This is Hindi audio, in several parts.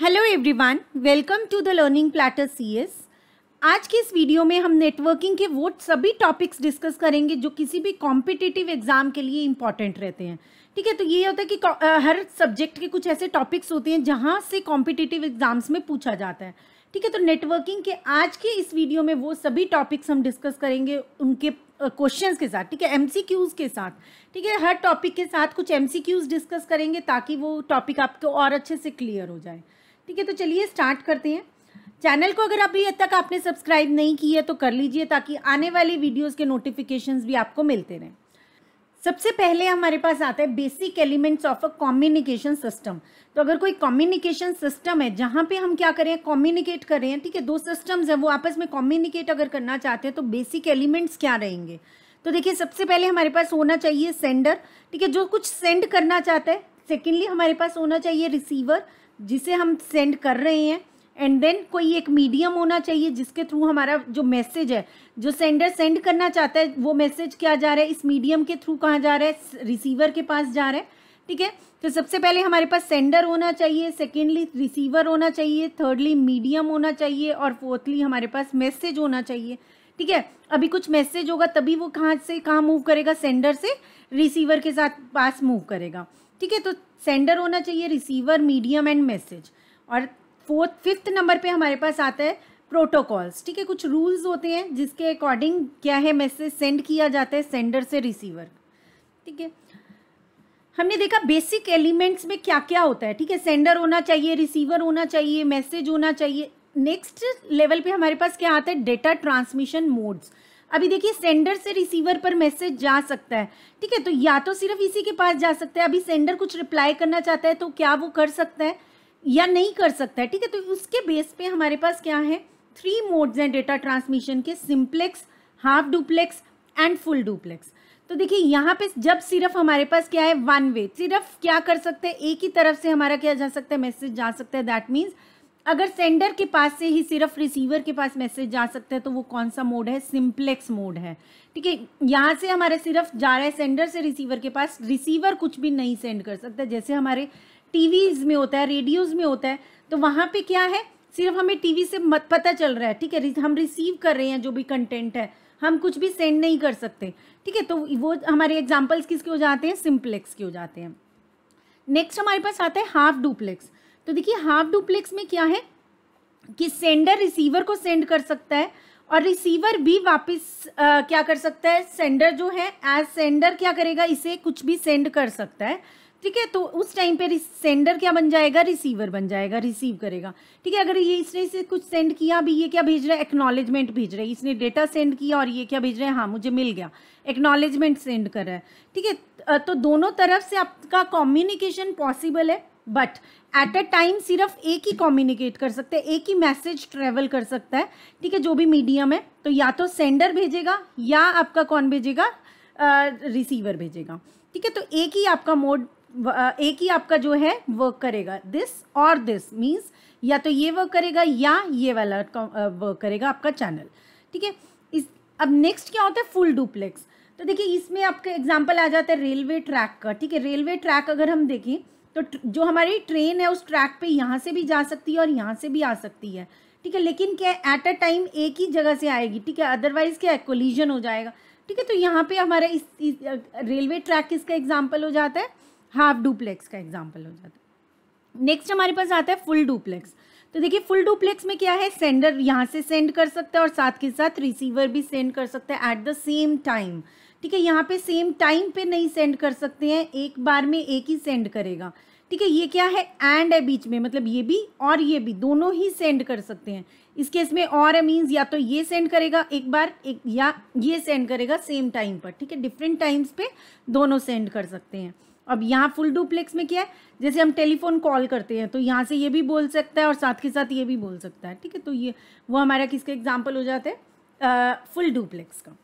Hello everyone welcome to the learning platter CS आज की इस वीडियो में हम नेटवर्किंग के वो सभी टॉपिक्स डिस्कस करेंगे जो किसी भी कॉम्पिटिटिव एग्जाम के लिए इंपॉर्टेंट रहते हैं ठीक है तो ये होता है कि हर सब्जेक्ट के कुछ ऐसे टॉपिक्स होते हैं जहाँ से कॉम्पिटिटिव एग्जाम्स में पूछा जाता है ठीक है तो नेटवर्किंग के आज के इस वीडियो में वो सभी टॉपिक्स हम डिस्कस करेंगे उनके क्वेश्चंस के साथ ठीक है एमसीक्यूज के साथ ठीक है हर टॉपिक के साथ कुछ एमसीक्यूज डिस्कस करेंगे ताकि वो टॉपिक आपको और अच्छे से क्लियर हो जाए ठीक है तो चलिए स्टार्ट करते हैं चैनल को अगर अभी तक आपने सब्सक्राइब नहीं किया है तो कर लीजिए ताकि आने वाली वीडियोस के नोटिफिकेशन भी आपको मिलते रहें सबसे पहले हमारे पास आता है basic elements of a communication system तो अगर कोई कम्युनिकेशन सिस्टम है जहाँ पे हम क्या करें कम्युनिकेट कर रहे हैं ठीक है दो सिस्टम्स हैं वो आपस में कम्युनिकेट अगर करना चाहते हैं तो बेसिक एलिमेंट्स क्या रहेंगे तो देखिए सबसे पहले हमारे पास होना चाहिए सेंडर ठीक है जो कुछ सेंड करना चाहता है सेकेंडली हमारे पास होना चाहिए रिसीवर जिसे हम सेंड कर रहे हैं एंड देन कोई एक मीडियम होना चाहिए जिसके थ्रू हमारा जो मैसेज है जो सेंडर सेंड करना चाहता है वो मैसेज क्या जा रहा है इस मीडियम के थ्रू कहाँ जा रहा है रिसीवर के पास जा रहा है ठीक है तो सबसे पहले हमारे पास सेंडर होना चाहिए सेकेंडली रिसीवर होना चाहिए थर्डली मीडियम होना चाहिए और फोर्थली हमारे पास मैसेज होना चाहिए ठीक है अभी कुछ मैसेज होगा तभी वो कहाँ से कहाँ मूव करेगा सेंडर से रिसीवर के साथ पास मूव करेगा ठीक है तो सेंडर होना चाहिए रिसीवर मीडियम एंड मैसेज और फोर्थ फिफ्थ नंबर पे हमारे पास आता है प्रोटोकॉल्स ठीक है कुछ रूल्स होते हैं जिसके अकॉर्डिंग क्या है मैसेज सेंड किया जाता है सेंडर से रिसीवर ठीक है हमने देखा बेसिक एलिमेंट्स में क्या क्या होता है ठीक है सेंडर होना चाहिए रिसीवर होना चाहिए मैसेज होना चाहिए नेक्स्ट लेवल पे हमारे पास क्या आता है डेटा ट्रांसमिशन मोड्स अभी देखिए सेंडर से रिसीवर पर मैसेज जा सकता है ठीक है तो या तो सिर्फ इसी के पास जा सकता है अभी सेंडर कुछ रिप्लाई करना चाहता है तो क्या वो कर सकता है या नहीं कर सकता है ठीक है तो उसके बेस पे हमारे पास क्या है थ्री मोड्स हैं डेटा ट्रांसमिशन के simplex half duplex and full duplex तो देखिए यहाँ पे जब सिर्फ हमारे पास क्या है वन वे सिर्फ क्या कर सकते हैं एक ही तरफ से हमारा क्या जा सकता है मैसेज जा सकता है दैट मीन्स अगर सेंडर के पास से ही सिर्फ रिसीवर के पास मैसेज जा सकता है तो वो कौन सा मोड है सिंप्लेक्स मोड है ठीक है यहाँ से हमारे सिर्फ जा रहा है सेंडर से रिसीवर के पास रिसीवर कुछ भी नहीं सेंड कर सकता जैसे हमारे टीवीज़ में होता है रेडियोज़ में होता है तो वहाँ पे क्या है सिर्फ हमें टीवी से मत पता चल रहा है ठीक है हम रिसीव कर रहे हैं जो भी कंटेंट है हम कुछ भी सेंड नहीं कर सकते ठीक है तो वो हमारे एग्जाम्पल्स किसके हो जाते हैं सिम्प्लेक्स के हो जाते हैं नेक्स्ट हमारे पास आता है हाफ डुप्लेक्स तो देखिए हाफ डुप्लेक्स में क्या है कि सेंडर रिसीवर को सेंड कर सकता है और रिसीवर भी वापस क्या कर सकता है सेंडर जो है एज सेंडर क्या करेगा इसे कुछ भी सेंड कर सकता है ठीक है तो उस टाइम पे सेंडर क्या बन जाएगा रिसीवर बन जाएगा रिसीव करेगा ठीक है अगर ये इसने इसे कुछ सेंड किया अभी ये क्या भेज रहा है एक्नॉलेजमेंट भेज रहा है इसने डेटा सेंड किया और ये क्या भेज रहा है हाँ मुझे मिल गया एक्नॉलेजमेंट सेंड कर रहा है ठीक है तो दोनों तरफ से आपका कॉम्युनिकेशन पॉसिबल है बट एट अ टाइम सिर्फ एक ही कम्युनिकेट कर सकते हैं एक ही मैसेज ट्रेवल कर सकता है ठीक है जो भी मीडियम है तो या तो सेंडर भेजेगा या आपका कौन भेजेगा रिसीवर भेजेगा ठीक है तो एक ही आपका मोड एक ही आपका जो है वर्क करेगा दिस और दिस मीन्स या तो ये वर्क करेगा या ये वाला वर्क करेगा आपका चैनल ठीक है इस अब नेक्स्ट क्या होता है फुल डुप्लेक्स तो देखिए इसमें आपका एग्जाम्पल आ जाता है रेलवे ट्रैक का ठीक है रेलवे ट्रैक अगर हम देखें तो जो हमारी ट्रेन है उस ट्रैक पे यहाँ से भी जा सकती है और यहाँ से भी आ सकती है ठीक है लेकिन क्या एट अ टाइम एक ही जगह से आएगी ठीक है अदरवाइज़ क्या कोलिजन हो जाएगा ठीक है तो यहाँ पे हमारा इस, इस रेलवे ट्रैक किसका एग्जाम्पल हो जाता है हाफ डुप्लेक्स का एग्जाम्पल हो जाता है नेक्स्ट हमारे पास आता है फुल डुप्लेक्स तो देखिए फुल डुप्लेक्स में क्या है सेंडर यहाँ से सेंड कर सकता है और साथ के साथ रिसीवर भी सेंड कर सकता है एट द सेम टाइम ठीक है यहाँ पे सेम टाइम पे नहीं सेंड कर सकते हैं एक बार में एक ही सेंड करेगा ठीक है ये क्या है एंड है बीच में मतलब ये भी और ये भी दोनों ही सेंड कर सकते हैं इस केस में और है मीन्स या तो ये सेंड करेगा एक बार एक या ये सेंड करेगा सेम टाइम पर ठीक है डिफरेंट टाइम्स पे दोनों सेंड कर सकते हैं अब यहाँ फुल डुप्लेक्स में क्या है जैसे हम टेलीफोन कॉल करते हैं तो यहाँ से ये भी बोल सकता है और साथ के साथ ये भी बोल सकता है ठीक है तो ये वो हमारा किसका एग्जाम्पल हो जाता है फुल डुप्लेक्स का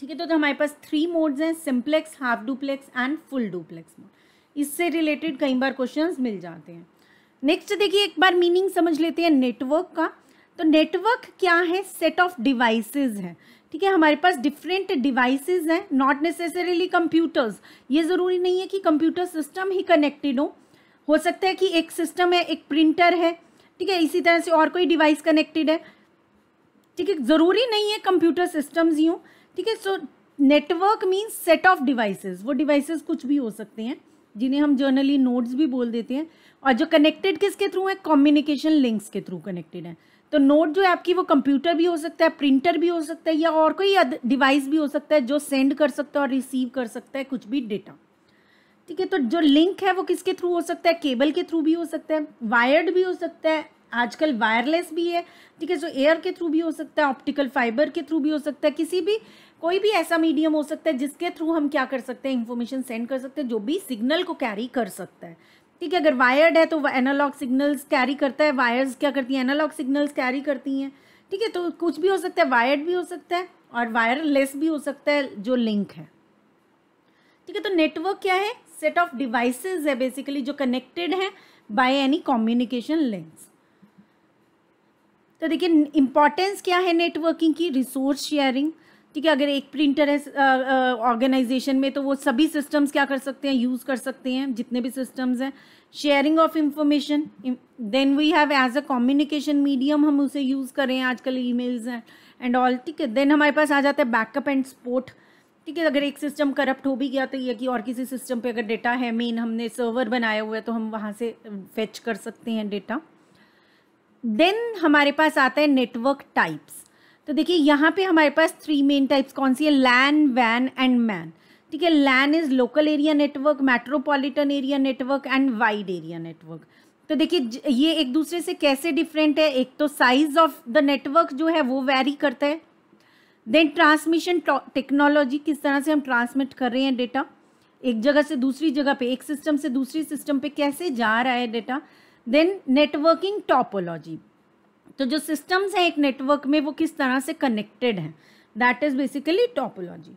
ठीक है तो, तो हमारे पास थ्री मोड्स हैं simplex half duplex and full duplex mode इससे रिलेटेड कई बार क्वेश्चन मिल जाते हैं नेक्स्ट देखिए एक बार मीनिंग समझ लेते हैं नेटवर्क का तो नेटवर्क क्या है सेट ऑफ डिवाइसेस है ठीक है हमारे पास डिफरेंट डिवाइसेस हैं नॉट नेसेसरीली कंप्यूटर्स ये ज़रूरी नहीं है कि कंप्यूटर सिस्टम ही कनेक्टेड हो हो सकता है कि एक सिस्टम है एक प्रिंटर है ठीक है इसी तरह से और कोई डिवाइस कनेक्टेड है ठीक है ज़रूरी नहीं है कंप्यूटर सिस्टम्स ही हों ठीक है so network means set of devices वो डिवाइसेस कुछ भी हो सकते हैं जिन्हें हम जर्नली नोड्स भी बोल देते हैं और जो कनेक्टेड किसके थ्रू है कम्युनिकेशन लिंक्स के थ्रू कनेक्टेड है तो नोट जो है आपकी वो कंप्यूटर भी हो सकता है प्रिंटर भी हो सकता है या और कोई डिवाइस भी हो सकता है जो सेंड कर सकता है और रिसीव कर सकता है कुछ भी डेटा ठीक है तो जो लिंक है वो किसके थ्रू हो सकता है केबल के थ्रू भी हो सकता है वायर्ड भी हो सकता है आजकल वायरलेस भी है ठीक है सो एयर के थ्रू भी हो सकता है ऑप्टिकल फाइबर के थ्रू भी हो सकता है किसी भी कोई भी ऐसा मीडियम हो सकता है जिसके थ्रू हम क्या कर सकते हैं इन्फॉर्मेशन सेंड कर सकते हैं जो भी सिग्नल को कैरी कर सकता है ठीक है अगर वायर्ड है तो एनालॉग सिग्नल्स कैरी करता है वायर्स क्या करती हैं एनालॉग सिग्नल्स कैरी करती हैं ठीक है तो कुछ भी हो सकता है वायर्ड भी हो सकता है और वायरलेस भी हो सकता है जो लिंक है ठीक है तो नेटवर्क क्या है सेट ऑफ डिवाइसेज है बेसिकली जो कनेक्टेड हैं बाय एनी कम्युनिकेशन लिंक्स तो देखिए इम्पॉर्टेंस क्या है नेटवर्किंग की रिसोर्स शेयरिंग ठीक है अगर एक प्रिंटर है ऑर्गेनाइजेशन में तो वो सभी सिस्टम्स क्या कर सकते हैं यूज़ कर सकते हैं जितने भी सिस्टम्स हैं sharing of information then we have as a communication medium हम उसे यूज़ करें आजकल ईमेल्स हैं एंड ऑल ठीक है देन हमारे पास आ जाता है बैकअप एंड सपोर्ट ठीक है अगर एक सिस्टम करप्ट हो भी गया तो यह कि और किसी सिस्टम पे अगर डेटा है मेन हमने सर्वर बनाया हुआ है तो हम वहाँ से फेच कर सकते हैं डेटा देन हमारे पास आता है नेटवर्क टाइप्स तो देखिए यहाँ पे हमारे पास थ्री मेन टाइप्स कौन सी है लैन वैन एंड मैन ठीक है LAN is local area network metropolitan area network and wide area network तो देखिए ये एक दूसरे से कैसे डिफरेंट है एक तो साइज ऑफ द नेटवर्क जो है वो वेरी करता है देन ट्रांसमिशन टेक्नोलॉजी किस तरह से हम ट्रांसमिट कर रहे हैं डेटा एक जगह से दूसरी जगह पे एक सिस्टम से दूसरी सिस्टम पे कैसे जा रहा है डेटा देन नेटवर्किंग टॉपोलॉजी तो जो सिस्टम्स हैं एक नेटवर्क में वो किस तरह से कनेक्टेड हैं दैट इज़ बेसिकली टॉपोलॉजी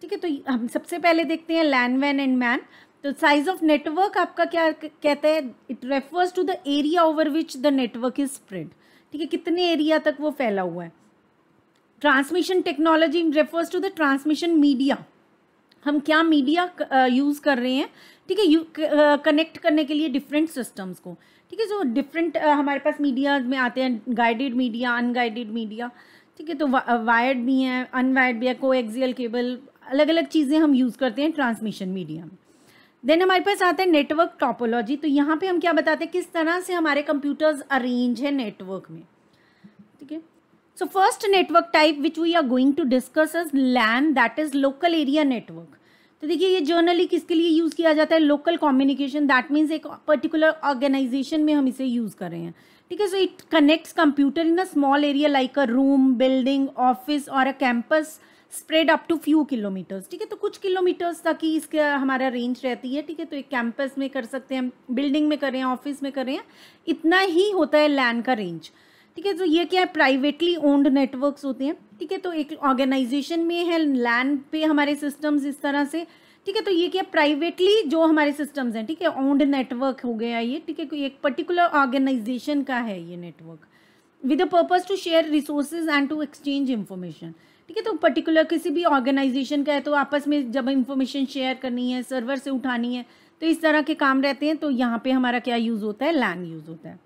ठीक है तो हम सबसे पहले देखते हैं लैंड वैन एंड मैन तो साइज ऑफ नेटवर्क आपका क्या कहता है it refers to the area over which the network is spread ठीक है कितने एरिया तक वो फैला हुआ है transmission technology refers to the transmission media हम क्या मीडिया यूज़ कर रहे हैं ठीक है कनेक्ट करने के लिए डिफरेंट सिस्टम्स को ठीक है जो डिफरेंट uh, हमारे पास मीडिया में आते हैं गाइडेड मीडिया अनगाइडेड मीडिया ठीक है तो वायर्ड uh, भी हैं अनवायर्ड भी है को एक्जियल केबल अलग अलग चीज़ें हम यूज़ करते हैं ट्रांसमिशन मीडिया में देन हमारे पास आता है नेटवर्क टॉपोलॉजी तो यहाँ पे हम क्या बताते हैं किस तरह से हमारे कंप्यूटर्स अरेंज है नेटवर्क में ठीक है so first network type which we are going to discuss is LAN that is local area network तो देखिए ये जर्नली किसके लिए यूज़ किया जाता है लोकल कम्युनिकेशन दैट मीन्स एक पर्टिकुलर ऑर्गेनाइजेशन में हम इसे यूज़ कर रहे हैं ठीक है so it connects computer in a small area like a room building office और a campus spread up to few kilometers ठीक है तो कुछ किलोमीटर्स तक ही इसका हमारा रेंज रहती है ठीक है तो एक कैंपस में कर सकते हैं बिल्डिंग में कर रहे हैं ऑफिस में कर रहे हैं इतना ही होता है लैंड का रेंज ठीक है तो ये क्या है प्राइवेटली ओन्ड नेटवर्क्स होते हैं ठीक है तो एक ऑर्गेनाइजेशन में है लैंड पे हमारे सिस्टम्स इस तरह से ठीक है तो ये क्या प्राइवेटली जो हमारे सिस्टम्स हैं ठीक है ओन्ड नेटवर्क हो गया ये ठीक है कोई एक पर्टिकुलर ऑर्गेनाइजेशन का है ये network with a purpose to share resources and to exchange information ठीक है तो पर्टिकुलर किसी भी ऑर्गेनाइजेशन का है तो आपस में जब इन्फॉर्मेशन शेयर करनी है सर्वर से उठानी है तो इस तरह के काम रहते हैं तो यहाँ पे हमारा क्या यूज़ होता है लैन यूज़ होता है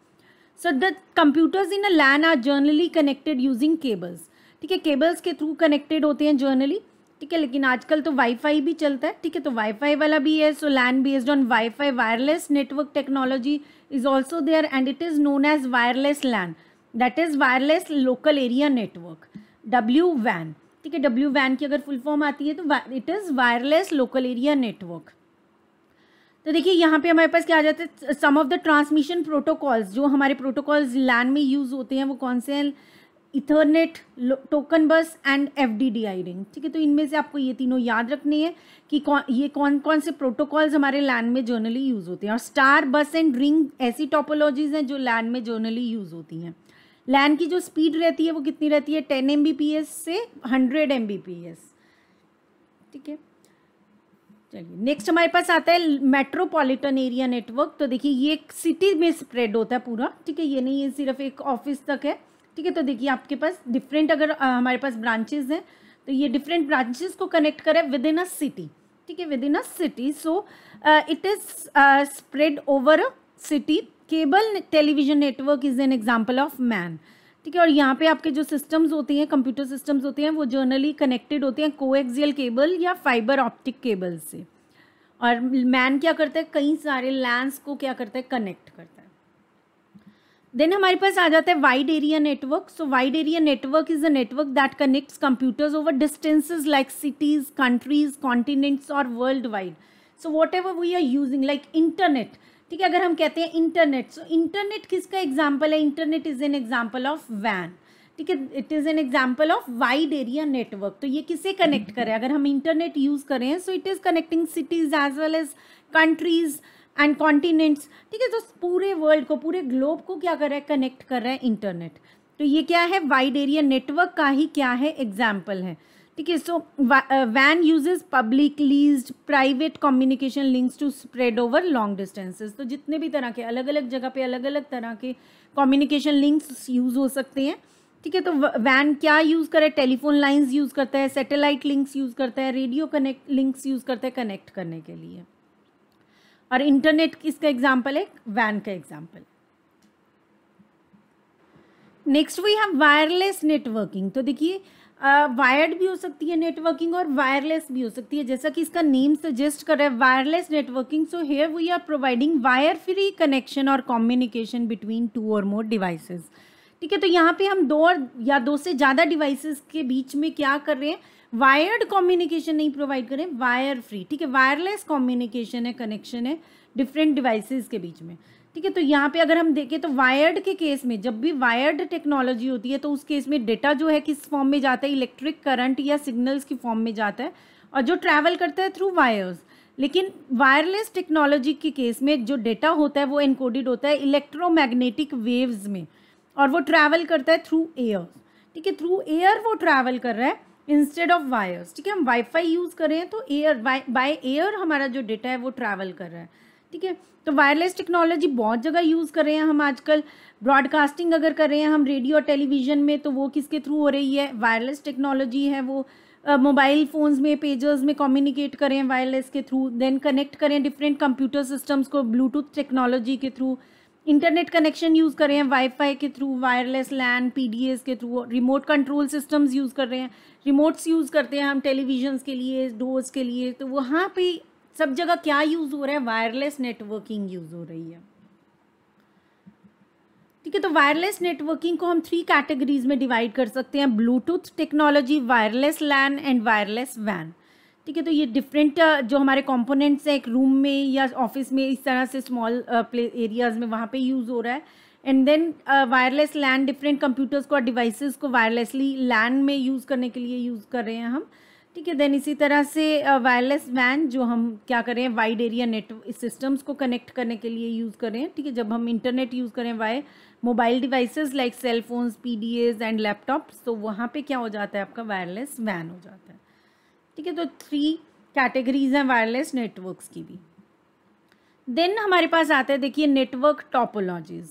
so the computers in a LAN are generally connected using cables ठीक है केबल्स के थ्रू कनेक्टेड होते हैं जर्नली ठीक है लेकिन आजकल तो वाईफाई भी चलता है ठीक है तो वाईफाई वाला भी है so LAN based on wifi wireless network technology is also there and it is known as wireless LAN that is wireless local area network W वैन ठीक है डब्ल्यू वैन की अगर फुल फॉर्म आती है तो it is wireless local area network तो देखिए यहाँ पे हमारे पास क्या आ जाता है some of the transmission protocols जो हमारे प्रोटोकॉल्स लैंड में यूज़ होते हैं वो कौन से हैं Ethernet token bus and F D D I ring ठीक है तो इनमें से आपको ये तीनों याद रखने हैं कि कौन ये कौन कौन से प्रोटोकॉल्स हमारे लैंड में जर्नली यूज़ होते हैं और स्टार बस एंड रिंग ऐसी टोपोलॉजीज़ हैं जो लैंड में जर्नली यूज़ होती हैं लैंड की जो स्पीड रहती है वो कितनी रहती है ten M B P S से hundred M B P S ठीक है चलिए नेक्स्ट हमारे पास आता है मेट्रोपॉलिटन एरिया नेटवर्क तो देखिए ये सिटी में स्प्रेड होता है पूरा ठीक है ये नहीं ये सिर्फ एक ऑफिस तक है ठीक है तो देखिए आपके पास डिफरेंट अगर आ, हमारे पास ब्रांचेज हैं तो ये डिफरेंट ब्रांचेज को कनेक्ट करें विद इन अ सिटी ठीक है within a city so it is spread over a city cable television network is an example of MAN ठीक है और यहाँ पे आपके जो सिस्टम्स होती हैं कंप्यूटर सिस्टम्स होते हैं वो जर्नली कनेक्टेड होते हैं कोएक्सियल केबल या फाइबर ऑप्टिक केबल से और मैन क्या करता है कई सारे लैंड्स को क्या करता है कनेक्ट करता है देन हमारे पास आ जाता है wide area network so wide area network is a network that connects computers over distances like cities countries continents और world wide so whatever we are using like internet ठीक है अगर हम कहते हैं इंटरनेट सो इंटरनेट किसका एग्जाम्पल है internet is an example of वैन ठीक है it is an example of wide area network तो ये किसे कनेक्ट करें अगर हम इंटरनेट यूज़ करें so it is connecting cities as well as countries and continents ठीक है तो पूरे वर्ल्ड को पूरे ग्लोब को क्या कर रहा है कनेक्ट कर रहा है इंटरनेट तो ये क्या है वाइड एरिया नेटवर्क का ही क्या है एग्जाम्पल है ठीक है सो वैन uses public lease private communication links to spread over long distances तो जितने भी तरह के अलग अलग जगह पे अलग अलग तरह के कम्युनिकेशन लिंक्स यूज़ हो सकते हैं ठीक है तो वैन क्या यूज़ करे टेलीफोन लाइंस यूज़ करता है सैटेलाइट लिंक्स यूज़ करता है रेडियो कनेक्ट लिंक्स यूज़ करता है कनेक्ट करने के लिए और इंटरनेट किसका एग्जाम्पल है वैन का example next we have wireless networking तो देखिए वायर्ड uh, भी हो सकती है नेटवर्किंग और वायरलेस भी हो सकती है जैसा कि इसका नेम सजेस्ट कर रहा है wireless networking so here we are providing wire free connection और कम्युनिकेशन बिटवीन टू और मोर डिवाइसेस ठीक है तो यहाँ पे हम दो और या दो से ज़्यादा डिवाइसेस के बीच में क्या कर रहे हैं वायर्ड कम्युनिकेशन नहीं प्रोवाइड करें वायर फ्री ठीक है वायरलेस कम्युनिकेशन है कनेक्शन है डिफरेंट डिवाइसेस के बीच में ठीक है तो यहाँ पे अगर हम देखें तो वायर्ड के केस में जब भी वायर्ड टेक्नोलॉजी होती है तो उस केस में डेटा जो है किस फॉर्म में जाता है इलेक्ट्रिक करंट या सिग्नल्स की फॉर्म में जाता है और जो ट्रैवल करता है थ्रू वायर्स लेकिन वायरलेस टेक्नोलॉजी के केस में जो डेटा होता है वो इनकोडेड होता है इलेक्ट्रोमैग्नेटिक वेव्स में और वो ट्रैवल करता है थ्रू एयर ठीक है थ्रू एयर वो ट्रैवल कर रहा है इंस्टेड ऑफ वायर्स ठीक है हम वाईफाई यूज़ कर रहे हैं तो एयर बाय एयर हमारा जो डेटा है वो ट्रैवल कर रहा है ठीक है तो वायरलेस टेक्नोलॉजी बहुत जगह यूज़ कर रहे हैं हम आजकल ब्रॉडकास्टिंग अगर कर रहे हैं हम रेडियो और टेलीविज़न में तो वो किसके थ्रू हो रही है वायरलेस टेक्नोलॉजी है वो मोबाइल फ़ोन्स में पेजर्स में कम्युनिकेट करें वायरलेस के थ्रू देन कनेक्ट करें डिफरेंट कंप्यूटर सिस्टम्स को ब्लूटूथ टेक्नोलॉजी के थ्रू इंटरनेट कनेक्शन यूज़ कर रहे हैं वाईफाई के थ्रू वायरलेस लैन पीडीएस के थ्रू रिमोट कंट्रोल सिस्टम्स यूज़ कर रहे हैं रिमोट्स यूज़ करते हैं हम टेलीविजन्स के लिए डोर्स के लिए तो वहाँ पे सब जगह क्या यूज़ हो रहा है वायरलेस नेटवर्किंग यूज़ हो रही है ठीक है तो वायरलेस नेटवर्किंग को हम थ्री कैटेगरीज में डिवाइड कर सकते हैं Bluetooth technology wireless LAN and wireless वैन ठीक है तो ये डिफरेंट जो हमारे कॉम्पोनेंट्स हैं एक रूम में या ऑफिस में इस तरह से स्मॉल प्ले एरियाज़ में वहाँ पे यूज़ हो रहा है and then wireless LAN different computers को और डिवाइसेस को वायरलेसली लैंड में यूज़ करने के लिए यूज़ कर रहे हैं हम ठीक है देन इसी तरह से वायरलेस uh, वैन जो हम क्या कर रहे हैं वाइड एरिया नेट सिस्टम्स को कनेक्ट करने के लिए यूज़ कर रहे हैं ठीक है जब हम इंटरनेट यूज़ करें via mobile devices like cell phones P and laptops तो वहाँ पे क्या हो जाता है आपका वायरलेस वैन हो जाता है ठीक है तो थ्री कैटेगरीज हैं वायरलेस नेटवर्क्स की भी देन हमारे पास आता है देखिए नेटवर्क टॉपोलॉजीज़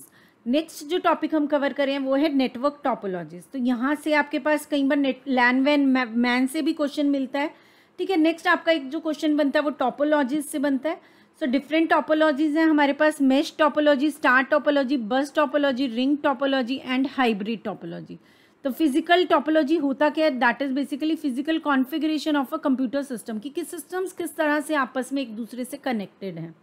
नेक्स्ट जो टॉपिक हम कवर कर रहे हैं वो है नेटवर्क टॉपोलॉजीज तो यहाँ से आपके पास कई बार नेट लैंड वैन मैन से भी क्वेश्चन मिलता है ठीक है नेक्स्ट आपका एक जो क्वेश्चन बनता है वो टॉपोलॉजीज से बनता है सो डिफरेंट टॉपोलॉजीज हैं हमारे पास mesh topology star topology bus topology ring topology and hybrid topology तो फिजिकल टॉपोलॉजी होता क्या है that is basically physical configuration of a computer system कि किस सिस्टम्स किस तरह से आपस में एक दूसरे से कनेक्टेड हैं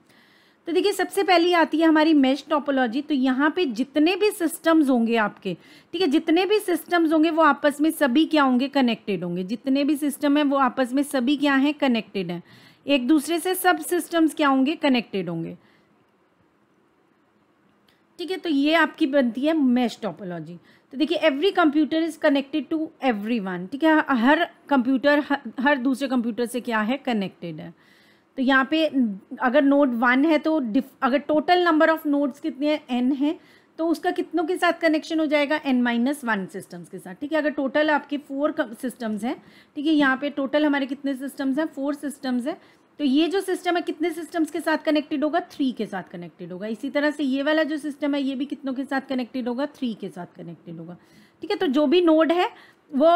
तो देखिए सबसे पहली आती है हमारी मेश टॉपोलॉजी तो यहाँ पे जितने भी सिस्टम्स होंगे आपके ठीक है जितने भी सिस्टम्स होंगे वो आपस में सभी क्या होंगे कनेक्टेड होंगे जितने भी सिस्टम हैं वो आपस में सभी क्या हैं कनेक्टेड हैं एक दूसरे से सब सिस्टम्स क्या होंगे कनेक्टेड होंगे ठीक है तो ये आपकी बनती है मेश टॉपोलॉजी तो देखिए every computer is connected to every one ठीक है हर कंप्यूटर हर, दूसरे कंप्यूटर से क्या है कनेक्टेड है तो यहाँ पे अगर नोड वन है तो अगर टोटल नंबर ऑफ नोड्स कितने हैं एन है तो उसका कितनों के साथ कनेक्शन हो जाएगा एन माइनस वन सिस्टम्स के साथ ठीक है अगर टोटल आपके फोर सिस्टम्स हैं ठीक है यहाँ पे टोटल हमारे कितने सिस्टम्स हैं फोर सिस्टम्स हैं तो ये जो सिस्टम है कितने सिस्टम्स के साथ कनेक्टेड होगा थ्री के साथ कनेक्टेड होगा इसी तरह से ये वाला जो सिस्टम है ये भी कितनों के साथ कनेक्टेड होगा थ्री के साथ कनेक्टेड होगा ठीक है तो जो भी नोड है वो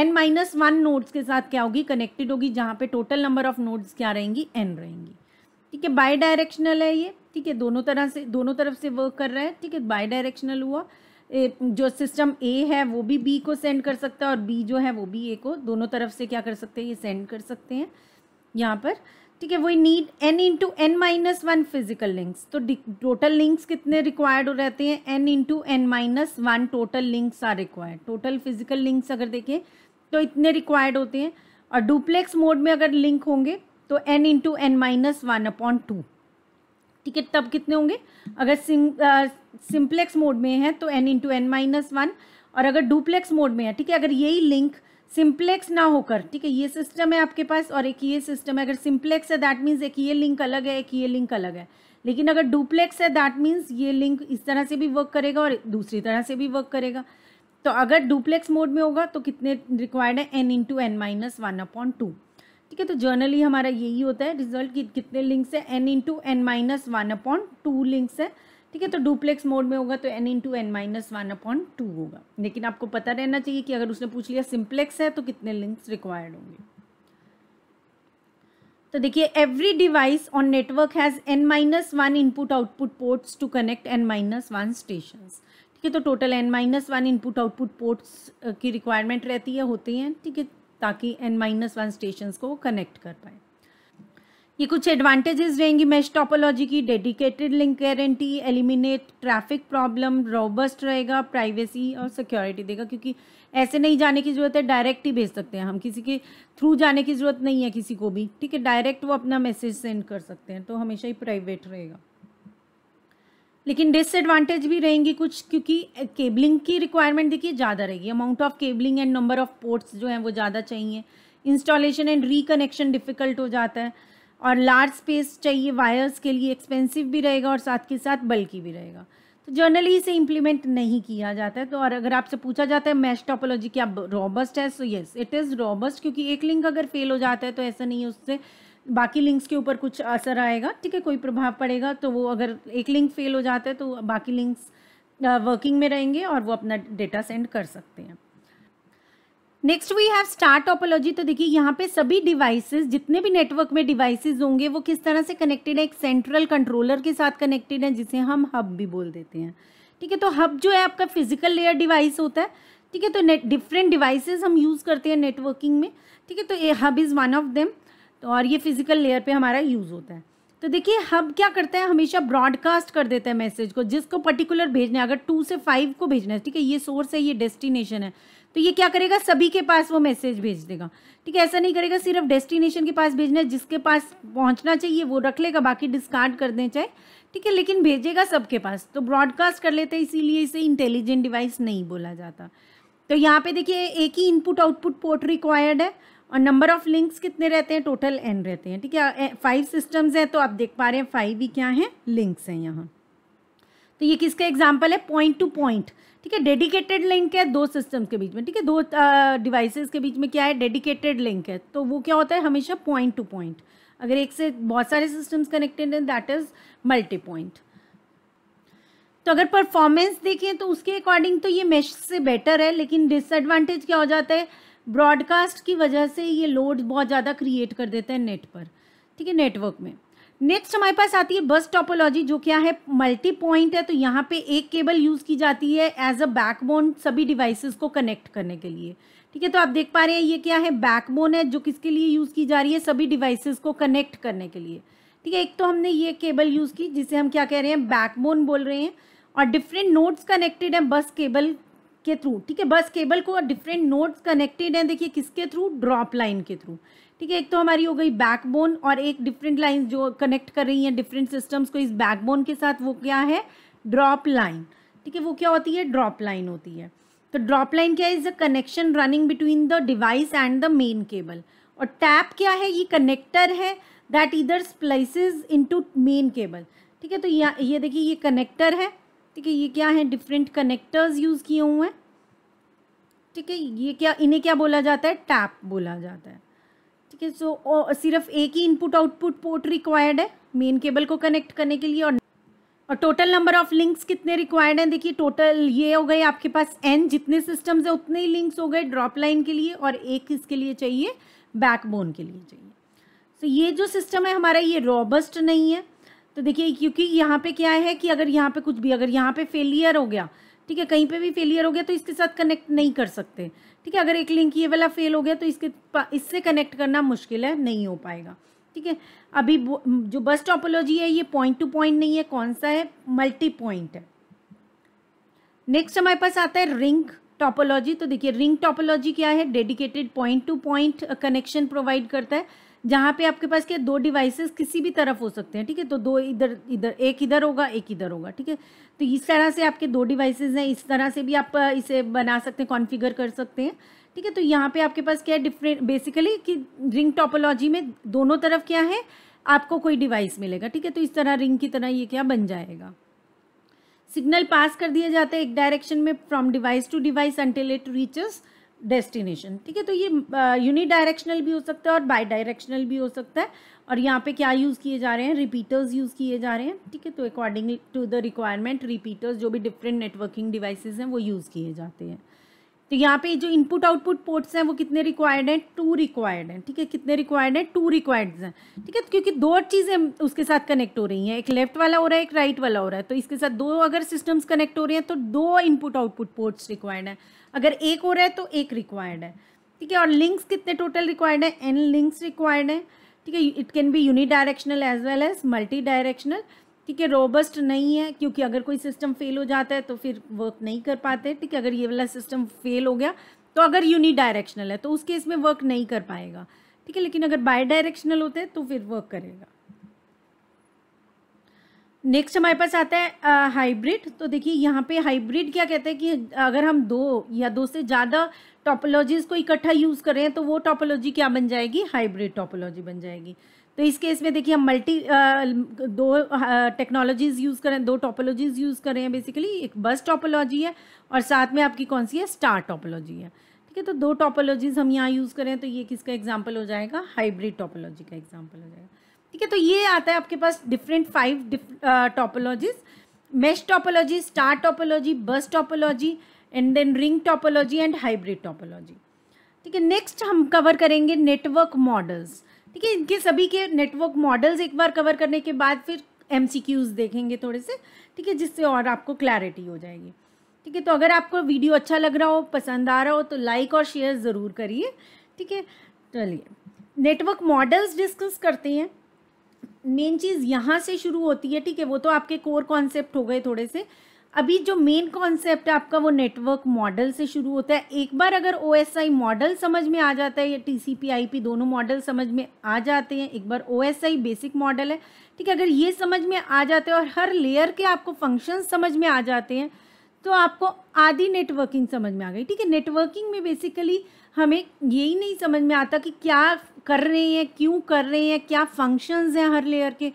एन माइनस वन नोड्स के साथ क्या होगी कनेक्टेड होगी जहाँ पे टोटल नंबर ऑफ नोड्स क्या रहेंगी एन रहेंगी ठीक है बाई डायरेक्शनल है ये ठीक है दोनों तरह से दोनों तरफ से वर्क कर रहा है ठीक है बाई डायरेक्शनल हुआ जो सिस्टम ए है वो भी बी को सेंड कर सकता है और बी जो है वो भी ए को दोनों तरफ से क्या कर सकते हैं ये सेंड कर सकते हैं यहाँ पर ठीक है वही need n into n minus one physical links तो टोटल लिंक्स कितने रिक्वायर्ड हो रहते हैं n into n minus one total links are required total physical links अगर देखें तो इतने रिक्वायर्ड होते हैं और डुप्लेक्स मोड में अगर लिंक होंगे तो n into n minus one upon two ठीक है तब कितने होंगे अगर सिम मोड में है तो n into n minus one और अगर डुप्लेक्स मोड में है ठीक है अगर यही लिंक सिंप्लेक्स ना होकर ठीक है ये सिस्टम है आपके पास और एक ये सिस्टम है अगर सिंप्लेक्स है दैट मीन्स एक ये लिंक अलग है एक ये लिंक अलग है लेकिन अगर डुप्लेक्स है दैट मीन्स ये लिंक इस तरह से भी वर्क करेगा और दूसरी तरह से भी वर्क करेगा तो अगर डुप्लेक्स मोड में होगा तो कितने रिक्वायर्ड है n into n minus one upon two ठीक है तो जर्नली हमारा यही होता है रिजल्ट कि कितने लिंक्स है n into n minus one upon two links है ठीक है तो डुप्लेक्स मोड में होगा तो n into n minus one upon two होगा लेकिन आपको पता रहना चाहिए कि अगर उसने पूछ लिया सिंप्लेक्स है तो कितने लिंक्स रिक्वायर्ड होंगे तो देखिए every device on network has n minus one input output ports to connect n minus one station ठीक है तो total n minus one input output ports की रिक्वायरमेंट रहती है होती हैं ठीक है ताकि एन माइनस वन स्टेशन को कनेक्ट कर पाए ये कुछ एडवांटेजेस रहेंगी मैश टॉपोलॉजी की dedicated link guarantee eliminate traffic problem robust रहेगा प्राइवेसी और सिक्योरिटी देगा क्योंकि ऐसे नहीं जाने की ज़रूरत है डायरेक्ट ही भेज सकते हैं हम किसी के थ्रू जाने की ज़रूरत नहीं है किसी को भी ठीक है डायरेक्ट वो अपना मैसेज सेंड कर सकते हैं तो हमेशा ही प्राइवेट रहेगा लेकिन डिसएडवांटेज भी रहेंगी कुछ क्योंकि केबलिंग की रिक्वायरमेंट देखिए ज़्यादा रहेगी amount of cabling and number of ports जो हैं वो ज़्यादा चाहिए इंस्टॉलेशन एंड रिकनेक्शन डिफ़िकल्ट हो जाता है और लार्ज स्पेस चाहिए वायर्स के लिए एक्सपेंसिव भी रहेगा और साथ के साथ बल्कि भी रहेगा तो जर्नली इसे इम्प्लीमेंट नहीं किया जाता है तो और अगर आपसे पूछा जाता है मैश टॉपोलॉजी क्या रॉबस्ट है so yes it is robust क्योंकि एक लिंक अगर फेल हो जाता है तो ऐसा नहीं है उससे बाकी लिंक्स के ऊपर कुछ असर आएगा ठीक है कोई प्रभाव पड़ेगा तो वो अगर एक लिंक फेल हो जाता है तो बाकी लिंक्स वर्किंग में रहेंगे और वो अपना डेटा सेंड कर सकते हैं next we have star topology तो देखिए यहाँ पे सभी डिवाइसेस जितने भी नेटवर्क में डिवाइसेस होंगे वो किस तरह से कनेक्टेड है एक सेंट्रल कंट्रोलर के साथ कनेक्टेड है जिसे हम हब भी बोल देते हैं ठीक है तो हब जो है आपका फिजिकल लेयर डिवाइस होता है ठीक है तो नेट डिफरेंट डिवाइसेज हम यूज़ करते हैं नेटवर्किंग में ठीक है तो ये hub is one of them तो और ये फिजिकल लेयर पर हमारा यूज़ होता है तो देखिए हब क्या करता है हमेशा ब्रॉडकास्ट कर देता है मैसेज को जिसको पर्टिकुलर भेजना है अगर टू से फाइव को भेजना है ठीक है ये सोर्स है ये डेस्टिनेशन है तो ये क्या करेगा सभी के पास वो मैसेज भेज देगा ठीक है ऐसा नहीं करेगा सिर्फ डेस्टिनेशन के पास भेजना है जिसके पास पहुंचना चाहिए वो रख लेगा बाकी डिस्कार्ड कर दें चाहे ठीक है लेकिन भेजेगा सबके पास तो ब्रॉडकास्ट कर लेते हैं इसीलिए इसे इंटेलिजेंट डिवाइस नहीं बोला जाता तो यहाँ पे देखिए एक ही इनपुट आउटपुट पोर्ट रिक्वायर्ड है और नंबर ऑफ लिंक्स कितने रहते हैं टोटल एन रहते हैं ठीक है फाइव सिस्टम्स हैं तो आप देख पा रहे हैं फाइव ही क्या हैं लिंक्स हैं यहाँ तो ये किसका एग्जाम्पल है पॉइंट टू पॉइंट ठीक है डेडिकेटेड लिंक है दो सिस्टम्स के बीच में ठीक है दो डिवाइसेस के बीच में क्या है डेडिकेटेड लिंक है तो वो क्या होता है हमेशा पॉइंट टू पॉइंट अगर एक से बहुत सारे सिस्टम्स कनेक्टेड हैं दैट इज़ मल्टी पॉइंट तो अगर परफॉर्मेंस देखें तो उसके अकॉर्डिंग तो ये मेश से बेटर है लेकिन डिसएडवांटेज क्या हो जाता है ब्रॉडकास्ट की वजह से ये लोड बहुत ज़्यादा क्रिएट कर देते हैं नेट पर ठीक है नेटवर्क में नेक्स्ट हमारे पास आती है बस टॉपोलॉजी जो क्या है मल्टी पॉइंट है तो यहाँ पे एक केबल यूज़ की जाती है एज अ बैकबोन सभी डिवाइसेस को कनेक्ट करने के लिए ठीक है तो आप देख पा रहे हैं ये क्या है बैकबोन है जो किसके लिए यूज़ की जा रही है सभी डिवाइसेस को कनेक्ट करने के लिए ठीक है एक तो हमने ये केबल यूज़ की जिसे हम क्या कह रहे हैं बैकबोन बोल रहे हैं और डिफरेंट नोट्स कनेक्टेड हैं बस केबल के थ्रू ठीक है बस केबल को डिफरेंट नोट्स कनेक्टेड हैं देखिए किसके थ्रू ड्रॉप लाइन के थ्रू ठीक है एक तो हमारी हो गई बैकबोन और एक डिफरेंट लाइन जो कनेक्ट कर रही हैं डिफरेंट सिस्टम्स को इस बैकबोन के साथ वो क्या है ड्रॉप लाइन ठीक है वो क्या होती है ड्रॉप लाइन होती है तो ड्रॉप लाइन क्या is a connection running between the device and the main cable और टैप क्या है ये कनेक्टर है दैट इधर स्प्लाइसिस टू मेन केबल ठीक है तो या, ये देखिए ये कनेक्टर है ठीक है ये क्या है डिफरेंट कनेक्टर्स यूज़ किए हुए हैं ठीक है ये क्या इन्हें क्या बोला जाता है टैप बोला जाता है ठीक है सो सिर्फ एक ही इनपुट आउटपुट पोर्ट रिक्वायर्ड है मेन केबल को कनेक्ट करने के लिए और और टोटल नंबर ऑफ लिंक्स कितने रिक्वायर्ड हैं देखिए टोटल ये हो गए आपके पास एन जितने सिस्टम्स हैं उतने ही लिंक्स हो गए ड्रॉप लाइन के लिए और एक इसके लिए चाहिए बैकबोन के लिए चाहिए सो so, ये जो सिस्टम है हमारा ये रॉबस्ट नहीं है तो देखिए क्योंकि यहाँ पे क्या है कि अगर यहाँ पे कुछ भी अगर यहाँ पे फेलियर हो गया ठीक है कहीं पर भी फेलियर हो गया तो इसके साथ कनेक्ट नहीं कर सकते ठीक है अगर एक लिंक ये वाला फेल हो गया तो इसके इससे कनेक्ट करना मुश्किल है नहीं हो पाएगा ठीक है अभी जो बस टॉपोलॉजी है ये पॉइंट टू पॉइंट नहीं है कौन सा है मल्टी पॉइंट है नेक्स्ट हमारे पास आता है रिंग टॉपोलॉजी तो देखिए रिंग टॉपोलॉजी क्या है dedicated point to point connection provide करता है जहाँ पे आपके पास क्या दो डिवाइसेस किसी भी तरफ हो सकते हैं ठीक है तो दो इधर इधर एक इधर होगा एक इधर होगा ठीक है तो इस तरह से आपके दो डिवाइसेस हैं इस तरह से भी आप इसे बना सकते हैं कॉन्फ़िगर कर सकते हैं ठीक है तो यहाँ पे आपके पास क्या है डिफरेंट बेसिकली कि रिंग टॉपोलॉजी में दोनों तरफ क्या है आपको कोई डिवाइस मिलेगा ठीक है तो इस तरह रिंग की तरह ये क्या बन जाएगा सिग्नल पास कर दिया जाता है एक डायरेक्शन में from device to device until it reaches destination ठीक है तो ये यूनि डायरेक्शनल भी हो सकता है और बाई डायरेक्शनल भी हो सकता है और यहाँ पे क्या यूज़ किए जा रहे हैं रिपीटर्स यूज़ किए जा रहे हैं ठीक है तो according to the requirement repeaters जो भी डिफरेंट नेटवर्किंग डिवाइसेस हैं वो यूज़ किए जाते हैं तो यहाँ पे जो इनपुट आउटपुट पोर्ट्स हैं वो कितने रिक्वायर्ड हैं टू रिक्वायर्ड हैं ठीक है कितने रिक्वायर्ड हैं टू रिक्वायर्ड हैं ठीक है क्योंकि दो चीज़ें उसके साथ कनेक्ट हो रही हैं एक लेफ्ट वाला हो रहा है एक राइट वाला हो रहा है तो इसके साथ दो अगर सिस्टम्स कनेक्ट हो रहे हैं तो दो इनपुट आउटपुट पोर्ट्स रिक्वायर्ड हैं अगर एक हो रहा है तो एक रिक्वायर्ड है ठीक है और लिंक्स कितने टोटल रिक्वायर्ड है एन लिंक्स रिक्वायर्ड है ठीक है it can be unidirectional as well as multidirectional ठीक है रोबस्ट नहीं है क्योंकि अगर कोई सिस्टम फेल हो जाता है तो फिर वर्क नहीं कर पाते ठीक है अगर ये वाला सिस्टम फेल हो गया तो अगर यूनी डायरेक्शनल है तो उस केस में वर्क नहीं कर पाएगा ठीक है लेकिन अगर बाई डायरेक्शनल होते हैं तो फिर वर्क करेगा नेक्स्ट हमारे पास आता है हाइब्रिड तो देखिए यहाँ पे हाइब्रिड क्या कहते हैं कि अगर हम दो या दो से ज़्यादा टॉपोलॉजीज़ को इकट्ठा यूज़ करें तो वो टॉपोलॉजी क्या बन जाएगी हाइब्रिड टॉपोलॉजी बन जाएगी तो इस केस में देखिए हम मल्टी दो टेक्नोलॉजीज़ यूज़ करें दो टॉपोलॉजीज़ यूज़ कर रहे हैं बेसिकली एक बस टॉपोलॉजी है और साथ में आपकी कौन सी है स्टार टॉपोलॉजी है ठीक है तो दो टॉपोलॉजीज़ हम यहाँ यूज़ करें तो ये किसका एग्जाम्पल हो जाएगा हाइब्रिड टॉपोलॉजी का एग्जाम्पल हो जाएगा ठीक है तो ये आता है आपके पास different five topologies mesh topology star topology bus topology and then ring topology and hybrid topology ठीक है नेक्स्ट हम कवर करेंगे नेटवर्क मॉडल्स ठीक है इनके सभी के नेटवर्क मॉडल्स एक बार कवर करने के बाद फिर एम देखेंगे थोड़े से ठीक है जिससे और आपको क्लैरिटी हो जाएगी ठीक है तो अगर आपको वीडियो अच्छा लग रहा हो पसंद आ रहा हो तो लाइक और शेयर ज़रूर करिए ठीक है चलिए नेटवर्क मॉडल्स डिस्कस करते हैं मेन चीज़ यहाँ से शुरू होती है ठीक है वो तो आपके कोर कॉन्सेप्ट हो गए थोड़े से अभी जो मेन कॉन्सेप्ट है आपका वो नेटवर्क मॉडल से शुरू होता है एक बार अगर ओ मॉडल समझ में आ जाता है या T C P I P दोनों मॉडल समझ में आ जाते हैं एक बार ओ बेसिक मॉडल है ठीक है अगर ये समझ में आ जाते हैं और हर लेयर के आपको फंक्शन समझ में आ जाते हैं तो आपको आधी नेटवर्किंग समझ में आ गई ठीक है नेटवर्किंग में बेसिकली हमें यही नहीं समझ में आता कि क्या कर रहे हैं क्यों कर रहे हैं क्या फंक्शंस हैं हर लेयर के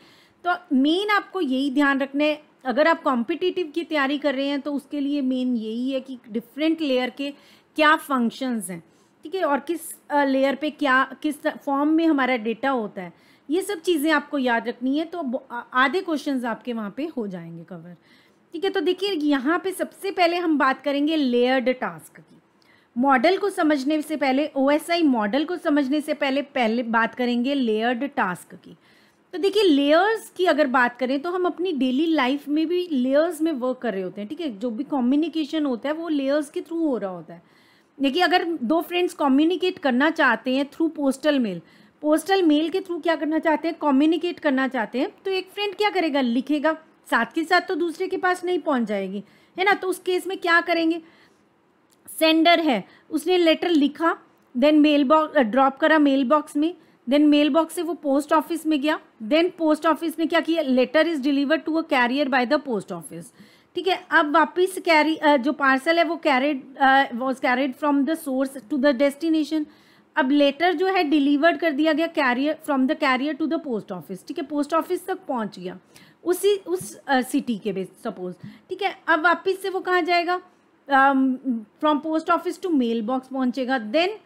तो मेन आपको यही ध्यान रखना है अगर आप कॉम्पिटिटिव की तैयारी कर रहे हैं तो उसके लिए मेन यही है कि डिफरेंट लेयर के क्या फंक्शंस हैं ठीक है और किस लेयर पे क्या किस फॉर्म में हमारा डेटा होता है ये सब चीज़ें आपको याद रखनी है तो आधे क्वेश्चन आपके वहाँ पे हो जाएंगे कवर ठीक है तो देखिए यहाँ पे सबसे पहले हम बात करेंगे लेयर्ड टास्क की मॉडल को समझने से पहले ओ मॉडल को समझने से पहले पहले बात करेंगे लेयर्ड टास्क की तो देखिए लेयर्स की अगर बात करें तो हम अपनी डेली लाइफ में भी लेयर्स में वर्क कर रहे होते हैं ठीक है जो भी कम्युनिकेशन होता है वो लेयर्स के थ्रू हो रहा होता है देखिए अगर दो फ्रेंड्स कम्युनिकेट करना चाहते हैं through postal mail postal mail के थ्रू क्या करना चाहते हैं कम्युनिकेट करना चाहते हैं तो एक फ्रेंड क्या करेगा लिखेगा साथ के साथ तो दूसरे के पास नहीं पहुंच जाएगी है ना तो उस केस में क्या करेंगे सेंडर है उसने लेटर लिखा देन मेल बॉक्स ड्रॉप करा मेल बॉक्स में देन मेल बॉक्स से वो पोस्ट ऑफिस में गया देन पोस्ट ऑफिस ने क्या किया letter is deliver to a carrier by the post office ठीक है अब वापिस कैरी जो पार्सल है वो carried was carried from the source to the destination अब लेटर जो है डिलीवर्ड कर दिया गया carrier from the carrier to the post office ठीक है पोस्ट ऑफिस तक पहुंच गया उसी उस सिटी के बेस सपोज ठीक है अब वापिस से वो कहाँ जाएगा from post office to mail box पहुँचेगा देन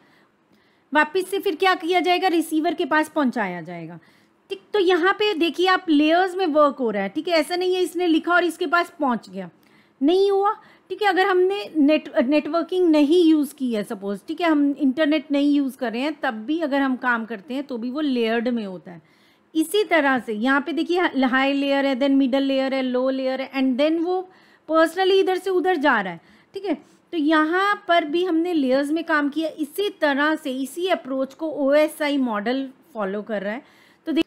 वापस से फिर क्या किया जाएगा रिसीवर के पास पहुंचाया जाएगा ठीक तो यहाँ पे देखिए आप लेयर्स में वर्क हो रहा है ठीक है ऐसा नहीं है इसने लिखा और इसके पास पहुँच गया नहीं हुआ ठीक है अगर हमने नेट नेटवर्किंग नहीं यूज़ की है सपोज ठीक है हम इंटरनेट नहीं यूज़ कर रहे हैं तब भी अगर हम काम करते हैं तो भी वो लेयर्ड में होता है इसी तरह से यहाँ पे देखिए हाई लेयर है देन मिडल लेयर है लो लेयर है एंड देन वो पर्सनली इधर से उधर जा रहा है ठीक है तो यहाँ पर भी हमने लेयर्स में काम किया इसी तरह से इसी अप्रोच को आई मॉडल फॉलो कर रहा है तो देख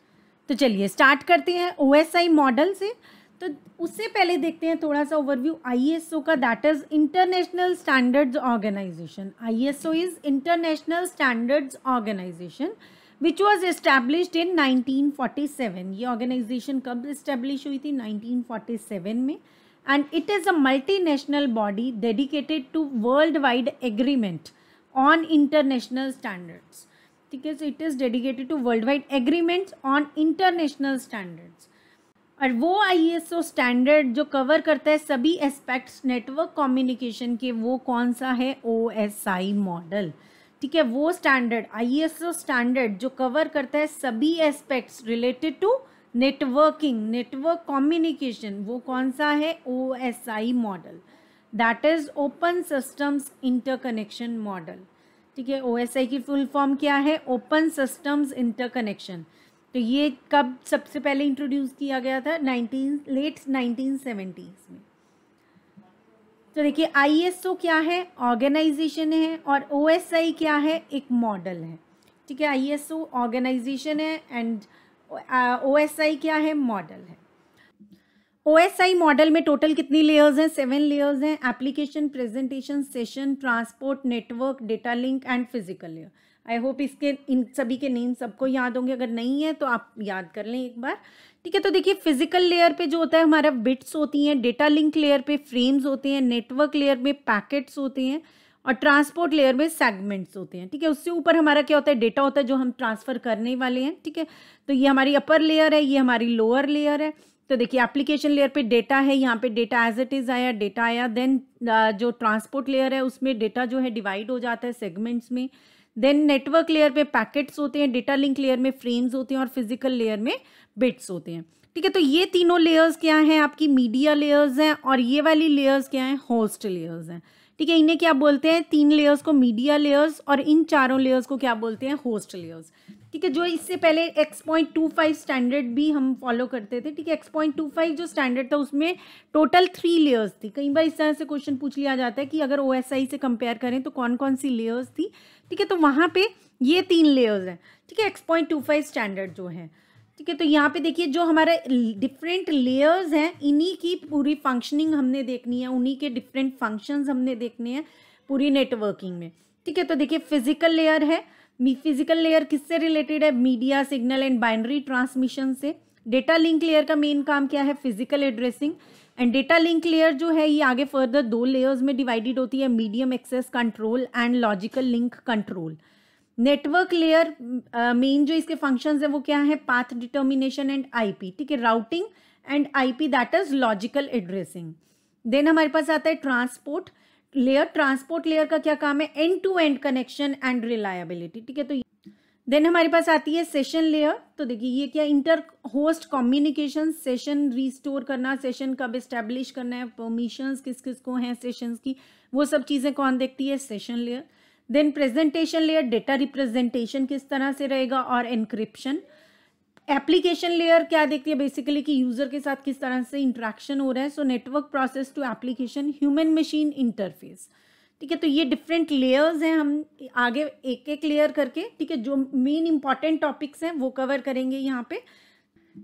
तो चलिए स्टार्ट करते हैं आई मॉडल से तो उससे पहले देखते हैं थोड़ा सा ओवरव्यू आईएसओ का that is international standards organization ISO is international standards organization which was established in 1947 ये ऑर्गेनाइजेशन कब इस्टेब्लिश हुई थी 1947 में and it is a multinational body dedicated to worldwide agreement on international standards ठीक है so it is dedicated to world wide agreements on international standards और वो आईएसओ स्टैंडर्ड e जो कवर करता है सभी एस्पेक्ट्स नेटवर्क कम्युनिकेशन के वो कौन सा है ओ एस आई मॉडल ठीक है वो स्टैंडर्ड आईएसओ स्टैंडर्ड जो कवर करता है सभी aspects related to networking network communication वो कौन सा है O S I model that is open systems interconnection model ठीक है ओ एस आई की फुल फॉर्म क्या है ओपन सिस्टम्स इंटरकनेक्शन तो ये कब सबसे पहले इंट्रोड्यूस किया गया था नाइनटीन लेट नाइनटीन सेवेंटीज़ में तो देखिए आई एस ओ क्या है ऑर्गेनाइजेशन है और ओ एस आई क्या है एक मॉडल है ठीक है आई एस ओ ऑर्गेनाइजेशन है एंड ओ एस आई क्या है मॉडल है ओ एस आई मॉडल में टोटल कितनी लेयर्स हैं सेवन लेयर्स हैं application presentation session transport network data link and physical layer I hope इसके इन सभी के नेम सबको याद होंगे अगर नहीं है तो आप याद कर लें एक बार ठीक है तो देखिए फिजिकल लेयर पे जो होता है हमारा बिट्स होती हैं डेटा लिंक लेयर पे फ्रेम्स होते हैं नेटवर्क लेयर में पैकेट्स होते हैं और ट्रांसपोर्ट लेयर में सेगमेंट्स होते हैं ठीक है उससे ऊपर हमारा क्या होता है डेटा होता है जो हम ट्रांसफ़र करने वाले हैं ठीक है तो ये हमारी अपर लेयर है ये हमारी लोअर लेयर है तो देखिए एप्लीकेशन लेयर पे डेटा है यहाँ पे डेटा एज इट इज़ आया डेटा आया देन जो ट्रांसपोर्ट लेयर है उसमें डेटा जो है डिवाइड हो जाता है सेगमेंट्स में देन नेटवर्क लेयर पे पैकेट्स होते हैं डेटा लिंक लेयर में फ्रेम्स होते हैं और फिजिकल लेयर में बिट्स होते हैं ठीक है तो ये तीनों लेयर्स क्या हैं आपकी मीडिया लेयर्स हैं और ये वाली लेयर्स क्या हैं होस्ट लेयर्स हैं ठीक है इन्हें क्या बोलते हैं तीन लेयर्स को मीडिया लेयर्स और इन चारों लेयर्स को क्या बोलते हैं होस्ट लेयर्स ठीक है जो इससे पहले X point two five standard भी हम फॉलो करते थे ठीक है एक्स पॉइंट टू फाइव जो स्टैंडर्ड था उसमें टोटल थ्री लेयर्स थी कई बार इस तरह से क्वेश्चन पूछ लिया जाता है कि अगर ओ एस आई से कंपेयर करें तो कौन कौन सी लेयर्स थी ठीक है तो वहाँ पर ये तीन लेयर्स हैं ठीक है X point two five standard जो है ठीक है तो यहाँ पे देखिए जो हमारे डिफरेंट लेयर्स हैं इन्हीं की पूरी फंक्शनिंग हमने देखनी है उन्हीं के डिफरेंट फंक्शंस हमने देखने हैं पूरी नेटवर्किंग में ठीक है तो देखिए फिजिकल लेयर है फिजिकल लेयर किससे रिलेटेड है media signal and binary transmission से डेटा लिंक लेयर का मेन काम क्या है physical addressing and data link layer जो है ये आगे फर्दर दो लेयर्स में डिवाइडेड होती है medium access control and logical link control network layer main जो इसके फंक्शंस है वो क्या है पाथ डिटर्मिनेशन एंड आईपी ठीक है routing and IP that is logical addressing then हमारे पास आता है ट्रांसपोर्ट लेयर ट्रांसपोर्ट लेयर का क्या काम है end to end connection and reliability ठीक है तो देन हमारे पास आती है सेशन लेयर तो देखिए ये क्या inter host communication session restore करना सेशन कब एस्टेब्लिश करना है परमिशन किस किस को हैं सेशंस की वो सब चीज़ें कौन देखती है session layer then presentation layer data representation किस तरह से रहेगा और इनक्रिप्शन एप्लीकेशन लेयर क्या देखती है बेसिकली कि यूजर के साथ किस तरह से इंट्रैक्शन हो रहा है so network process to application human machine interface ठीक है तो ये डिफरेंट लेयर्स हैं हम आगे एक एक लेयर करके ठीक है जो मेन इंपॉर्टेंट टॉपिक्स हैं वो कवर करेंगे यहाँ पे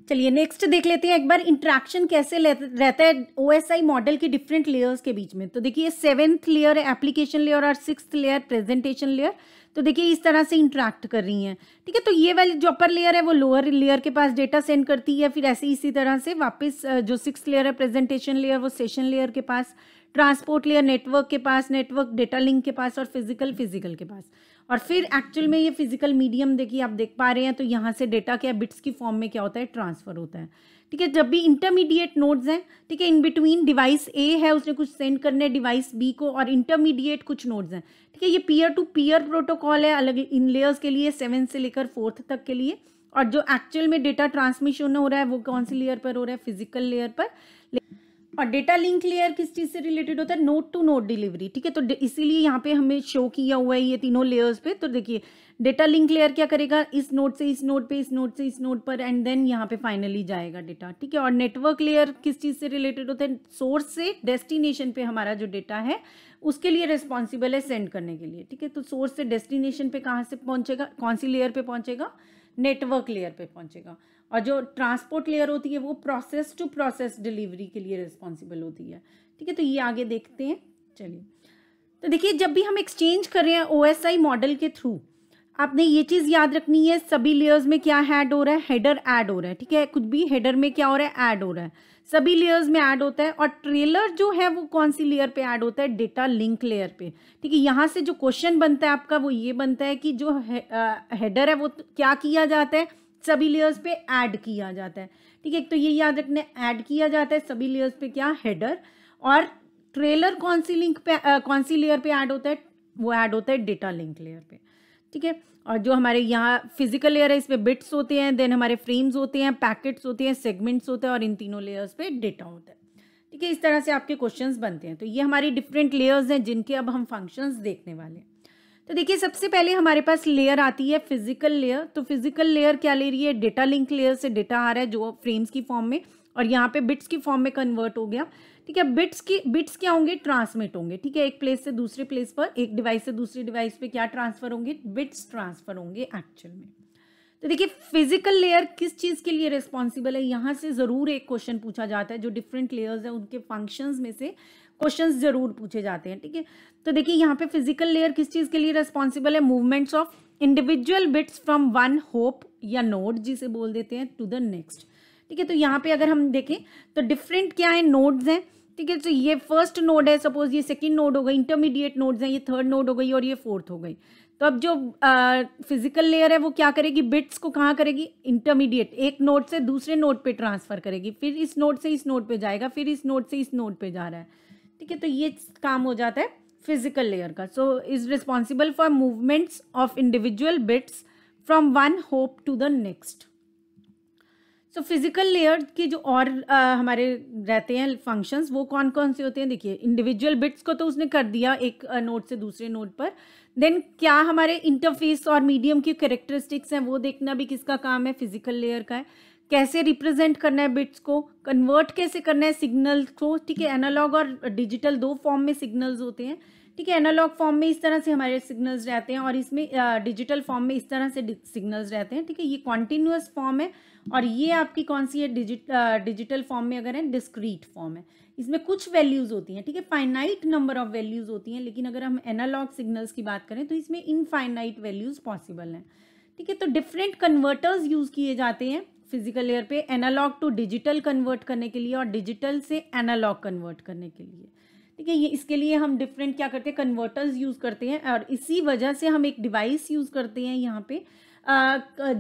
चलिए नेक्स्ट देख लेते हैं एक बार इंट्रैक्शन कैसे रहता है ओएसआई मॉडल के डिफरेंट लेयर्स के बीच में तो देखिए सेवेंथ लेयर है एप्लीकेशन लेयर और सिक्स लेयर प्रेजेंटेशन लेयर तो देखिए इस तरह से इंट्रैक्ट कर रही हैं ठीक है तो ये वाली जो अपर लेयर है वो लोअर लेयर के पास डेटा सेंड करती है फिर ऐसे इसी तरह से वापस जो सिक्स लेयर है प्रेजेंटेशन लेयर वो सेशन लेयर के पास ट्रांसपोर्ट लेयर नेटवर्क के पास नेटवर्क डेटा लिंक के पास और फिजिकल फिजिकल के पास और फिर एक्चुअल में ये फिजिकल मीडियम देखिए आप देख पा रहे हैं तो यहाँ से डेटा क्या बिट्स की फॉर्म में क्या होता है ट्रांसफ़र होता है ठीक है जब भी इंटरमीडिएट नोड्स हैं ठीक है इन बिटवीन डिवाइस ए है उसने कुछ सेंड करने है डिवाइस बी को और इंटरमीडिएट कुछ नोड्स हैं ठीक है ये पीयर टू पीयर प्रोटोकॉल है अलग इन लेयर्स के लिए सेवन से लेकर फोर्थ तक के लिए और जो एक्चुअल में डेटा ट्रांसमिशन हो रहा है वो कौन सी लेयर पर हो रहा है फिजिकल लेयर पर और डेटा लिंक लेयर किस चीज़ से रिलेटेड होता है नोट टू नोट डिलीवरी ठीक है तो इसीलिए यहाँ पे हमें शो किया हुआ है ये तीनों लेयर्स पे तो देखिए डेटा लिंक लेयर क्या करेगा इस नोट से इस नोट पे इस नोट से इस नोट पर एंड देन यहाँ पे फाइनली जाएगा डेटा ठीक है और नेटवर्क लेयर किस चीज़ से रिलेटेड होता है सोर्स से डेस्टिनेशन पे हमारा जो डेटा है उसके लिए रिस्पॉन्सिबल है सेंड करने के लिए ठीक है तो सोर्स से डेस्टिनेशन पे कहाँ से पहुंचेगा कौन सी लेयर पर पहुँचेगा नेटवर्क लेयर पर पहुँचेगा और जो ट्रांसपोर्ट लेयर होती है वो प्रोसेस टू प्रोसेस डिलीवरी के लिए रिस्पॉन्सिबल होती है ठीक है तो ये आगे देखते हैं चलिए तो देखिए जब भी हम एक्सचेंज कर रहे हैं ओ मॉडल के थ्रू आपने ये चीज़ याद रखनी है सभी लेयर्स में क्या ऐड हो रहा है हेडर ऐड हो रहा है ठीक है कुछ भी हेडर में क्या हो रहा है ऐड हो रहा है सभी लेयर्स में ऐड होता है और ट्रेलर जो है वो कौन सी लेयर पे ऐड होता है डेटा लिंक लेयर पे ठीक है यहाँ से जो क्वेश्चन बनता है आपका वो ये बनता है कि जो हेडर है वो क्या किया जाता है सभी लेयर्स पे ऐड किया जाता है ठीक है एक तो ये याद रखना ऐड किया जाता है सभी लेयर्स पे क्या हेडर और ट्रेलर कौन सी लिंक पे आ, कौन सी लेयर पे ऐड होता है वो ऐड होता है डेटा लिंक लेयर पे ठीक है और जो हमारे यहाँ फिजिकल लेयर है इसमें बिट्स होते हैं देन हमारे फ्रेम्स होते हैं पैकेट्स होते हैं सेगमेंट्स होते हैं और इन तीनों लेयर्स पे डेटा होता है ठीक है इस तरह से आपके क्वेश्चंस बनते हैं तो ये हमारी डिफरेंट लेयर्स हैं जिनके अब हम फंक्शंस देखने वाले हैं तो देखिए सबसे पहले हमारे पास लेयर आती है फिजिकल लेयर तो फिजिकल लेयर क्या ले रही है डेटा लिंक लेयर से डेटा आ रहा है जो फ्रेम्स की फॉर्म में और यहाँ पे बिट्स की फॉर्म में कन्वर्ट हो गया ठीक है बिट्स की बिट्स क्या होंगे ट्रांसमिट होंगे ठीक है एक प्लेस से दूसरे प्लेस पर एक डिवाइस से दूसरी डिवाइस पे क्या ट्रांसफर होंगे बिट्स ट्रांसफर होंगे एक्चुअल में तो देखिए फिजिकल लेयर किस चीज़ के लिए रिस्पॉन्सिबल है यहाँ से ज़रूर एक क्वेश्चन पूछा जाता है जो डिफरेंट लेयर्स है उनके फंक्शंस में से क्वेश्चन जरूर पूछे जाते हैं ठीक है तो देखिए यहाँ पे फिजिकल लेयर किस चीज़ के लिए रेस्पॉन्सिबल है movements of individual bits from one hop या नोड जिसे बोल देते हैं टू द नेक्स्ट ठीक है तो यहाँ पे अगर हम देखें तो डिफरेंट क्या है नोड्स हैं ठीक है तो ये फर्स्ट नोड है सपोज ये सेकेंड नोड हो गई इंटरमीडिएट नोड्स हैं ये थर्ड नोड हो गई और ये फोर्थ हो गई तो अब जो फिजिकल लेयर है वो क्या करेगी बिट्स को कहाँ करेगी इंटरमीडिएट एक नोड से दूसरे नोड पे ट्रांसफर करेगी फिर इस नोड से इस नोड पे जाएगा फिर इस नोड से इस नोड पे जा रहा है ठीक है तो ये काम हो जाता है फिजिकल लेयर का so is responsible for movements of individual bits from one hop to the next so physical layer के जो और आ, हमारे रहते हैं फंक्शंस वो कौन कौन से होते हैं देखिए इंडिविजुअल बिट्स को तो उसने कर दिया एक नोट से दूसरे नोट पर देन क्या हमारे इंटरफेस और मीडियम की करेक्टरिस्टिक्स हैं वो देखना भी किसका काम है फिजिकल लेयर का है कैसे रिप्रेजेंट करना है बिट्स को कन्वर्ट कैसे करना है सिग्नल को ठीक है एनालॉग और डिजिटल दो फॉर्म में सिग्नल्स होते हैं ठीक है एनालॉग फॉर्म में इस तरह से हमारे सिग्नल्स रहते हैं और इसमें डिजिटल फॉर्म में इस तरह से सिग्नल्स रहते हैं ठीक है ये कॉन्टिन्यूस फॉर्म है और ये आपकी कौन सी है डिजिट डिजिटल फॉर्म में अगर है डिस्क्रीट फॉर्म है इसमें कुछ वैल्यूज़ होती हैं ठीक है फाइनाइट नंबर ऑफ वैल्यूज़ होती हैं लेकिन अगर हम एनालॉग सिग्नल्स की बात करें तो इसमें इनफाइनाइट वैल्यूज़ पॉसिबल हैं ठीक है तो डिफरेंट कन्वर्टर्स यूज़ किए जाते हैं फिजिकल लेयर पे एनालॉग टू डिजिटल कन्वर्ट करने के लिए और डिजिटल से एनालॉग कन्वर्ट करने के लिए ठीक है ये इसके लिए हम डिफरेंट क्या करते हैं कन्वर्टर्स यूज़ करते हैं और इसी वजह से हम एक डिवाइस यूज़ करते हैं यहाँ पे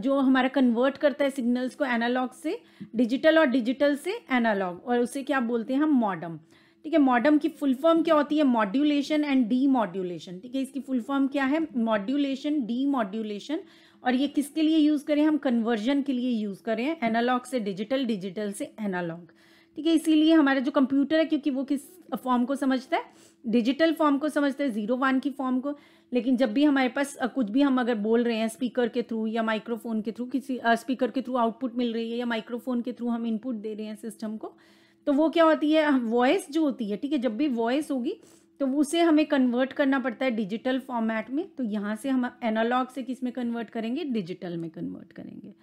जो हमारा कन्वर्ट करता है सिग्नल्स को एनालॉग से डिजिटल और डिजिटल से एनालॉग और उसे क्या बोलते हैं हम मॉडम ठीक है मॉडम की फुल फॉर्म क्या होती है मॉड्यूलेशन एंड डी मॉड्यूलेशन ठीक है इसकी फुल फॉर्म क्या है मॉड्यूलेशन डी मॉड्यूलेशन और ये किसके लिए यूज़ करें हम कन्वर्जन के लिए यूज़ करें एनालॉग से डिजिटल डिजिटल से एनालॉग ठीक है इसीलिए हमारा जो कंप्यूटर है क्योंकि वो किस फॉर्म को समझता है डिजिटल फॉर्म को समझता है जीरो वन की फॉर्म को लेकिन जब भी हमारे पास कुछ भी हम अगर बोल रहे हैं स्पीकर के थ्रू या माइक्रोफोन के थ्रू किसी स्पीकर के थ्रू आउटपुट मिल रही है या माइक्रोफोन के थ्रू हम इनपुट दे रहे हैं सिस्टम को तो वो क्या होती है वॉइस जो होती है ठीक है जब भी वॉइस होगी तो उसे हमें कन्वर्ट करना पड़ता है डिजिटल फॉर्मेट में तो यहाँ से हम एनालॉग से किस में कन्वर्ट करेंगे डिजिटल में कन्वर्ट करेंगे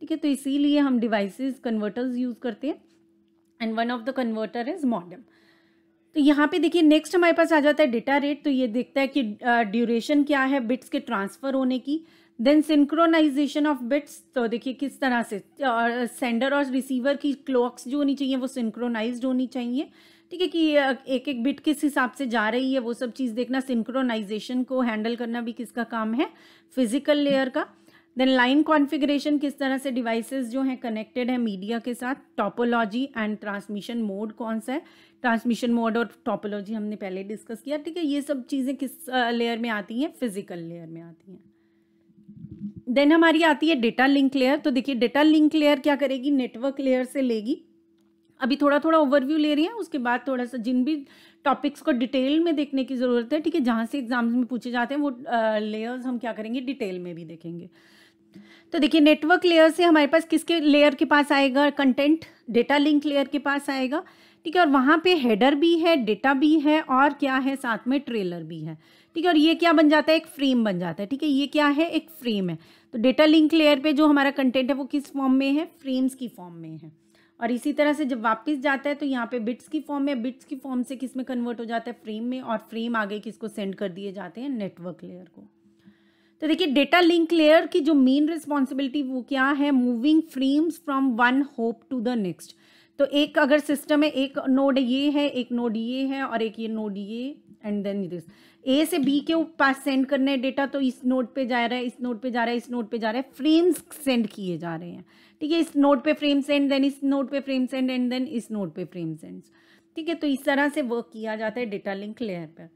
ठीक है तो इसीलिए हम डिवाइसेस कन्वर्टर्स यूज़ करते हैं and one of the converter is modem तो यहाँ पे देखिए नेक्स्ट हमारे पास आ जाता है डेटा रेट तो ये देखता है कि ड्यूरेशन uh, क्या है बिट्स के ट्रांसफ़र होने की देन सिंक्रोनाइजेशन ऑफ बिट्स तो देखिए किस तरह से और सेंडर और रिसीवर की क्लॉक्स जो होनी चाहिए वो सिंक्रोनाइज होनी चाहिए ठीक है कि एक एक बिट किस हिसाब से जा रही है वो सब चीज़ देखना सिंक्रोनाइजेशन को हैंडल करना भी किसका काम है फिजिकल लेयर का देन लाइन कॉन्फ़िगरेशन किस तरह से डिवाइसेस जो हैं कनेक्टेड है मीडिया के साथ टॉपोलॉजी एंड ट्रांसमिशन मोड कौन सा है ट्रांसमिशन मोड और टॉपोलॉजी हमने पहले डिस्कस किया ठीक है ये सब चीज़ें किस लेयर में आती हैं फिजिकल लेयर में आती हैं देन हमारी आती है डेटा लिंक लेयर तो देखिए डेटा लिंक लेयर क्या करेगी नेटवर्क लेयर से लेगी अभी थोड़ा थोड़ा ओवरव्यू ले रही हैं उसके बाद थोड़ा सा जिन भी टॉपिक्स को डिटेल में देखने की ज़रूरत है ठीक है जहाँ से एग्जाम्स में पूछे जाते हैं वो लेयर्स हम क्या करेंगे डिटेल में भी देखेंगे तो देखिए नेटवर्क लेयर से हमारे पास किसके लेयर के पास आएगा कंटेंट डेटा लिंक लेयर के पास आएगा ठीक है और वहाँ पे हेडर भी है डेटा भी है और क्या है साथ में ट्रेलर भी है ठीक है और ये क्या बन जाता है एक फ्रेम बन जाता है ठीक है ये क्या है एक फ्रेम है तो डेटा लिंक लेयर पे जो हमारा कंटेंट है वो किस फॉर्म में है फ्रेम्स की फॉर्म में है और इसी तरह से जब वापस जाता है तो यहाँ पे बिट्स की फॉर्म में बिट्स की फॉर्म से किस में कन्वर्ट हो जाता है फ्रेम में और फ्रेम आगे किसको सेंड कर दिए जाते हैं नेटवर्क लेयर को तो देखिए डेटा लिंक लेयर की जो मेन रिस्पॉन्सिबिलिटी वो क्या है moving frames from one hop to the next तो एक अगर सिस्टम है एक नोड ये है एक नोड ये है और एक ये नोड ये एंड देन दिस ए से बी के पास सेंड करना है डेटा तो इस नोट पे जा रहा है इस नोट पे जा रहा है इस नोट पे जा रहा है फ्रेम्स सेंड किए जा रहे हैं ठीक है इस नोट पे फ्रेम सेंड देन इस नोट पे फ्रेम सेंड एंड देन इस नोट पे फ्रेम सेंड ठीक है तो इस तरह से वर्क किया जाता है डेटा लिंक लेयर पर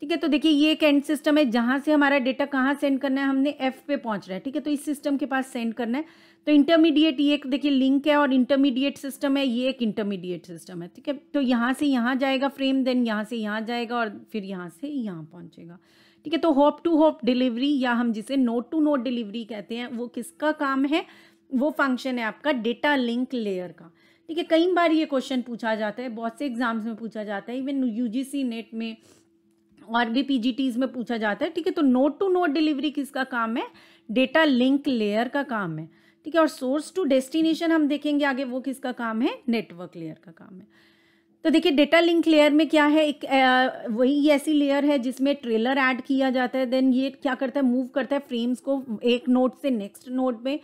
ठीक है तो देखिए ये एक एंड सिस्टम है जहाँ से हमारा डेटा कहाँ सेंड करना है हमने एफ पे पहुँच रहा है ठीक है तो इस सिस्टम के पास सेंड करना है तो इंटरमीडिएट ये एक देखिए लिंक है और इंटरमीडिएट सिस्टम है ये एक इंटरमीडिएट सिस्टम है ठीक है तो यहाँ से यहाँ जाएगा फ्रेम देन यहाँ से यहाँ जाएगा और फिर यहाँ से यहाँ पहुँचेगा ठीक है तो होप टू होप डिलीवरी या हम जिसे नोट टू नोट डिलीवरी कहते हैं वो किसका काम है वो फंक्शन है आपका डेटा लिंक लेयर का ठीक है कई बार ये क्वेश्चन पूछा जाता है बहुत से एग्जाम्स में पूछा जाता है इवन यू नेट में और भी पी में पूछा जाता है ठीक है तो नोट टू नोट डिलीवरी किसका काम है डेटा लिंक लेयर का काम है ठीक है और सोर्स टू डेस्टिनेशन हम देखेंगे आगे वो किसका काम है नेटवर्क लेयर का काम है तो देखिए डेटा लिंक लेयर में क्या है एक आ, वही ऐसी लेयर है जिसमें ट्रेलर ऐड किया जाता है देन ये क्या करता है मूव करता है फ्रेम्स को एक नोट से नेक्स्ट नोट में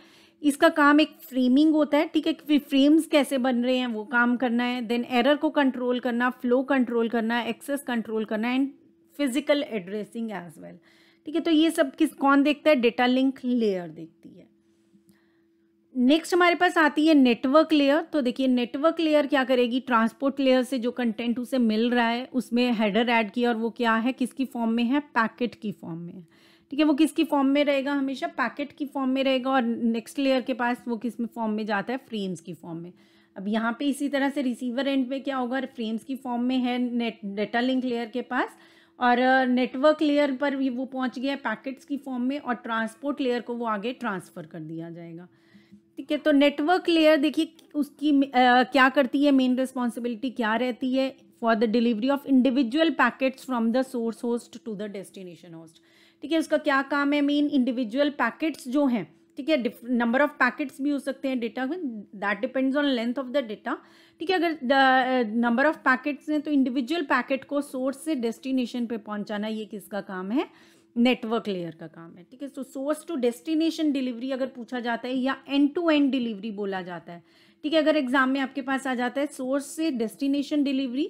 इसका काम एक फ्रेमिंग होता है ठीक है फ्रेम्स कैसे बन रहे हैं वो काम करना है देन एरर को कंट्रोल करना फ्लो कंट्रोल करना एक्सेस कंट्रोल करना and physical addressing as well ठीक है तो ये सब किस कौन देखता है डेटा लिंक लेयर देखती है नेक्स्ट हमारे पास आती है नेटवर्क लेयर तो देखिए नेटवर्क लेयर क्या करेगी ट्रांसपोर्ट लेयर से जो कंटेंट उसे मिल रहा है उसमें हेडर ऐड किया और वो क्या है किसकी फॉर्म में है पैकेट की फॉर्म में है ठीक है वो किसकी फॉर्म में रहेगा हमेशा पैकेट की फॉर्म में रहेगा और नेक्स्ट लेयर के पास वो किस में फॉर्म में जाता है फ्रेम्स की फॉर्म में अब यहाँ पे इसी तरह से रिसीवर एंड में क्या होगा फ्रेम्स की फॉर्म में है नेट डेटा लिंक लेयर के पास और नेटवर्क लेयर पर भी वो पहुँच गया पैकेट्स की फॉर्म में और ट्रांसपोर्ट लेयर को वो आगे ट्रांसफ़र कर दिया जाएगा ठीक है तो नेटवर्क लेयर देखिए उसकी आ, क्या करती है मेन रिस्पॉन्सिबिलिटी क्या रहती है for the delivery of individual packets from the source host to the destination host ठीक है उसका क्या काम है मेन इंडिविजुअल पैकेट्स जो हैं ठीक है नंबर ऑफ पैकेट्स भी हो सकते हैं डेटा में that depends on length of the data ठीक है अगर नंबर ऑफ पैकेट्स हैं तो इंडिविजुअल पैकेट को सोर्स से डेस्टिनेशन पे पहुंचाना ये किसका काम है नेटवर्क लेयर का काम है ठीक है so source to destination delivery अगर पूछा जाता है या एंड टू एंड डिलीवरी बोला जाता है ठीक है अगर एग्जाम में आपके पास आ जाता है सोर्स से डेस्टिनेशन डिलीवरी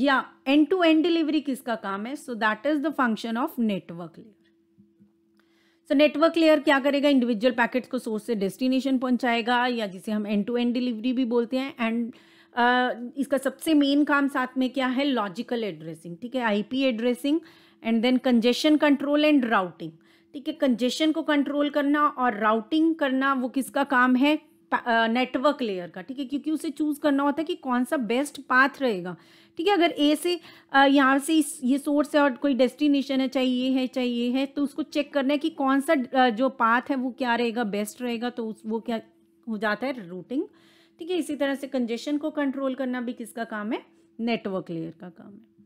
या एंड टू एंड डिलीवरी किसका काम है so that is the function of network layer so network layer क्या करेगा इंडिविजुअल पैकेट को सोर्स से डेस्टिनेशन पहुंचाएगा या जिसे हम एंड टू एंड डिलीवरी भी बोलते हैं एंड uh, इसका सबसे मेन काम साथ में क्या है लॉजिकल एड्रेसिंग ठीक है IP addressing and then congestion control and routing ठीक है कंजेशन को कंट्रोल करना और राउटिंग करना वो किसका काम है नेटवर्क लेयर का ठीक है क्योंकि उसे चूज करना होता है कि कौन सा बेस्ट पाथ रहेगा ठीक है अगर ए से यहाँ से ये सोर्स है और कोई डेस्टिनेशन है चाहिए है चाहिए है तो उसको चेक करना है कि कौन सा जो पाथ है वो क्या रहेगा बेस्ट रहेगा तो उस वो क्या हो जाता है रूटिंग ठीक है इसी तरह से कंजेशन को कंट्रोल करना भी किसका काम है नेटवर्क लेयर का काम है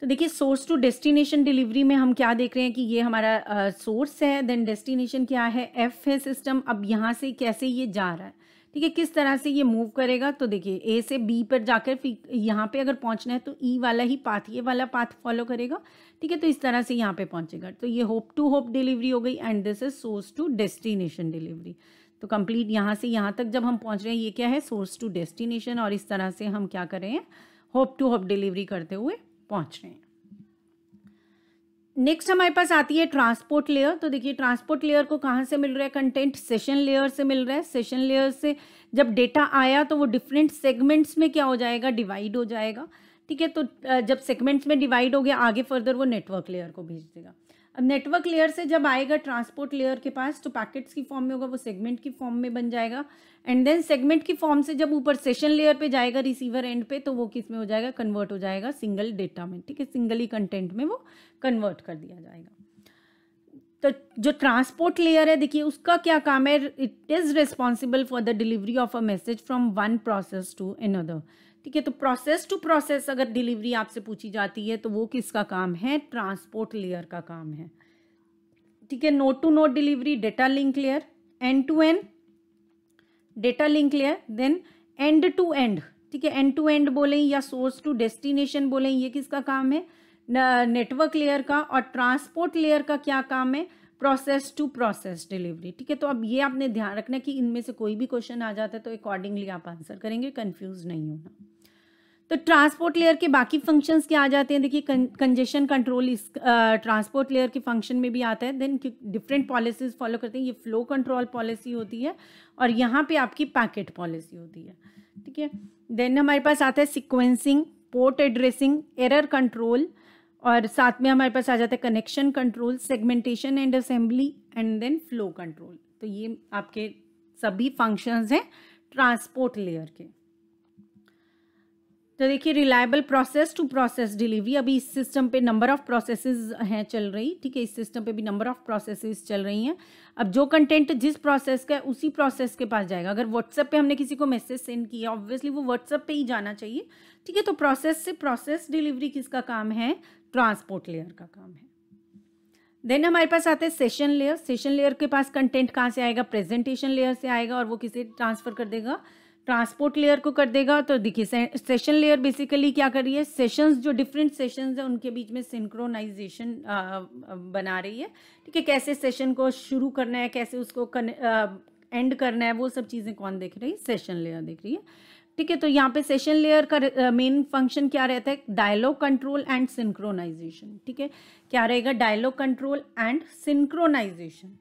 तो देखिए सोर्स टू डेस्टिनेशन डिलीवरी में हम क्या देख रहे हैं कि ये हमारा सोर्स uh, है देन डेस्टिनेशन क्या है एफ है सिस्टम अब यहाँ से कैसे ये जा रहा है ठीक है किस तरह से ये मूव करेगा तो देखिए ए से बी पर जाकर फिर यहाँ पे अगर पहुँचना है तो ई e वाला ही पाथ ये वाला पाथ फॉलो करेगा ठीक है तो इस तरह से यहाँ पर पहुँचेगा तो ये होप टू होप डिलीवरी हो गई and this is source to destination delivery तो कंप्लीट यहाँ से यहाँ तक जब हम पहुँच रहे हैं ये क्या है सोर्स टू डेस्टिनेशन और इस तरह से हम क्या कर रहे हैं होप टू होप डिलीवरी करते हुए पहुंच रहे हैं नेक्स्ट हमारे पास आती है ट्रांसपोर्ट लेयर तो देखिए ट्रांसपोर्ट लेयर को कहाँ से मिल रहा है कंटेंट सेशन लेयर से मिल रहा है सेशन लेयर से जब डेटा आया तो वो डिफरेंट सेगमेंट्स में क्या हो जाएगा डिवाइड हो जाएगा ठीक है तो जब सेगमेंट्स में डिवाइड हो गया आगे फर्दर वो नेटवर्क लेयर को भेज देगा अब नेटवर्क लेयर से जब आएगा ट्रांसपोर्ट लेयर के पास तो पैकेट्स की फॉर्म में होगा वो सेगमेंट की फॉर्म में बन जाएगा एंड देन सेगमेंट की फॉर्म से जब ऊपर सेशन लेयर पे जाएगा रिसीवर एंड पे तो वो किस में हो जाएगा कन्वर्ट हो जाएगा सिंगल डेटा में ठीक है सिंगल ही कंटेंट में वो कन्वर्ट कर दिया जाएगा तो जो ट्रांसपोर्ट लेयर है देखिए उसका क्या काम है it is responsible for the delivery of a message from one process to another ठीक है तो प्रोसेस टू प्रोसेस अगर डिलीवरी आपसे पूछी जाती है तो वो किसका काम है ट्रांसपोर्ट लेयर का काम है ठीक है node to node delivery data link layer end to end data link layer then end to end ठीक है एंड टू एंड बोलें या सोर्स टू डेस्टिनेशन बोलें ये किसका काम है नेटवर्क लेयर का और ट्रांसपोर्ट लेयर का क्या काम है प्रोसेस टू प्रोसेस डिलीवरी ठीक है तो अब ये आपने ध्यान रखना कि इनमें से कोई भी क्वेश्चन आ जाता है तो अकॉर्डिंगली आप आंसर करेंगे कंफ्यूज नहीं होना तो ट्रांसपोर्ट लेयर के बाकी फंक्शंस क्या आ जाते हैं देखिए कंजेशन कंट्रोल इस ट्रांसपोर्ट लेयर के फंक्शन में भी आता है देन डिफरेंट पॉलिसीज फॉलो करते हैं ये फ्लो कंट्रोल पॉलिसी होती है और यहाँ पे आपकी पैकेट पॉलिसी होती है ठीक है देन हमारे पास आता है sequencing port addressing error control और साथ में हमारे पास आ जाता है connection control segmentation and assembly and then flow control तो ये आपके सभी फंक्शंस हैं ट्रांसपोर्ट लेयर के तो देखिए reliable process to process delivery अभी इस सिस्टम पे नंबर ऑफ प्रोसेसेस हैं चल रही ठीक है इस सिस्टम पे भी नंबर ऑफ प्रोसेसेस चल रही हैं अब जो कंटेंट जिस प्रोसेस का है उसी प्रोसेस के पास जाएगा अगर व्हाट्सएप पे हमने किसी को मैसेज सेंड किया ऑब्वियसली वो व्हाट्सएप पे ही जाना चाहिए ठीक है तो प्रोसेस से प्रोसेस डिलीवरी किसका काम है ट्रांसपोर्ट लेयर का काम है देन हमारे पास आते हैं सेशन लेयर सेशन लेयर के पास कंटेंट कहाँ से आएगा प्रेजेंटेशन लेयर से आएगा और वो किसे ट्रांसफर कर देगा ट्रांसपोर्ट लेयर को कर देगा तो देखिए सेशन लेयर बेसिकली क्या कर रही है सेशंस जो डिफरेंट सेशंस हैं उनके बीच में सिंक्रोनाइजेशन बना रही है ठीक है कैसे सेशन को शुरू करना है कैसे उसको एंड करना है वो सब चीज़ें कौन देख रही है सेशन लेयर देख रही है ठीक है तो यहाँ पे सेशन लेयर का मेन फंक्शन क्या रहता है डायलॉग कंट्रोल एंड सिंक्रोनाइजेशन ठीक है क्या रहेगा डायलॉग कंट्रोल एंड सिंक्रोनाइजेशन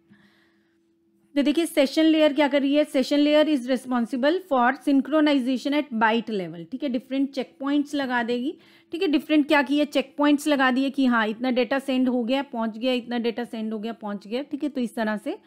तो देखिए सेशन लेयर क्या कर रही है session layer is responsible for synchronization at byte level ठीक है डिफरेंट चेक पॉइंट्स लगा देगी ठीक है डिफरेंट क्या किया चेक पॉइंट्स लगा दिए कि हाँ इतना डेटा सेंड हो गया पहुंच गया इतना डेटा सेंड हो गया पहुंच गया ठीक है तो इस तरह से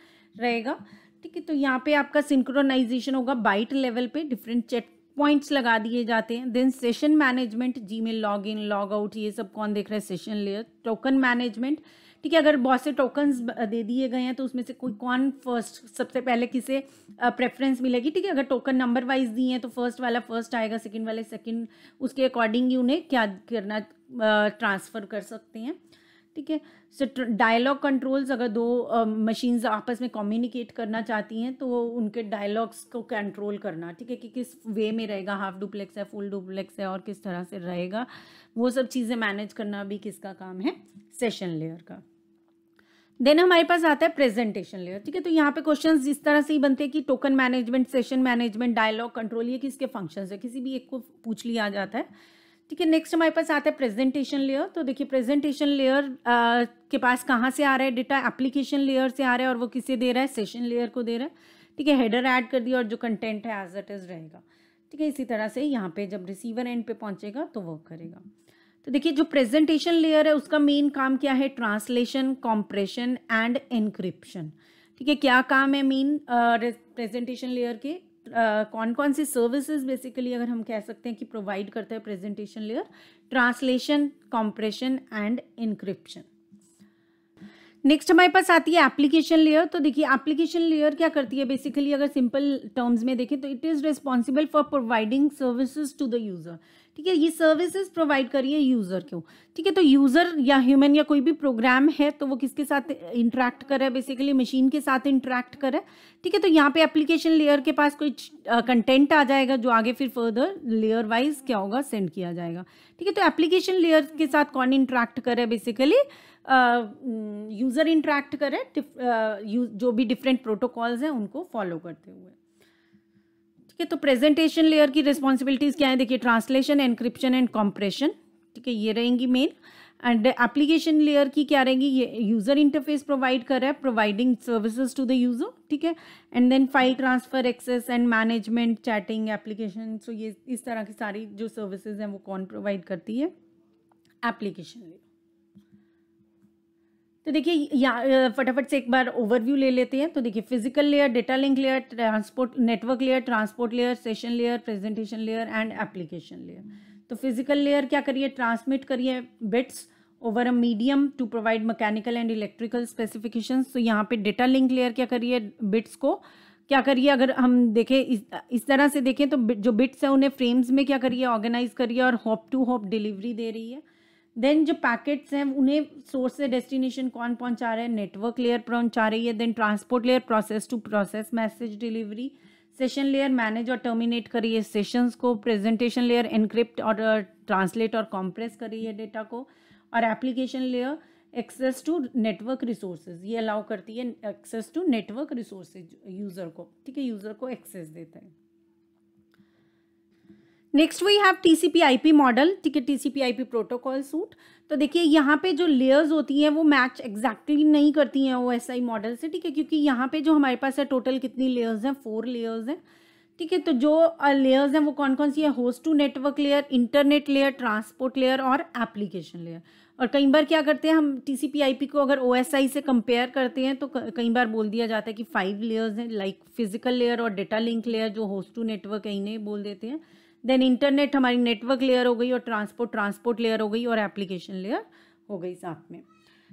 रहेगा ठीक है तो यहाँ पे आपका सिंक्रोनाइजेशन होगा बाइट लेवल पे डिफरेंट चेक पॉइंट्स लगा दिए जाते हैं then session management Gmail log in log out ये सब कौन देख रहा है सेशन लेयर टोकन मैनेजमेंट ठीक है अगर बहुत से टोकन्स दे दिए गए हैं तो उसमें से कोई कौन फर्स्ट सबसे पहले किसे प्रेफरेंस मिलेगी ठीक है अगर टोकन नंबर वाइज दिए हैं तो फर्स्ट वाला फर्स्ट आएगा सेकेंड वाले सेकेंड उसके अकॉर्डिंग ही उन्हें क्या करना ट्रांसफ़र कर सकते हैं ठीक है सो डायलॉग कंट्रोल्स अगर दो मशीन्स uh, आपस में कम्युनिकेट करना चाहती हैं तो उनके डायलॉग्स को कंट्रोल करना ठीक है कि किस वे में रहेगा हाफ डुप्लेक्स है फुल डुप्लेक्स है और किस तरह से रहेगा वो सब चीज़ें मैनेज करना भी किसका काम है सेशन लेयर का देन हमारे पास आता है प्रेजेंटेशन लेयर ठीक है तो यहाँ पे क्वेश्चंस इस तरह से ही बनते हैं कि token management session management dialog control ये किसके फंक्शंस है किसी भी एक को पूछ लिया जाता है ठीक है नेक्स्ट हमारे पास आता है प्रेजेंटेशन लेयर तो देखिए प्रेजेंटेशन लेयर के पास कहाँ से आ रहा है डेटा एप्लीकेशन लेयर से आ रहा है और वो किसे दे रहा है सेशन लेयर को दे रहा है ठीक है हेडर ऐड कर दिया और जो कंटेंट है एज एट इज़ रहेगा ठीक है इसी तरह से यहाँ पे जब रिसीवर एंड पे पहुँचेगा तो वर्क करेगा तो देखिए जो प्रेजेंटेशन लेयर है उसका मेन काम क्या है ट्रांसलेशन कॉम्प्रेशन एंड इनक्रिप्शन ठीक है क्या काम है मेन प्रेजेंटेशन लेयर के कौन कौन सी सर्विसेज बेसिकली अगर हम कह सकते हैं कि प्रोवाइड करता है presentation layer translation compression and encryption next हमारे पास आती है एप्लीकेशन लेयर तो देखिए एप्लीकेशन लेयर क्या करती है बेसिकली अगर सिंपल टर्म्स में देखें तो it is responsible for providing services to the user ठीक है ये सर्विसेज प्रोवाइड करिए यूज़र को ठीक है तो यूज़र या ह्यूमन या कोई भी प्रोग्राम है तो वो किसके साथ इंट्रैक्ट करे बेसिकली मशीन के साथ इंट्रैक्ट करे ठीक है तो यहाँ पे एप्लीकेशन लेयर के पास कोई कंटेंट आ जाएगा जो आगे फिर फर्दर लेयर वाइज क्या होगा सेंड किया जाएगा ठीक है तो एप्लीकेशन लेयर के साथ कौन इंट्रैक्ट करे बेसिकली यूज़र इंट्रैक्ट करें जो भी डिफरेंट प्रोटोकॉल्स हैं उनको फॉलो करते हुए ठीक है तो प्रेजेंटेशन लेयर की रिस्पॉन्सिबिलिटीज़ क्या है देखिए ट्रांसलेशन एनक्रिप्शन एंड कॉम्प्रेशन ठीक है ये रहेंगी मेन एंड एप्लीकेशन लेयर की क्या रहेगी ये यूज़र इंटरफेस प्रोवाइड कर रहा है providing services to the user ठीक है and then file transfer access and management chatting application so ये इस तरह की सारी जो सर्विसेज हैं वो कौन प्रोवाइड करती है एप्लीकेशन लेयर तो देखिए यहाँ फटाफट से एक बार ओवरव्यू ले लेते हैं तो देखिए physical layer data link layer transport network layer transport layer session layer presentation layer and application layer तो फिजिकल लेयर क्या करिए ट्रांसमिट करिए bits over a medium to provide mechanical and electrical specification तो यहाँ पे डेटा लिंक लेयर क्या करिए बिट्स को क्या करिए अगर हम देखें इस इस तरह से देखें तो जो बिट्स हैं उन्हें फ्रेम्स में क्या करिए ऑर्गेनाइज करिए और हॉप टू हॉप डिलीवरी दे रही है देन जो पैकेट्स हैं उन्हें सोर्स से डेस्टिनेशन कौन पहुंचा रहा है नेटवर्क लेयर पहुंचा रही है then transport layer process to process message delivery session layer manage और टर्मिनेट कर रही है सेशंस को प्रेजेंटेशन लेयर इनक्रिप्ट और ट्रांसलेट uh, और कॉम्प्रेस कर रही है डेटा को और application layer access to network resources ये अलाउ करती है access to network resources user को ठीक है यूज़र को एक्सेस देता है next we have T C P I P model ठीक है T C P I P protocol suite तो देखिए यहाँ पे जो लेयर्स होती हैं वो मैच एग्जैक्टली exactly नहीं करती हैं ओ एस आई मॉडल से ठीक है क्योंकि यहाँ पे जो हमारे पास है टोटल कितनी लेयर्स हैं फोर लेयर्स हैं ठीक है तो जो लेयर्स हैं वो कौन कौन सी है host to network layer internet layer transport layer और एप्लीकेशन लेयर और कई बार क्या करते हैं हम T C P I P को अगर ओ एस आई से कंपेयर करते हैं तो कई बार बोल दिया जाता है कि फाइव लेयर्स हैं लाइक फिजिकल लेयर और डेटा लिंक लेयर जो होस्ट टू नेटवर्क है इन्हें बोल देते हैं देन इंटरनेट हमारी नेटवर्क लेयर हो गई और ट्रांसपोर्ट ट्रांसपोर्ट लेयर हो गई और एप्लीकेशन लेयर हो गई साथ में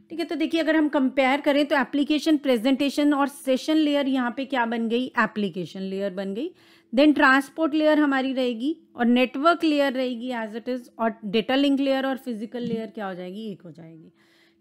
ठीक है तो देखिए अगर हम कंपेयर करें तो एप्लीकेशन प्रेजेंटेशन और सेशन लेयर यहाँ पे क्या बन गई एप्लीकेशन लेयर बन गई देन ट्रांसपोर्ट लेयर हमारी रहेगी और नेटवर्क लेयर रहेगी एज इट इज़ और डेटा लिंक लेयर और फिजिकल लेयर क्या हो जाएगी एक हो जाएगी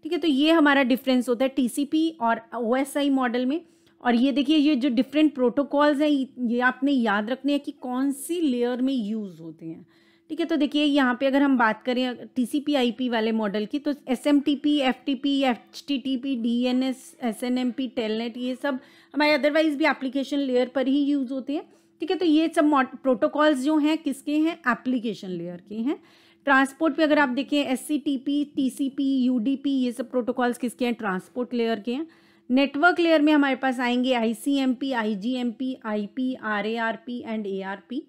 ठीक है तो ये हमारा डिफरेंस होता है टीसीपी और ओएसआई मॉडल में और ये देखिए ये जो डिफरेंट प्रोटोकॉल्स हैं ये आपने याद रखने हैं कि कौन सी लेयर में यूज़ होते हैं ठीक है तो देखिए यहाँ पे अगर हम बात करें T C P I P वाले मॉडल की तो S M T P F T P H T T P D N S S N M P telnet ये सब हमारे अदरवाइज भी एप्लीकेशन लेयर पर ही यूज़ होते हैं ठीक है तो ये सब प्रोटोकॉल्स जो हैं किसके हैं एप्लीकेशन लेयर के हैं ट्रांसपोर्ट पे अगर आप देखें S C T P T C P U D P ये सब प्रोटोकॉल्स किसके हैं ट्रांसपोर्ट लेयर के हैं नेटवर्क लेयर में हमारे पास आएंगे I C M P I G M P I P R A R P and A R P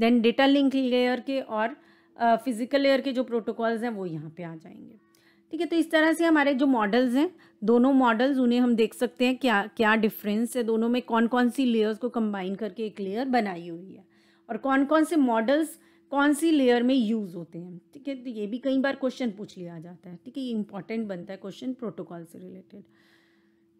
then data link layer के और फिजिकल uh, लेयर के जो प्रोटोकॉल्स हैं वो यहाँ पे आ जाएंगे ठीक है तो इस तरह से हमारे जो मॉडल्स हैं दोनों मॉडल्स उन्हें हम देख सकते हैं क्या क्या डिफरेंस है दोनों में कौन कौन सी लेयर्स को कंबाइन करके एक लेयर बनाई हुई है और कौन कौन से मॉडल्स कौन सी लेयर में यूज़ होते हैं ठीक है तो ये भी कई बार क्वेश्चन पूछ लिया जाता है ठीक है ये इंपॉर्टेंट बनता है क्वेश्चन प्रोटोकॉल से रिलेटेड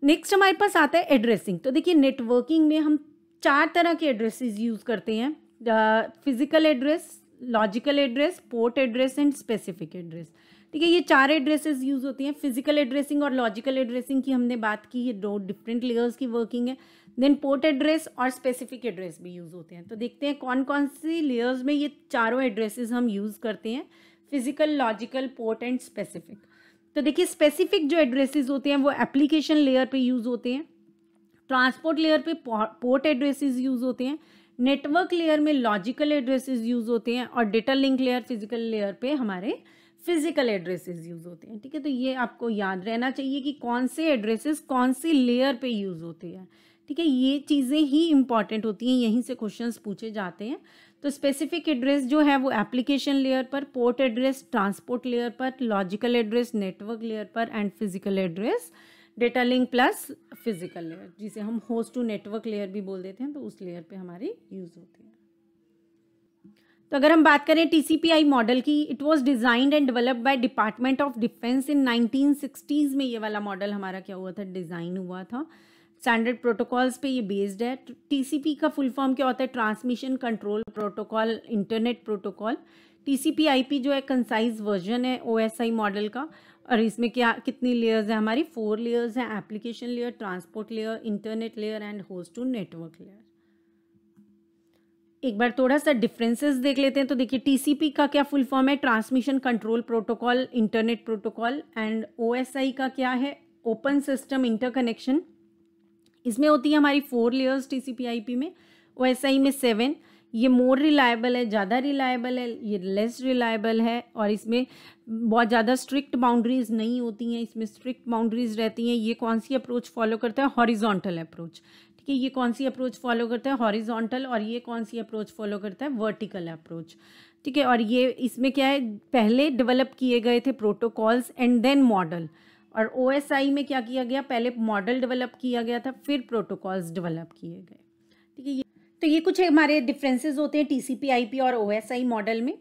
नेक्स्ट हमारे पास आता है एड्रेसिंग तो देखिए नेटवर्किंग में हम चार तरह के एड्रेसेस यूज़ करते हैं physical address logical address port address and specific address ठीक है ये चार एड्रेसेस यूज़ होती हैं फिजिकल एड्रेसिंग और लॉजिकल एड्रेसिंग की हमने बात की ये दो डिफरेंट लेयर्स की वर्किंग है देन पोर्ट एड्रेस और स्पेसिफिक एड्रेस भी यूज़ होते हैं तो देखते हैं कौन कौन सी लेयर्स में ये चारों एड्रेसेस हम यूज़ करते हैं physical logical port and specific तो देखिए स्पेसिफिक जो एड्रेसेस होते हैं वो एप्लीकेशन लेयर पे यूज़ होते हैं ट्रांसपोर्ट लेयर पे पोर्ट एड्रेसेस यूज़ होते हैं नेटवर्क लेयर में लॉजिकल एड्रेसेस यूज़ होते हैं और data link layer physical layer पे हमारे फिजिकल एड्रेसेस यूज़ होते हैं ठीक है तो ये आपको याद रहना चाहिए कि कौन से एड्रेसेस कौन से लेयर पे यूज़ होते हैं ठीक है ये चीज़ें ही इंपॉर्टेंट होती हैं यहीं से क्वेश्चंस पूछे जाते हैं तो स्पेसिफिक एड्रेस जो है वो एप्लीकेशन लेयर पर पोर्ट एड्रेस ट्रांसपोर्ट लेयर पर लॉजिकल एड्रेस नेटवर्क लेयर पर and physical address data link plus physical layer जिसे हम होस्ट टू नेटवर्क लेयर भी बोल देते हैं तो उस लेयर पे हमारी यूज़ होती है तो अगर हम बात करें टीसीपीआई मॉडल की it was designed and developed by Department of Defense in 1960s में ये वाला मॉडल हमारा क्या हुआ था डिज़ाइन हुआ था स्टैंडर्ड प्रोटोकॉल्स पे ये बेस्ड है टीसीपी का फुल फॉर्म क्या होता है transmission control protocol internet protocol TCP IP जो है कंसाइज वर्जन है ओएसआई मॉडल का और इसमें क्या कितनी लेयर्स है हमारी फोर लेयर्स हैं application layer transport layer internet layer and host to network layer एक बार थोड़ा सा डिफरेंसेस देख लेते हैं तो देखिए टीसीपी का क्या फुल फॉर्म है transmission control protocol internet protocol and OSI का क्या है ओपन सिस्टम इंटरकनेक्शन इसमें होती है हमारी four layers T C P I P में ओ एस आई में सेवन ये मोर रिलायबल है ज़्यादा रिलायबल है ये लेस रिलायबल है और इसमें बहुत ज़्यादा स्ट्रिक्ट बाउंड्रीज नहीं होती हैं इसमें स्ट्रिक्ट बाउंड्रीज रहती हैं ये कौन सी अप्रोच फॉलो करता है हॉरिजॉन्टल अप्रोच ठीक है ये कौन सी अप्रोच फॉलो करता है हॉरिजॉन्टल और ये कौन सी अप्रोच फॉलो करता है वर्टिकल अप्रोच ठीक है और ये इसमें क्या है पहले डेवलप किए गए थे प्रोटोकॉल्स एंड देन मॉडल और ओ में क्या किया गया पहले मॉडल डेवलप किया गया था फिर प्रोटोकॉल्स डेवलप किए गए ठीक है ये तो ये कुछ हमारे डिफरेंसेस होते हैं टीसीपी और ओ मॉडल में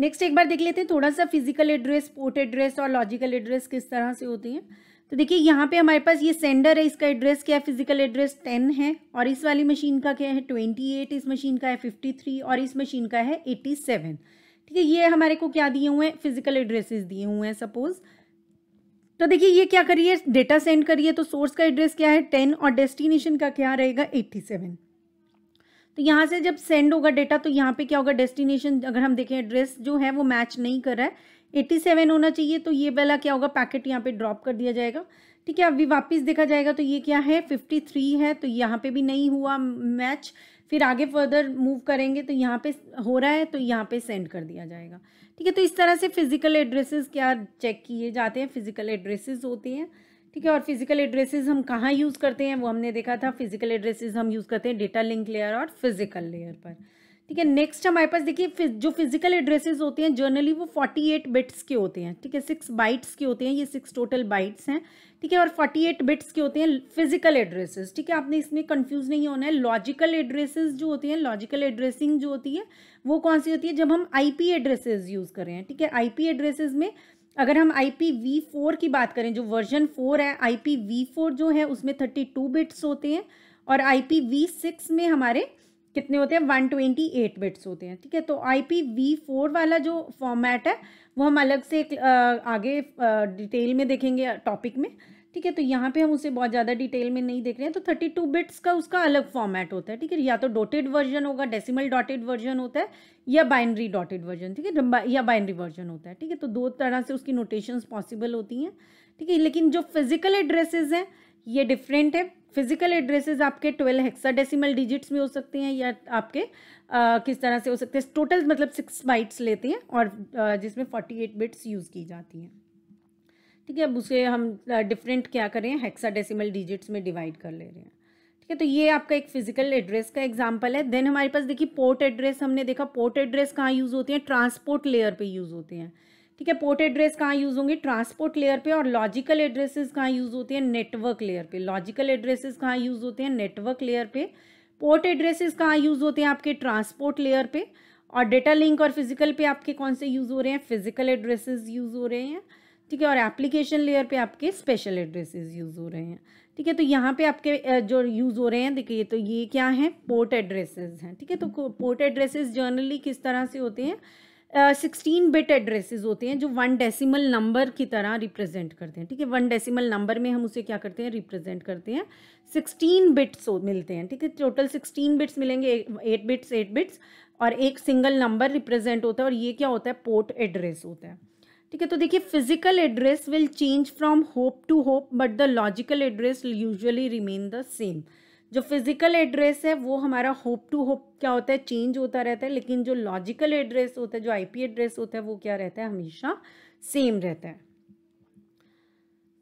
नेक्स्ट एक बार देख लेते हैं थोड़ा सा फिजिकल एड्रेस पोर्ट एड्रेस और लॉजिकल एड्रेस किस तरह से होते हैं तो देखिए यहाँ पे हमारे पास ये सेंडर है इसका एड्रेस क्या है फिजिकल एड्रेस टेन है और इस वाली मशीन का क्या है ट्वेंटी एट इस मशीन का है फिफ्टी थ्री और इस मशीन का है एट्टी सेवन ठीक है ये हमारे को क्या दिए हुए हैं फिजिकल एड्रेसेस दिए हुए हैं सपोज़ तो देखिए ये क्या करिए डेटा सेंड करिए तो सोर्स का एड्रेस क्या है टेन और डेस्टिनेशन का क्या रहेगा एट्टी सेवन तो यहाँ से जब सेंड होगा डेटा तो यहाँ पे क्या होगा डेस्टिनेशन अगर हम देखें एड्रेस जो है वो मैच नहीं कर रहा है एट्टी सेवन होना चाहिए तो ये वाला क्या होगा पैकेट यहाँ पे ड्रॉप कर दिया जाएगा ठीक है अभी वापस देखा जाएगा तो ये क्या है फिफ्टी थ्री है तो यहाँ पे भी नहीं हुआ मैच फिर आगे फर्दर मूव करेंगे तो यहाँ पे हो रहा है तो यहाँ पे सेंड कर दिया जाएगा ठीक है तो इस तरह से फिजिकल एड्रेसेस क्या चेक किए जाते हैं फिजिकल एड्रेसेस होते हैं ठीक है और फिजिकल एड्रेसेस हम कहाँ यूज़ करते हैं वो हमने देखा था फिजिकल एड्रेसेस हम यूज़ करते हैं डेटा लिंक लेयर और फिजिकल लेयर पर ठीक है नेक्स्ट हमारे पास देखिए जो फिजिकल एड्रेसेस होते हैं जर्नली वो 48 बिट्स के होते हैं ठीक है सिक्स बाइट्स के होते हैं ये सिक्स टोटल बाइट्स हैं ठीक है और फोर्टी एट बिट्स के होते हैं फिजिकल एड्रेसेस ठीक है आपने इसमें कंफ्यूज नहीं होना है लॉजिकल एड्रेसेस जो होते हैं लॉजिकल एड्रेसिंग जो होती है वो कौन सी होती है जब हम आईपी एड्रेसेस यूज़ कर रहे हैं ठीक है आईपी एड्रेसेस में अगर हम आई पी वी फोर की बात करें जो वर्जन फोर है आई पी वी फोर जो है उसमें थर्टी टू बिट्स होते हैं और आई पी वी सिक्स में हमारे कितने होते हैं वन ट्वेंटी एट बिट्स होते हैं ठीक है तो आई पी वी फोर वाला जो फॉर्मेट है वो हम अलग से एक आगे डिटेल में देखेंगे टॉपिक में ठीक है तो यहाँ पे हम उसे बहुत ज़्यादा डिटेल में नहीं देख रहे हैं तो थर्टी टू बिट्स का उसका अलग फॉर्मेट होता है ठीक है या तो डोटेड वर्जन होगा डेसिमल डॉटेड वर्जन होता है या बाइनरी डॉटेड वर्जन ठीक है या बाइनरी वर्जन होता है ठीक है तो दो तरह से उसकी नोटेशंस पॉसिबल होती हैं ठीक है लेकिन जो फिजिकल एड्रेसेज हैं ये डिफरेंट है फिजिकल एड्रेसेज आपके ट्वेल्व हेक्सा डिजिट्स में हो सकते हैं या आपके आ, किस तरह से हो सकते हैं टोटल मतलब सिक्स बाइट्स लेते हैं और जिसमें फोर्टी एट बिट्स यूज़ की जाती हैं ठीक है अब उसे हम डिफरेंट क्या करें हेक्सा डेसीमल डिजिट्स में डिवाइड कर ले रहे हैं ठीक है तो ये आपका एक फिजिकल एड्रेस का एग्जाम्पल है देन हमारे पास देखिए पोर्ट एड्रेस हमने देखा पोर्ट एड्रेस कहाँ यूज़ होते हैं ट्रांसपोर्ट लेयर पर यूज़ होते हैं ठीक है पोर्ट एड्रेस कहाँ यूज़ होंगे ट्रांसपोर्ट लेयर पे और लॉजिकल एड्रेसेस कहाँ यूज़ होते हैं नेटवर्क लेयर पे लॉजिकल एड्रेसेस कहाँ यूज़ होते हैं नेटवर्क लेयर पे पोर्ट एड्रेसेस कहाँ यूज़ होते हैं आपके ट्रांसपोर्ट लेयर पे और डेटा लिंक और फिजिकल पे आपके कौन से यूज़ हो रहे हैं फिजिकल एड्रेसेस यूज़ हो रहे हैं ठीक है और एप्लीकेशन लेयर पे आपके स्पेशल एड्रेसेस यूज़ हो रहे हैं ठीक है तो यहाँ पे आपके जो यूज़ हो रहे हैं देखिए तो ये क्या है पोर्ट एड्रेसेज हैं ठीक है तो पोर्ट एड्रेसेज जर्नली किस तरह से होते हैं सिक्सटीन बिट एड्रेसेस होते हैं जो वन डेसिमल नंबर की तरह रिप्रेजेंट करते हैं ठीक है वन डेसिमल नंबर में हम उसे क्या करते हैं रिप्रेजेंट करते हैं सिक्सटीन बिट्स मिलते हैं ठीक है टोटल सिक्सटीन बिट्स मिलेंगे एट बिट्स एट बिट्स और एक सिंगल नंबर रिप्रेजेंट होता है और ये क्या होता है पोर्ट एड्रेस होता है ठीक है तो देखिए physical address will change from hop to hop but the logical address usually remain the same जो फिज़िकल एड्रेस है वो हमारा होप टू होप क्या होता है चेंज होता रहता है लेकिन जो लॉजिकल एड्रेस होता है जो आईपी एड्रेस होता है वो क्या रहता है हमेशा सेम रहता है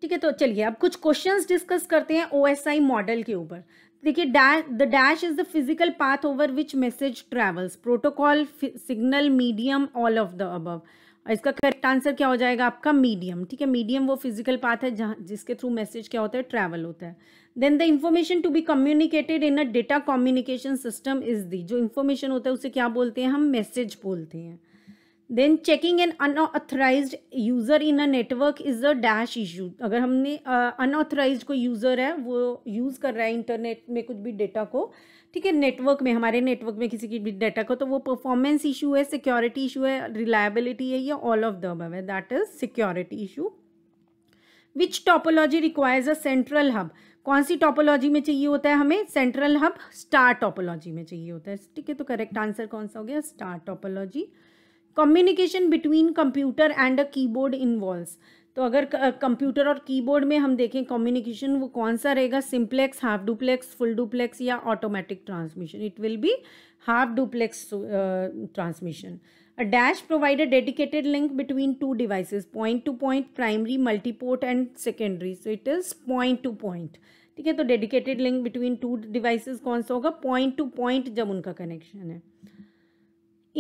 ठीक है तो चलिए अब कुछ क्वेश्चंस डिस्कस करते हैं ओएसआई मॉडल के ऊपर देखिए dash the dash is the physical path over which message travels protocol signal medium all of the above और इसका करेक्ट आंसर क्या हो जाएगा आपका मीडियम ठीक है मीडियम वो फिजिकल पाथ है जहाँ जिसके थ्रू मैसेज क्या होता है ट्रैवल होता है then the information to be communicated in a data communication system is the जो इन्फॉर्मेशन होता है उसे क्या बोलते हैं हम मैसेज बोलते हैं then checking an unauthorized user in a network is a dash issue अगर हमने अनऑथराइज uh, कोई यूज़र है वो यूज़ कर रहा है इंटरनेट में कुछ भी डेटा को ठीक है नेटवर्क में हमारे नेटवर्क में किसी की भी डेटा को तो वो परफॉर्मेंस इशू है सिक्योरिटी इशू है रिलायबिलिटी है या ऑल ऑफ द अब है that is security issue which topology requires a central hub कौन सी टॉपोलॉजी में चाहिए होता है हमें सेंट्रल हब स्टार टॉपोलॉजी में चाहिए होता है ठीक है तो करेक्ट आंसर कौन सा हो गया star topology communication between computer and a keyboard involve तो अगर कंप्यूटर और कीबोर्ड में हम देखें कम्युनिकेशन वो कौन सा रहेगा simplex half duplex full duplex या automatic transmission it will be half duplex transmission a dash provide a dedicated link between two devices point to point primary multiport and secondary so it is point to point ठीक है तो dedicated link between two devices कौन सा होगा पॉइंट टू पॉइंट जब उनका कनेक्शन है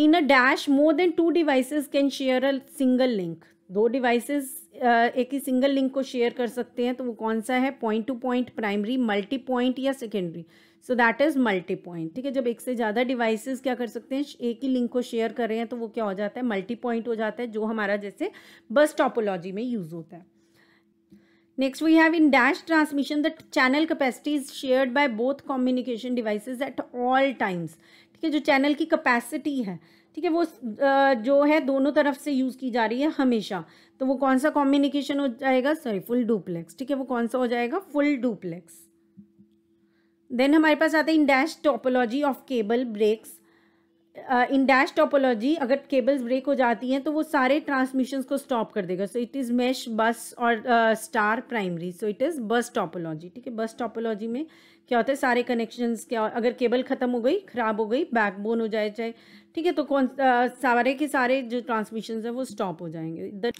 in a dash more than two devices can share a single link दो डिवाइसेस एक ही सिंगल लिंक को शेयर कर सकते हैं तो वो कौन सा है point to point primary multi point या secondary so that is multi point ठीक है जब एक से ज़्यादा डिवाइसेस क्या कर सकते हैं एक ही लिंक को शेयर कर रहे हैं तो वो क्या हो जाता है मल्टी पॉइंट हो जाता है जो हमारा जैसे बस टॉपोलॉजी में यूज़ होता है next we have in dash transmission the channel capacity is shared by both communication devices at all times ठीक है जो चैनल की कैपेसिटी है ठीक है वो जो है दोनों तरफ से यूज़ की जा रही है हमेशा तो वो कौन सा कॉम्युनिकेशन हो जाएगा सॉरी फुल डुप्लेक्स ठीक है वो कौन सा हो जाएगा फुल डुप्लेक्स देन हमारे पास आता है in dash topology of cable breaks in dash topology अगर केबल्स ब्रेक हो जाती हैं तो वो सारे ट्रांसमिशन को स्टॉप कर देगा सो इट इज़ मैश बस और star primary so it is bus topology ठीक है बस टोपोलॉजी में क्या होता है सारे कनेक्शंस क्या अगर केबल ख़त्म हो गई ख़राब हो गई बैकबोन हो जाए चाहे ठीक है तो कौन आ, सारे के सारे जो ट्रांसमिशन है वो स्टॉप हो जाएंगे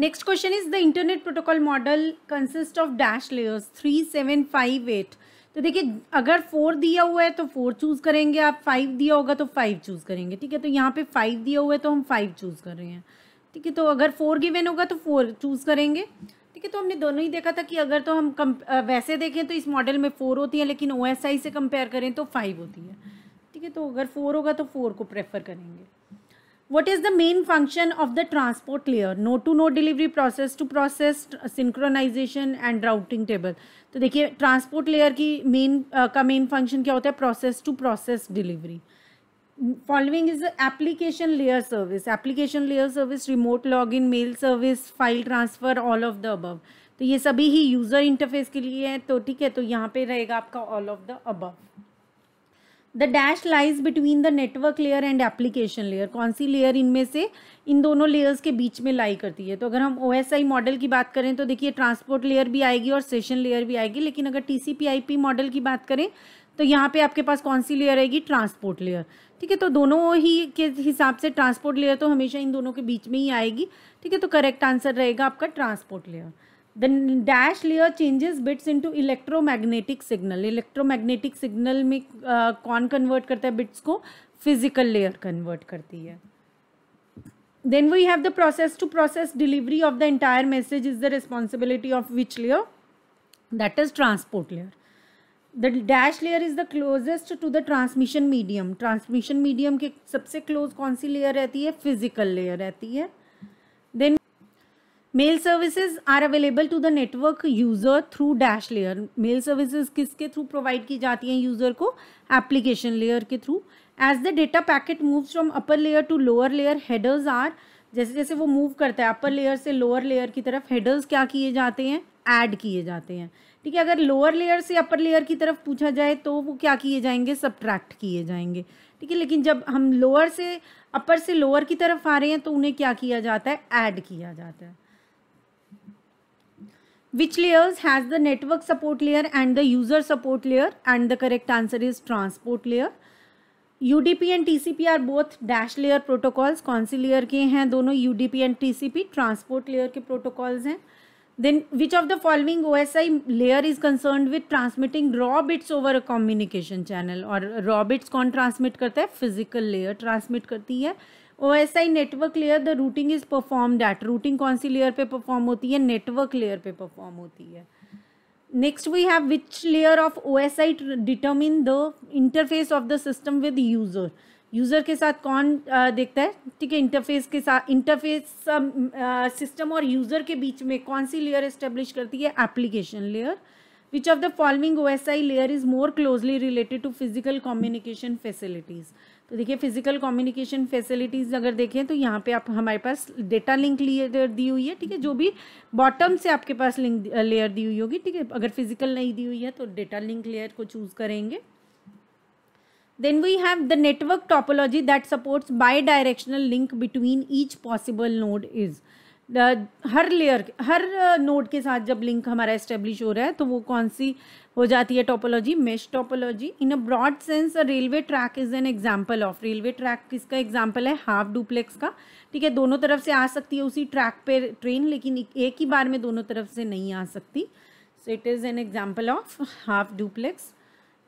next question is the internet protocol model consist of dash layers three seven five eight तो देखिए अगर फोर दिया हुआ है तो फोर चूज़ करेंगे आप फाइव दिया होगा तो फाइव चूज़ करेंगे ठीक है तो यहाँ पे फाइव दिया हुआ है तो हम फाइव चूज़ कर रहे हैं ठीक है तो अगर फोर गिवेन होगा तो फोर चूज़ करेंगे ठीक है तो हमने दोनों ही देखा था कि अगर तो हम कम वैसे देखें तो इस मॉडल में फ़ोर होती है लेकिन ओ से कंपेयर करें तो फाइव होती है ठीक है तो अगर फोर होगा तो फोर को प्रेफर करेंगे what is the main function of the transport layer node to node delivery process to process synchronization and routing table तो देखिए ट्रांसपोर्ट लेयर की मेन का मेन फंक्शन क्या होता है process to process delivery following is the application layer service application layer service remote login mail service file transfer all of the above तो ये सभी ही यूज़र इंटरफेस के लिए है तो ठीक है तो यहाँ पे रहेगा आपका all of the above the dash lies between the network layer and application layer कौन सी लेयर इनमें से इन दोनों लेयर्स के बीच में लाई करती है तो अगर हम ओ मॉडल की बात करें तो देखिए ट्रांसपोर्ट लेयर भी आएगी और सेशन लेयर भी आएगी लेकिन अगर टी मॉडल की बात करें तो यहाँ पे आपके पास कौन सी लेयर आएगी ट्रांसपोर्ट लेयर ठीक है तो दोनों ही के हिसाब से ट्रांसपोर्ट लेयर तो हमेशा इन दोनों के बीच में ही आएगी ठीक है तो करेक्ट आंसर रहेगा आपका transport layer then dash layer changes bits into electromagnetic signal electromagnetic signal में आ, कौन कन्वर्ट करता है बिट्स को फिजिकल लेयर कन्वर्ट करती है then we have the process to process delivery of the entire message is the responsibility of which layer that is transport layer the dash layer is the closest to the transmission medium transmission medium के सबसे क्लोज कौन सी लेयर रहती है फिजिकल लेयर रहती है then mail services are available to the network user through dash layer mail services किसके थ्रू प्रोवाइड की जाती हैं यूज़र को एप्लीकेशन लेयर के through as the data packet move from upper layer to lower layer headers are जैसे जैसे वो मूव करता है अपर लेयर से लोअर लेयर की तरफ हेडर्स क्या किए जाते हैं एड किए जाते हैं ठीक है अगर लोअर लेयर से अपर लेयर की तरफ पूछा जाए तो वो क्या किए जाएंगे सब्ट्रैक्ट किए जाएंगे ठीक है लेकिन जब हम लोअर से अपर से लोअर की तरफ आ रहे हैं तो उन्हें क्या किया जाता है ऐड किया जाता है which layers has the network support layer and the user support layer and the correct answer is transport layer U D P and T C P are both dash layer protocols कौन सी लेयर के हैं दोनों U D P and T C P transport layer के प्रोटोकॉल्स हैं Then which of the following OSI layer is concerned with transmitting raw bits over a communication channel or raw bits kon transmit karta hai physical layer transmit karti hai OSI network layer the routing is performed at routing कौन si layer pe perform hoti hai network layer pe perform hoti hai Next we have which layer of OSI determine the interface of the system with user user के साथ कौन देखता है ठीक है इंटरफेस के साथ इंटरफेस सिस्टम और यूज़र के बीच में कौन सी लेयर इस्टेब्लिश करती है application layer which of the following O S I layer is more closely related to physical communication facilities तो देखिए फिजिकल कम्युनिकेशन फैसिलिटीज़ अगर देखें तो यहाँ पे आप हमारे पास डेटा लिंक लेयर दी हुई है ठीक है जो भी बॉटम से आपके पास लिंक लेयर दी हुई होगी ठीक है अगर फिजिकल नहीं दी हुई है तो डेटा लिंक लेयर को चूज़ करेंगे Then we have the network topology that supports bidirectional link between each possible node is. the हर layer हर node के साथ जब link हमारा establish हो रहा है तो वो कौन सी हो जाती है topology mesh topology in a broad sense a railway track is an example of railway track किसका example है half duplex का ठीक है दोनों तरफ से आ सकती है उसी track पे train लेकिन एक ही बार में दोनों तरफ से नहीं आ सकती so it is an example of half duplex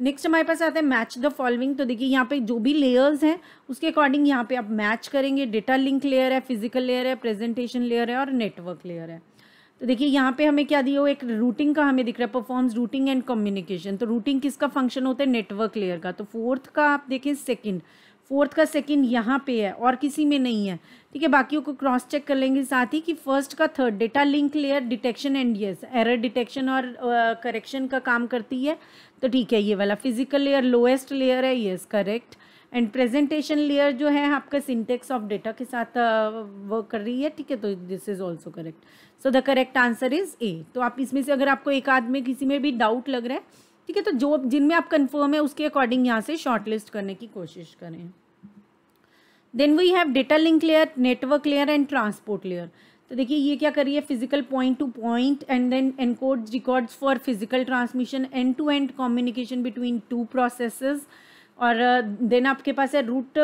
next हमारे पास आता है मैच द फॉलोइंग तो देखिए यहाँ पे जो भी लेयर्स हैं उसके अकॉर्डिंग यहाँ पे आप मैच करेंगे डेटा लिंक लेयर है फिजिकल लेयर है प्रेजेंटेशन लेयर है और नेटवर्क लेयर है तो देखिए यहाँ पे हमें क्या दिया हुआ एक रूटिंग का हमें दिख रहा है परफॉर्म्स रूटिंग एंड कम्युनिकेशन तो रूटिंग किसका फंक्शन होता है नेटवर्क लेयर का तो फोर्थ का आप देखें सेकेंड फोर्थ का सेकंड यहाँ पे है और किसी में नहीं है ठीक है बाकियों को क्रॉस चेक कर लेंगे साथ ही कि फर्स्ट का third data link layer detection and yes error detection और करेक्शन uh, का काम करती है तो ठीक है ये वाला फिजिकल लेयर लोएस्ट लेयर है yes correct and presentation layer जो है आपका सिंटेक्स ऑफ डेटा के साथ वर्क कर रही है ठीक है तो this is also correct so the correct answer is A तो आप इसमें से अगर आपको एक आदमी किसी में भी डाउट लग रहा है ठीक है तो जो जिनमें आप कंफर्म है उसके अकॉर्डिंग यहाँ से शॉर्टलिस्ट करने की कोशिश करें then we have data link layer network layer and transport layer तो देखिए ये क्या करिए physical point to point and then encode records for physical transmission end to end communication between two process और देन uh, आपके पास है route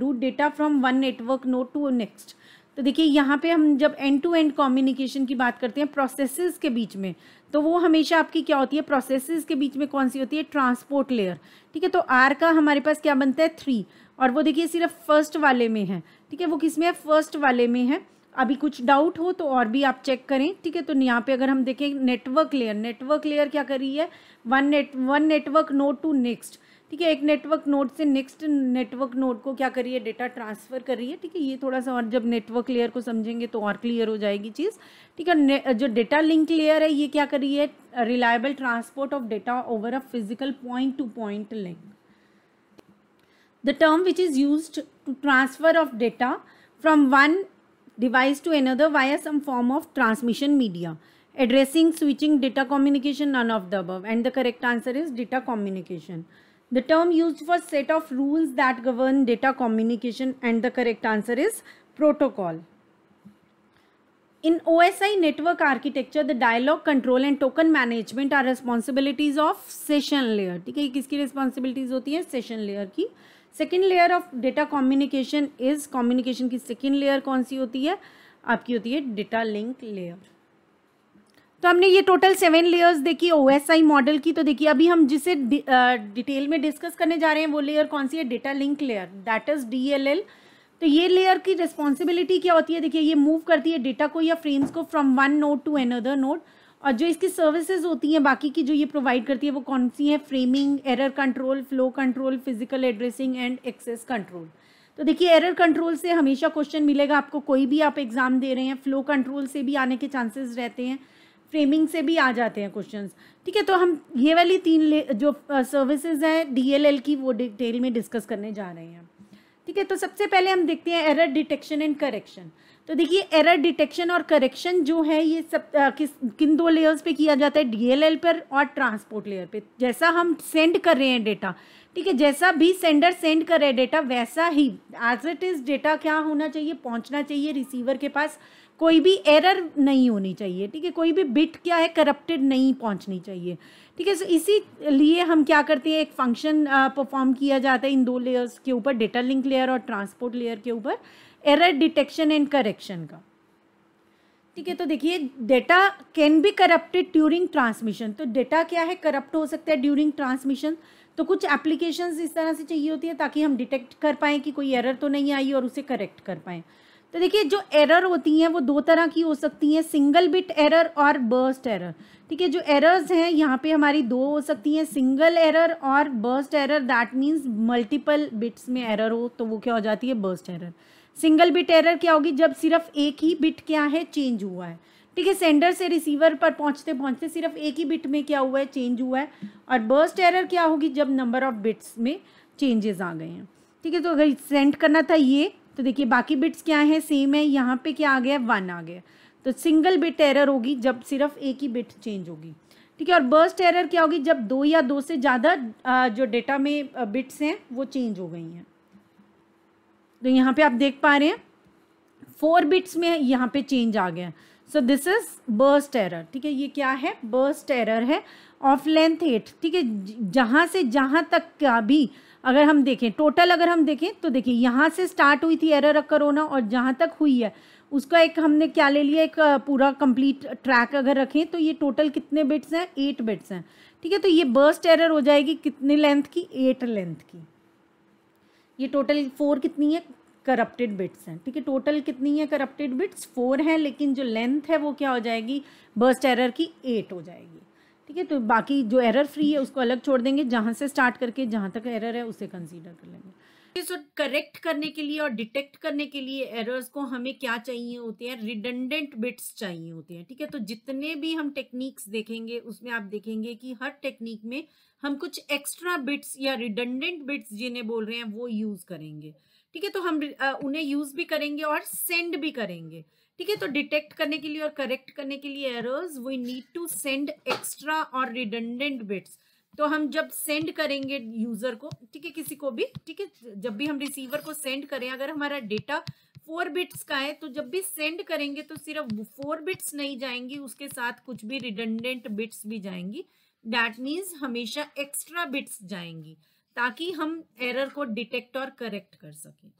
route data from one network node to next तो देखिए यहाँ पे हम जब एंड टू एंड कम्युनिकेशन की बात करते हैं प्रोसेसेस के बीच में तो वो हमेशा आपकी क्या होती है प्रोसेसेस के बीच में कौन सी होती है ट्रांसपोर्ट लेयर ठीक है तो आर का हमारे पास क्या बनता है थ्री और वो देखिए सिर्फ फर्स्ट वाले में है ठीक है वो किस में है फर्स्ट वाले में है अभी कुछ डाउट हो तो और भी आप चेक करें ठीक है तो यहाँ पे अगर हम देखें नेटवर्क लेयर नेटवर्क लेयर क्या कर रही है one net one network node to next ठीक है एक नेटवर्क नोड से नेक्स्ट नेटवर्क नोड को क्या करिए डेटा ट्रांसफ़र कर रही है ठीक है ये थोड़ा सा और जब नेटवर्क लेयर को समझेंगे तो और क्लियर हो जाएगी चीज़ ठीक है जो डेटा लिंक लेयर है ये क्या कर रही है reliable transport of data over a physical point to point link the term which is use to transfer of data from one device to another via some form of transmission media addressing switching data communication none of the above and the correct answer is data communication The term used for set of rules that govern data communication and the correct answer is protocol. In OSI network architecture, the dialogue control and token management are responsibilities of session layer. ठीक है किसकी responsibilities होती है session layer की second layer of data communication is communication की सेकेंड लेयर कौन सी होती है आपकी होती है डेटा लिंक लेयर तो हमने ये टोटल सेवन लेयर्स देखी ओ एस आई मॉडल की तो देखिए अभी हम जिसे डिटेल में डिस्कस करने जा रहे हैं वो लेयर कौन सी है data link layer that is D L L तो ये लेयर की रिस्पॉन्सिबिलिटी क्या होती है देखिए ये मूव करती है डेटा को या फ्रेम्स को from one node to another node और जो इसकी सर्विसेज होती हैं बाकी की जो ये प्रोवाइड करती है वो कौन सी हैं framing error control flow control physical addressing and access control तो देखिए एरर कंट्रोल से हमेशा क्वेश्चन मिलेगा आपको कोई भी आप एग्ज़ाम दे रहे हैं फ्लो कंट्रोल से भी आने के चांसेस रहते हैं फ्रेमिंग से भी आ जाते हैं क्वेश्चन ठीक है तो हम ये वाली तीन जो सर्विसेज हैं डीएलएल की वो डिटेल में डिस्कस करने जा रहे हैं ठीक है तो सबसे पहले हम देखते हैं एरर डिटेक्शन एंड करेक्शन तो देखिए एरर डिटेक्शन और करेक्शन जो है ये सब आ, किस किन दो लेयर्स पे किया जाता है डीएलएल पर और ट्रांसपोर्ट लेयर पे जैसा हम सेंड कर रहे हैं डेटा ठीक है जैसा भी सेंडर सेंड कर रहे हैं डेटा वैसा ही एज इट इज़ डेटा क्या होना चाहिए पहुंचना चाहिए रिसीवर के पास कोई भी एरर नहीं होनी चाहिए ठीक है कोई भी बिट क्या है करप्टेड नहीं पहुंचनी चाहिए ठीक है सो इसी लिए हम क्या करते हैं एक फंक्शन परफॉर्म किया जाता है इन दो लेयर्स के ऊपर डेटा लिंक लेयर और ट्रांसपोर्ट लेयर के ऊपर एरर डिटेक्शन एंड करेक्शन का ठीक है तो देखिए data can be corrupted during transmission तो डेटा क्या है करप्ट हो सकता है ड्यूरिंग ट्रांसमिशन तो कुछ एप्लीकेशंस इस तरह से चाहिए होती है ताकि हम डिटेक्ट कर पाएँ कि कोई एरर तो नहीं आई और उसे करेक्ट कर पाएँ तो देखिए जो एरर होती हैं वो दो तरह की हो सकती हैं सिंगल बिट एरर और बर्स्ट एरर ठीक है जो एरर्स हैं यहाँ पे हमारी दो हो सकती हैं सिंगल एरर और burst error that means multiple bits में एरर हो तो वो क्या हो जाती है burst error single bit error क्या होगी जब सिर्फ एक ही बिट क्या है चेंज हुआ है ठीक है सेंडर से रिसीवर पर पहुंचते पहुंचते सिर्फ एक ही बिट में क्या हुआ है चेंज हुआ है और बर्स्ट एरर क्या होगी जब नंबर ऑफ बिट्स में चेंजेस आ गए हैं ठीक है तो अगर सेंड करना था ये तो देखिए बाकी बिट्स क्या है सेम है यहाँ पे क्या आ गया वन आ गया तो सिंगल बिट एरर होगी जब सिर्फ एक ही बिट चेंज होगी ठीक है और बर्स्ट एरर क्या होगी जब दो या दो से ज़्यादा जो डेटा में बिट्स हैं वो चेंज हो गई हैं तो यहाँ पे आप देख पा रहे हैं फोर बिट्स में यहाँ पे चेंज आ गया so this is burst error ठीक है ये क्या है बर्स्ट एरर है ऑफ लेंथ एट ठीक है जहाँ से जहाँ तक का भी अगर हम देखें टोटल अगर हम देखें तो देखिए यहाँ से स्टार्ट हुई थी एरर कोरोना और जहाँ तक हुई है उसका एक हमने क्या ले लिया एक पूरा कंप्लीट ट्रैक अगर रखें तो ये टोटल कितने बिट्स हैं एट बिट्स हैं ठीक है तो ये बर्स्ट एरर हो जाएगी कितने लेंथ की एट लेंथ की ये टोटल फोर कितनी है करप्टेड बिट्स हैं ठीक है टोटल कितनी है करप्टेड बिट्स फोर हैं लेकिन जो लेंथ है वो क्या हो जाएगी बर्स्ट एरर की एट हो जाएगी ठीक है तो बाकी जो एरर फ्री है उसको अलग छोड़ देंगे जहाँ से स्टार्ट करके जहाँ तक एरर है उसे कंसीडर कर लेंगे सो करेक्ट करने के लिए और डिटेक्ट करने के लिए एरर्स को हमें क्या चाहिए होते हैं रिडंडेंट बिट्स चाहिए होते हैं ठीक है तो जितने भी हम टेक्निक्स देखेंगे उसमें आप देखेंगे कि हर टेक्निक में हम कुछ एक्स्ट्रा बिट्स या रिडंडेंट बिट्स जिन्हें बोल रहे हैं वो यूज़ करेंगे ठीक है तो हम उन्हें यूज़ भी करेंगे और सेंड भी करेंगे ठीक है तो डिटेक्ट करने के लिए और करेक्ट करने के लिए errors we need to send extra और रिडंडेंट बिट्स तो हम जब सेंड करेंगे यूजर को ठीक है किसी को भी ठीक है जब भी हम रिसीवर को सेंड करें अगर हमारा डेटा फोर बिट्स का है तो जब भी सेंड करेंगे तो सिर्फ फोर बिट्स नहीं जाएंगी उसके साथ कुछ भी रिडंडेंट बिट्स भी जाएंगी डैट मीन्स हमेशा एक्स्ट्रा बिट्स जाएंगी ताकि हम एरर को डिटेक्ट और करेक्ट कर सकें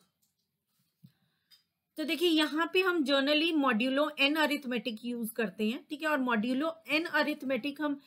तो देखिए यहाँ पे हम generally modulo N arithmetic use करते हैं ठीक है और मॉड्यूलो एन अरिथमेटिक हम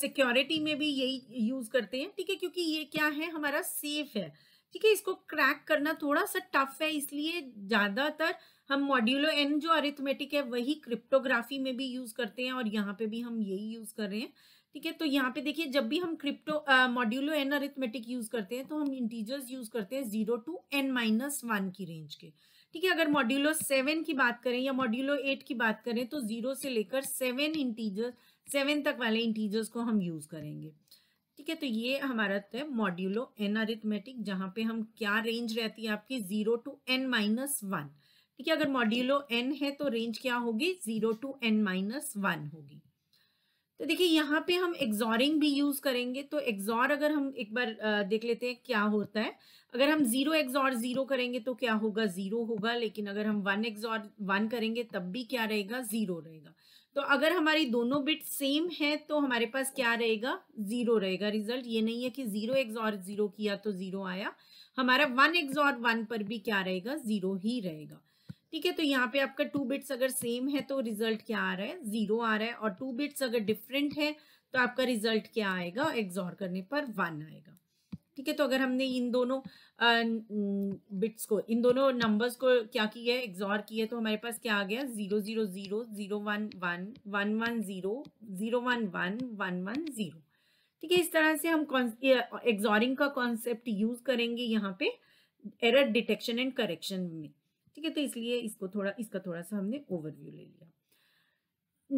सिक्योरिटी uh, में भी यही यूज करते हैं ठीक है क्योंकि ये क्या है हमारा सेफ है ठीक है इसको क्रैक करना थोड़ा सा टफ है इसलिए ज्यादातर हम मॉड्यूलो एन जो अरिथमेटिक है वही क्रिप्टोग्राफी में भी यूज करते हैं और यहाँ पे भी हम यही यूज कर रहे हैं ठीक है तो यहाँ पे देखिए जब भी हम crypto modulo N arithmetic use करते हैं तो हम इंटीजर्स यूज करते हैं zero to N minus one की रेंज के ठीक है अगर मॉड्यूलो सेवन की बात करें या मॉड्यूलो एट की बात करें तो जीरो से लेकर सेवन इंटीजर्स सेवन तक वाले इंटीजर्स को हम यूज करेंगे ठीक है तो ये हमारा तो है मॉड्यूलो एन अरिथमेटिक जहाँ पे हम क्या रेंज रहती है आपकी zero to N minus one ठीक है अगर मॉड्यूलो एन है तो रेंज क्या होगी zero to N minus one होगी तो देखिए यहाँ पे हम एग्जॉरिंग भी यूज करेंगे तो एग्जॉर अगर हम एक बार देख लेते हैं क्या होता है अगर हम जीरो एग्जॉर जीरो करेंगे तो क्या होगा जीरो होगा लेकिन अगर हम वन एग्जॉर वन करेंगे तब भी क्या रहेगा जीरो रहेगा तो अगर हमारी दोनों बिट सेम है तो हमारे पास क्या रहेगा जीरो रहेगा रिजल्ट ये नहीं है कि जीरो एग्जॉर जीरो किया तो जीरो आया हमारा वन एग्जॉर वन पर भी क्या रहेगा जीरो ही रहेगा ठीक है तो यहाँ पे आपका टू बिट्स अगर सेम है तो रिजल्ट क्या आ रहा है जीरो आ रहा है और टू बिट्स अगर डिफरेंट है तो आपका रिजल्ट क्या आएगा एग्जॉर करने पर वन आएगा ठीक है तो अगर हमने इन दोनों बिट्स को इन दोनों नंबर्स को क्या किया है एग्जॉर किया तो हमारे पास क्या आ गया zero zero zero zero one one one one zero zero one one one one zero ठीक है इस तरह से हम एग्जॉरिंग का कॉन्सेप्ट यूज करेंगे यहाँ पे एरर डिटेक्शन एंड करेक्शन में ठीक है तो इसलिए इसको थोड़ा इसका थोड़ा सा हमने ओवरव्यू ले लिया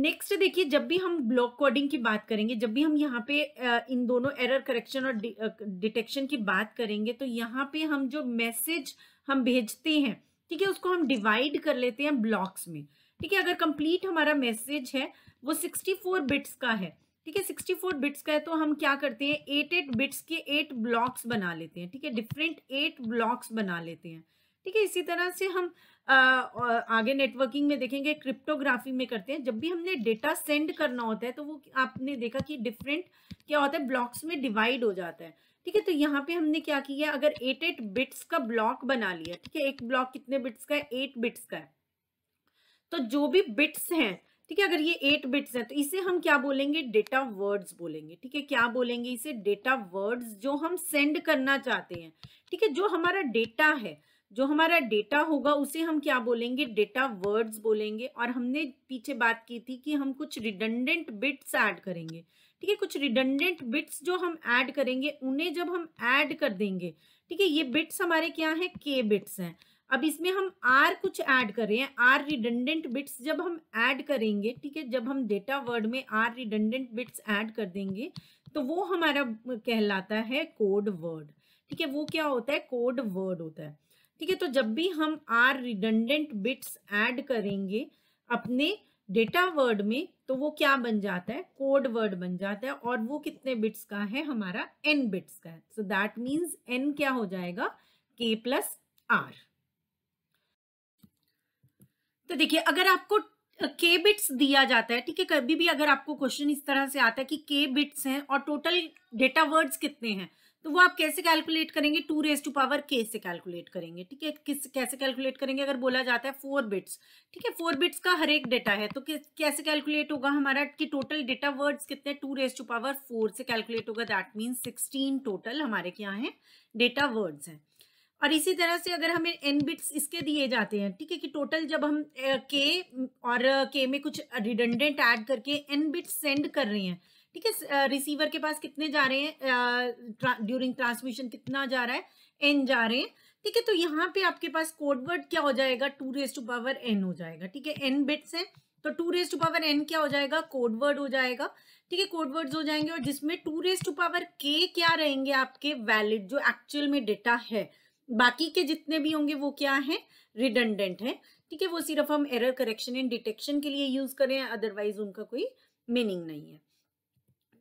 नेक्स्ट देखिए जब भी हम ब्लॉक कोडिंग की बात करेंगे जब भी हम यहाँ पे इन दोनों एरर करेक्शन और डिटेक्शन की बात करेंगे तो यहाँ पे हम जो मैसेज हम भेजते हैं ठीक है उसको हम डिवाइड कर लेते हैं ब्लॉक्स में ठीक है अगर कंप्लीट हमारा मैसेज है वो 64 बिट्स का है ठीक है 64 बिट्स का है तो हम क्या करते हैं एट एट बिट्स के एट ब्लॉक्स बना लेते हैं ठीक है डिफरेंट एट ब्लॉक्स बना लेते हैं ठीक है इसी तरह से हम आ, आगे नेटवर्किंग में देखेंगे क्रिप्टोग्राफी में करते हैं जब भी हमने डेटा सेंड करना होता है तो वो आपने देखा कि डिफरेंट क्या होता है ब्लॉक्स में डिवाइड हो जाता है ठीक है तो यहाँ पे हमने क्या किया अगर एट एट बिट्स का ब्लॉक बना लिया ठीक है एक ब्लॉक कितने बिट्स का है एट बिट्स का है तो जो भी बिट्स हैं ठीक है अगर ये एट बिट्स हैं तो इसे हम क्या बोलेंगे डेटा वर्ड्स बोलेंगे ठीक है क्या बोलेंगे इसे डेटा वर्ड्स जो हम सेंड करना चाहते हैं ठीक है जो हमारा डेटा है जो हमारा डेटा होगा उसे हम क्या बोलेंगे डेटा वर्ड्स बोलेंगे और हमने पीछे बात की थी कि हम कुछ रिडंडेंट बिट्स ऐड करेंगे ठीक है कुछ रिडंडेंट बिट्स जो हम ऐड करेंगे उन्हें जब हम ऐड कर देंगे ठीक है ये बिट्स हमारे क्या है के बिट्स हैं अब इसमें हम आर कुछ ऐड कर रहे हैं आर रिडंडेंट बिट्स जब हम ऐड करेंगे ठीक है जब हम डेटा वर्ड में आर रिडंडेंट बिट्स ऐड कर देंगे तो वो हमारा कहलाता है कोड वर्ड ठीक है वो क्या होता है कोड वर्ड होता है ठीक है तो जब भी हम आर रिडंडेंट बिट्स ऐड करेंगे अपने डेटा वर्ड में तो वो क्या बन जाता है कोड वर्ड बन जाता है और वो कितने बिट्स का है हमारा एन बिट्स का है सो दैट मीन्स एन क्या हो जाएगा के प्लस आर तो देखिए अगर आपको के बिट्स दिया जाता है ठीक है कभी भी अगर आपको क्वेश्चन इस तरह से आता है कि के बिट्स हैं और टोटल डेटा वर्ड्स कितने हैं तो वो आप कैसे कैलकुलेट करेंगे टू रेस टू पावर के से कैलकुलेट करेंगे ठीक है किस कैसे कैलकुलेट करेंगे अगर बोला जाता है फोर बिट्स ठीक है फोर बिट्स का हर एक डेटा है तो कैसे कैलकुलेट होगा हमारा कि टोटल डेटा वर्ड्स कितने two raise to power four से कैलकुलेट होगा दैट मीन्स सिक्सटीन टोटल हमारे यहाँ है डेटा वर्ड्स हैं और इसी तरह से अगर हमें एन बिट्स इसके दिए जाते हैं ठीक है कि टोटल जब हम के और के में कुछ रिडंडेंट ऐड करके एन बिट्स सेंड कर रहे हैं ठीक है रिसीवर के पास कितने जा रहे हैं ड्यूरिंग ट्रांसमिशन कितना जा रहा है एन जा रहे हैं ठीक है तो यहाँ पे आपके पास कोडवर्ड क्या हो जाएगा two raise to power N हो जाएगा ठीक है एन बिट्स हैं तो two raise to power N क्या हो जाएगा कोडवर्ड हो जाएगा ठीक है कोडवर्ड हो जाएंगे और जिसमें to raise to power k क्या रहेंगे आपके वैलिड जो एक्चुअल में डेटा है बाकी के जितने भी होंगे वो क्या है रिडंडेंट है ठीक है वो सिर्फ हम एरर करेक्शन एंड डिटेक्शन के लिए यूज करें अदरवाइज उनका कोई मीनिंग नहीं है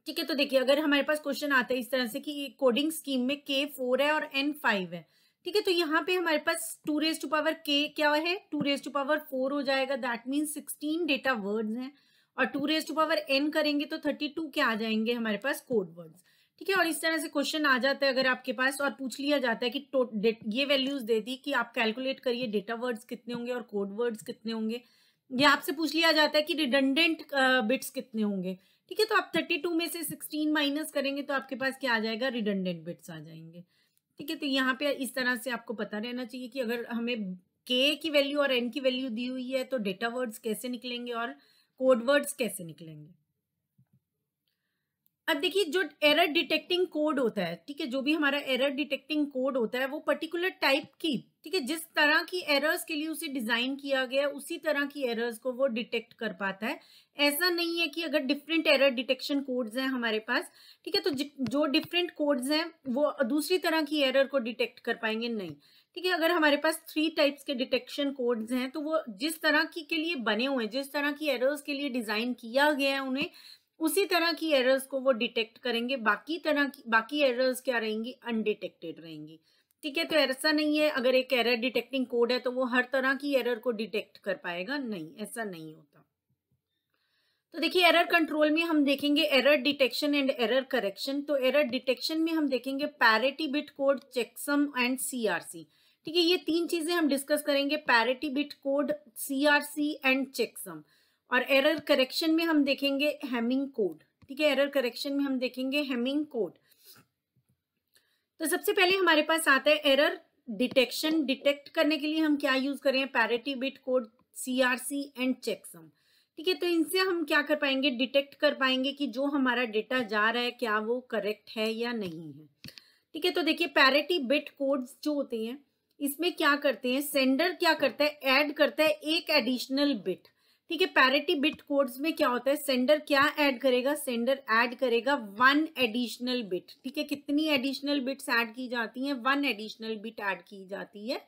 ठीक है तो देखिए अगर हमारे पास क्वेश्चन आता है इस तरह से कि कोडिंग स्कीम में के फोर है और एन फाइव है ठीक है तो यहाँ पे हमारे पास two raise to power k क्या है two raise to power four हो जाएगा that mean sixteen data words हैं और two raise to power N करेंगे तो थर्टी टू के आ जाएंगे हमारे पास कोड वर्ड्स ठीक है और इस तरह से क्वेश्चन आ जाता है अगर आपके पास और पूछ लिया जाता है कि तो, ये वैल्यूज दे दी कि आप कैलकुलेट करिए डेटा वर्ड्स कितने होंगे और कोड वर्ड्स कितने होंगे या आपसे पूछ लिया जाता है कि रिडंडेंट बिट्स कितने होंगे ठीक है तो आप थर्टी टू में से सिक्सटीन माइनस करेंगे तो आपके पास क्या आ जाएगा रिडंडेंट बिट्स आ जाएंगे ठीक है तो यहाँ पे इस तरह से आपको पता रहना चाहिए कि अगर हमें के की वैल्यू और एन की वैल्यू दी हुई है तो डेटा वर्ड्स कैसे निकलेंगे और कोड वर्ड्स कैसे निकलेंगे अब देखिए जो एरर डिटेक्टिंग कोड होता है ठीक है जो भी हमारा एरर डिटेक्टिंग कोड होता है वो पर्टिकुलर टाइप की ठीक है जिस तरह की एरर्स के लिए उसे डिजाइन किया गया है उसी तरह की एरर्स को वो डिटेक्ट कर पाता है ऐसा नहीं है कि अगर डिफरेंट एरर डिटेक्शन कोड्स हैं हमारे पास ठीक है तो जो डिफरेंट कोड्स हैं वो दूसरी तरह की एरर को डिटेक्ट कर पाएंगे नहीं ठीक है अगर हमारे पास थ्री टाइप्स के डिटेक्शन कोड्स हैं तो वो जिस तरह की के लिए बने हुए हैं जिस तरह की एरर्स के लिए डिजाइन किया गया है उन्हें उसी तरह की एरर्स को वो डिटेक्ट करेंगे बाकी तरह की बाकी एरर्स क्या रहेंगी अनडिटेक्टेड रहेंगी ठीक है तो ऐसा नहीं है अगर एक एरर डिटेक्टिंग कोड है तो वो हर तरह की एरर को डिटेक्ट कर पाएगा नहीं ऐसा नहीं होता तो देखिए एरर कंट्रोल में हम देखेंगे error detection and error correction तो एरर डिटेक्शन में हम देखेंगे parity bit code checksum and CRC ठीक है ये तीन चीजें हम डिस्कस करेंगे parity bit code CRC and checksum और एरर करेक्शन में हम देखेंगे हेमिंग कोड ठीक है एरर करेक्शन में हम देखेंगे हेमिंग कोड तो सबसे पहले हमारे पास आता है एरर डिटेक्शन डिटेक्ट करने के लिए हम क्या यूज करें parity bit code CRC and checksum ठीक है तो इनसे हम क्या कर पाएंगे डिटेक्ट कर पाएंगे कि जो हमारा डेटा जा रहा है क्या वो करेक्ट है या नहीं है ठीक है तो देखिए पैरिटी बिट कोड्स जो होते हैं इसमें क्या करते हैं सेंडर क्या करता है ऐड करता है एक एडिशनल बिट ठीक है पैरिटी बिट कोड्स में क्या होता है सेंडर क्या ऐड करेगा सेंडर ऐड करेगा वन एडिशनल बिट ठीक है कितनी एडिशनल बिट्स ऐड की जाती हैं वन एडिशनल बिट ऐड की जाती है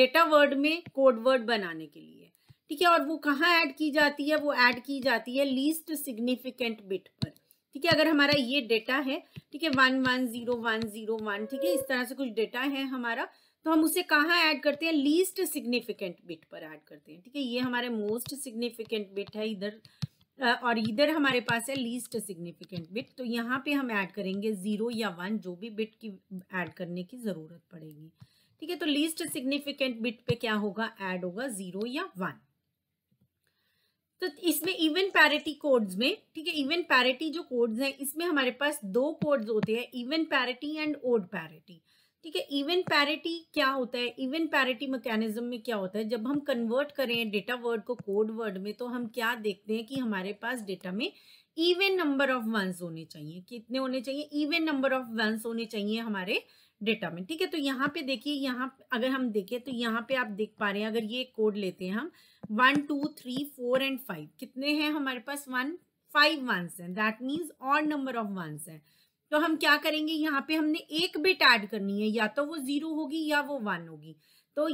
डेटा वर्ड में कोड वर्ड बनाने के लिए ठीक है और वो कहाँ ऐड की जाती है वो ऐड की जाती है लीस्ट सिग्निफिकेंट बिट पर ठीक है अगर हमारा ये डेटा है ठीक है one one zero one zero one ठीक है इस तरह से कुछ डेटा है हमारा तो हम उसे कहाँ ऐड करते हैं लीस्ट सिग्निफिकेंट बिट पर ऐड करते हैं ठीक है ये हमारे मोस्ट सिग्निफिकेंट बिट है इधर और इधर हमारे पास है लीस्ट सिग्निफिकेंट बिट तो यहाँ पे हम ऐड करेंगे ज़ीरो या वन जो भी बिट की ऐड करने की ज़रूरत पड़ेगी ठीक है तो लीस्ट सिग्निफिकेंट बिट पे क्या होगा ऐड होगा ज़ीरो या वन तो इसमें इवन पैरिटी कोड्स में ठीक है इवन पैरिटी जो कोड्स हैं इसमें हमारे पास दो कोड्स होते हैं even parity and odd parity ठीक है इवन पैरिटी क्या होता है इवन पैरिटी मैकेनिज्म में क्या होता है जब हम कन्वर्ट करें डेटा वर्ड को कोड वर्ड में तो हम क्या देखते हैं कि हमारे पास डेटा में इवन नंबर ऑफ वंस होने चाहिए कितने होने चाहिए इवन नंबर ऑफ वंस होने चाहिए हमारे डेटा में ठीक है तो यहाँ पे देखिए यहाँ अगर हम देखें तो यहाँ पे आप देख पा रहे हैं अगर ये कोड लेते हैं हम one two three four and five कितने हैं हमारे पास वन फाइव वंस हैं दैट मीन्स और नंबर ऑफ वंस हैं तो हम क्या करेंगे यहाँ पे हमने एक बिट ऐड करनी है या तो वो जीरो होगी या वो वन होगी तो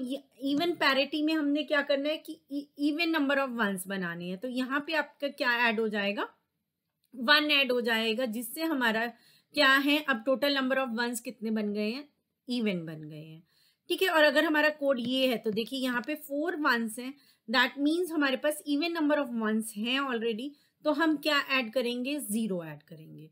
इवन पैरिटी में हमने क्या करना है कि इवन नंबर ऑफ वंस बनाने हैं तो यहाँ पे आपका क्या ऐड हो जाएगा वन ऐड हो जाएगा जिससे हमारा क्या है अब टोटल नंबर ऑफ वंस कितने बन गए हैं इवन बन गए हैं ठीक है और अगर हमारा कोड ये है तो देखिए यहाँ पे फोर वंस हैं दैट मीन्स हमारे पास इवन नंबर ऑफ वंस हैं ऑलरेडी तो हम क्या ऐड करेंगे ज़ीरो ऐड करेंगे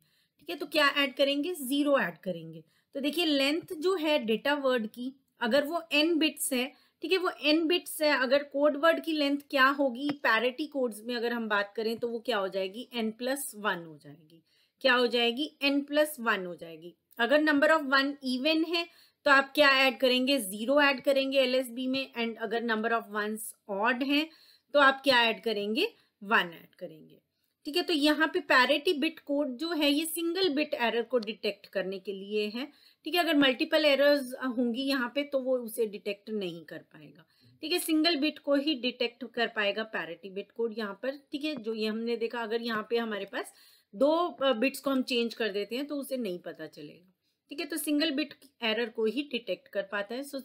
ठीक है तो क्या ऐड करेंगे जीरो ऐड करेंगे तो देखिए लेंथ जो है डेटा वर्ड की अगर वो एन बिट्स है ठीक है वो एन बिट्स है अगर कोड वर्ड की लेंथ क्या होगी पैरिटी कोड्स में अगर हम बात करें तो वो क्या हो जाएगी एन प्लस वन हो जाएगी क्या हो जाएगी एन प्लस वन हो जाएगी अगर नंबर ऑफ वन इवन है तो आप क्या ऐड करेंगे जीरो ऐड करेंगे बी में एंड अगर नंबर ऑफ वंस ऑड हैं तो आप क्या ऐड करेंगे वन ऐड करेंगे ठीक है तो यहाँ पे पैरिटी बिट कोड जो है ये सिंगल बिट एरर को डिटेक्ट करने के लिए है ठीक है अगर मल्टीपल एरर्स होंगी यहाँ पे तो वो उसे डिटेक्ट नहीं कर पाएगा ठीक है सिंगल बिट को ही डिटेक्ट कर पाएगा पैरिटी बिट कोड यहाँ पर ठीक है जो ये हमने देखा अगर यहाँ पे हमारे पास दो बिट्स को हम चेंज कर देते हैं तो उसे नहीं पता चलेगा ठीक है तो सिंगल बिट एरर को ही डिटेक्ट कर पाता है so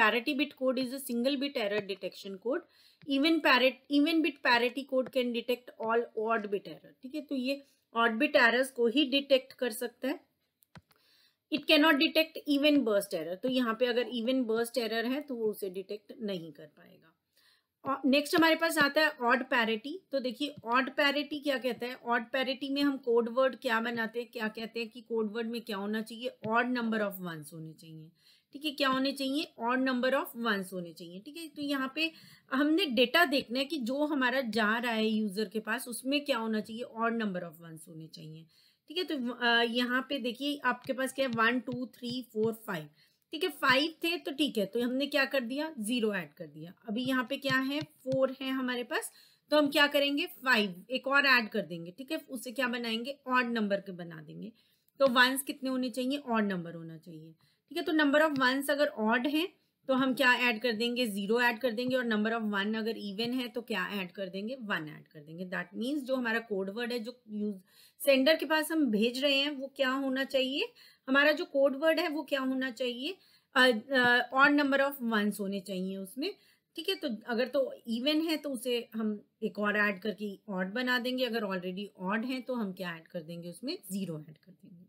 parity bit code is a single bit error detection code even parity even bit parity code can detect all odd bit error ठीक है तो ये ऑड बिट एरर्स को ही डिटेक्ट कर सकता है it cannot detect even burst error तो यहाँ पे अगर इवन बर्स्ट एरर है तो वो उसे डिटेक्ट नहीं कर पाएगा नेक्स्ट हमारे पास आता है ऑड पैरिटी तो देखिए ऑड पैरिटी क्या कहता है ऑड पैरिटी में हम कोड वर्ड क्या बनाते हैं क्या कहते हैं कि कोड वर्ड में क्या होना चाहिए ऑड नंबर ऑफ वंस होने चाहिए ठीक है क्या होने चाहिए ऑड नंबर ऑफ वंस होने चाहिए ठीक है तो यहाँ पे हमने डेटा देखना है कि जो हमारा जा रहा है यूजर के पास उसमें क्या होना चाहिए ऑड नंबर ऑफ वंस होने चाहिए ठीक है तो यहाँ पे देखिए आपके पास क्या है one two three four five ठीक है फाइव थे तो ठीक है तो हमने क्या कर दिया जीरो ऐड कर दिया अभी यहाँ पे क्या है फोर है हमारे पास तो हम क्या करेंगे फाइव एक और ऐड कर देंगे ठीक है उसे क्या बनाएंगे ऑड नंबर के बना देंगे तो वंस कितने होने चाहिए ऑड नंबर होना चाहिए ठीक है तो नंबर ऑफ वंस अगर ऑड है तो हम क्या ऐड कर देंगे जीरो ऐड कर देंगे और नंबर ऑफ वन अगर इवन है तो क्या ऐड कर देंगे वन ऐड कर देंगे दैट मीन्स जो हमारा कोड वर्ड है जो यूज सेंडर के पास हम भेज रहे हैं वो क्या होना चाहिए हमारा जो कोड वर्ड है वो क्या होना चाहिए ऑन नंबर ऑफ वंस होने चाहिए उसमें ठीक है तो अगर तो इवन है तो उसे हम एक और ऐड करके ऑड बना देंगे अगर ऑलरेडी ऑड है तो हम क्या ऐड कर देंगे उसमें जीरो ऐड कर देंगे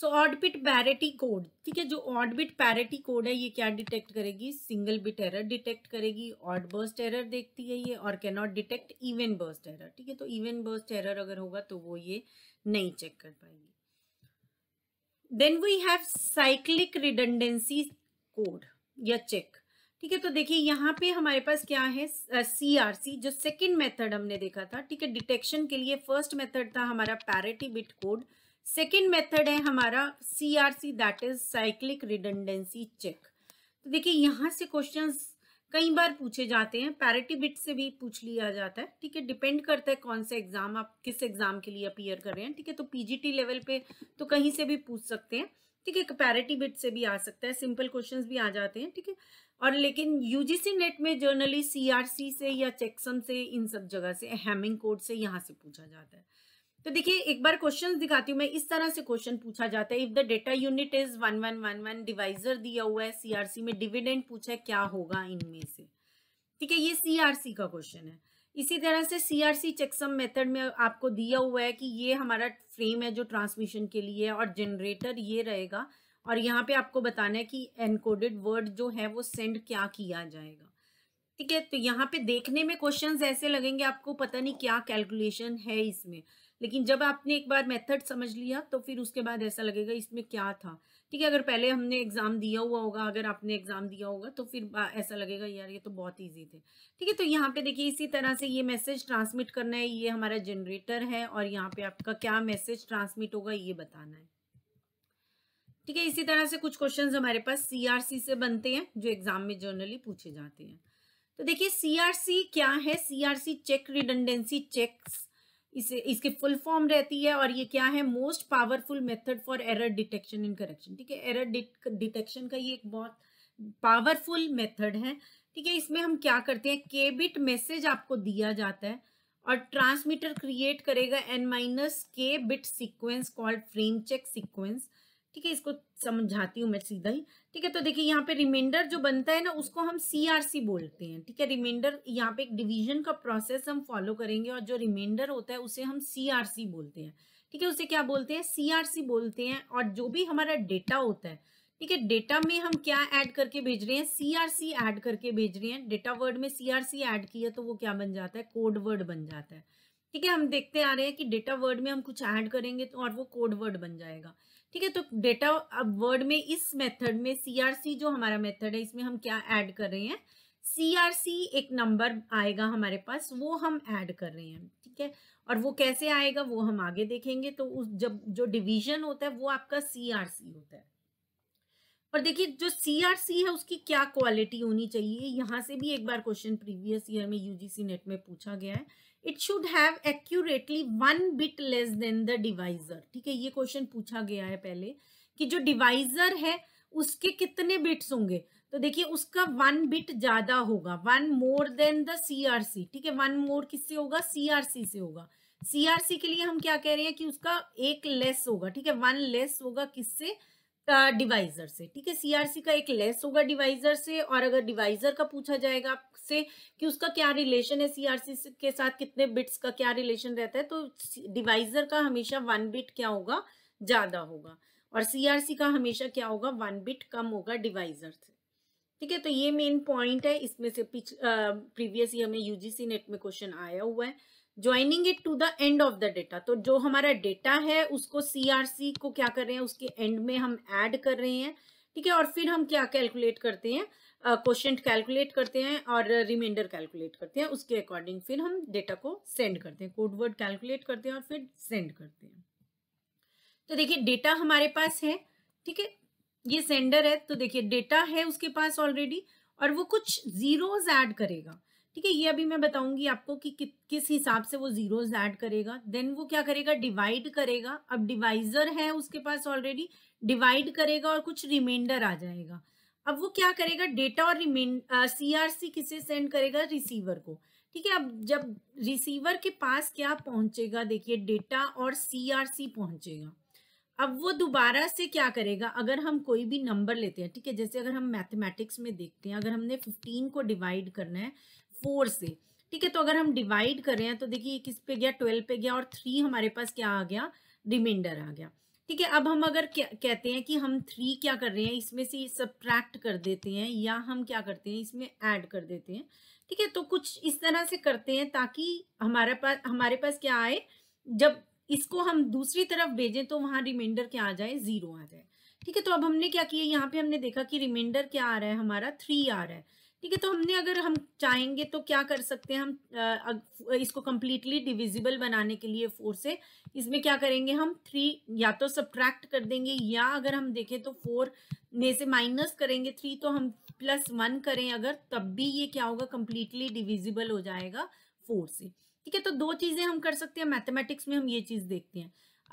सो बिट पैरिटी कोड ठीक है जो ऑडबिट पैरिटी कोड है ये क्या डिटेक्ट करेगी सिंगल बिट एरर डिटेक्ट करेगी ऑड बर्स्ट एरर देखती है ये और can not detect even burst error ठीक है तो इवन बर्स्ट एरर अगर होगा तो वो ये नहीं चेक कर पाएगी then we have cyclic redundancy code या चेक ठीक है तो देखिए यहाँ पे हमारे पास क्या है सी आर सी जो सेकेंड मेथड हमने देखा था ठीक है डिटेक्शन के लिए फर्स्ट मेथड था हमारा parity bit code second method है हमारा C R C that is cyclic redundancy check तो देखिए यहाँ से क्वेश्चन कई बार पूछे जाते हैं पैरिटी बिट से भी पूछ लिया जाता है ठीक है डिपेंड करता है कौन से एग्जाम आप किस एग्जाम के लिए अपीयर कर रहे हैं ठीक है तो पीजीटी लेवल पे तो कहीं से भी पूछ सकते हैं ठीक है पैरिटी बिट से भी आ सकता है सिंपल क्वेश्चंस भी आ जाते हैं ठीक है और लेकिन यूजीसी नेट में जर्नली सीआरसी से या चेकसम से इन सब जगह से हेमिंग कोड से यहाँ से पूछा जाता है तो देखिए एक बार क्वेश्चन दिखाती हूँ मैं इस तरह से क्वेश्चन पूछा जाता है if the data unit is one one one one divisor दिया हुआ है सीआरसी में डिविडेंड पूछा है क्या होगा इनमें से ठीक है ये सीआरसी का क्वेश्चन है इसी तरह से सीआरसी चेकसम मेथड में आपको दिया हुआ है कि ये हमारा फ्रेम है जो ट्रांसमिशन के लिए है और जनरेटर ये रहेगा और यहाँ पे आपको बताना है कि एनकोडेड वर्ड जो है वो सेंड क्या किया जाएगा ठीक है तो यहाँ पे देखने में क्वेश्चंस ऐसे लगेंगे आपको पता नहीं क्या कैलकुलेशन है इसमें लेकिन जब आपने एक बार मेथड समझ लिया तो फिर उसके बाद ऐसा लगेगा इसमें क्या था ठीक है अगर पहले हमने एग्ज़ाम दिया हुआ होगा अगर आपने एग्ज़ाम दिया होगा तो फिर ऐसा लगेगा यार ये तो बहुत ईजी थे ठीक है तो यहाँ पे देखिए इसी तरह से ये मैसेज ट्रांसमिट करना है ये हमारा जनरेटर है और यहाँ पे आपका क्या मैसेज ट्रांसमिट होगा ये बताना है ठीक है इसी तरह से कुछ क्वेश्चन हमारे पास सीआरसी से बनते हैं जो एग्जाम में जनरली पूछे जाते हैं तो देखिए सीआरसी क्या है सीआरसी चेक रिडेंडेंसी चेक्स इसे इसकी फुल फॉर्म रहती है और ये क्या है most powerful method for error detection in correction ठीक है एरर डिटेक्शन का ये एक बहुत पावरफुल मेथड है ठीक है इसमें हम क्या करते हैं के बिट मैसेज आपको दिया जाता है और ट्रांसमीटर क्रिएट करेगा n minus k bit sequence called frame check sequence ठीक है इसको समझाती हूँ मैं सीधा ही ठीक है तो देखिए यहाँ पे रिमाइंडर जो बनता है ना उसको हम सीआरसी बोलते हैं ठीक है रिमाइंडर यहाँ पे एक डिवीजन का प्रोसेस हम फॉलो करेंगे और जो रिमाइंडर होता है उसे हम सीआरसी बोलते हैं ठीक है उसे क्या बोलते हैं सीआरसी बोलते हैं और जो भी हमारा डेटा होता है ठीक है डेटा में हम क्या ऐड करके भेज रहे हैं सीआरसी ऐड करके भेज रहे हैं डेटा वर्ड में सीआरसी ऐड किया तो वो क्या बन जाता है कोड वर्ड बन जाता है ठीक है हम देखते आ रहे हैं कि डेटा वर्ड में हम कुछ ऐड करेंगे तो और वो कोड वर्ड बन जाएगा ठीक है तो डेटा वर्ड में इस मेथड में सीआरसी जो हमारा मेथड है इसमें हम क्या ऐड कर रहे हैं सीआरसी एक नंबर आएगा हमारे पास वो हम ऐड कर रहे हैं ठीक है और वो कैसे आएगा वो हम आगे देखेंगे तो उस जब जो डिवीजन होता है वो आपका सीआरसी होता है और देखिए जो सीआरसी है उसकी क्या क्वालिटी होनी चाहिए यहाँ से भी एक बार क्वेश्चन प्रीवियस ईयर में यूजीसी नेट में पूछा गया है it should have accurately one bit less than the divisor ठीक है ये क्वेश्चन पूछा गया है पहले कि जो डिवाइजर है उसके कितने बिट्स होंगे तो देखिए उसका वन बिट ज्यादा होगा one more than the CRC ठीक है वन मोर किससे होगा सीआरसी से होगा सीआरसी के लिए हम क्या कह रहे हैं कि उसका एक लेस होगा ठीक है वन लेस होगा किससे डिवाइजर से ठीक है सीआरसी का एक लेस होगा डिवाइजर से और अगर डिवाइजर का पूछा जाएगा से कि उसका क्या रिलेशन है सीआरसी के साथ कितने बिट्स का क्या रिलेशन रहता है तो डिवाइजर का हमेशा वन बिट क्या होगा ज्यादा होगा और सीआरसी का हमेशा क्या होगा वन बिट कम होगा डिवाइजर से ठीक है तो ये मेन पॉइंट है इसमें से पिछ प्रीवियस ईयर में यूजीसी नेट में क्वेश्चन आया हुआ है joining it to the end of the data तो जो हमारा डेटा है उसको सीआरसी को क्या कर रहे हैं उसके एंड में हम ऐड कर रहे हैं ठीक है और फिर हम क्या कैलकुलेट करते हैं क्वेश्चन कैलकुलेट करते हैं और रिमाइंडर कैलकुलेट करते हैं उसके अकॉर्डिंग फिर हम डेटा को सेंड करते हैं कोड वर्ड कैलकुलेट करते हैं और फिर सेंड करते हैं तो देखिए डेटा हमारे पास है ठीक है ये सेंडर है तो देखिए डेटा है उसके पास ऑलरेडी और वो कुछ जीरोज ऐड करेगा ठीक है ये अभी मैं बताऊंगी आपको कि, कि किस हिसाब से वो जीरोज ऐड करेगा देन वो क्या करेगा डिवाइड करेगा अब डिवाइजर है उसके पास ऑलरेडी डिवाइड करेगा और कुछ रिमाइंडर आ जाएगा अब वो क्या करेगा डेटा और रिमेन सीआरसी किसे सेंड करेगा रिसीवर को ठीक है अब जब रिसीवर के पास क्या पहुंचेगा देखिए डेटा और सीआरसी पहुंचेगा अब वो दोबारा से क्या करेगा अगर हम कोई भी नंबर लेते हैं ठीक है जैसे अगर हम मैथमेटिक्स में देखते हैं अगर हमने फिफ्टीन को डिवाइड करना है फोर से ठीक है तो अगर हम डिवाइड कर रहे हैं तो देखिए किस पे गया ट्वेल्व पे गया और थ्री हमारे पास क्या आ गया रिमाइंडर आ गया ठीक है अब हम अगर क्या कहते हैं कि हम थ्री क्या कर रहे हैं इसमें से सब्ट्रैक्ट कर देते हैं या हम क्या करते हैं इसमें ऐड कर देते हैं ठीक है तो कुछ इस तरह से करते हैं ताकि हमारे पास हमारे पास क्या आए जब इसको हम दूसरी तरफ भेजें तो वहाँ रिमाइंडर क्या आ जाए ज़ीरो आ जाए ठीक है तो अब हमने क्या किया यहाँ पे हमने देखा कि रिमाइंडर क्या आ रहा है हमारा थ्री आ रहा है ठीक है तो हमने अगर हम चाहेंगे तो क्या कर सकते हैं हम इसको कम्प्लीटली डिविजिबल बनाने के लिए फोर से इसमें क्या करेंगे हम थ्री या तो सब्ट्रैक्ट कर देंगे या अगर हम देखें तो फोर में से माइनस करेंगे थ्री तो हम प्लस वन करें अगर तब भी ये क्या होगा कम्प्लीटली डिविजिबल हो जाएगा फोर से ठीक है तो दो चीजें हम कर सकते हैं मैथमेटिक्स में हम ये चीज देखते हैं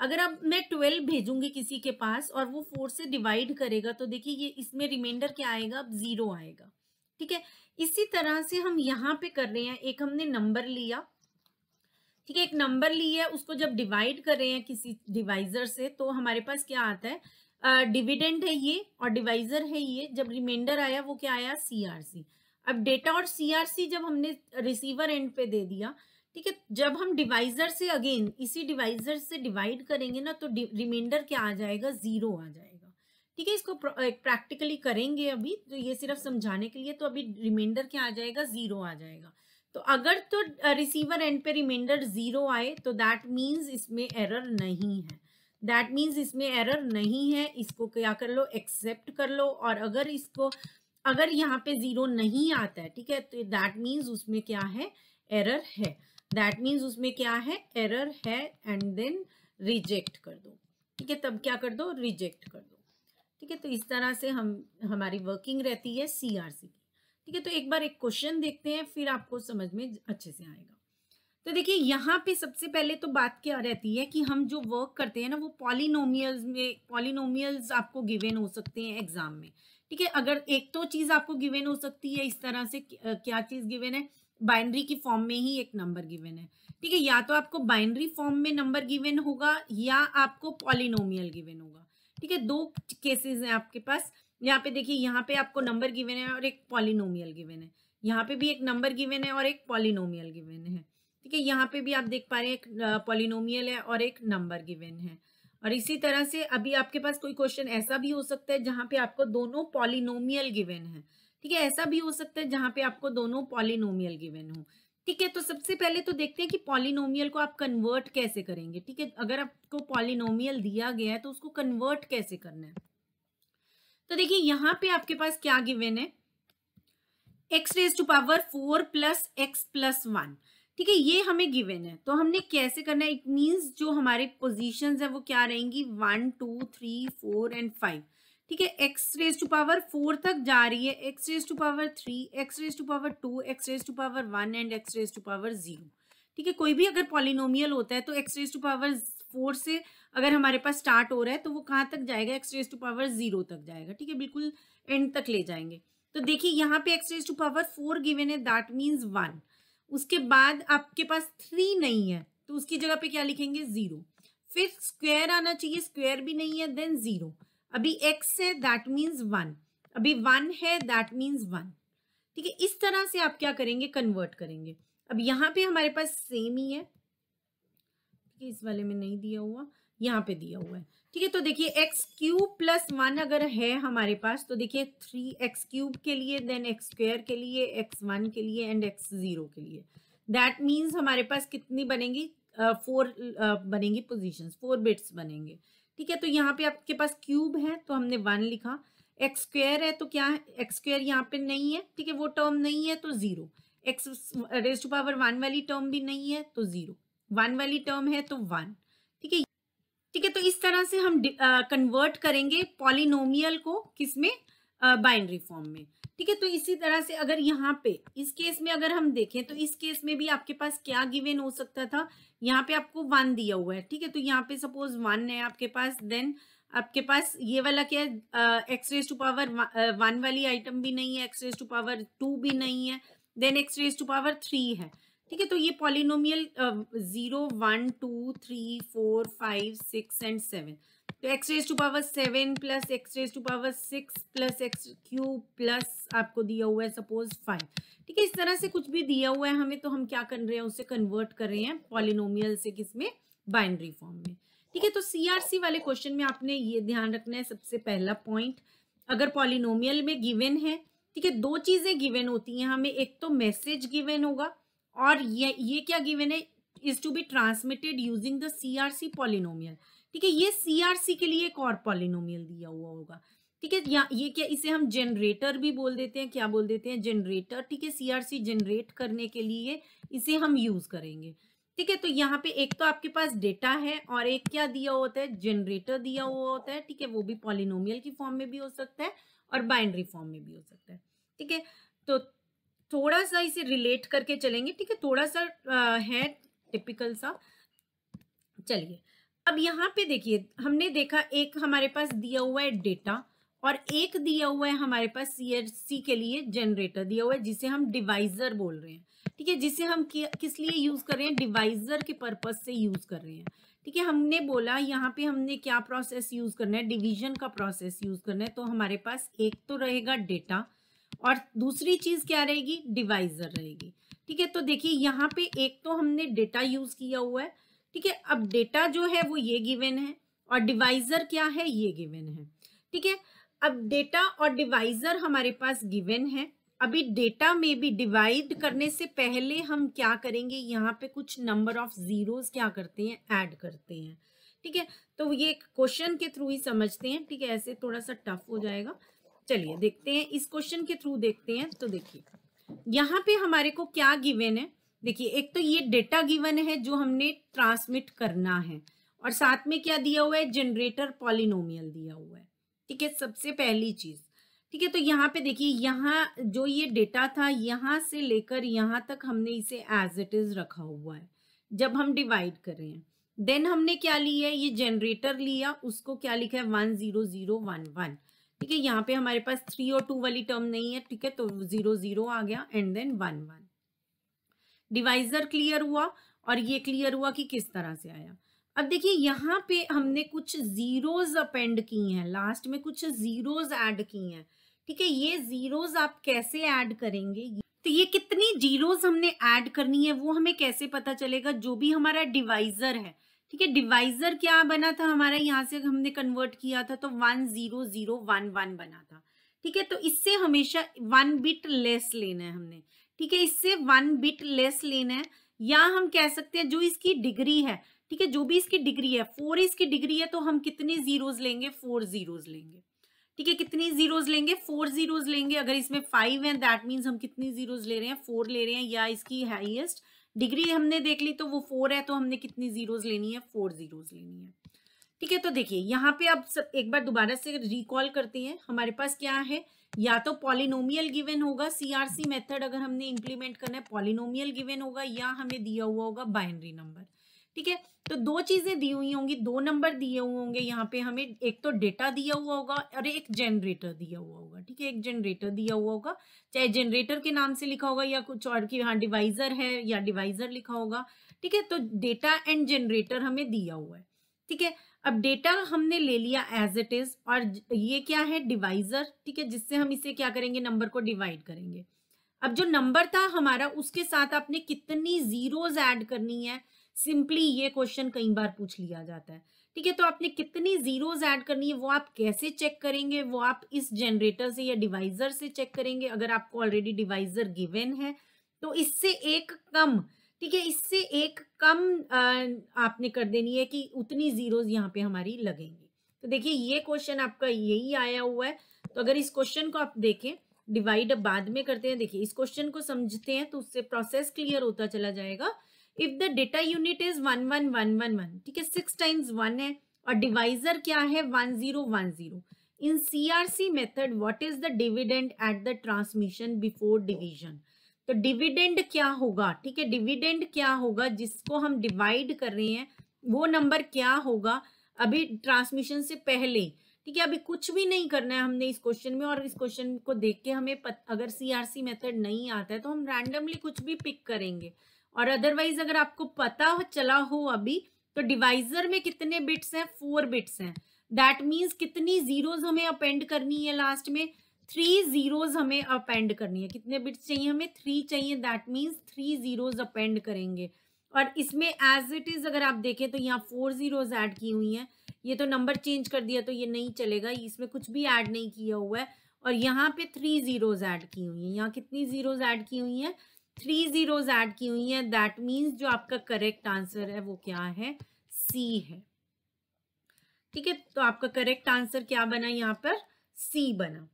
अगर अब मैं ट्वेल्व भेजूंगी किसी के पास और वो फोर से डिवाइड करेगा तो देखिए ये इसमें रिमाइंडर क्या आएगा अब जीरो आएगा ठीक है इसी तरह से हम यहाँ पे कर रहे हैं एक हमने नंबर लिया ठीक है एक नंबर लिया है उसको जब डिवाइड कर रहे हैं किसी डिवाइजर से तो हमारे पास क्या आता है डिविडेंड uh, है ये और डिवाइजर है ये जब रिमाइंडर आया वो क्या आया सीआरसी अब डेटा और सीआरसी जब हमने रिसीवर एंड पे दे दिया ठीक है जब हम डिवाइजर से अगेन इसी डिवाइजर से डिवाइड करेंगे ना तो रिमाइंडर क्या आ जाएगा जीरो आ जाएगा ठीक है इसको प्रैक्टिकली करेंगे अभी तो ये सिर्फ समझाने के लिए तो अभी रिमाइंडर क्या आ जाएगा जीरो आ जाएगा तो अगर तो रिसीवर एंड पे रिमाइंडर जीरो आए तो दैट मीन्स इसमें एरर नहीं है दैट मीन्स इसमें एरर नहीं है इसको क्या कर लो एक्सेप्ट कर लो और अगर इसको अगर यहाँ पे जीरो नहीं आता है ठीक है तो दैट मीन्स उसमें क्या है एरर है दैट मीन्स उसमें क्या है एरर है एंड देन रिजेक्ट कर दो ठीक है तब क्या कर दो रिजेक्ट कर दो ठीक है तो इस तरह से हम हमारी वर्किंग रहती है सी आर सी की ठीक है तो एक बार एक क्वेश्चन देखते हैं फिर आपको समझ में अच्छे से आएगा तो देखिए यहाँ पे सबसे पहले तो बात क्या रहती है कि हम जो वर्क करते हैं ना वो पॉलिनोमियल्स में पॉलिनोमियल्स आपको गिवेन हो सकते हैं एग्जाम में ठीक है अगर एक तो चीज़ आपको गिवेन हो सकती है इस तरह से क्या चीज़ गिवेन है बाइनरी की फॉर्म में ही एक नंबर गिवेन है ठीक है या तो आपको बाइनरी फॉर्म में नंबर गिवेन होगा या आपको पॉलिनोमियल गिवेन होगा ठीक है दो केसेस हैं आपके पास यहाँ पे देखिए यहाँ पे आपको नंबर गिवेन है और एक पॉलिनोमियल गिवेन है यहाँ पे भी एक नंबर गिवेन है और एक पॉलिनोमियल गिवेन है ठीक है यहाँ पे भी आप देख पा रहे हैं एक पॉलिनोमियल है और एक नंबर गिवेन है और इसी तरह से अभी आपके पास कोई क्वेश्चन ऐसा भी हो सकता है जहाँ पे आपको दोनों पॉलिनोमियल गिवेन है ठीक है ऐसा भी हो सकता है जहाँ पे आपको दोनों पॉलिनोमियल गिवेन हो ठीक है तो सबसे पहले तो देखते हैं कि पॉलिनोमियल को आप कन्वर्ट कैसे करेंगे ठीक है अगर आपको पॉलिनोमियल दिया गया है तो उसको कन्वर्ट कैसे करना है तो देखिए यहाँ पे आपके पास क्या गिवेन है x raise to power four plus x plus one ठीक है ये हमें गिवेन है तो हमने कैसे करना है इट मीन्स जो हमारे पोजिशन है वो क्या रहेंगी one two three four and five ठीक है x raise to power four तक जा रही है x raise to power three x raise to power two x raise to power one and x raise to power zero ठीक है कोई भी अगर पॉलिनोमियल होता है तो x raise to power four से अगर हमारे पास स्टार्ट हो रहा है तो वो कहाँ तक जाएगा x raise to power zero तक जाएगा ठीक है बिल्कुल एंड तक ले जाएंगे तो देखिए यहाँ पे x raise to power four given है दैट मीन्स वन उसके बाद आपके पास थ्री नहीं है तो उसकी जगह पे क्या लिखेंगे जीरो फिर स्क्वायर आना चाहिए स्क्वायर भी नहीं है देन जीरो अभी x है दैट मीन्स वन अभी वन है दैट मीन्स वन ठीक है इस तरह से आप क्या करेंगे कन्वर्ट करेंगे अब यहाँ पे हमारे पास सेम ही है ठीक है इस वाले में नहीं दिया हुआ यहाँ पे दिया हुआ है ठीक है तो देखिए एक्स क्यूब प्लस वन अगर है हमारे पास तो देखिए थ्री एक्स क्यूब के लिए देन एक्स स्क्वेयर के लिए एक्स वन के लिए एंड एक्स जीरो के लिए दैट मीन्स हमारे पास कितनी बनेंगी फोर uh, uh, बनेंगी पोजिशन फोर बिट्स बनेंगे ठीक है तो यहाँ पे आपके पास क्यूब है तो हमने वन लिखा एक्स स्क्वेयर है तो क्या है एक्स स्क्वेयर यहाँ पे नहीं है ठीक है वो टर्म नहीं है तो zero x raise to power one वाली टर्म भी नहीं है तो जीरो वन वाली टर्म है तो वन ठीक है ठीक है तो इस तरह से हम कन्वर्ट करेंगे पॉलिनोमियल को किसमें बाइनरी फॉर्म में ठीक है तो इसी तरह से अगर यहाँ पे इस केस में अगर हम देखें तो इस केस में भी आपके पास क्या गिवेन हो सकता था यहाँ पे आपको वन दिया हुआ है ठीक है तो यहाँ पे सपोज वन है आपके पास देन आपके पास ये वाला क्या है एक्सरेज टू पावर वन वाली आइटम भी नहीं है एक्सरेज टू पावर टू भी नहीं है then x raise to power three है ठीक है तो ये polynomial zero one two three four five six and seven तो x raise to power seven plus x raise to power six plus x cube plus आपको दिया हुआ है सपोज फाइव ठीक है इस तरह से कुछ भी दिया हुआ है हमें तो हम क्या कर रहे हैं उसे कन्वर्ट कर रहे हैं पॉलिनोमियल से किस में बाइंड्री फॉर्म में ठीक है तो सीआरसी वाले क्वेश्चन में आपने ये ध्यान रखना है सबसे पहला पॉइंट अगर पॉलिनोमियल में गिवन है ठीक है दो चीजें गिवन होती हैं हमें एक तो मैसेज गिवन होगा और ये ये क्या गिवन है is to be transmitted using the CRC polynomial ठीक है ये सीआरसी के लिए एक और पॉलिनोमियल दिया हुआ होगा ठीक है या ये क्या इसे हम जनरेटर भी बोल देते हैं क्या बोल देते हैं जनरेटर ठीक है सीआरसी जनरेट करने के लिए इसे हम यूज करेंगे ठीक है तो यहाँ पे एक तो आपके पास डेटा है और एक क्या दिया होता है जनरेटर दिया हुआ होता है ठीक है वो भी पॉलिनोमियल की फॉर्म में भी हो सकता है और बाइंड्री फॉर्म में भी हो सकता है ठीक है तो थोड़ा सा इसे रिलेट करके चलेंगे ठीक है थोड़ा सा आ, है टिपिकल सा चलिए अब यहाँ पे देखिए हमने देखा एक हमारे पास दिया हुआ है डेटा और एक दिया हुआ है हमारे पास सी के लिए जनरेटर दिया हुआ है जिसे हम डिवाइजर बोल रहे हैं ठीक है जिसे हम किस लिए यूज कर रहे हैं डिवाइजर के पर्पज से यूज कर रहे हैं ठीक है हमने बोला यहाँ पे हमने क्या प्रोसेस यूज करना है डिवीजन का प्रोसेस यूज करना है तो हमारे पास एक तो रहेगा डेटा और दूसरी चीज क्या रहेगी डिवाइजर रहेगी ठीक है तो देखिए यहाँ पे एक तो हमने डेटा यूज किया हुआ है ठीक है अब डेटा जो है वो ये गिवेन है और डिवाइजर क्या है ये गिवेन है ठीक है अब डेटा और डिवाइजर हमारे पास गिवेन है अभी डेटा में भी डिवाइड करने से पहले हम क्या करेंगे यहाँ पे कुछ नंबर ऑफ जीरोस क्या करते हैं ऐड करते हैं ठीक है तो ये क्वेश्चन के थ्रू ही समझते हैं ठीक है ऐसे थोड़ा सा टफ हो जाएगा चलिए देखते हैं इस क्वेश्चन के थ्रू देखते हैं तो देखिए यहाँ पे हमारे को क्या गिवेन है देखिए एक तो ये डेटा गिवन है जो हमने ट्रांसमिट करना है और साथ में क्या दिया हुआ है जनरेटर पॉलिनोमियल दिया हुआ है ठीक है सबसे पहली चीज ठीक है तो यहाँ पे देखिए यहाँ जो ये डेटा था यहाँ से लेकर यहाँ तक हमने इसे एज इट इज रखा हुआ है जब हम डिवाइड कर रहे हैं देन हमने क्या लिया है ये जनरेटर लिया उसको क्या लिखा है one zero zero one one ठीक है यहाँ पे हमारे पास थ्री और टू वाली टर्म नहीं है ठीक है तो जीरो जीरो आ गया and then one one divisor clear हुआ और ये क्लियर हुआ कि किस तरह से आया अब देखिए यहाँ पे हमने कुछ जीरोज अपेंड की हैं लास्ट में कुछ जीरोज ऐड की हैं ठीक है ये जीरोज आप कैसे ऐड करेंगे तो ये कितनी जीरोज हमने ऐड करनी है वो हमें कैसे पता चलेगा जो भी हमारा डिवाइजर है ठीक है डिवाइजर क्या बना था हमारा यहाँ से हमने कन्वर्ट किया था तो one zero zero one one बना था ठीक है तो इससे हमेशा वन बिट लेस लेना है हमने ठीक है इससे वन बिट लेस लेना है या हम कह सकते हैं जो इसकी डिग्री है ठीक है जो भी इसकी डिग्री है फोर इसकी डिग्री है तो हम कितने जीरोज लेंगे फोर जीरोज लेंगे ठीक है कितने जीरोज लेंगे फोर जीरोज लेंगे अगर इसमें फाइव है दैट मीन्स हम कितने जीरोज ले रहे हैं फोर ले रहे हैं या इसकी हाईएस्ट डिग्री हमने देख ली तो वो फोर है तो हमने कितनी जीरोज लेनी है फोर जीरोज लेनी है ठीक है तो देखिए यहाँ पे आप सब एक बार दोबारा से रिकॉल करते हैं हमारे पास क्या है या तो पॉलिनोमियल गिवन होगा सीआरसी मेथड अगर हमने इंप्लीमेंट करना है पॉलिनोमियल गिवन होगा या हमें दिया हुआ होगा बाइनरी नंबर ठीक है तो दो चीजें दी हुई होंगी दो नंबर दिए हुए होंगे यहाँ पे हमें एक तो डेटा दिया हुआ होगा और एक जनरेटर दिया हुआ होगा ठीक है एक जनरेटर दिया हुआ होगा चाहे जनरेटर के नाम से लिखा होगा या कुछ और की हाँ डिवाइजर है या डिवाइजर लिखा होगा ठीक है तो डेटा एंड जनरेटर हमें दिया हुआ है ठीक है अब डेटा हमने ले लिया एज इट इज और ये क्या है डिवाइजर ठीक है जिससे हम इसे क्या करेंगे नंबर को डिवाइड करेंगे अब जो नंबर था हमारा उसके साथ आपने कितनी जीरोज ऐड करनी है सिंपली ये क्वेश्चन कई बार पूछ लिया जाता है ठीक है तो आपने कितनी जीरोज ऐड करनी है वो आप कैसे चेक करेंगे वो आप इस जनरेटर से या डिवाइजर से चेक करेंगे अगर आपको ऑलरेडी डिवाइजर गिवन है तो इससे एक कम ठीक है इससे एक कम आपने कर देनी है कि उतनी जीरोज यहाँ पे हमारी लगेंगी तो देखिए ये क्वेश्चन आपका यही आया हुआ है तो अगर इस क्वेश्चन को आप देखें डिवाइड बाद में करते हैं देखिए इस क्वेश्चन को समझते हैं तो उससे प्रोसेस क्लियर होता चला जाएगा if the data unit is one one one one one ठीक है सिक्स टाइम्स वन है और डिवाइजर क्या है one zero one zero in C R C method what is the dividend at the transmission before division तो डिविडेंड क्या होगा ठीक है डिविडेंड क्या होगा जिसको हम डिवाइड कर रहे हैं वो नंबर क्या होगा अभी ट्रांसमिशन से पहले ठीक है अभी कुछ भी नहीं करना है हमने इस क्वेश्चन में और इस क्वेश्चन को देख के हमें पत, अगर सीआरसी मेथड नहीं आता है तो हम रैंडमली कुछ भी पिक करेंगे और अदरवाइज अगर आपको पता चला हो अभी तो डिवाइजर में कितने बिट्स हैं फोर बिट्स हैं दैट मीन्स कितनी जीरोज हमें अपेंड करनी है लास्ट में थ्री जीरोज हमें अपेंड करनी है कितने बिट्स चाहिए हमें थ्री चाहिए that means three zeros append करेंगे और इसमें एज इट इज़ अगर आप देखें तो यहाँ फोर जीरोज ऐड की हुई हैं ये तो नंबर चेंज कर दिया तो ये नहीं चलेगा इसमें कुछ भी ऐड नहीं किया हुआ है और यहाँ पे थ्री जीरोज ऐड की हुई हैं यहाँ कितनी जीरोज ऐड की हुई हैं थ्री जीरोज ऐड की हुई हैं दैट मीन्स जो आपका करेक्ट आंसर है वो क्या है सी है ठीक है तो आपका करेक्ट आंसर क्या बना यहाँ पर सी बना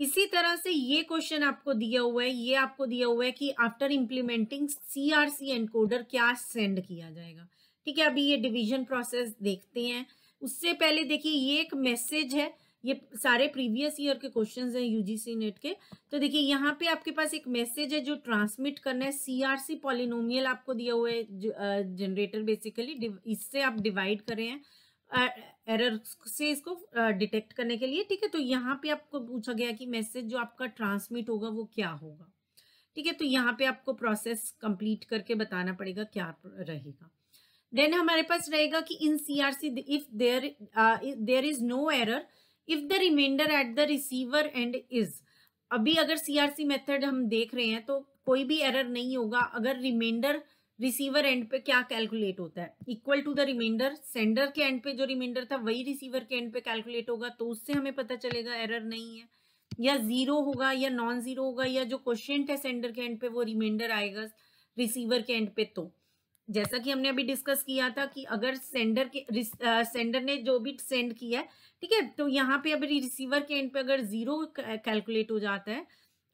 इसी तरह से ये क्वेश्चन आपको दिया हुआ है ये आपको दिया हुआ है कि आफ्टर इम्प्लीमेंटिंग सीआरसी एनकोडर क्या सेंड किया जाएगा ठीक है अभी ये डिवीजन प्रोसेस देखते हैं उससे पहले देखिए ये एक मैसेज है ये सारे प्रीवियस ईयर के क्वेश्चंस हैं यूजीसी नेट के तो देखिए यहाँ पे आपके पास एक मैसेज है जो ट्रांसमिट करना है सीआरसी पॉलिनोमियल आपको दिया हुआ है जनरेटर बेसिकली इससे आप डिवाइड करें हैं एरर से इसको डिटेक्ट करने के लिए ठीक है तो यहाँ पे आपको पूछा गया कि मैसेज जो आपका ट्रांसमिट होगा वो क्या होगा ठीक है तो यहाँ पे आपको प्रोसेस कंप्लीट करके बताना पड़ेगा क्या रहेगा देन हमारे पास रहेगा कि in C R C if there there is no error if the remainder at the receiver end is अभी अगर सी आर सी मेथड हम देख रहे हैं तो कोई भी एरर नहीं होगा अगर रिमाइंडर रिसीवर एंड पे क्या कैलकुलेट होता है equal to the remainder sender के एंड पे जो रिमाइंडर था वही रिसीवर के एंड पे कैलकुलेट होगा तो उससे हमें पता चलेगा एरर नहीं है या जीरो होगा या नॉन जीरो होगा या जो क्वेश्चन है सेंडर के एंड पे वो रिमाइंडर आएगा रिसीवर के एंड पे तो जैसा कि हमने अभी डिस्कस किया था कि अगर सेंडर के सेंडर ने जो भी सेंड किया है ठीक है तो यहाँ पे अभी रिसीवर के एंड पे अगर जीरो कैलकुलेट हो जाता है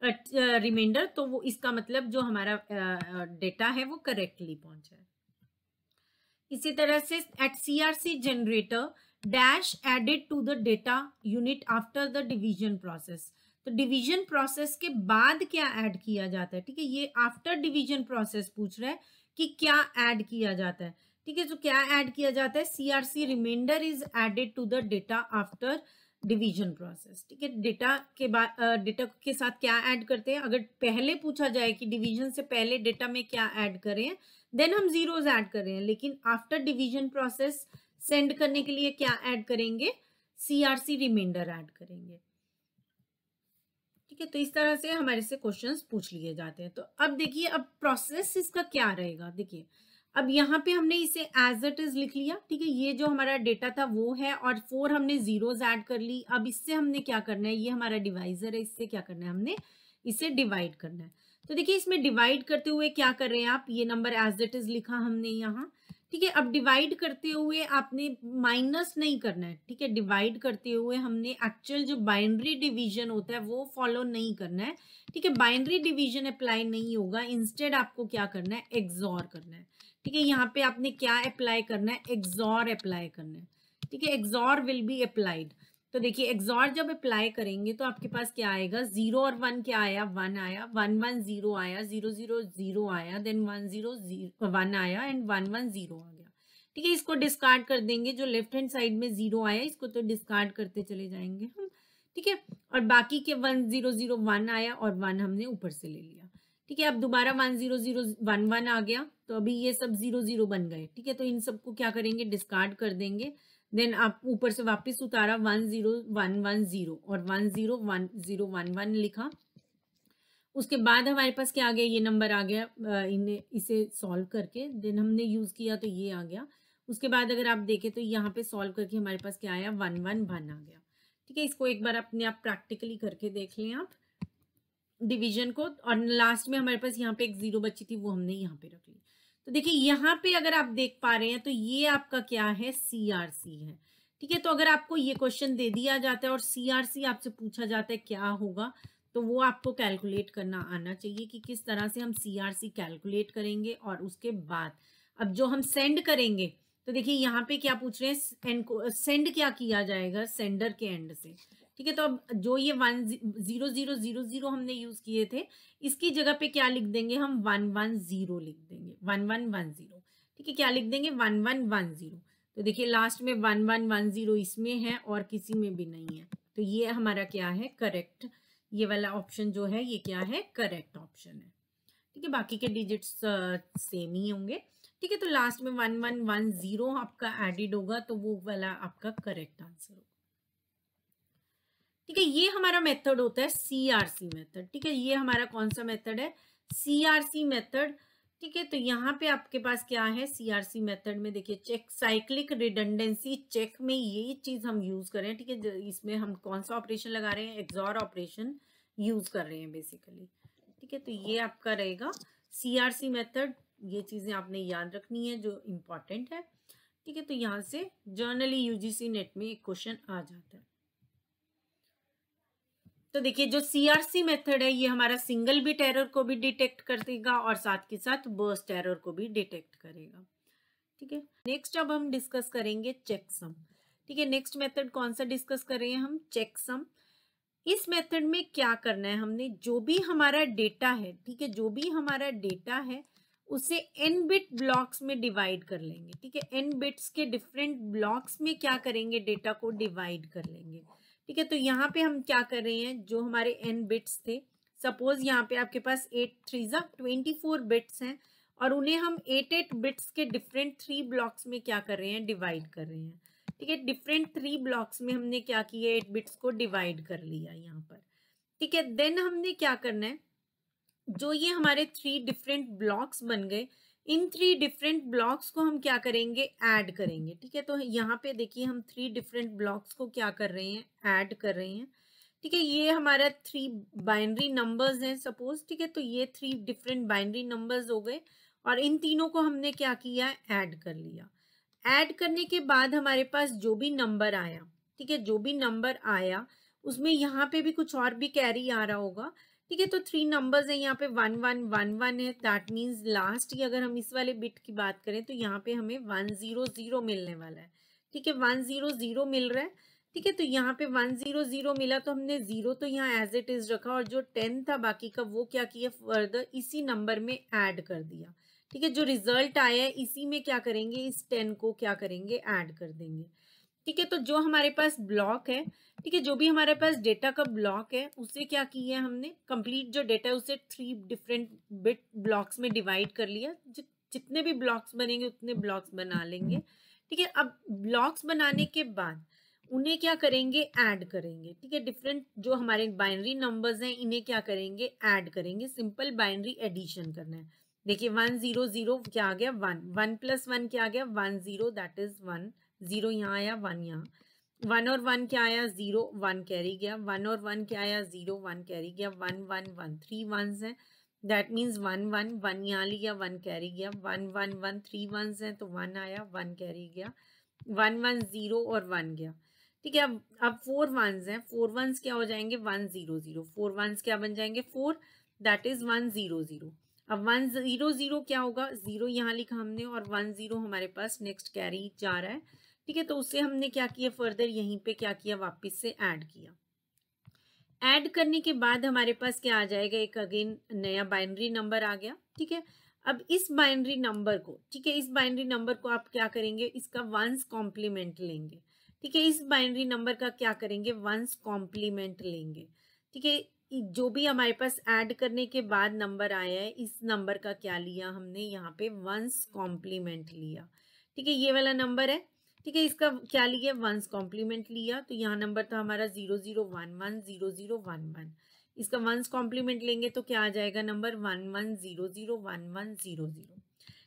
रिमाइंडर तो वो इसका मतलब जो हमारा डेटा है वो करेक्टली पहुंचा है इसी तरह से at CRC generator dash added to the data unit after the division process तो डिवीजन प्रोसेस के बाद क्या ऐड किया जाता है ठीक है ये आफ्टर डिवीजन प्रोसेस पूछ रहा है कि क्या ऐड किया जाता है ठीक है तो क्या ऐड किया जाता है CRC remainder is added to the data after division process ठीक है डेटा के बाद डेटा के साथ क्या ऐड करते हैं अगर पहले पूछा जाए कि डिवीजन से पहले डेटा में क्या ऐड करें देन हम जीरोज ऐड कर रहे हैं लेकिन आफ्टर डिवीजन प्रोसेस सेंड करने के लिए क्या ऐड करेंगे सीआरसी रिमाइंडर ऐड करेंगे ठीक है तो इस तरह से हमारे से क्वेश्चंस पूछ लिए जाते हैं तो अब देखिए अब प्रोसेस इसका क्या रहेगा देखिए अब यहाँ पे हमने इसे एज इट इज लिख लिया ठीक है ये जो हमारा डेटा था वो है और फोर हमने जीरोज ऐड कर ली अब इससे हमने क्या करना है ये हमारा डिवाइजर है इससे क्या करना है हमने इसे डिवाइड करना है तो देखिए इसमें डिवाइड करते हुए क्या कर रहे हैं आप ये नंबर एज इट इज लिखा हमने यहाँ ठीक है अब डिवाइड करते हुए आपने माइनस नहीं करना है ठीक है डिवाइड करते हुए हमने एक्चुअल जो बाइनरी डिवीजन होता है वो फॉलो नहीं करना है ठीक है बाइनरी डिवीजन अप्लाई नहीं होगा इंस्टेड आपको क्या करना है एग्जॉर करना है ठीक है यहाँ पे आपने क्या अप्लाई करना है एग्जॉर अप्लाई करना है ठीक है एग्जॉर विल बी अप्लाइड तो देखिए एग्जॉर जब अप्लाई करेंगे तो आपके पास क्या आएगा जीरो और वन क्या आया वन आया वन वन जीरो आया जीरो जीरो जीरो आया देन वन जीरो वन आया एंड वन वन जीरो आ गया ठीक है इसको डिस्कार्ड कर देंगे जो लेफ्ट हैंड साइड में जीरो आया इसको तो डिस्कार्ड करते चले जाएंगे हम ठीक है और बाकी के वन जीरो जीरो वन आया और वन हमने ऊपर से ले लिया ठीक है अब दोबारा one zero zero one one आ गया तो अभी ये सब जीरो जीरो बन गए ठीक है तो इन सबको क्या करेंगे डिस्कार्ड कर देंगे देन आप ऊपर से वापस उतारा one zero one one zero और one zero one zero one one लिखा उसके बाद हमारे पास क्या आ गया ये नंबर आ गया इन्हें इसे सॉल्व करके देन हमने यूज़ किया तो ये आ गया उसके बाद अगर आप देखें तो यहाँ पे सॉल्व करके हमारे पास क्या आया वन वन वन आ गया ठीक है इसको एक बार अपने आप प्रैक्टिकली करके देख लें आप डिवीजन को और लास्ट में हमारे पास यहाँ पे एक जीरो बची थी वो हमने यहाँ पे रख ली तो देखिए यहाँ पे अगर आप देख पा रहे हैं तो ये आपका क्या है सी आर सी है ठीक है तो अगर आपको ये क्वेश्चन दे दिया जाता है और सी आर सी आपसे पूछा जाता है क्या होगा तो वो आपको कैलकुलेट करना आना चाहिए कि किस तरह से हम सी आर सी कैलकुलेट करेंगे और उसके बाद अब जो हम सेंड करेंगे तो देखिए यहाँ पे क्या पूछ रहे हैं सेंड क्या किया जाएगा सेंडर के एंड से ठीक है तो अब जो ये one zero zero zero zero हमने यूज किए थे इसकी जगह पे क्या लिख देंगे हम वन वन जीरो लिख देंगे वन वन वन जीरो ठीक है क्या लिख देंगे वन वन वन जीरो तो देखिए लास्ट में वन वन वन जीरो इसमें है और किसी में भी नहीं है तो ये हमारा क्या है करेक्ट ये वाला ऑप्शन जो है ये क्या है करेक्ट ऑप्शन है ठीक है बाकी के डिजिट्स सेम ही होंगे ठीक है तो लास्ट में वन वन वन जीरो आपका एडिड होगा तो वो वाला आपका करेक्ट आंसर होगा ठीक है ये हमारा मेथड होता है सी आर सी मेथड ठीक है ये हमारा कौन सा मेथड है सी आर सी मेथड ठीक है तो यहाँ पे आपके पास क्या है सी आर सी मेथड में देखिए चेक साइक्लिक रिडंडेंसी चेक में ये चीज हम यूज कर रहे हैं ठीक है इसमें हम कौन सा ऑपरेशन लगा रहे हैं एक्सॉर ऑपरेशन यूज कर रहे हैं बेसिकली ठीक है तो ये आपका रहेगा सी आर सी मेथड ये चीजें आपने याद रखनी है जो इम्पॉर्टेंट है ठीक है तो यहाँ से जर्नली यूजीसी नेट में एक क्वेश्चन आ जाता है तो देखिए जो सी मेथड है ये हमारा सिंगल बिट एरर को भी डिटेक्ट कर देगा और साथ के साथ बर्स्ट एरर को भी डिटेक्ट करेगा ठीक है नेक्स्ट अब हम डिस्कस करेंगे चेकसम ठीक है नेक्स्ट मेथड कौन सा डिस्कस कर रहे हैं हम चेकसम इस मेथड में क्या करना है हमने जो भी हमारा डेटा है ठीक है जो भी हमारा डेटा है उसे एन बिट ब्लॉक्स में डिवाइड कर लेंगे ठीक है एन बिट्स के डिफरेंट ब्लॉक्स में क्या करेंगे डेटा को डिवाइड कर लेंगे ठीक है तो यहाँ पे हम क्या कर रहे हैं जो हमारे एन बिट्स थे सपोज यहाँ पे आपके पास एट थ्री जा ट्वेंटी फोर बिट्स हैं और उन्हें हम एट एट बिट्स के डिफरेंट थ्री ब्लॉक्स में क्या कर रहे हैं डिवाइड कर रहे हैं ठीक है डिफरेंट थ्री ब्लॉक्स में हमने क्या किया एट बिट्स को डिवाइड कर लिया यहाँ पर ठीक है देन हमने क्या करना है जो ये हमारे थ्री डिफरेंट ब्लॉक्स बन गए इन थ्री डिफरेंट ब्लॉक्स को हम क्या करेंगे ऐड करेंगे ठीक है तो यहाँ पे देखिए हम थ्री डिफरेंट ब्लॉक्स को क्या कर रहे हैं ऐड कर रहे हैं ठीक है ये हमारा थ्री बाइनरी नंबर्स हैं सपोज ठीक है तो ये थ्री डिफरेंट बाइनरी नंबर्स हो गए और इन तीनों को हमने क्या किया ऐड कर लिया ऐड करने के बाद हमारे पास जो भी नंबर आया ठीक है जो भी नंबर आया उसमें यहाँ पे भी कुछ और भी कैरी आ रहा होगा ठीक है तो थ्री नंबर्स हैं यहाँ पे वन वन वन वन है दैट मीन्स लास्ट ही अगर हम इस वाले बिट की बात करें तो यहाँ पे हमें वन जीरो जीरो मिलने वाला है ठीक है वन जीरो जीरो मिल रहा है ठीक है तो यहाँ पे वन जीरो जीरो मिला तो हमने जीरो तो यहाँ एज इट इज रखा और जो टेन था बाकी का वो क्या किया फर्दर इसी नंबर में ऐड कर दिया ठीक है जो रिजल्ट आया है इसी में क्या करेंगे इस टेन को क्या करेंगे ऐड कर देंगे ठीक है तो जो हमारे पास ब्लॉक है ठीक है जो भी हमारे पास डेटा का ब्लॉक है उसे क्या किया है हमने कंप्लीट जो डेटा है उसे थ्री डिफरेंट बिट ब्लॉक्स में डिवाइड कर लिया जितने भी ब्लॉक्स बनेंगे उतने ब्लॉक्स बना लेंगे ठीक है अब ब्लॉक्स बनाने के बाद उन्हें क्या करेंगे ऐड करेंगे ठीक है डिफरेंट जो हमारे बाइनरी नंबर्स हैं इन्हें क्या करेंगे ऐड करेंगे सिंपल बाइनरी एडिशन करना है देखिए वन जीरो जीरो क्या आ गया वन वन प्लस वन क्या आ गया one zero that is one zero यहाँ आया वन यहाँ वन और वन क्या आया ज़ीरो वन कैरी गया वन और वन क्या आया ज़ीरो वन कैरी गया one one one three one है that means one one one यहाँ लिया वन कैरी गया one one one three one है तो वन आया वन कैरी गया वन वन ज़ीरो और वन गया ठीक है अब अब फोर वन हैं फोर वन क्या हो जाएंगे one zero zero four one क्या बन जाएंगे four that is one zero zero अब वन ज़ीरो ज़ीरो क्या होगा ज़ीरो यहाँ लिखा हमने और वन ज़ीरो हमारे पास नेक्स्ट कैरी जा रहा है ठीक है तो उसे हमने क्या किया फर्दर यहीं पे क्या किया वापस से ऐड किया ऐड करने के बाद हमारे पास क्या आ जाएगा एक अगेन नया बाइनरी नंबर आ गया ठीक है अब इस बाइनरी नंबर को ठीक है इस बाइनरी नंबर को आप क्या करेंगे इसका वंस कॉम्प्लीमेंट लेंगे ठीक है इस बाइनरी नंबर का क्या करेंगे वंस कॉम्प्लीमेंट लेंगे ठीक है जो भी हमारे पास ऐड करने के बाद नंबर आया है इस नंबर का क्या लिया हमने यहाँ पे वंस कॉम्प्लीमेंट लिया ठीक है ये वाला नंबर है ठीक है इसका क्या लिया वंस कॉम्प्लीमेंट लिया तो यहाँ नंबर था हमारा zero zero one one zero zero one one इसका वंस कॉम्प्लीमेंट लेंगे तो क्या आ जाएगा number one one zero zero one one zero zero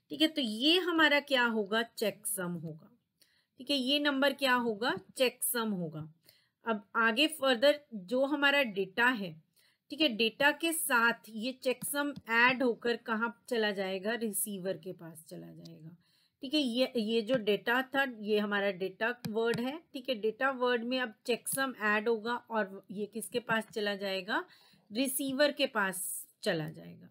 ठीक है तो ये हमारा क्या होगा चेकसम होगा ठीक है ये नंबर क्या होगा चेकसम होगा अब आगे फर्दर जो हमारा डेटा है ठीक है डेटा के साथ ये चेकसम ऐड होकर कहाँ चला जाएगा रिसीवर के पास चला जाएगा ठीक है ये ये जो डेटा था ये हमारा डेटा वर्ड है ठीक है डेटा वर्ड में अब चेकसम ऐड होगा और ये किसके पास चला जाएगा रिसीवर के पास चला जाएगा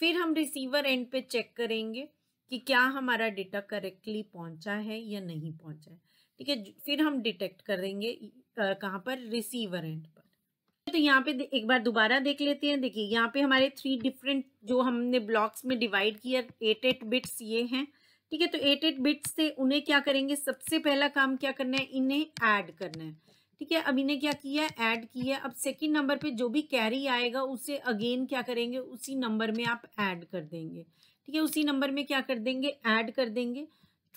फिर हम रिसीवर एंड पे चेक करेंगे कि क्या हमारा डेटा करेक्टली पहुंचा है या नहीं पहुंचा है ठीक है फिर हम डिटेक्ट करेंगे कहाँ पर रिसीवर एंड पर तो यहाँ पे एक बार दोबारा देख लेते हैं देखिए यहाँ पे हमारे थ्री डिफरेंट जो हमने ब्लॉक्स में डिवाइड किया एट एट बिट्स ये हैं ठीक है तो एट एट बिट्स से उन्हें क्या करेंगे सबसे पहला काम क्या करना है इन्हें ऐड करना है ठीक है अब इन्हें क्या किया है ऐड किया अब सेकंड नंबर पे जो भी कैरी आएगा उसे अगेन क्या करेंगे उसी नंबर में आप ऐड कर देंगे ठीक है उसी नंबर में क्या कर देंगे ऐड कर देंगे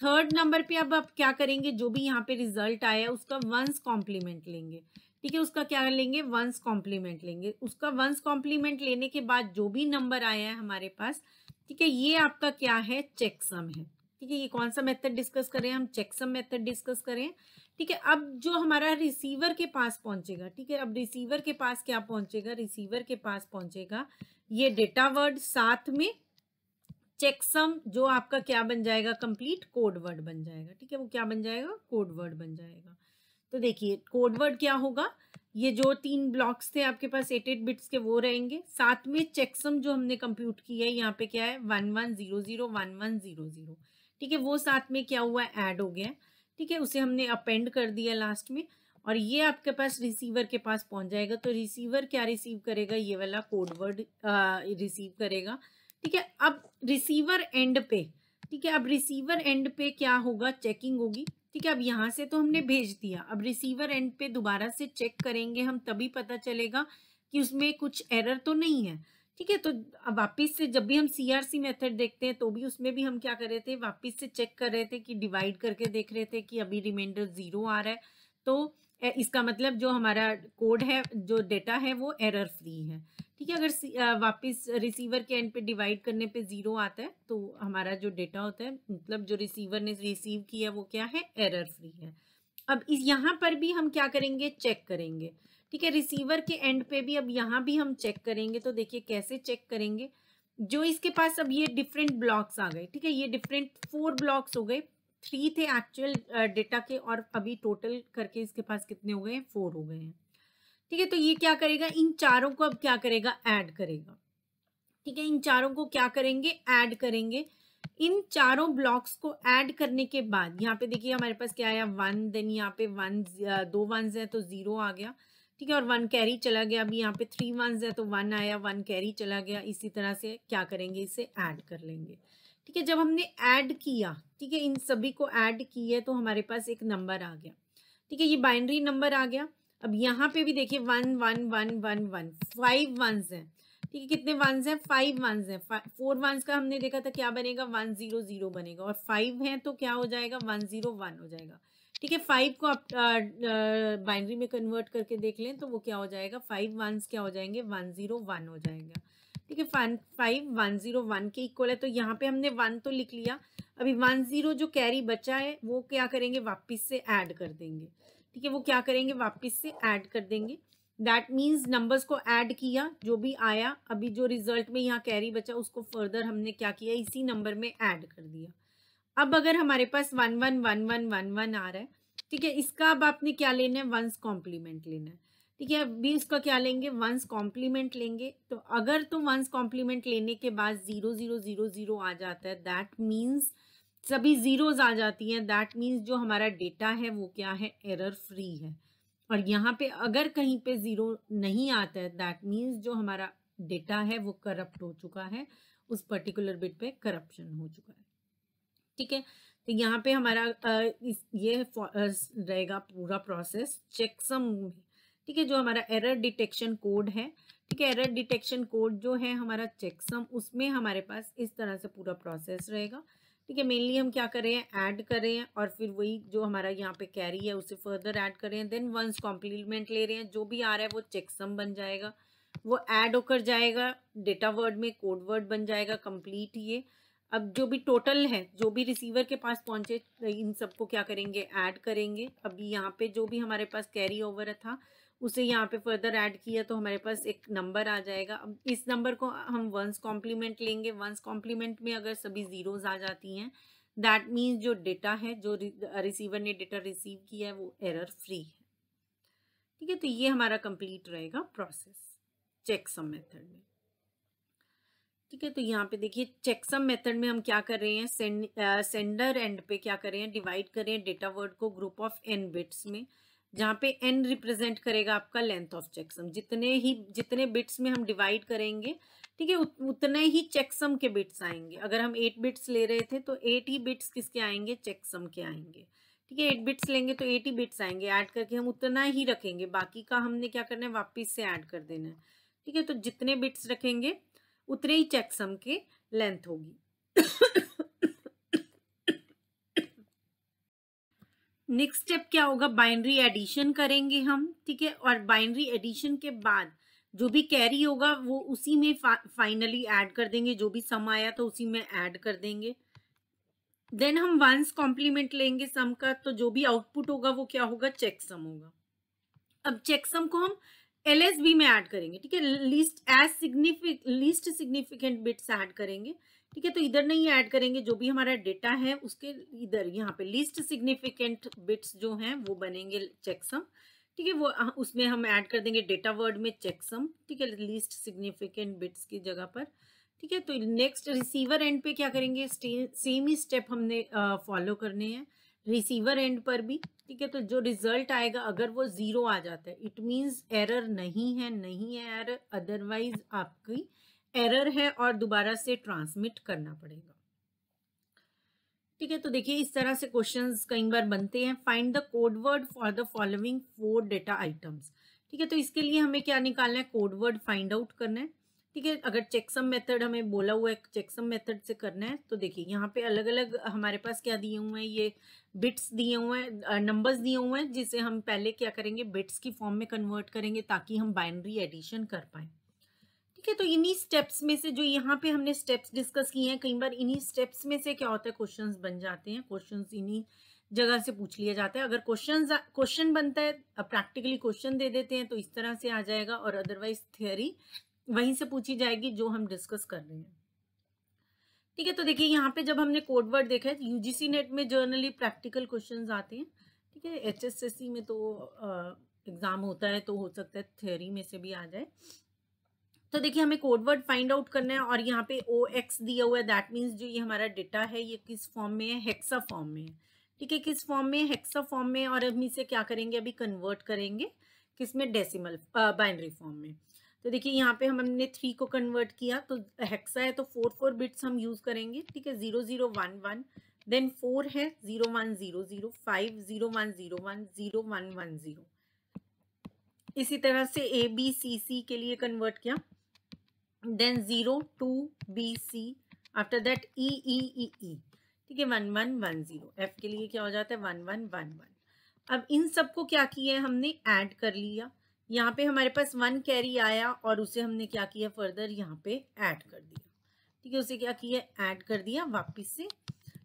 थर्ड नंबर पे अब आप क्या करेंगे जो भी यहाँ पे रिजल्ट आया उसका वंस कॉम्प्लीमेंट लेंगे ठीक है उसका क्या लेंगे वंस कॉम्प्लीमेंट लेंगे उसका वंस कॉम्प्लीमेंट लेने के बाद जो भी नंबर आया है हमारे पास ठीक है ये आपका क्या है चेकसम है ठीक है ये कौन सा मेथड डिस्कस करें हम चेकसम मेथड डिस्कस करें ठीक है अब जो हमारा रिसीवर के पास पहुंचेगा ठीक है अब रिसीवर के पास क्या पहुंचेगा रिसीवर के पास पहुंचेगा ये डेटा वर्ड साथ में चेकसम जो आपका क्या बन जाएगा कंप्लीट कोड वर्ड बन जाएगा ठीक है वो क्या बन जाएगा कोड वर्ड बन जाएगा तो देखिए कोड वर्ड क्या होगा ये जो तीन ब्लॉक्स थे आपके पास एट एट बिट्स के वो रहेंगे साथ में चेकसम जो हमने कंप्यूट किया है यहाँ पे क्या है one one zero zero one one zero zero ठीक है वो साथ में क्या हुआ ऐड हो गया ठीक है उसे हमने अपेंड कर दिया लास्ट में और ये आपके पास रिसीवर के पास पहुंच जाएगा तो रिसीवर क्या रिसीव करेगा ये वाला कोडवर्ड रिसीव करेगा ठीक है अब रिसीवर एंड पे ठीक है अब रिसीवर एंड पे क्या होगा चेकिंग होगी ठीक है अब यहाँ से तो हमने भेज दिया अब रिसीवर एंड पे दोबारा से चेक करेंगे हम तभी पता चलेगा कि उसमें कुछ एरर तो नहीं है ठीक है तो वापस से जब भी हम सीआरसी मेथड देखते हैं तो भी उसमें भी हम क्या कर रहे थे वापस से चेक कर रहे थे कि डिवाइड करके देख रहे थे कि अभी रिमाइंडर जीरो आ रहा है तो इसका मतलब जो हमारा कोड है जो डेटा है वो एरर फ्री है ठीक है अगर वापस रिसीवर के एंड पे डिवाइड करने पे ज़ीरो आता है तो हमारा जो डेटा होता है मतलब जो रिसीवर ने रिसीव किया वो क्या है एरर फ्री है अब इस यहाँ पर भी हम क्या करेंगे चेक करेंगे ठीक है रिसीवर के एंड पे भी अब यहाँ भी हम चेक करेंगे तो देखिए कैसे चेक करेंगे जो इसके पास अब ये डिफरेंट ब्लॉक्स आ गए ठीक है ये डिफरेंट फोर ब्लॉक्स हो गए थ्री थे एक्चुअल डेटा के और अभी टोटल करके इसके पास कितने हो गए हैं फोर हो गए हैं ठीक है तो ये क्या करेगा इन चारों को अब क्या करेगा ऐड करेगा ठीक है इन चारों को क्या करेंगे ऐड करेंगे इन चारों ब्लॉक्स को ऐड करने के बाद यहाँ पे देखिए हमारे पास क्या आया वन देन यहाँ पे वन दो वन है तो जीरो आ गया ठीक है और वन कैरी चला गया अभी यहाँ पे थ्री वन है तो वन आया वन कैरी चला गया इसी तरह से क्या करेंगे इसे ऐड कर लेंगे ठीक है जब हमने ऐड किया ठीक है इन सभी को ऐड किया तो हमारे पास एक नंबर आ गया ठीक है ये बाइनरी नंबर आ गया अब यहाँ पे भी देखिए one one one one one five ones हैं ठीक है कितने वंस हैं फाइव वंस हैं फोर वंस का हमने देखा था क्या बनेगा वन जीरो जीरो बनेगा और फाइव हैं तो क्या हो जाएगा वन जीरो वन हो जाएगा ठीक है फाइव को आप बाइनरी में कन्वर्ट करके देख लें तो वो क्या हो जाएगा फाइव वंस क्या हो जाएंगे वन जीरो वन हो जाएगा ठीक है फाइव वन जीरो वन के इक्वल है तो यहाँ पे हमने वन तो लिख लिया अभी वन जीरो जो कैरी बचा है वो क्या करेंगे वापिस से ऐड कर देंगे ठीक है वो क्या करेंगे वापिस से ऐड कर देंगे दैट मीन्स नंबर्स को ऐड किया जो भी आया अभी जो रिजल्ट में यहाँ कैरी बचा उसको फर्दर हमने क्या किया इसी नंबर में ऐड कर दिया अब अगर हमारे पास one one one one one one आ रहा है ठीक है इसका अब आपने क्या लेना है वंस कॉम्प्लीमेंट लेना है ठीक है अभी इसका क्या लेंगे वंस कॉम्प्लीमेंट लेंगे तो अगर तो वंस कॉम्प्लीमेंट लेने के बाद जीरो जीरो जीरो जीरो आ जाता है दैट मीन्स सभी जीरोज आ जाती हैं दैट मीन्स जो हमारा डेटा है वो क्या है एरर फ्री है और यहाँ पे अगर कहीं पे ज़ीरो नहीं आता है दैट मीन्स जो हमारा डेटा है वो करप्ट हो चुका है उस पर्टिकुलर बिट पे करप्शन हो चुका है ठीक है तो यहाँ पे हमारा ये रहेगा पूरा प्रोसेस चेकसम ठीक है जो हमारा एरर डिटेक्शन कोड है ठीक है एरर डिटेक्शन कोड जो है हमारा चेकसम उसमें हमारे पास इस तरह से पूरा प्रोसेस रहेगा ठीक है मेनली हम क्या कर रहे हैं ऐड कर रहे हैं और फिर वही जो हमारा यहाँ पे कैरी है उसे फर्दर ऐड कर रहे हैं देन वंस कॉम्प्लीमेंट ले रहे हैं जो भी आ रहा है वो चेकसम बन जाएगा वो ऐड होकर जाएगा डेटा वर्ड में कोड वर्ड बन जाएगा कंप्लीट ये अब जो भी टोटल है जो भी रिसीवर के पास पहुंचे इन सबको क्या करेंगे ऐड करेंगे अभी यहाँ पे जो भी हमारे पास कैरी ओवर था उसे यहाँ पे फर्दर ऐड किया तो हमारे पास एक नंबर आ जाएगा अब इस नंबर को हम वंस कॉम्प्लीमेंट लेंगे वंस कॉम्प्लीमेंट में अगर सभी ज़ीरोज़ आ जाती हैं दैट मीन्स जो डेटा है जो रिसीवर ने डेटा रिसीव किया है वो एरर फ्री है ठीक है तो ये हमारा कंप्लीट रहेगा प्रोसेस चेक सम मेथड में ठीक है तो यहाँ पे देखिए चेकसम मेथड में हम क्या कर रहे हैं सेंडर एंड uh, पे क्या कर रहे हैं डिवाइड कर रहे हैं डेटा वर्ड को ग्रुप ऑफ एन बिट्स में जहाँ पे एन रिप्रेजेंट करेगा आपका लेंथ ऑफ चेकसम जितने ही जितने बिट्स में हम डिवाइड करेंगे ठीक है उतने ही चेकसम के बिट्स आएंगे अगर हम एट बिट्स ले रहे थे तो एट ही बिट्स किसके आएंगे चेकसम के आएंगे ठीक है एट बिट्स लेंगे तो एट ही बिट्स आएंगे ऐड करके हम उतना ही रखेंगे बाकी का हमने क्या करना है वापस से ऐड कर देना है ठीक है तो जितने बिट्स रखेंगे उतने ही चेकसम के लेंथ होगी नेक्स्ट स्टेप क्या होगा बाइनरी एडिशन करेंगे हम ठीक है और बाइनरी एडिशन के बाद जो भी कैरी होगा वो उसी में फा, फाइनली ऐड कर देंगे जो भी सम आया तो उसी में ऐड कर देंगे देन हम वंस कॉम्प्लीमेंट लेंगे सम का तो जो भी आउटपुट होगा वो क्या होगा चेकसम होगा अब चेकसम को हम एल एस बी में ऐड करेंगे ठीक है लीस्ट एज सिग्निफिक लीस्ट सिग्निफिकेंट बिट्स ऐड करेंगे ठीक है तो इधर नहीं ऐड करेंगे जो भी हमारा डेटा है उसके इधर यहाँ पे लीस्ट सिग्निफिकेंट बिट्स जो हैं वो बनेंगे चेकसम ठीक है वो उसमें हम ऐड कर देंगे डेटा वर्ड में चेकसम ठीक है लीस्ट सिग्निफिकेंट बिट्स की जगह पर ठीक है तो नेक्स्ट रिसीवर एंड पे क्या करेंगे सेम ही स्टेप हमने फॉलो करने हैं रिसीवर एंड पर भी ठीक है तो जो रिजल्ट आएगा अगर वो ज़ीरो आ जाता है इट मीन्स एरर नहीं है नहीं है एरर अदरवाइज आपकी एरर है और दोबारा से ट्रांसमिट करना पड़ेगा ठीक है तो देखिए इस तरह से क्वेश्चंस कई बार बनते हैं find the codeword for the following four data items ठीक है तो इसके लिए हमें क्या निकालना है कोडवर्ड फाइंड आउट करना है ठीक है अगर चेकसम मेथड हमें बोला हुआ है चेकसम मेथड से करना है तो देखिए यहाँ पे अलग अलग हमारे पास क्या दिए हुए हैं ये बिट्स दिए हुए हैं नंबर्स दिए हुए हैं जिसे हम पहले क्या करेंगे बिट्स की फॉर्म में कन्वर्ट करेंगे ताकि हम बाइनरी एडिशन कर पाए ठीक है तो इन्हीं स्टेप्स में से जो यहाँ पे हमने स्टेप्स डिस्कस किए हैं कई बार इन्हीं स्टेप्स में से क्या होता है क्वेश्चन बन जाते हैं क्वेश्चन इन्हीं जगह से पूछ लिया जाता है अगर क्वेश्चन क्वेश्चन बनता है प्रैक्टिकली क्वेश्चन दे देते हैं तो इस तरह से आ जाएगा और अदरवाइज थियोरी वहीं से पूछी जाएगी जो हम डिस्कस कर रहे हैं ठीक है तो देखिए यहाँ पे जब हमने कोडवर्ड देखा है यूजीसी तो नेट में जर्नली प्रैक्टिकल क्वेश्चन आते हैं ठीक है एच में तो एग्जाम होता है तो हो सकता है थ्योरी में से भी आ जाए तो देखिए हमें कोडवर्ड फाइंड आउट करना है और यहाँ पे ओ एक्स दिया हुआ है दैट मीन्स जो ये हमारा डेटा है ये किस फॉर्म में है हेक्सा फॉर्म में है ठीक है किस फॉर्म में हेक्सा फॉर्म में और हम इसे क्या करेंगे अभी कन्वर्ट करेंगे किस में डेसिमल बाइनरी फॉर्म में तो देखिए यहाँ पे हम हमने थ्री को कन्वर्ट किया तो हेक्सा है तो फोर फोर बिट्स हम यूज़ करेंगे ठीक है zero zero one one then four है zero one zero zero five zero one zero one zero one one zero इसी तरह से ए बी सी सी के लिए कन्वर्ट किया then zero two B C after that E E E E ठीक है one one one zero F के लिए क्या हो जाता है वन वन वन वन अब इन सबको क्या किया है हमने एड कर लिया यहाँ पे हमारे पास वन कैरी आया और उसे हमने क्या किया फर्दर यहाँ पे ऐड कर दिया ठीक है उसे क्या किया ऐड कर दिया वापस से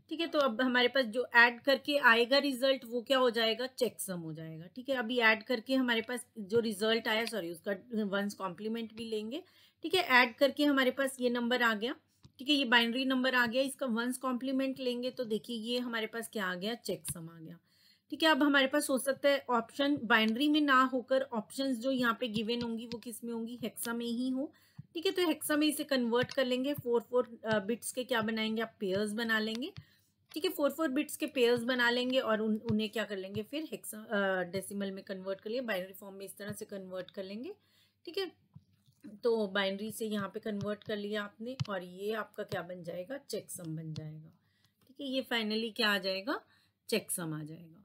ठीक है तो अब हमारे पास जो ऐड करके आएगा रिजल्ट वो क्या हो जाएगा चेक सम हो जाएगा ठीक है अभी ऐड करके हमारे पास जो रिजल्ट आया सॉरी उसका वंस कॉम्प्लीमेंट भी लेंगे ठीक है ऐड करके हमारे पास ये नंबर आ गया ठीक है ये बाइनरी नंबर आ गया इसका वंस कॉम्प्लीमेंट लेंगे तो देखिए ये हमारे पास क्या आ गया चेक सम आ गया ठीक है अब हमारे पास हो सकता है ऑप्शन बाइंड्री में ना होकर ऑप्शन जो यहाँ पे गिवन होंगी वो किस में होंगी हेक्सा में ही हो ठीक है तो हेक्सा में इसे कन्वर्ट कर लेंगे फोर फोर बिट्स के क्या बनाएंगे आप पेयर्स बना लेंगे ठीक है फोर फोर बिट्स के पेयर्स बना लेंगे और उन उन्हें क्या कर लेंगे फिर हेक्सा डेसिमल uh, में कन्वर्ट कर लिए बाइनरी फॉर्म में इस तरह से कन्वर्ट कर लेंगे ठीक है तो बाइनरी से यहाँ पे कन्वर्ट कर लिया आपने और ये आपका क्या बन जाएगा चेकसम बन जाएगा ठीक है ये फाइनली क्या आ जाएगा चेकसम आ जाएगा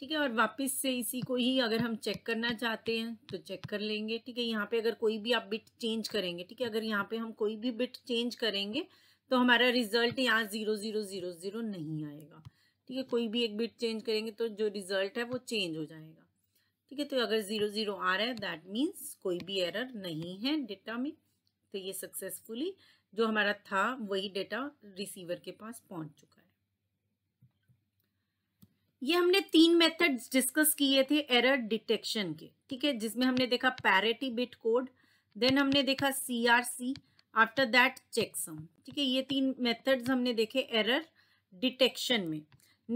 ठीक है और वापस से इसी को ही अगर हम चेक करना चाहते हैं तो चेक कर लेंगे ठीक है यहाँ पे अगर कोई भी आप बिट चेंज करेंगे ठीक है अगर यहाँ पे हम कोई भी बिट चेंज करेंगे तो हमारा रिजल्ट यहाँ ज़ीरो ज़ीरो ज़ीरो ज़ीरो नहीं आएगा ठीक है कोई भी एक बिट चेंज करेंगे तो जो रिजल्ट है वो चेंज हो जाएगा ठीक है तो अगर ज़ीरो ज़ीरो आ रहा है दैट मीन्स कोई भी एरर नहीं है डेटा में तो ये सक्सेसफुली जो हमारा था वही डेटा रिसीवर के पास पहुँच चुका है ये हमने तीन मेथड्स डिस्कस किए थे एरर डिटेक्शन के ठीक है जिसमें हमने देखा पैरेटी बिट कोड देन हमने देखा C R C after that checksum ठीक है ये तीन मेथड्स हमने देखे एरर डिटेक्शन में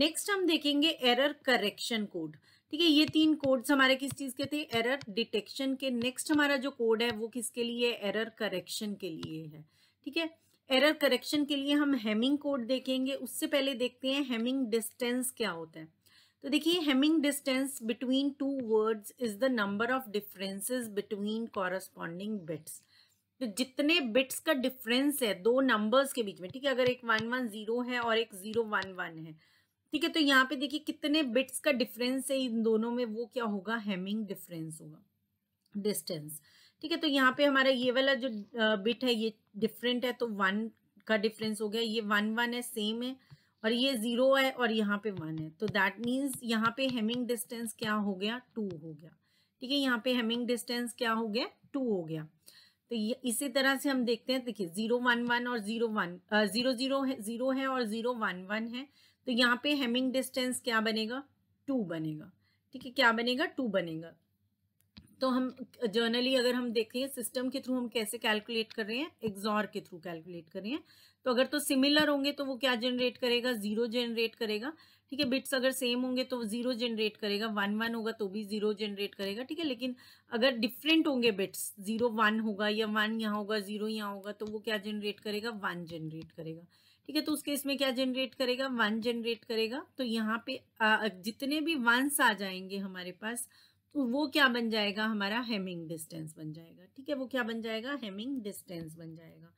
नेक्स्ट हम देखेंगे एरर करेक्शन कोड ठीक है ये तीन कोड्स हमारे किस चीज़ के थे एरर डिटेक्शन के नेक्स्ट हमारा जो कोड है वो किसके लिए एरर करेक्शन के लिए है ठीक है एरर करेक्शन के लिए हम हेमिंग कोड देखेंगे उससे पहले देखते हैं हेमिंग डिस्टेंस क्या होता है तो देखिए Hamming distance between two words is the number of differences between corresponding bits तो जितने बिट्स का डिफरेंस है दो नंबर्स के बीच में ठीक है अगर एक वन वन जीरो है और एक जीरो वन वन है ठीक है तो यहाँ पे देखिए कितने बिट्स का डिफरेंस है इन दोनों में वो क्या होगा हेमिंग डिफरेंस होगा डिस्टेंस ठीक है तो यहाँ पे हमारा ये वाला जो बिट है ये डिफरेंट है तो वन का डिफरेंस हो गया ये वन वन है सेम है और ये जीरो है और यहाँ पे वन है तो दैट मीन्स यहाँ पे हेमिंग डिस्टेंस क्या हो गया टू हो गया ठीक है यहाँ पे हेमिंग डिस्टेंस क्या हो गया टू हो गया तो ये इसी तरह से हम देखते हैं देखिए जीरो वन वन और जीरो वन जीरो जीरो है जीरो है और जीरो वन वन है तो यहाँ पे हेमिंग डिस्टेंस क्या बनेगा टू बनेगा ठीक है क्या बनेगा टू बनेगा तो हम जर्नली अगर हम देखें सिस्टम के थ्रू हम कैसे कैलकुलेट कर रहे हैं एग्जॉर के थ्रू कैलकुलेट कर रहे हैं तो अगर तो सिमिलर होंगे तो वो क्या जनरेट करेगा जीरो जनरेट करेगा ठीक है बिट्स अगर सेम होंगे तो जीरो जनरेट करेगा वन वन होगा तो भी जीरो जनरेट करेगा ठीक है लेकिन अगर डिफरेंट होंगे बिट्स जीरो वन होगा या वन यहाँ होगा जीरो यहाँ होगा तो वो क्या जनरेट करेगा वन जनरेट करेगा ठीक है तो उसके इसमें क्या जनरेट करेगा वन जनरेट करेगा तो यहाँ पे जितने भी वंस आ जाएंगे हमारे पास तो वो क्या बन जाएगा हमारा हेमिंग डिस्टेंस बन जाएगा ठीक है वो क्या बन जाएगा हेमिंग डिस्टेंस बन जाएगा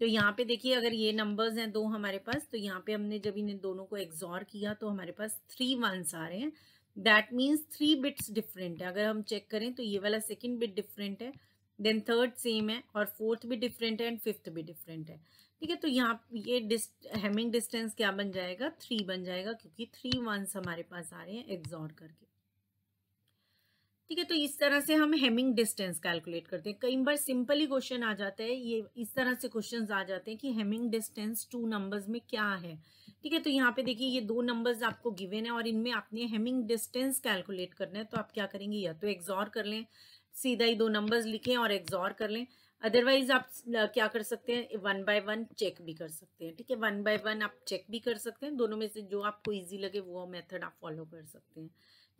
तो यहाँ पे देखिए अगर ये नंबर्स हैं दो हमारे पास तो यहाँ पे हमने जब इन्हें दोनों को एग्जॉर किया तो हमारे पास थ्री वंस आ रहे हैं that means three bits different है अगर हम चेक करें तो ये वाला सेकेंड बिट डिफरेंट है देन थर्ड सेम है और फोर्थ भी डिफरेंट है एंड फिफ्थ भी डिफरेंट है ठीक है तो यहाँ ये डिस्ट हेमिंग डिस्टेंस क्या बन जाएगा थ्री बन जाएगा क्योंकि थ्री वंस हमारे पास आ रहे हैं एग्जॉर करके ठीक है तो इस तरह से हम हेमिंग डिस्टेंस कैलकुलेट करते हैं कई बार सिंपल ही क्वेश्चन आ जाता है ये इस तरह से क्वेश्चन आ जाते हैं कि हेमिंग डिस्टेंस टू नंबर्स में क्या है ठीक है तो यहाँ पे देखिए ये दो नंबर्स आपको गिवेन है और इनमें आपने हेमिंग डिस्टेंस कैलकुलेट करना है तो आप क्या करेंगे या तो एग्जॉर कर लें सीधा ही दो नंबर्स लिखें और एग्जॉर कर लें अदरवाइज आप क्या कर सकते हैं वन बाय वन चेक भी कर सकते हैं ठीक है वन बाय वन आप चेक भी कर सकते हैं दोनों में से जो आपको ईजी लगे वो मेथड आप फॉलो कर सकते हैं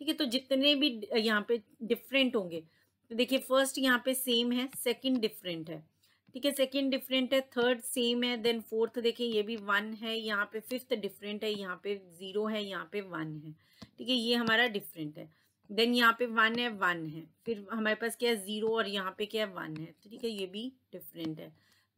ठीक है तो जितने भी यहाँ पे डिफरेंट होंगे तो देखिए फर्स्ट यहाँ पे सेम है सेकंड डिफरेंट है ठीक है सेकंड डिफरेंट है थर्ड सेम है देन फोर्थ देखिए ये भी वन है यहाँ पे फिफ्थ डिफरेंट है यहाँ पे जीरो है यहाँ पे वन है ठीक है ये हमारा डिफरेंट है देन यहाँ पे वन है वन है फिर हमारे पास क्या है जीरो और यहाँ पे क्या है वन है तो ठीक है ये भी डिफरेंट है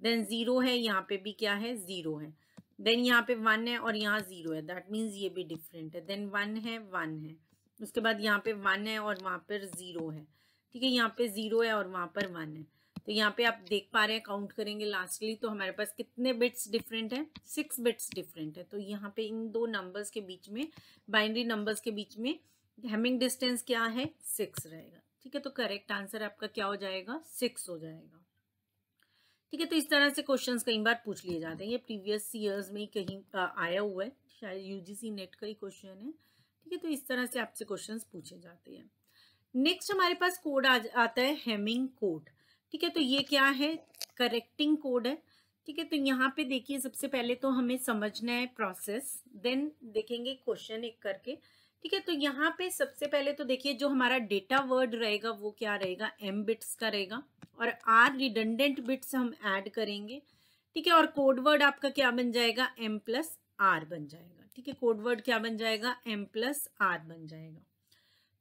देन जीरो है यहाँ पे भी क्या है जीरो है देन यहाँ पे वन है और यहाँ जीरो है दैट मीन्स ये भी डिफरेंट है देन वन है वन है उसके बाद यहाँ पे वन है और वहाँ पर ज़ीरो है ठीक है यहाँ पे ज़ीरो है और वहाँ पर वन है तो यहाँ पे आप देख पा रहे हैं काउंट करेंगे लास्टली तो हमारे पास कितने बिट्स डिफरेंट हैं सिक्स बिट्स डिफरेंट है तो यहाँ पे इन दो नंबर्स के बीच में बाइनरी नंबर्स के बीच में हेमिंग डिस्टेंस क्या है सिक्स रहेगा ठीक है तो करेक्ट आंसर आपका क्या हो जाएगा सिक्स हो जाएगा ठीक है तो इस तरह से क्वेश्चन कई बार पूछ लिए जाते हैं ये प्रीवियस ईयर्स में ही कहीं आया हुआ है शायद यूजीसी नेट का ही क्वेश्चन है ठीक है तो इस तरह से आपसे क्वेश्चन पूछे जाते हैं नेक्स्ट हमारे पास कोड आ, आता है हेमिंग कोड ठीक है तो ये क्या है करेक्टिंग कोड है ठीक है तो यहाँ पे देखिए सबसे पहले तो हमें समझना है प्रोसेस देन देखेंगे क्वेश्चन एक करके ठीक है तो यहाँ पे सबसे पहले तो देखिए जो हमारा डेटा वर्ड रहेगा वो क्या रहेगा एम बिट्स का रहेगा और आर रिडंडेंट बिट्स हम ऐड करेंगे ठीक है और कोड वर्ड आपका क्या बन जाएगा एम प्लस आर बन जाएगा ठीक है कोडवर्ड क्या बन जाएगा एम प्लस आर बन जाएगा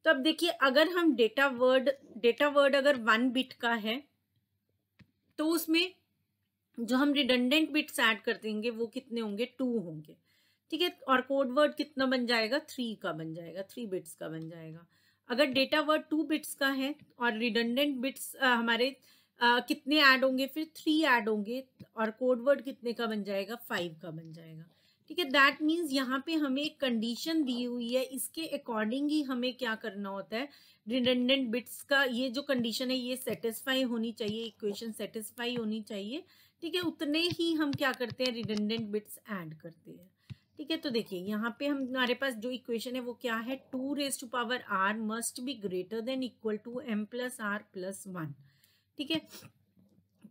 तो अब देखिए अगर हम डेटा वर्ड डेटा वर्ड अगर वन बिट का है तो उसमें जो हम रिडंडेंट बिट्स ऐड कर देंगे वो कितने होंगे टू होंगे ठीक है और कोड वर्ड कितना बन जाएगा थ्री का बन जाएगा थ्री बिट्स का बन जाएगा अगर डेटा वर्ड टू बिट्स का है और रिडंडेंट बिट्स हमारे आ, कितने ऐड होंगे फिर थ्री ऐड होंगे और कोड वर्ड कितने का बन जाएगा फाइव का बन जाएगा ठीक है दैट मीन्स यहाँ पे हमें एक कंडीशन दी हुई है इसके अकॉर्डिंग ही हमें क्या करना होता है रिडेंडेंट बिट्स का ये जो कंडीशन है ये सेटिस्फाई होनी चाहिए इक्वेशन सेटिस्फाई होनी चाहिए ठीक है उतने ही हम क्या करते हैं रिडेंडेंट बिट्स ऐड करते हैं ठीक है तो देखिए यहाँ पे हमारे पास जो इक्वेशन है वो क्या है two raise to power R must be greater than equal to M plus R plus one ठीक है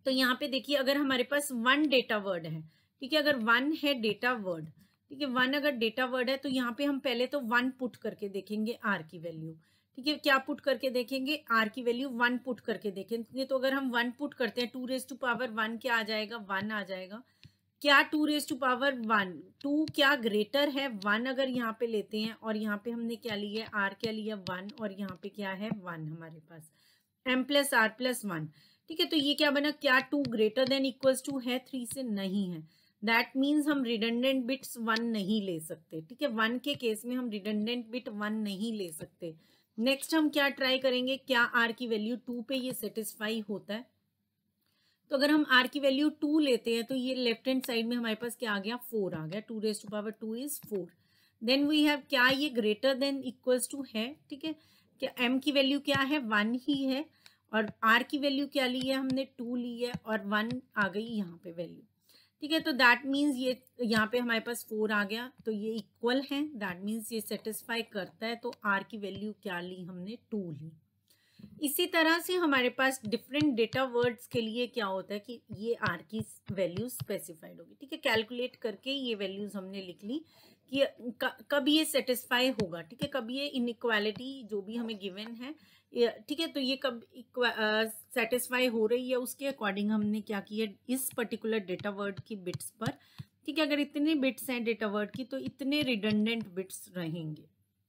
तो यहाँ पे देखिए अगर हमारे पास वन डेटा वर्ड है ठीक है अगर वन है डेटा वर्ड ठीक है वन अगर डेटा वर्ड है तो यहाँ पे हम पहले तो वन पुट करके देखेंगे आर की वैल्यू ठीक है क्या पुट करके देखेंगे आर की वैल्यू वन पुट करके देखेंगे तो अगर हम वन पुट करते हैं two raise to power one क्या आ जाएगा वन आ जाएगा क्या two raise to power one two क्या ग्रेटर है वन अगर यहाँ पे लेते हैं और यहाँ पे हमने क्या लिया आर क्या लिया वन और यहाँ पे क्या है वन हमारे पास M plus R plus one ठीक है तो ये क्या बना क्या two greater than equals to है थ्री से नहीं है दैट मीन्स हम रिडेंडेंट बिट्स वन नहीं ले सकते ठीक है वन के केस में हम रिडेंडेंट बिट वन नहीं ले सकते नेक्स्ट हम क्या ट्राई करेंगे क्या आर की वैल्यू टू पे ये सेटिस्फाई होता है तो अगर हम आर की वैल्यू टू लेते हैं तो ये लेफ्ट हैंड साइड में हमारे पास क्या आ गया फोर आ गया two raise to power two is four then we have क्या ये ग्रेटर देन इक्वल्स टू है ठीक है क्या एम की वैल्यू क्या है वन ही है और आर की वैल्यू क्या ली है हमने टू ली है और वन आ गई यहाँ पे वैल्यू ठीक है तो दैट मीन्स ये यहाँ पे हमारे पास फोर आ गया तो ये इक्वल है दैट मीन्स ये सेटिस्फाई करता है तो आर की वैल्यू क्या ली हमने टू ली इसी तरह से हमारे पास डिफरेंट डेटा वर्ड्स के लिए क्या होता है कि ये आर की वैल्यू स्पेसिफाइड होगी ठीक है कैलकुलेट करके ये वैल्यूज हमने लिख ली कि कब ये सेटिस्फाई होगा ठीक है कब ये इनक्वालिटी जो भी हमें गिवन है ठीक है तो ये कब सेटिस्फाई हो रही है उसके अकॉर्डिंग हमने क्या किया इस पर्टिकुलर डेटा वर्ड की बिट्स पर ठीक है अगर इतने बिट्स हैं डेटा वर्ड की तो इतने रिडंडेंट बिट्स रहेंगे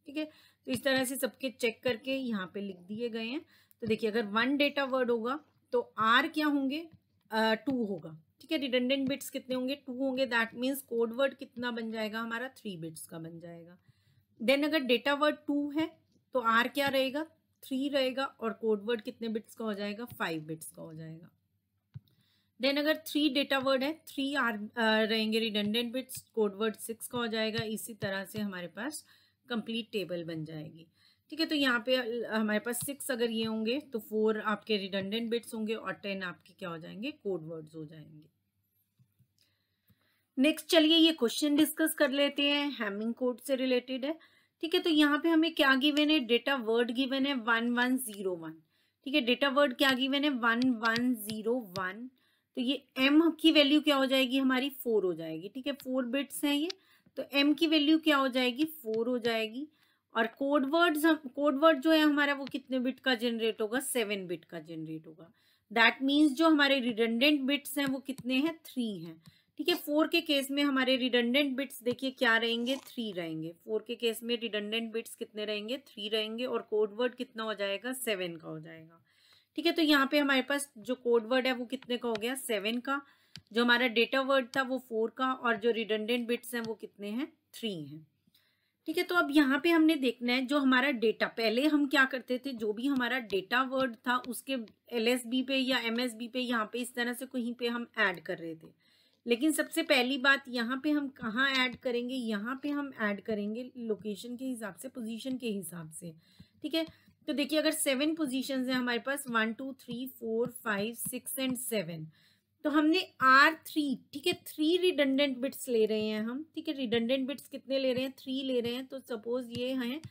ठीक है तो इस तरह से सबके चेक करके यहाँ पे लिख दिए गए हैं तो देखिए अगर वन डेटा वर्ड होगा तो आर क्या होंगे टू uh, होगा ठीक है रिडंडेंट बिट्स कितने होंगे टू होंगे दैट मीन्स कोड वर्ड कितना बन जाएगा हमारा थ्री बिट्स का बन जाएगा देन अगर डेटा वर्ड टू है तो आर क्या रहेगा थ्री रहेगा और कोड वर्ड कितने बिट्स का हो जाएगा फाइव बिट्स का हो जाएगा देन अगर थ्री डेटा वर्ड है थ्री आर रहेंगे redundant bits code word six का हो जाएगा इसी तरह से हमारे पास कंप्लीट टेबल बन जाएगी ठीक है तो यहाँ पे हमारे पास सिक्स अगर ये होंगे तो फोर आपके रिडेंडेंट बिट्स होंगे और टेन आपके क्या हो जाएंगे कोड वर्ड्स हो जाएंगे नेक्स्ट चलिए ये क्वेश्चन डिस्कस कर लेते हैं हैमिंग कोड से रिलेटेड है ठीक है तो यहाँ पे हमें क्या गिवेन है डेटा वर्ड गिवेन है वन वन जीरो वन ठीक है डेटा वर्ड क्या गिवेन है वन वन जीरो वन तो ये एम की वैल्यू क्या हो जाएगी हमारी फोर हो जाएगी ठीक है फोर बिट्स हैं ये तो एम की वैल्यू क्या हो जाएगी फोर हो जाएगी और कोड वर्ड्स कोड वर्ड जो है हमारा वो कितने बिट का जनरेट होगा सेवन बिट का जनरेट होगा दैट मीन्स जो हमारे रिडेंडेंट बिट्स हैं वो कितने हैं थ्री हैं ठीक है फोर के केस में हमारे रिडंडेंट बिट्स देखिए क्या रहेंगे थ्री रहेंगे फोर के केस में रिडंडेंट बिट्स कितने रहेंगे थ्री रहेंगे और कोड वर्ड कितना हो जाएगा सेवन का हो जाएगा ठीक है तो यहाँ पे हमारे पास जो कोड वर्ड है वो कितने का हो गया सेवन का जो हमारा डेटा वर्ड था वो फोर का और जो रिडंडेंट बिट्स हैं वो कितने हैं थ्री हैं ठीक है तो अब यहाँ पे हमने देखना है जो हमारा डेटा पहले हम क्या करते थे जो भी हमारा डेटा वर्ड था उसके एल पे या एम पे यहाँ पे इस तरह से कहीं पे हम ऐड कर रहे थे लेकिन सबसे पहली बात यहाँ पे हम कहाँ ऐड करेंगे यहाँ पे हम ऐड करेंगे लोकेशन के हिसाब से पोजीशन के हिसाब से ठीक है तो देखिए अगर सेवन पोजीशंस हैं हमारे पास one two three four five six and seven तो हमने आर थ्री ठीक है थ्री रिडंडेंट बिट्स ले रहे हैं हम ठीक है रिडंडेंट बिट्स कितने ले रहे हैं थ्री ले रहे हैं तो सपोज ये हैं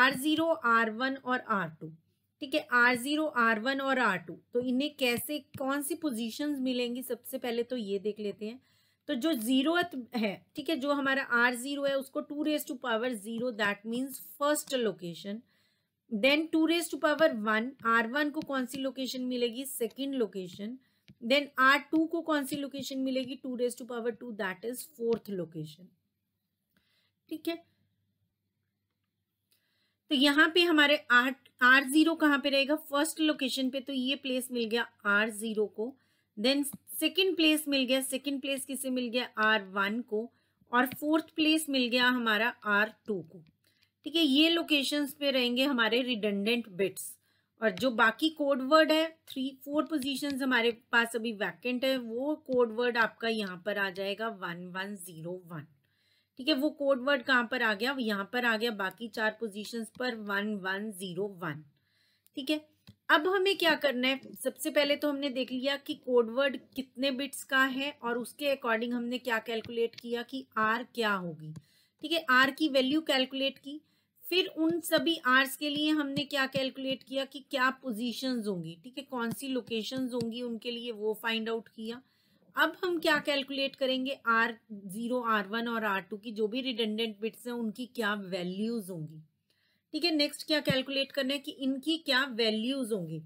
आर जीरो आर वन और आर टू ठीक है आर जीरो आर वन और आर टू तो इन्हें कैसे कौन सी पोजीशंस मिलेंगी सबसे पहले तो ये देख लेते हैं तो जो जीरो है ठीक है जो हमारा आर जीरो है उसको two raise to power zero that means first location then two raise to power one R one को कौन सी लोकेशन मिलेगी second location then R two को कौन सी लोकेशन मिलेगी two raise to power two that is fourth location ठीक है तो यहाँ पे हमारे आठ आर ज़ीरो कहाँ पे रहेगा फर्स्ट लोकेशन पे तो ये प्लेस मिल गया आर ज़ीरो को देन सेकंड प्लेस मिल गया सेकंड प्लेस किसे मिल गया आर वन को और फोर्थ प्लेस मिल गया हमारा आर टू को ठीक है ये लोकेशंस पे रहेंगे हमारे रिडंडेंट बिट्स और जो बाकी कोड वर्ड है थ्री फोर पोजिशन हमारे पास अभी वैकेंट है वो कोड वर्ड आपका यहाँ पर आ जाएगा वन वन जीरो वन ठीक है वो कोड वर्ड कहाँ पर आ गया यहाँ पर आ गया बाकी चार पोजीशन पर वन वन जीरो वन ठीक है अब हमें क्या करना है सबसे पहले तो हमने देख लिया कि कोड वर्ड कितने बिट्स का है और उसके अकॉर्डिंग हमने क्या कैलकुलेट किया कि आर क्या होगी ठीक है आर की वैल्यू कैलकुलेट की फिर उन सभी आर्स के लिए हमने क्या कैलकुलेट किया कि क्या पोजीशंस होंगी ठीक है कौन सी लोकेशंस होंगी उनके लिए वो फाइंड आउट किया अब हम क्या कैलकुलेट करेंगे आर जीरो आर वन और आर टू की जो भी रिडेंडेंट बिट्स हैं उनकी क्या वैल्यूज होंगी ठीक है नेक्स्ट क्या कैलकुलेट करना है कि इनकी क्या वैल्यूज होंगी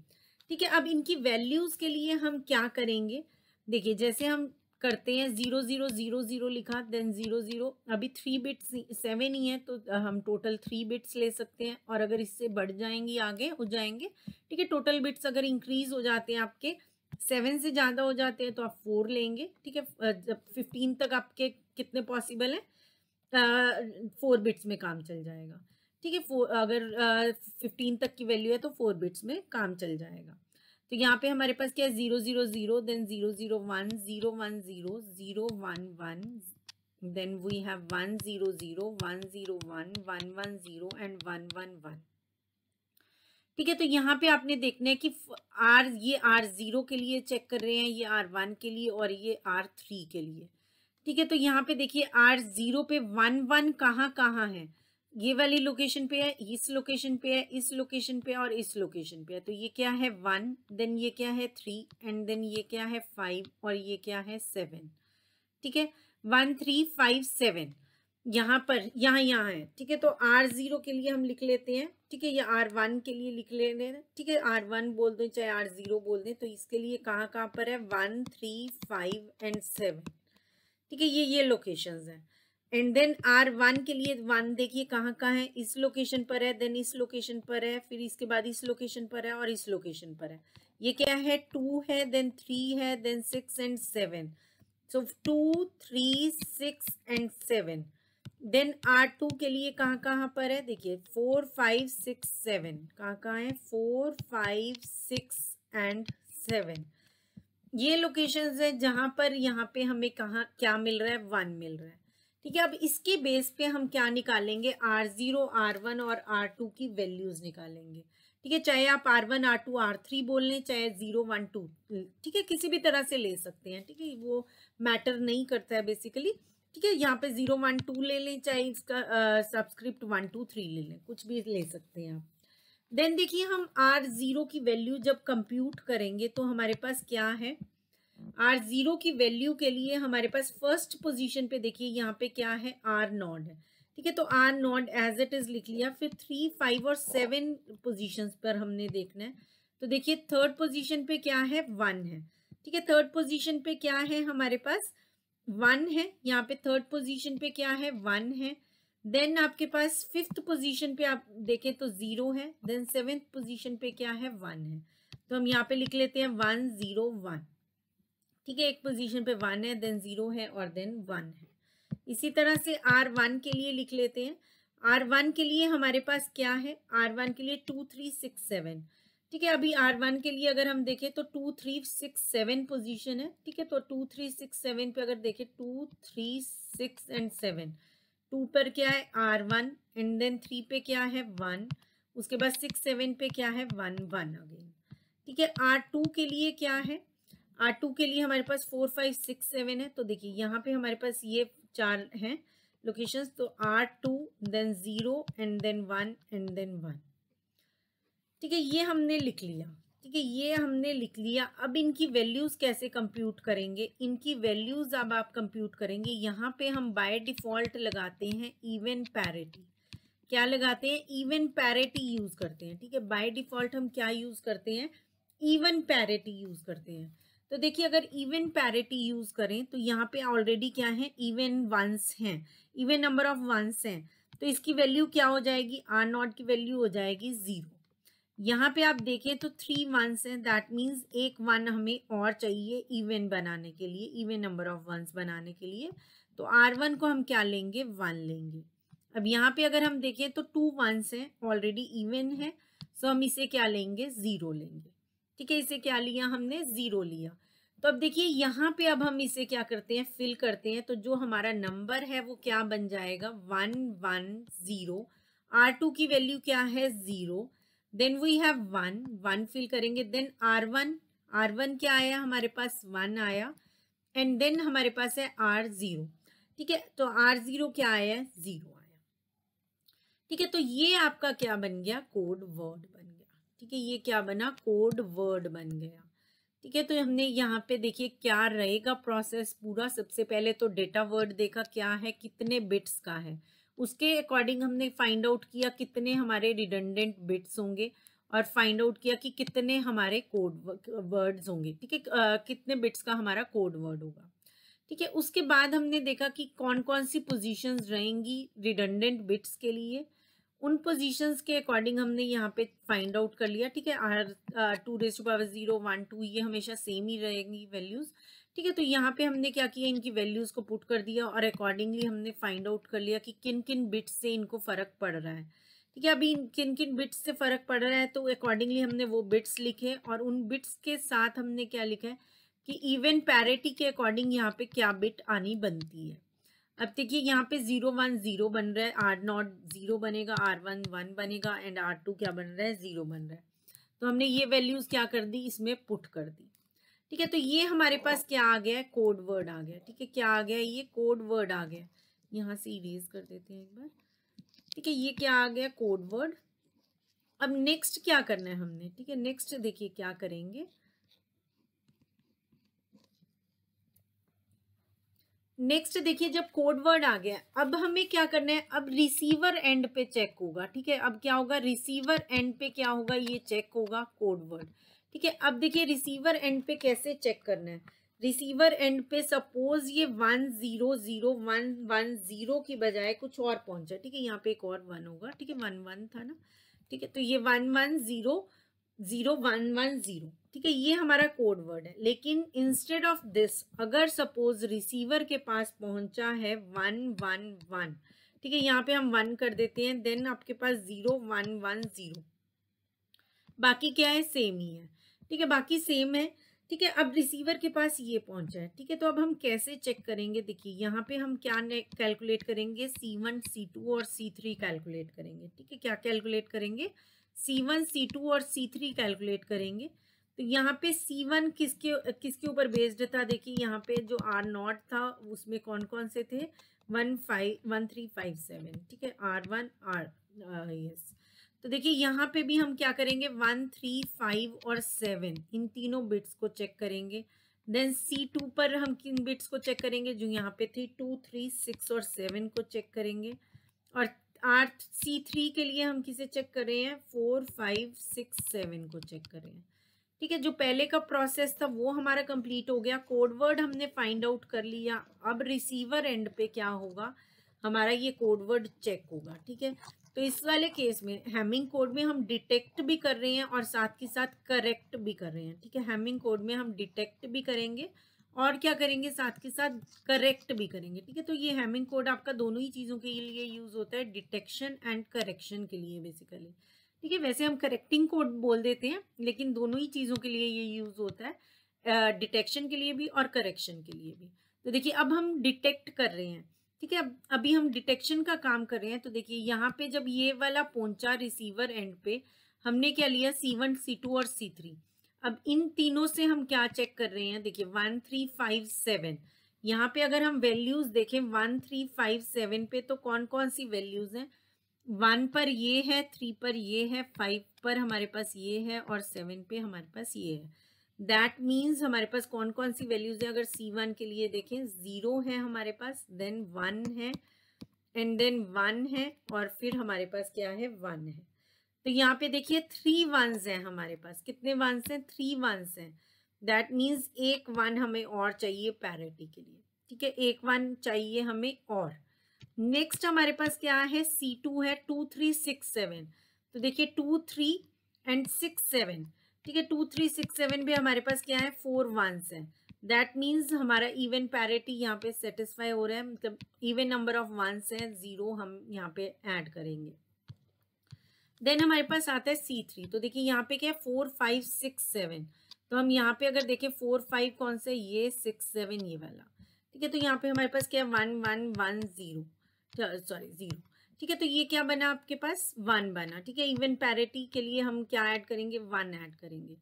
ठीक है अब इनकी वैल्यूज के लिए हम क्या करेंगे देखिए जैसे हम करते हैं जीरो जीरो जीरो जीरो लिखा देन जीरो जीरो अभी थ्री बिट्स सेवन ही है तो हम टोटल थ्री बिट्स ले सकते हैं और अगर इससे बढ़ जाएंगी आगे हो जाएंगे ठीक है टोटल बिट्स अगर इंक्रीज हो जाते हैं आपके सेवन से ज़्यादा हो जाते हैं तो आप फोर लेंगे ठीक है जब फिफ्टीन तक आपके कितने पॉसिबल हैं फोर बिट्स में काम चल जाएगा ठीक है फोर अगर फिफ्टीन तक की वैल्यू है तो फोर बिट्स में काम चल जाएगा तो यहाँ पे हमारे पास क्या है zero zero zero then zero zero one zero one zero zero one one then we have one zero zero one zero one one one zero and one one one ठीक है तो यहाँ पे आपने देखना है कि आर ये आर ज़ीरो के लिए चेक कर रहे हैं ये आर वन के लिए और ये आर थ्री के लिए ठीक है तो यहाँ पे देखिए आर ज़ीरो पे वन वन कहाँ कहाँ है ये वाली लोकेशन पे है इस लोकेशन पे है इस लोकेशन पे और इस लोकेशन पे है तो ये क्या है वन देन ये क्या है थ्री एंड देन ये क्या है फाइव और ये क्या है सेवन ठीक है वन थ्री फाइव सेवन यहाँ पर यहाँ यहाँ है ठीक है तो आर ज़ीरो के लिए हम लिख लेते हैं ठीक है ये आर वन के लिए लिख ले रहे हैं ठीक है आर वन बोल दें चाहे आर ज़ीरो बोल दें तो इसके लिए कहाँ कहाँ पर है one three five and seven ठीक है ये ये लोकेशन हैं एंड देन आर वन के लिए वन देखिए कहाँ कहाँ है इस लोकेशन पर है देन इस लोकेशन पर है फिर इसके बाद इस लोकेशन पर है और इस लोकेशन पर है ये क्या है टू है देन थ्री है then six and seven so two three six and seven then R two के लिए कहाँ कहाँ पर है देखिए फोर फाइव सिक्स सेवन कहाँ कहाँ है four five six and seven ये लोकेशंस है जहाँ पर यहाँ पे हमें कहाँ क्या मिल रहा है वन मिल रहा है ठीक है अब इसके बेस पे हम क्या निकालेंगे आर जीरो आर वन और आर टू की वैल्यूज निकालेंगे ठीक है चाहे आप R one R two R three बोल लें चाहे जीरो वन टू ठीक है किसी भी तरह से ले सकते हैं ठीक है वो मैटर नहीं करता है बेसिकली ठीक है यहाँ पे जीरो वन टू ले लें चाहे इसका सब्सक्रिप्ट वन टू थ्री ले लें कुछ भी ले सकते हैं आप देन देखिए हम आर जीरो की वैल्यू जब कंप्यूट करेंगे तो हमारे पास क्या है आर जीरो की वैल्यू के लिए हमारे पास फर्स्ट पोजीशन पे देखिए यहाँ पे क्या है आर नॉड है ठीक है तो R naught as it is लिख लिया फिर थ्री फाइव और सेवन पोजिशन पर हमने देखना है तो देखिए थर्ड पोजिशन पे क्या है वन है ठीक है थर्ड पोजिशन पे क्या है हमारे पास वन है यहाँ पे थर्ड पोजीशन पे क्या है वन है देन आपके पास फिफ्थ पोजीशन पे आप देखें तो जीरो है देन सेवेंथ पोजीशन पे क्या है वन है तो हम यहाँ पे लिख लेते हैं वन जीरो वन ठीक है एक पोजीशन पे वन है देन जीरो है और देन वन है इसी तरह से आर वन के लिए लिख लेते हैं आर वन के लिए हमारे पास क्या है आर वन के लिए टू थ्री सिक्स सेवन ठीक है अभी आर वन के लिए अगर हम देखें तो two three six seven position है ठीक है तो टू थ्री सिक्स सेवन पे अगर देखें two three six and seven two पर क्या है R one and then three पे क्या है वन उसके बाद सिक्स सेवन पे क्या है वन वन अगेन ठीक है आर टू के लिए क्या है आर टू के लिए हमारे पास फोर फाइव सिक्स सेवन है तो देखिए यहाँ पे हमारे पास ये चार हैं लोकेशंस तो R two then zero and then one and then one ठीक है ये हमने लिख लिया ठीक है ये हमने लिख लिया अब इनकी वैल्यूज़ कैसे कंप्यूट करेंगे इनकी वैल्यूज़ अब आप कंप्यूट करेंगे यहाँ पे हम बाय डिफ़ॉल्ट लगाते हैं इवन पैरिटी क्या लगाते हैं इवन पैरिटी यूज़ करते हैं ठीक है बाय डिफ़ॉल्ट हम क्या यूज़ करते हैं इवन पैरिटी यूज़ करते हैं तो देखिए अगर इवन पैरिटी यूज़ करें तो यहाँ पर ऑलरेडी क्या है इवन वंस हैं इवन नंबर ऑफ वंस हैं तो इसकी वैल्यू क्या हो जाएगी आर नॉट की वैल्यू हो जाएगी ज़ीरो यहाँ पे आप देखें तो थ्री वंस हैं दैट मीन्स एक वन हमें और चाहिए इवन बनाने के लिए इवन नंबर ऑफ वंस बनाने के लिए तो आर वन को हम क्या लेंगे वन लेंगे अब यहाँ पे अगर हम देखें तो टू वंस हैं ऑलरेडी इवन है सो हम इसे क्या लेंगे ज़ीरो लेंगे ठीक है इसे क्या लिया हमने ज़ीरो लिया तो अब देखिए यहाँ पे अब हम इसे क्या करते हैं फिल करते हैं तो जो हमारा नंबर है वो क्या बन जाएगा one one zero R two की वैल्यू क्या है zero then we have one one fill करेंगे then R one R one क्या आया हमारे पास वन आया एंड देन हमारे पास है आर ज़ीरो ठीक है तो आर ज़ीरो क्या आया ज़ीरो आया ठीक है तो ये आपका क्या बन गया कोड वर्ड बन गया ठीक है ये क्या बना कोड वर्ड बन गया ठीक है तो हमने यहाँ पे देखिए क्या रहेगा प्रोसेस पूरा सबसे पहले तो डेटा वर्ड देखा क्या है कितने बिट्स का है उसके अकॉर्डिंग हमने फाइंड आउट किया कितने हमारे रिडंडेंट बिट्स होंगे और फाइंड आउट किया कि कितने हमारे कोड वर्ड्स होंगे ठीक है कितने बिट्स का हमारा कोड वर्ड होगा ठीक है उसके बाद हमने देखा कि कौन कौन सी पोजीशंस रहेंगी रिडंडेंट बिट्स के लिए उन पोजीशंस के अकॉर्डिंग हमने यहाँ पे फाइंड आउट कर लिया ठीक है R two raise to power zero one two ये हमेशा सेम ही रहेंगी वैल्यूज ठीक है तो यहाँ पे हमने क्या किया इनकी वैल्यूज को पुट कर दिया और अकॉर्डिंगली हमने फाइंड आउट कर लिया कि किन किन बिट्स से इनको फर्क पड़ रहा है ठीक है अभी इन किन किन बिट्स से फर्क पड़ रहा है तो अकॉर्डिंगली हमने वो बिट्स लिखे और उन बिट्स के साथ हमने क्या लिखा है कि इवन पैरिटी के अकॉर्डिंग यहाँ पे क्या बिट आनी बनती है अब देखिए यहाँ पे जीरो वन जीरो बन रहा है आर नॉट जीरो बनेगा आर वन वन बनेगा एंड आर टू क्या बन रहा है जीरो बन रहा है तो हमने ये वैल्यूज क्या कर दी इसमें पुट कर दी ठीक है तो ये हमारे पास क्या आ गया है कोड वर्ड आ गया ठीक है क्या आ गया ये कोड वर्ड आ गया यहाँ से इरेज कर देते हैं एक बार ठीक है ये क्या आ गया कोड वर्ड अब नेक्स्ट क्या करना है हमने ठीक है नेक्स्ट देखिए क्या करेंगे नेक्स्ट देखिए जब कोड वर्ड आ गया अब हमें क्या करना है अब रिसीवर एंड पे चेक होगा ठीक है अब क्या होगा रिसीवर एंड पे क्या होगा ये चेक होगा कोड वर्ड ठीक है अब देखिए रिसीवर एंड पे कैसे चेक करना है रिसीवर एंड पे सपोज ये one zero zero one one zero की बजाय कुछ और पहुंचा ठीक है यहाँ पे एक और वन होगा ठीक है वन वन था ना ठीक है तो ये one one zero zero one one zero ठीक है ये हमारा कोड वर्ड है लेकिन इंस्टेड ऑफ दिस अगर सपोज रिसीवर के पास पहुंचा है वन वन वन ठीक है यहाँ पे हम वन कर देते हैं देन आपके पास जीरो वन वन जीरो बाकी क्या है सेम ही है ठीक है बाकी सेम है ठीक है अब रिसीवर के पास ये पहुंचा है ठीक है तो अब हम कैसे चेक करेंगे देखिए यहाँ पे हम क्या कैलकुलेट करेंगे सी वन सी टू और सी थ्री कैलकुलेट करेंगे ठीक है क्या कैलकुलेट करेंगे सी वन सी टू और सी थ्री कैलकुलेट करेंगे तो यहाँ पे सी वन किसके किसके ऊपर बेस्ड था देखिए यहाँ पे जो आर नॉट था उसमें कौन कौन से थे one five one three five seven ठीक है आर वन आर यस तो देखिए यहाँ पे भी हम क्या करेंगे वन थ्री फाइव और सेवन इन तीनों बिट्स को चेक करेंगे देन सी टू पर हम किन बिट्स को चेक करेंगे जो यहाँ पे थे टू थ्री सिक्स और सेवन को चेक करेंगे और आर सी थ्री के लिए हम किसे चेक कर रहे हैं फोर फाइव सिक्स सेवन को चेक कर रहे हैं ठीक है जो पहले का प्रोसेस था वो हमारा कंप्लीट हो गया कोडवर्ड हमने फाइंड आउट कर लिया अब रिसीवर एंड पे क्या होगा हमारा ये कोडवर्ड चेक होगा ठीक है तो इस वाले केस में हैमिंग कोड में हम डिटेक्ट भी कर रहे हैं और साथ के साथ करेक्ट भी कर रहे हैं ठीक है हैमिंग कोड में हम डिटेक्ट भी करेंगे और क्या करेंगे साथ के साथ करेक्ट भी करेंगे ठीक है तो ये हैमिंग कोड आपका दोनों ही चीज़ों के लिए यूज़ होता है डिटेक्शन एंड करेक्शन के लिए बेसिकली ठीक है वैसे हम करेक्टिंग कोड बोल देते हैं लेकिन दोनों ही चीज़ों के लिए ये यूज़ होता है डिटेक्शन के लिए भी और करेक्शन के लिए भी तो देखिए अब हम डिटेक्ट कर रहे हैं ठीक है अब अभी हम डिटेक्शन का काम कर रहे हैं तो देखिए यहाँ पे जब ये वाला पहुंचा रिसीवर एंड पे हमने क्या लिया सी वन सी टू और सी थ्री अब इन तीनों से हम क्या चेक कर रहे हैं देखिए वन थ्री फाइव सेवन यहाँ पे अगर हम वैल्यूज देखें वन थ्री फाइव सेवन पे तो कौन कौन सी वैल्यूज हैं वन पर ये है थ्री पर ये है फाइव पर हमारे पास ये है और सेवन पे हमारे पास ये है दैट मीन्स हमारे पास कौन कौन सी वैल्यूज है अगर सी वन के लिए देखें ज़ीरो है हमारे पास देन वन है एंड देन वन है और फिर हमारे पास क्या है वन है तो यहाँ पे देखिए थ्री वंस हैं हमारे पास कितने वंस हैं थ्री वंस हैं दैट मीन्स एक वन हमें और चाहिए पैरिटी के लिए ठीक है एक वन चाहिए हमें और नेक्स्ट हमारे पास क्या है सी टू है टू थ्री सिक्स सेवन तो देखिए two three and six seven ठीक है टू थ्री सिक्स सेवन भी हमारे पास क्या है फोर वंस है दैट मीन्स हमारा इवन पैरिटी यहाँ पे सेटिस्फाई हो रहा है मतलब इवन नंबर ऑफ वंस है जीरो हम यहाँ पे ऐड करेंगे देन हमारे पास आता है सी थ्री तो देखिए यहाँ पे क्या है फोर फाइव सिक्स सेवन तो हम यहाँ पे अगर देखें फोर फाइव कौन सा ये सिक्स सेवन ये वाला ठीक है तो यहाँ पे हमारे पास क्या है one one one zero sorry zero ठीक है तो ये क्या बना आपके पास वन बना ठीक है इवन पैरिटी के लिए हम क्या ऐड करेंगे वन ऐड करेंगे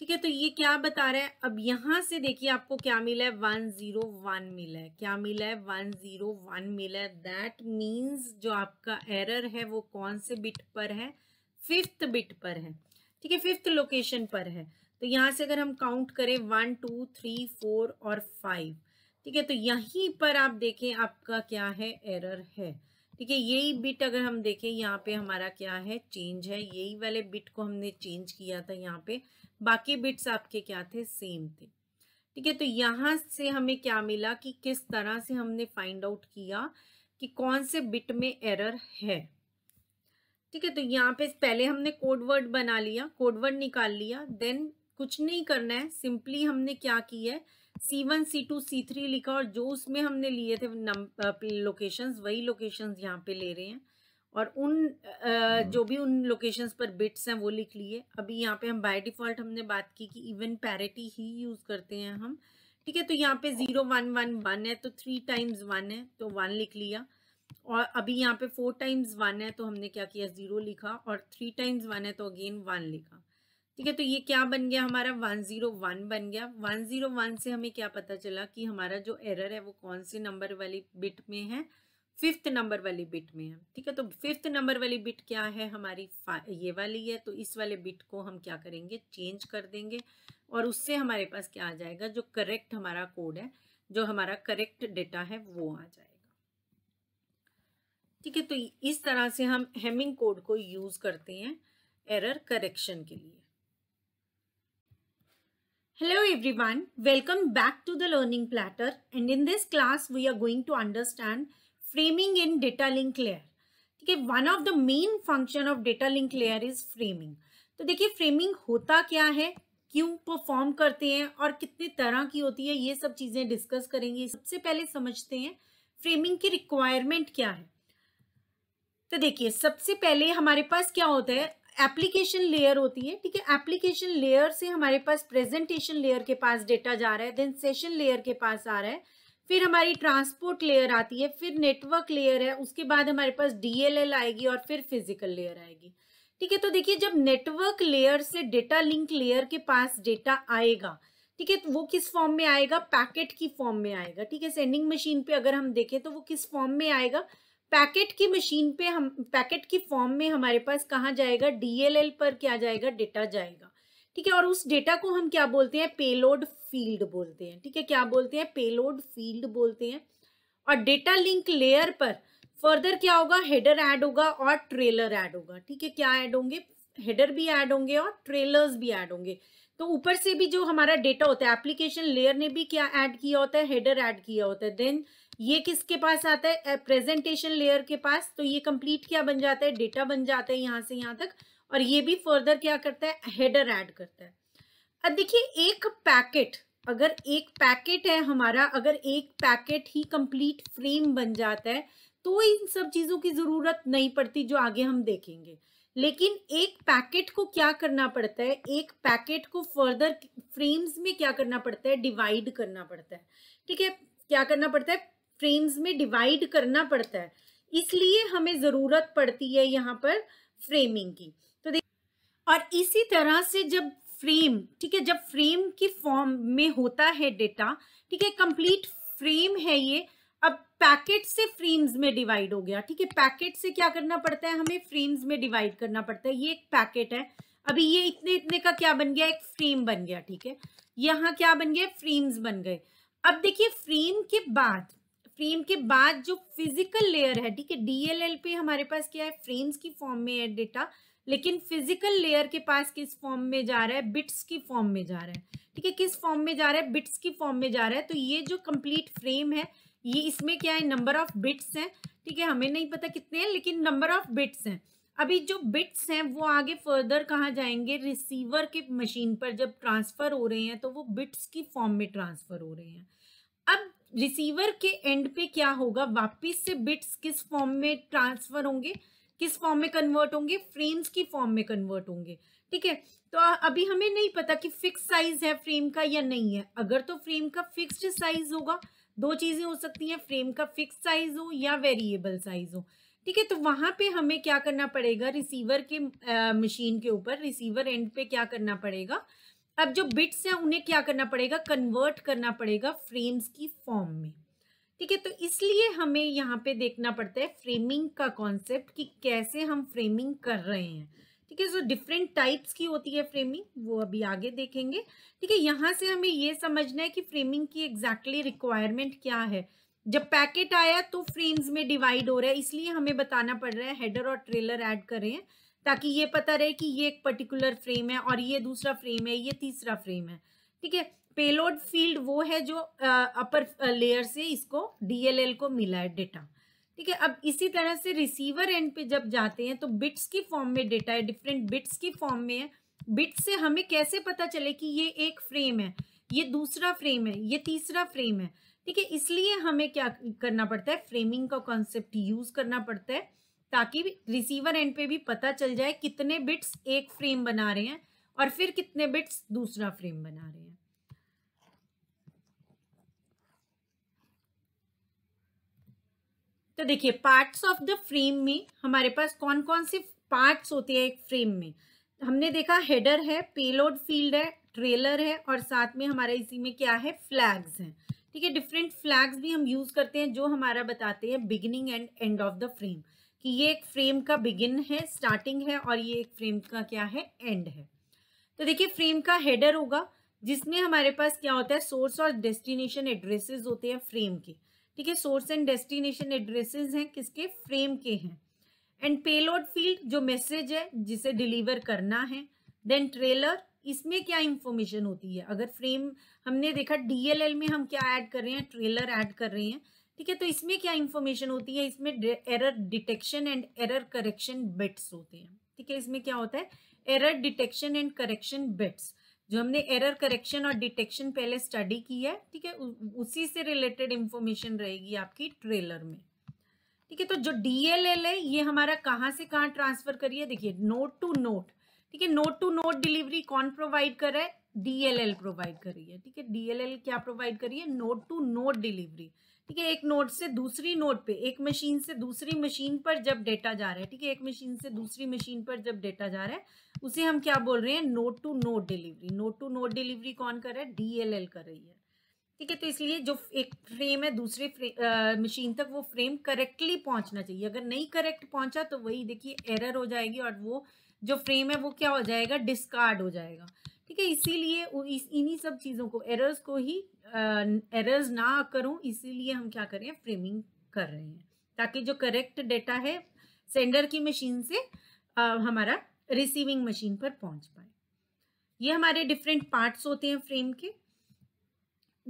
ठीक है तो ये क्या बता रहा है अब यहाँ से देखिए आपको क्या मिला है वन जीरो वन मिला है क्या मिला है वन जीरो वन मिला है दैट मीन्स जो आपका एरर है वो कौन से बिट पर है फिफ्थ बिट पर है ठीक है फिफ्थ लोकेशन पर है तो यहाँ से अगर हम काउंट करें वन टू थ्री फोर और फाइव ठीक है तो यहीं पर आप देखें आपका क्या है एरर है ठीक है यही बिट अगर हम देखें यहाँ पे हमारा क्या है चेंज है यही वाले बिट को हमने चेंज किया था यहाँ पे बाकी बिट्स आपके क्या थे सेम थे ठीक है तो यहाँ से हमें क्या मिला कि किस तरह से हमने फाइंड आउट किया कि कौन से बिट में एरर है ठीक है तो यहाँ पे पहले हमने कोडवर्ड बना लिया कोडवर्ड निकाल लिया देन कुछ नहीं करना है सिंपली हमने क्या किया है C one C two C three लिखा और जो उसमें हमने लिए थे लोकेशंस वही लोकेशंस यहाँ पे ले रहे हैं और उन हम्म। जो भी उन लोकेशंस पर बिट्स हैं वो लिख लिए अभी यहाँ पे हम बाय डिफ़ॉल्ट हमने बात की कि इवन पैरिटी ही यूज़ करते हैं हम ठीक है तो यहाँ पे ज़ीरो वन वन वन है तो थ्री टाइम्स वन है तो वन लिख लिया और अभी यहाँ पे फोर टाइम्स वन है तो हमने क्या किया ज़ीरो लिखा और थ्री टाइम्स वन है तो अगेन वन लिखा ठीक है तो ये क्या बन गया हमारा 101 बन गया 101 से हमें क्या पता चला कि हमारा जो एरर है वो कौन से नंबर वाली बिट में है फिफ्थ नंबर वाली बिट में है ठीक है तो फिफ्थ नंबर वाली बिट क्या है हमारी ये वाली है तो इस वाले बिट को हम क्या करेंगे चेंज कर देंगे और उससे हमारे पास क्या आ जाएगा जो करेक्ट हमारा कोड है जो हमारा करेक्ट डेटा है वो आ जाएगा ठीक है तो इस तरह से हम हेमिंग कोड को यूज करते हैं एरर करेक्शन के लिए Hello everyone, welcome back to the learning platter and in this class we are going to understand framing in data link layer. ठीक है one of the main function of data link layer is framing तो देखिए फ्रेमिंग होता क्या है क्यों परफॉर्म करते हैं और कितने तरह की होती है ये सब चीज़ें डिस्कस करेंगे सबसे पहले समझते हैं फ्रेमिंग की रिक्वायरमेंट क्या है तो देखिए सबसे पहले हमारे पास क्या होता है एप्लीकेशन लेयर होती है ठीक है एप्लीकेशन लेयर से हमारे पास प्रेजेंटेशन लेयर के पास डेटा जा रहा है देन सेशन लेयर के पास आ रहा है फिर हमारी ट्रांसपोर्ट लेयर आती है फिर नेटवर्क लेयर है उसके बाद हमारे पास डीएलएल आएगी और फिर फिजिकल लेयर आएगी ठीक है तो देखिए जब नेटवर्क लेयर से डेटा लिंक लेयर के पास डेटा आएगा ठीक है तो वो किस फॉर्म में आएगा पैकेट की फॉर्म में आएगा ठीक है सेंडिंग मशीन पे अगर हम देखें तो वो किस फॉर्म में आएगा पैकेट की मशीन पे हम पैकेट की फॉर्म में हमारे पास कहाँ जाएगा डीएलएल पर क्या जाएगा डेटा जाएगा ठीक है और उस डेटा को हम क्या बोलते हैं पेलोड फील्ड बोलते हैं ठीक है क्या बोलते हैं पेलोड फील्ड बोलते हैं और डेटा लिंक लेयर पर फर्दर क्या होगा हेडर ऐड होगा और ट्रेलर ऐड होगा ठीक है क्या ऐड होंगे हेडर भी ऐड होंगे और ट्रेलर्स भी ऐड होंगे तो ऊपर से भी जो हमारा डेटा होता है एप्लीकेशन लेयर ने भी क्या ऐड किया होता है हेडर ऐड किया होता है देन ये किसके पास आता है प्रेजेंटेशन लेयर के पास तो ये कंप्लीट क्या बन जाता है डेटा बन जाता है यहाँ से यहाँ तक और ये भी फर्दर क्या करता है हेडर ऐड करता है अब देखिए एक पैकेट अगर एक पैकेट है हमारा अगर एक पैकेट ही कंप्लीट फ्रेम बन जाता है तो इन सब चीज़ों की ज़रूरत नहीं पड़ती जो आगे हम देखेंगे लेकिन एक पैकेट को क्या करना पड़ता है एक पैकेट को फर्दर फ्रेम्स में क्या करना पड़ता है डिवाइड करना पड़ता है ठीक है क्या करना पड़ता है फ्रेम्स में डिवाइड करना पड़ता है इसलिए हमें ज़रूरत पड़ती है यहाँ पर फ्रेमिंग की तो देख और इसी तरह से जब फ्रेम ठीक है जब फ्रेम की फॉर्म में होता है डेटा ठीक है कंप्लीट फ्रेम है ये अब पैकेट से फ्रेम्स में डिवाइड हो गया ठीक है पैकेट से क्या करना पड़ता है हमें फ्रेम्स में डिवाइड करना पड़ता है ये एक पैकेट है अभी ये इतने इतने का क्या बन गया एक फ्रेम बन गया ठीक है यहाँ क्या बन गया फ्रेम्स बन गए अब देखिए फ्रेम के बाद फ्रेम के बाद जो फिजिकल लेयर है ठीक है डीएलएल पे हमारे पास क्या है फ्रेम्स की फॉर्म में है डेटा लेकिन फिजिकल लेयर के पास किस फॉर्म में जा रहा है बिट्स की फॉर्म में जा रहा है ठीक है किस फॉर्म में जा रहा है बिट्स की फॉर्म में जा रहा है तो ये जो कंप्लीट फ्रेम है ये इसमें क्या है नंबर ऑफ बिट्स हैं ठीक है हमें नहीं पता कितने हैं लेकिन नंबर ऑफ बिट्स हैं अभी जो बिट्स हैं वो आगे फर्दर कहाँ जाएंगे रिसीवर के मशीन पर जब ट्रांसफ़र हो रहे हैं तो वो बिट्स की फॉर्म में ट्रांसफ़र हो रहे हैं अब रिसीवर के एंड पे क्या होगा वापिस से बिट्स किस फॉर्म में ट्रांसफर होंगे किस फॉर्म में कन्वर्ट होंगे फ्रेम्स की फॉर्म में कन्वर्ट होंगे ठीक है तो अभी हमें नहीं पता कि फिक्स साइज है फ्रेम का या नहीं है अगर तो फ्रेम का फिक्स्ड साइज होगा दो चीजें हो सकती हैं फ्रेम का फिक्स साइज हो या वेरिएबल साइज हो ठीक है तो वहां पे हमें क्या करना पड़ेगा रिसीवर के मशीन के ऊपर रिसीवर एंड पे क्या करना पड़ेगा अब जो बिट्स हैं उन्हें क्या करना पड़ेगा कन्वर्ट करना पड़ेगा फ्रेम्स की फॉर्म में ठीक है तो इसलिए हमें यहाँ पे देखना पड़ता है फ्रेमिंग का कॉन्सेप्ट कि कैसे हम फ्रेमिंग कर रहे हैं ठीक है सो डिफरेंट टाइप्स की होती है फ्रेमिंग वो अभी आगे देखेंगे ठीक है यहाँ से हमें ये समझना है कि फ्रेमिंग की एग्जैक्टली exactly रिक्वायरमेंट क्या है जब पैकेट आया तो फ्रेम्स में डिवाइड हो रहा है इसलिए हमें बताना पड़ रहा है हेडर और ट्रेलर ऐड कर रहे हैं ताकि ये पता रहे कि ये एक पर्टिकुलर फ्रेम है और ये दूसरा फ्रेम है ये तीसरा फ्रेम है ठीक है पेलोड फील्ड वो है जो अपर लेयर से इसको डीएलएल को मिला है डेटा ठीक है अब इसी तरह से रिसीवर एंड पे जब जाते हैं तो बिट्स की फॉर्म में डेटा है डिफरेंट बिट्स की फॉर्म में है बिट से हमें कैसे पता चले कि ये एक फ्रेम है ये दूसरा फ्रेम है ये तीसरा फ्रेम है ठीक है इसलिए हमें क्या करना पड़ता है फ्रेमिंग का कॉन्सेप्ट यूज करना पड़ता है ताकि रिसीवर एंड पे भी पता चल जाए कितने बिट्स एक फ्रेम बना रहे हैं और फिर कितने बिट्स दूसरा फ्रेम बना रहे हैं तो देखिए पार्ट्स ऑफ द फ्रेम में हमारे पास कौन कौन से पार्ट्स होते हैं एक फ्रेम में हमने देखा हेडर है पेलोड फील्ड है ट्रेलर है और साथ में हमारा इसी में क्या है फ्लैग्स हैं ठीक है डिफरेंट फ्लैग्स भी हम यूज करते हैं जो हमारा बताते हैं beginning and end of the frame कि ये एक फ्रेम का बिगिन है स्टार्टिंग है और ये एक फ्रेम का क्या है एंड है तो देखिए फ्रेम का हेडर होगा जिसमें हमारे पास क्या होता है सोर्स और डेस्टिनेशन एड्रेसेस होते हैं फ्रेम के ठीक है सोर्स एंड डेस्टिनेशन एड्रेसेस हैं किसके फ्रेम के हैं एंड पेलोड फील्ड जो मैसेज है जिसे डिलीवर करना है देन ट्रेलर इसमें क्या इंफॉर्मेशन होती है अगर फ्रेम हमने देखा डीएलएल में हम क्या ऐड कर रहे हैं ट्रेलर ऐड कर रहे हैं ठीक है तो इसमें क्या इंफॉर्मेशन होती है इसमें error detection and error correction bits होते हैं ठीक है इसमें क्या होता है error detection and correction bits जो हमने एरर करेक्शन और डिटेक्शन पहले स्टडी की है ठीक है उसी से रिलेटेड इंफॉर्मेशन रहेगी आपकी ट्रेलर में ठीक है तो जो डीएलएल है ये हमारा कहाँ से कहाँ ट्रांसफर करिए देखिए नोट टू नोट ठीक है नोट टू नोट डिलीवरी कौन प्रोवाइड कर रहा है डीएलएल प्रोवाइड करिए ठीक है डीएलएल क्या प्रोवाइड करिए नोट टू नोट डिलीवरी ठीक है एक नोट से दूसरी नोट पे एक मशीन से दूसरी मशीन पर जब डेटा जा रहा है ठीक है एक मशीन से दूसरी मशीन पर जब डेटा जा रहा है उसे हम क्या बोल रहे हैं node to node delivery node to node delivery कौन कर रहा है डीएलएल कर रही है ठीक है तो इसलिए जो एक फ्रेम है दूसरे मशीन तक वो फ्रेम करेक्टली पहुंचना चाहिए अगर नहीं करेक्ट पहुंचा तो वही देखिए एरर हो जाएगी और वो जो फ्रेम है वो क्या हो जाएगा डिस्कार्ड हो जाएगा ठीक है इसीलिए इस इन्हीं सब चीज़ों को एरर्स को ही एरर्स ना करूँ इसीलिए हम क्या करें फ्रेमिंग कर रहे हैं ताकि जो करेक्ट डेटा है सेंडर की मशीन से आ, हमारा रिसीविंग मशीन पर पहुंच पाए ये हमारे डिफरेंट पार्ट्स होते हैं फ्रेम के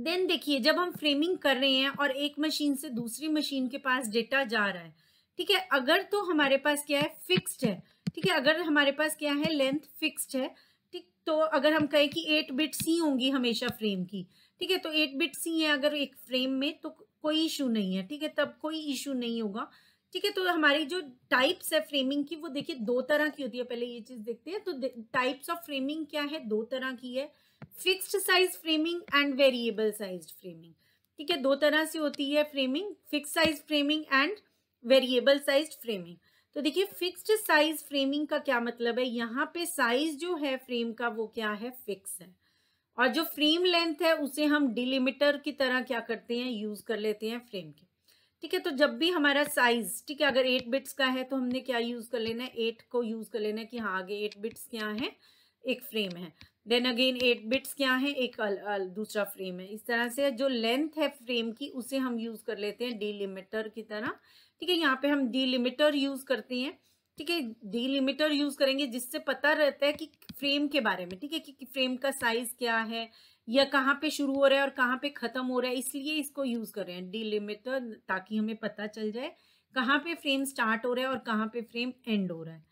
देन देखिए जब हम फ्रेमिंग कर रहे हैं और एक मशीन से दूसरी मशीन के पास डेटा जा रहा है ठीक है अगर तो हमारे पास क्या है फिक्स्ड है ठीक है अगर हमारे पास क्या है लेंथ फिक्स्ड है तो अगर हम कहें कि एट बिट सी होंगी हमेशा फ्रेम की ठीक है तो एट बिट सी है अगर एक फ्रेम में तो कोई इशू नहीं है ठीक है तब कोई इशू नहीं होगा ठीक है तो हमारी जो टाइप्स है फ्रेमिंग की वो देखिए दो तरह की होती है पहले ये चीज देखते हैं तो टाइप्स ऑफ फ्रेमिंग क्या है दो तरह की है fixed size framing and variable size framing ठीक है दो तरह से होती है framing fix size framing and variable size framing तो देखिए फिक्स्ड साइज फ्रेमिंग का क्या मतलब है यहाँ पे साइज जो है फ्रेम का वो क्या है फिक्स है और जो फ्रेम लेंथ है उसे हम डिलिमिटर की तरह क्या करते हैं यूज कर लेते हैं फ्रेम के ठीक है तो जब भी हमारा साइज ठीक है अगर एट बिट्स का है तो हमने क्या यूज कर लेना है एट को यूज कर लेना है कि हाँ आगे एट बिट्स क्या है एक फ्रेम है देन अगेन एट बिट्स क्या है एक अल, अल, दूसरा फ्रेम है इस तरह से जो लेंथ है फ्रेम की उसे हम यूज कर लेते हैं डिलिमिटर की तरह ठीक है यहाँ पे हम डीलिमिटर यूज करते हैं ठीक है डीलिमिटर यूज करेंगे जिससे पता रहता है कि फ्रेम के बारे में ठीक है कि फ्रेम का साइज क्या है या कहाँ पे शुरू हो रहा है और कहाँ पे खत्म हो रहा है इसलिए इसको यूज कर रहे हैं डीलिमिटर ताकि हमें पता चल जाए कहाँ पे फ्रेम स्टार्ट हो रहा है और कहाँ पे फ्रेम एंड हो रहा है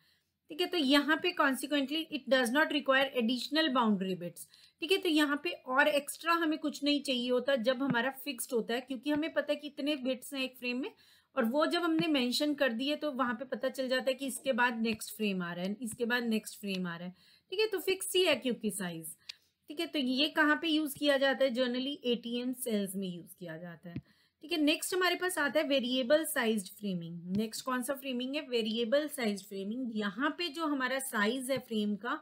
ठीक है तो यहाँ पे consequently it does not require additional boundary bits ठीक है तो यहाँ पे और एक्स्ट्रा हमें कुछ नहीं चाहिए होता जब हमारा फिक्स्ड होता है क्योंकि हमें पता है कि इतने बिट्स हैं एक फ्रेम में और वो जब हमने मेंशन कर दिए तो वहाँ पे पता चल जाता है कि इसके बाद नेक्स्ट फ्रेम आ रहा है इसके बाद नेक्स्ट फ्रेम आ रहा है ठीक है तो फिक्स ही है क्यूब की साइज ठीक है तो ये कहाँ पे यूज किया जाता है जर्नली ए सेल्स में यूज किया जाता है ठीक है नेक्स्ट हमारे पास आता है वेरिएबल साइज फ्रेमिंग नेक्स्ट कौन सा फ्रेमिंग है वेरिएबल साइज फ्रेमिंग यहाँ पे जो हमारा साइज है फ्रेम का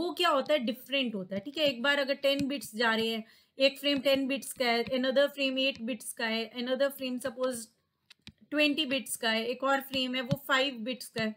वो क्या होता है डिफरेंट होता है ठीक है एक बार अगर टेन बिट्स जा रहे हैं एक फ्रेम टेन बिट्स का है अनदर फ्रेम एट बिट्स का है another frame suppose twenty bits का है एक और फ्रेम है वो फाइव बिट्स का है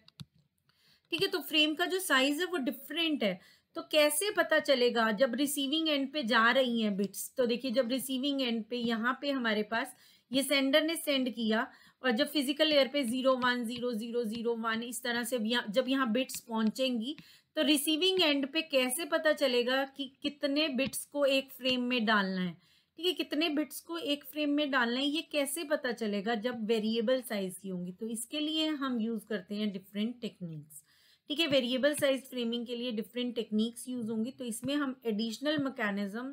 ठीक है तो फ्रेम का जो साइज है वो डिफरेंट है तो कैसे पता चलेगा जब रिसीविंग एंड पे जा रही हैं बिट्स तो देखिए जब रिसीविंग एंड पे यहाँ पे हमारे पास ये सेंडर ने सेंड किया और जब फिजिकल एयर पे zero one zero zero zero one इस तरह से जब यहाँ बिट्स पहुंचेंगी तो रिसीविंग एंड पे कैसे पता चलेगा कि कितने बिट्स को एक फ्रेम में डालना है ठीक है कितने बिट्स को एक फ्रेम में डालना है ये कैसे पता चलेगा जब वेरिएबल साइज की होंगी तो इसके लिए हम यूज़ करते हैं डिफरेंट टेक्निक्स ठीक है वेरिएबल साइज फ्रेमिंग के लिए डिफरेंट टेक्निक्स यूज़ होंगी तो इसमें हम एडिशनल मकैनिज़म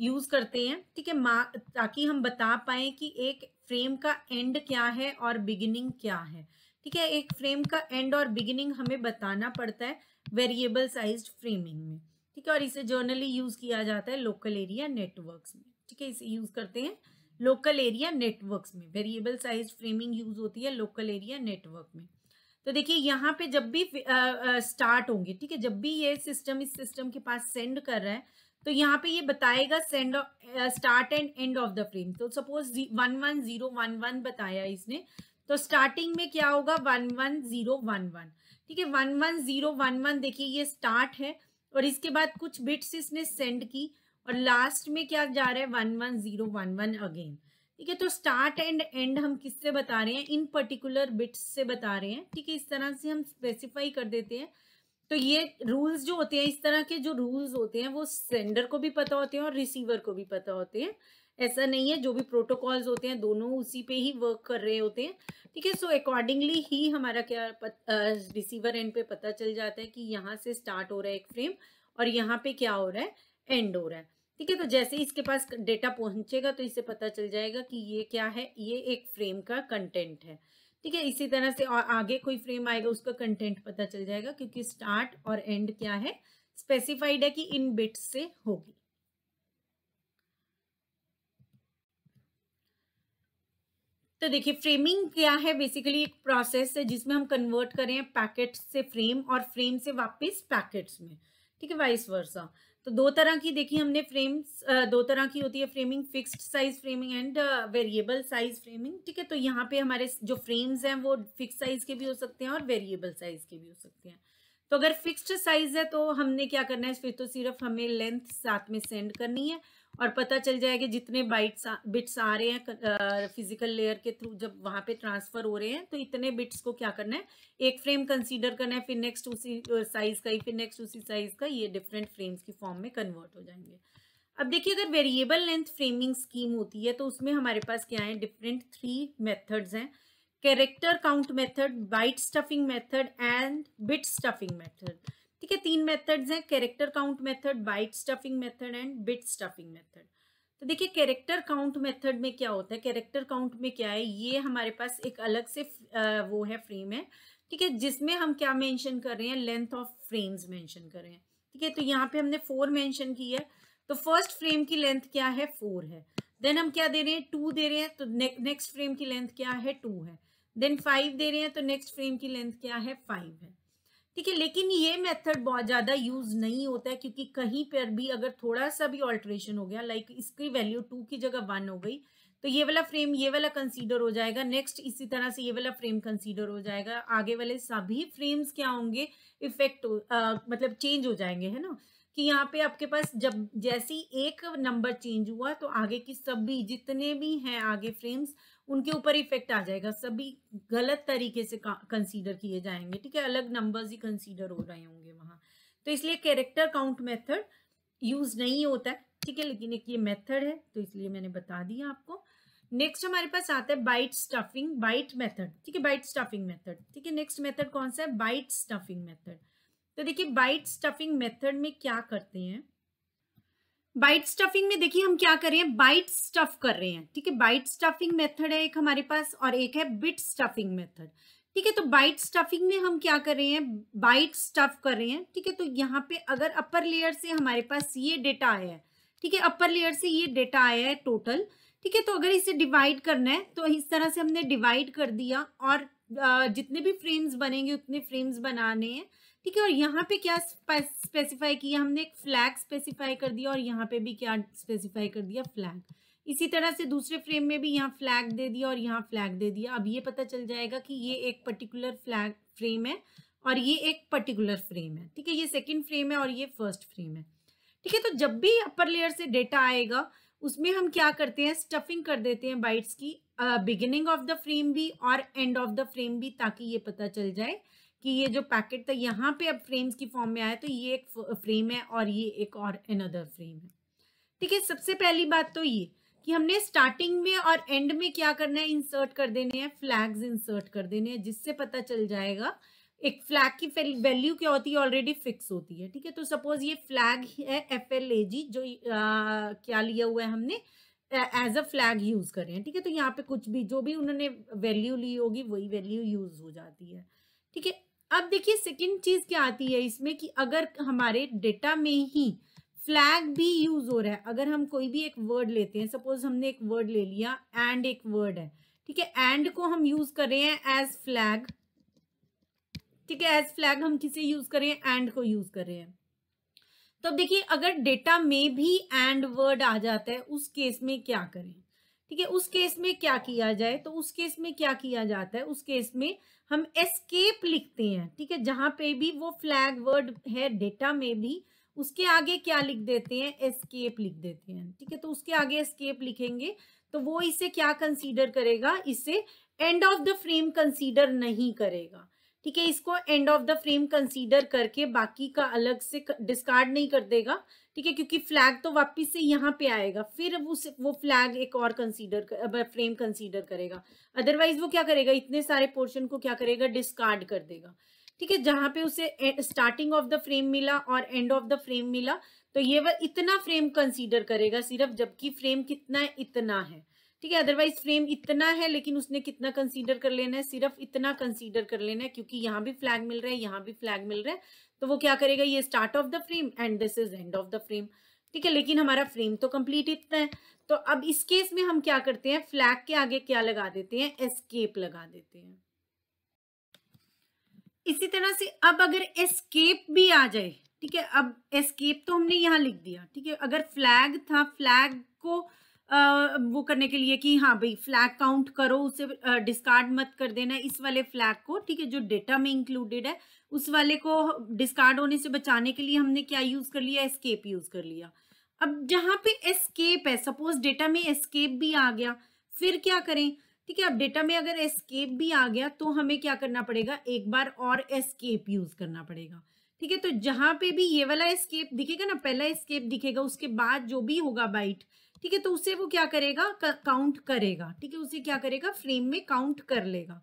यूज़ करते हैं ठीक है मा ताकि हम बता पाएँ कि एक फ्रेम का एंड क्या है और बिगिनिंग क्या है ठीक है एक फ्रेम का एंड और बिगिनिंग हमें बताना पड़ता है वेरिएबल साइज फ्रेमिंग में ठीक है और इसे जर्नली यूज़ किया जाता है लोकल एरिया नेटवर्क्स में ठीक है इसे यूज करते हैं लोकल एरिया नेटवर्क्स में वेरिएबल साइज फ्रेमिंग यूज होती है लोकल एरिया नेटवर्क में तो देखिए यहाँ पे जब भी स्टार्ट होंगे ठीक है जब भी ये सिस्टम इस सिस्टम के पास सेंड कर रहा है तो यहाँ पे ये बताएगा send start and end of the frame तो suppose one one zero one one बताया इसने तो स्टार्टिंग में क्या होगा one one zero one one ठीक है one one zero one one देखिए ये स्टार्ट है और इसके बाद कुछ बिट्स इसने सेंड की और लास्ट में क्या जा रहा है one one zero one one again ठीक है तो स्टार्ट एंड एंड हम किससे बता रहे हैं इन पर्टिकुलर बिट्स से बता रहे हैं ठीक है इस तरह से हम स्पेसिफाई कर देते हैं तो ये रूल्स जो होते हैं इस तरह के जो रूल्स होते हैं वो सेंडर को भी पता होते हैं और रिसीवर को भी पता होते हैं ऐसा नहीं है जो भी प्रोटोकॉल्स होते हैं दोनों उसी पे ही वर्क कर रहे होते हैं ठीक है सो अकॉर्डिंगली ही हमारा क्या रिसीवर एंड पे पता चल जाता है कि यहाँ से स्टार्ट हो रहा है एक फ्रेम और यहाँ पे क्या हो रहा है एंड हो रहा है ठीक है तो जैसे इसके पास डेटा पहुंचेगा तो इसे पता चल जाएगा कि ये क्या है ये एक फ्रेम का कंटेंट है ठीक है इसी तरह से और आगे कोई फ्रेम आएगा उसका कंटेंट पता चल जाएगा क्योंकि स्टार्ट और एंड क्या है स्पेसिफाइड है कि इन बिट्स से होगी तो देखिए फ्रेमिंग क्या है बेसिकली एक प्रोसेस है जिसमें हम कन्वर्ट करें पैकेट से फ्रेम और फ्रेम से वापस पैकेट्स में ठीक है वाइस वर्सा तो दो तरह की देखी हमने फ्रेम्स दो तरह की होती है framing fixed size framing and variable size framing ठीक है तो यहाँ पे हमारे जो फ्रेम्स हैं वो फिक्स साइज के भी हो सकते हैं और वेरिएबल साइज के भी हो सकते हैं तो अगर फिक्स्ड साइज है तो हमने क्या करना है फिर तो सिर्फ हमें लेंथ साथ में सेंड करनी है और पता चल जाएगा जितने बाइट्स बिट्स आ रहे हैं फिजिकल लेयर के थ्रू जब वहां पे ट्रांसफर हो रहे हैं तो इतने बिट्स को क्या करना है एक फ्रेम कंसीडर करना है फिर नेक्स्ट उसी साइज का ही फिर नेक्स्ट उसी साइज का ये डिफरेंट फ्रेम्स की फॉर्म में कन्वर्ट हो जाएंगे अब देखिए अगर वेरिएबल लेंथ फ्रेमिंग स्कीम होती है तो उसमें हमारे पास क्या है डिफरेंट थ्री मेथड्स हैं character count method byte stuffing method and bit stuffing method ठीक है तीन मेथड्स हैं character count method byte stuffing method and bit stuffing method तो देखिए कैरेक्टर काउंट मेथड में क्या होता है कैरेक्टर काउंट में क्या है ये हमारे पास एक अलग से वो है फ्रेम है ठीक है जिसमें हम क्या मेंशन कर रहे हैं लेंथ ऑफ फ्रेम्स मेंशन कर रहे हैं ठीक है तो यहाँ पे हमने फोर मेंशन की है तो फर्स्ट फ्रेम की लेंथ क्या है फोर है देन हम क्या दे रहे हैं टू दे रहे हैं तो नेक्स्ट फ्रेम की लेंथ क्या है टू है देन फाइव दे रहे हैं तो नेक्स्ट फ्रेम की लेंथ क्या है फाइव है ठीक है लेकिन ये मेथड बहुत ज़्यादा यूज नहीं होता है क्योंकि कहीं पर भी अगर थोड़ा सा भी ऑल्ट्रेशन हो गया लाइक इसकी वैल्यू टू की जगह वन हो गई तो ये वाला फ्रेम ये वाला कंसीडर हो जाएगा नेक्स्ट इसी तरह से ये वाला फ्रेम कंसीडर हो जाएगा आगे वाले सभी फ्रेम्स क्या होंगे इफेक्ट हो, मतलब चेंज हो जाएंगे है ना कि यहाँ पे आपके पास जब जैसी एक नंबर चेंज हुआ तो आगे की सभी जितने भी हैं आगे फ्रेम्स उनके ऊपर इफेक्ट आ जाएगा सभी गलत तरीके से कंसीडर किए जाएंगे ठीक है अलग नंबर्स ही कंसीडर हो रहे होंगे वहाँ तो इसलिए कैरेक्टर काउंट मेथड यूज नहीं होता है ठीक है लेकिन एक ये मेथड है तो इसलिए मैंने बता दिया आपको नेक्स्ट हमारे पास आता है बाइट स्टफिंग बाइट मेथड ठीक है बाइट स्टफिंग मेथड ठीक है नेक्स्ट मेथड कौन सा है बाइट स्टफिंग मेथड तो देखिए बाइट स्टफिंग मेथड में क्या करते हैं बाइट स्टफिंग में देखिए हम क्या कर रहे हैं बाइट स्टफ कर रहे हैं ठीक है बाइट स्टफिंग मेथड है एक हमारे पास और एक है बिट स्टफिंग मेथड ठीक है तो बाइट स्टफिंग में हम क्या कर रहे हैं बाइट स्टफ कर रहे हैं ठीक है तो यहाँ पे अगर अपर लेयर से हमारे पास ये डेटा आया है ठीक है अपर लेयर से ये डेटा आया है टोटल ठीक है तो अगर इसे डिवाइड करना है तो इस तरह से हमने डिवाइड कर दिया और जितने भी फ्रेम्स बनेंगे उतने फ्रेम्स बनाने हैं ठीक है और यहाँ पे क्या स्पेसिफाई किया हमने एक फ्लैग स्पेसिफाई कर दिया और यहाँ पे भी क्या स्पेसिफाई कर दिया फ्लैग इसी तरह से दूसरे फ्रेम में भी यहाँ फ्लैग दे दिया और यहाँ फ्लैग दे दिया अब ये पता चल जाएगा कि ये एक पर्टिकुलर फ्लैग फ्रेम है और ये एक पर्टिकुलर फ्रेम है ठीक है ये सेकेंड फ्रेम है और ये फर्स्ट फ्रेम है ठीक है तो जब भी अपर लेयर से डेटा आएगा उसमें हम क्या करते हैं स्टफिंग कर देते हैं बाइट्स की बिगिनिंग ऑफ द फ्रेम भी और एंड ऑफ द फ्रेम भी ताकि ये पता चल जाए कि ये जो पैकेट था यहाँ पे अब फ्रेम्स की फॉर्म में आया तो ये एक फ्रेम है और ये एक और अनदर फ्रेम है ठीक है सबसे पहली बात तो ये कि हमने स्टार्टिंग में और एंड में क्या करना है इंसर्ट कर देने हैं फ्लैग्स इंसर्ट कर देने हैं जिससे पता चल जाएगा एक फ्लैग की वैल्यू क्या होती है ऑलरेडी फिक्स होती है ठीक है तो सपोज ये फ्लैग है एफ एल ए जी जो आ, क्या लिया हुआ है हमने एज अ फ्लैग यूज कर रहे हैं ठीक है तो यहाँ पे कुछ भी जो भी उन्होंने वैल्यू ली होगी वही वैल्यू यूज हो जाती है ठीक है अब देखिए सेकंड चीज क्या आती है इसमें कि अगर हमारे डेटा में ही फ्लैग भी यूज हो रहा है अगर हम कोई भी एक वर्ड लेते हैं सपोज हमने एक वर्ड ले लिया एंड एक वर्ड है ठीक है एंड को हम यूज कर रहे हैं एज फ्लैग ठीक है एज फ्लैग हम किसे यूज कर रहे हैं एंड को यूज कर रहे हैं तो देखिए अगर डेटा में भी एंड वर्ड आ जाता है उस केस में क्या करें ठीक है उस केस में क्या किया जाए तो उस केस में क्या किया जाता है उस केस में हम एस्केप लिखते हैं ठीक है जहां पे भी वो फ्लैग वर्ड है डेटा में भी उसके आगे क्या लिख देते हैं एस्केप लिख देते हैं ठीक है तो उसके आगे एस्केप लिखेंगे तो वो इसे क्या कंसीडर करेगा इसे end of the frame consider नहीं करेगा ठीक है इसको end of the frame consider करके बाकी का अलग से डिस्कार्ड नहीं कर देगा ठीक है क्योंकि फ्लैग तो वापस से यहाँ पे आएगा फिर उस वो फ्लैग एक और कंसीडर फ्रेम कंसीडर करेगा अदरवाइज वो क्या करेगा इतने सारे पोर्शन को क्या करेगा डिस्कार्ड कर देगा ठीक है जहां पे उसे स्टार्टिंग ऑफ द फ्रेम मिला और एंड ऑफ द फ्रेम मिला तो ये वह इतना फ्रेम कंसीडर करेगा सिर्फ जबकि फ्रेम कितना है इतना है ठीक है अदरवाइज फ्रेम इतना है लेकिन उसने कितना कंसीडर कर लेना है सिर्फ इतना कंसीडर कर लेना है क्योंकि यहाँ भी फ्लैग मिल रहा है यहाँ भी फ्लैग मिल रहा है तो वो क्या करेगा ये start of the frame and this is end of the frame ठीक है लेकिन हमारा फ्रेम तो कंप्लीट इतना है तो अब इस केस में हम क्या करते हैं फ्लैग के आगे क्या लगा देते हैं एस्केप लगा देते हैं इसी तरह से अब अगर एस्केप भी आ जाए ठीक है अब एस्केप तो हमने यहां लिख दिया ठीक है अगर फ्लैग था फ्लैग को वो करने के लिए कि हाँ भाई फ्लैग काउंट करो उसे डिस्कार्ड मत कर देना इस वाले फ्लैग को ठीक है जो डेटा में इंक्लूडेड है उस वाले को डिस्कार्ड होने से बचाने के लिए हमने क्या यूज़ कर लिया एस्केप यूज़ कर लिया अब जहाँ पे एस्केप है सपोज डेटा में एस्केप भी आ गया फिर क्या करें ठीक है अब डेटा में अगर एस्केप भी आ गया तो हमें क्या करना पड़ेगा एक बार और एस्केप यूज करना पड़ेगा ठीक है तो जहां पे भी ये वाला एस्केप दिखेगा ना पहला एस्केप दिखेगा उसके बाद जो भी होगा बाइट ठीक है तो उसे वो क्या करेगा काउंट करेगा ठीक है उसे क्या करेगा फ्रेम में काउंट कर लेगा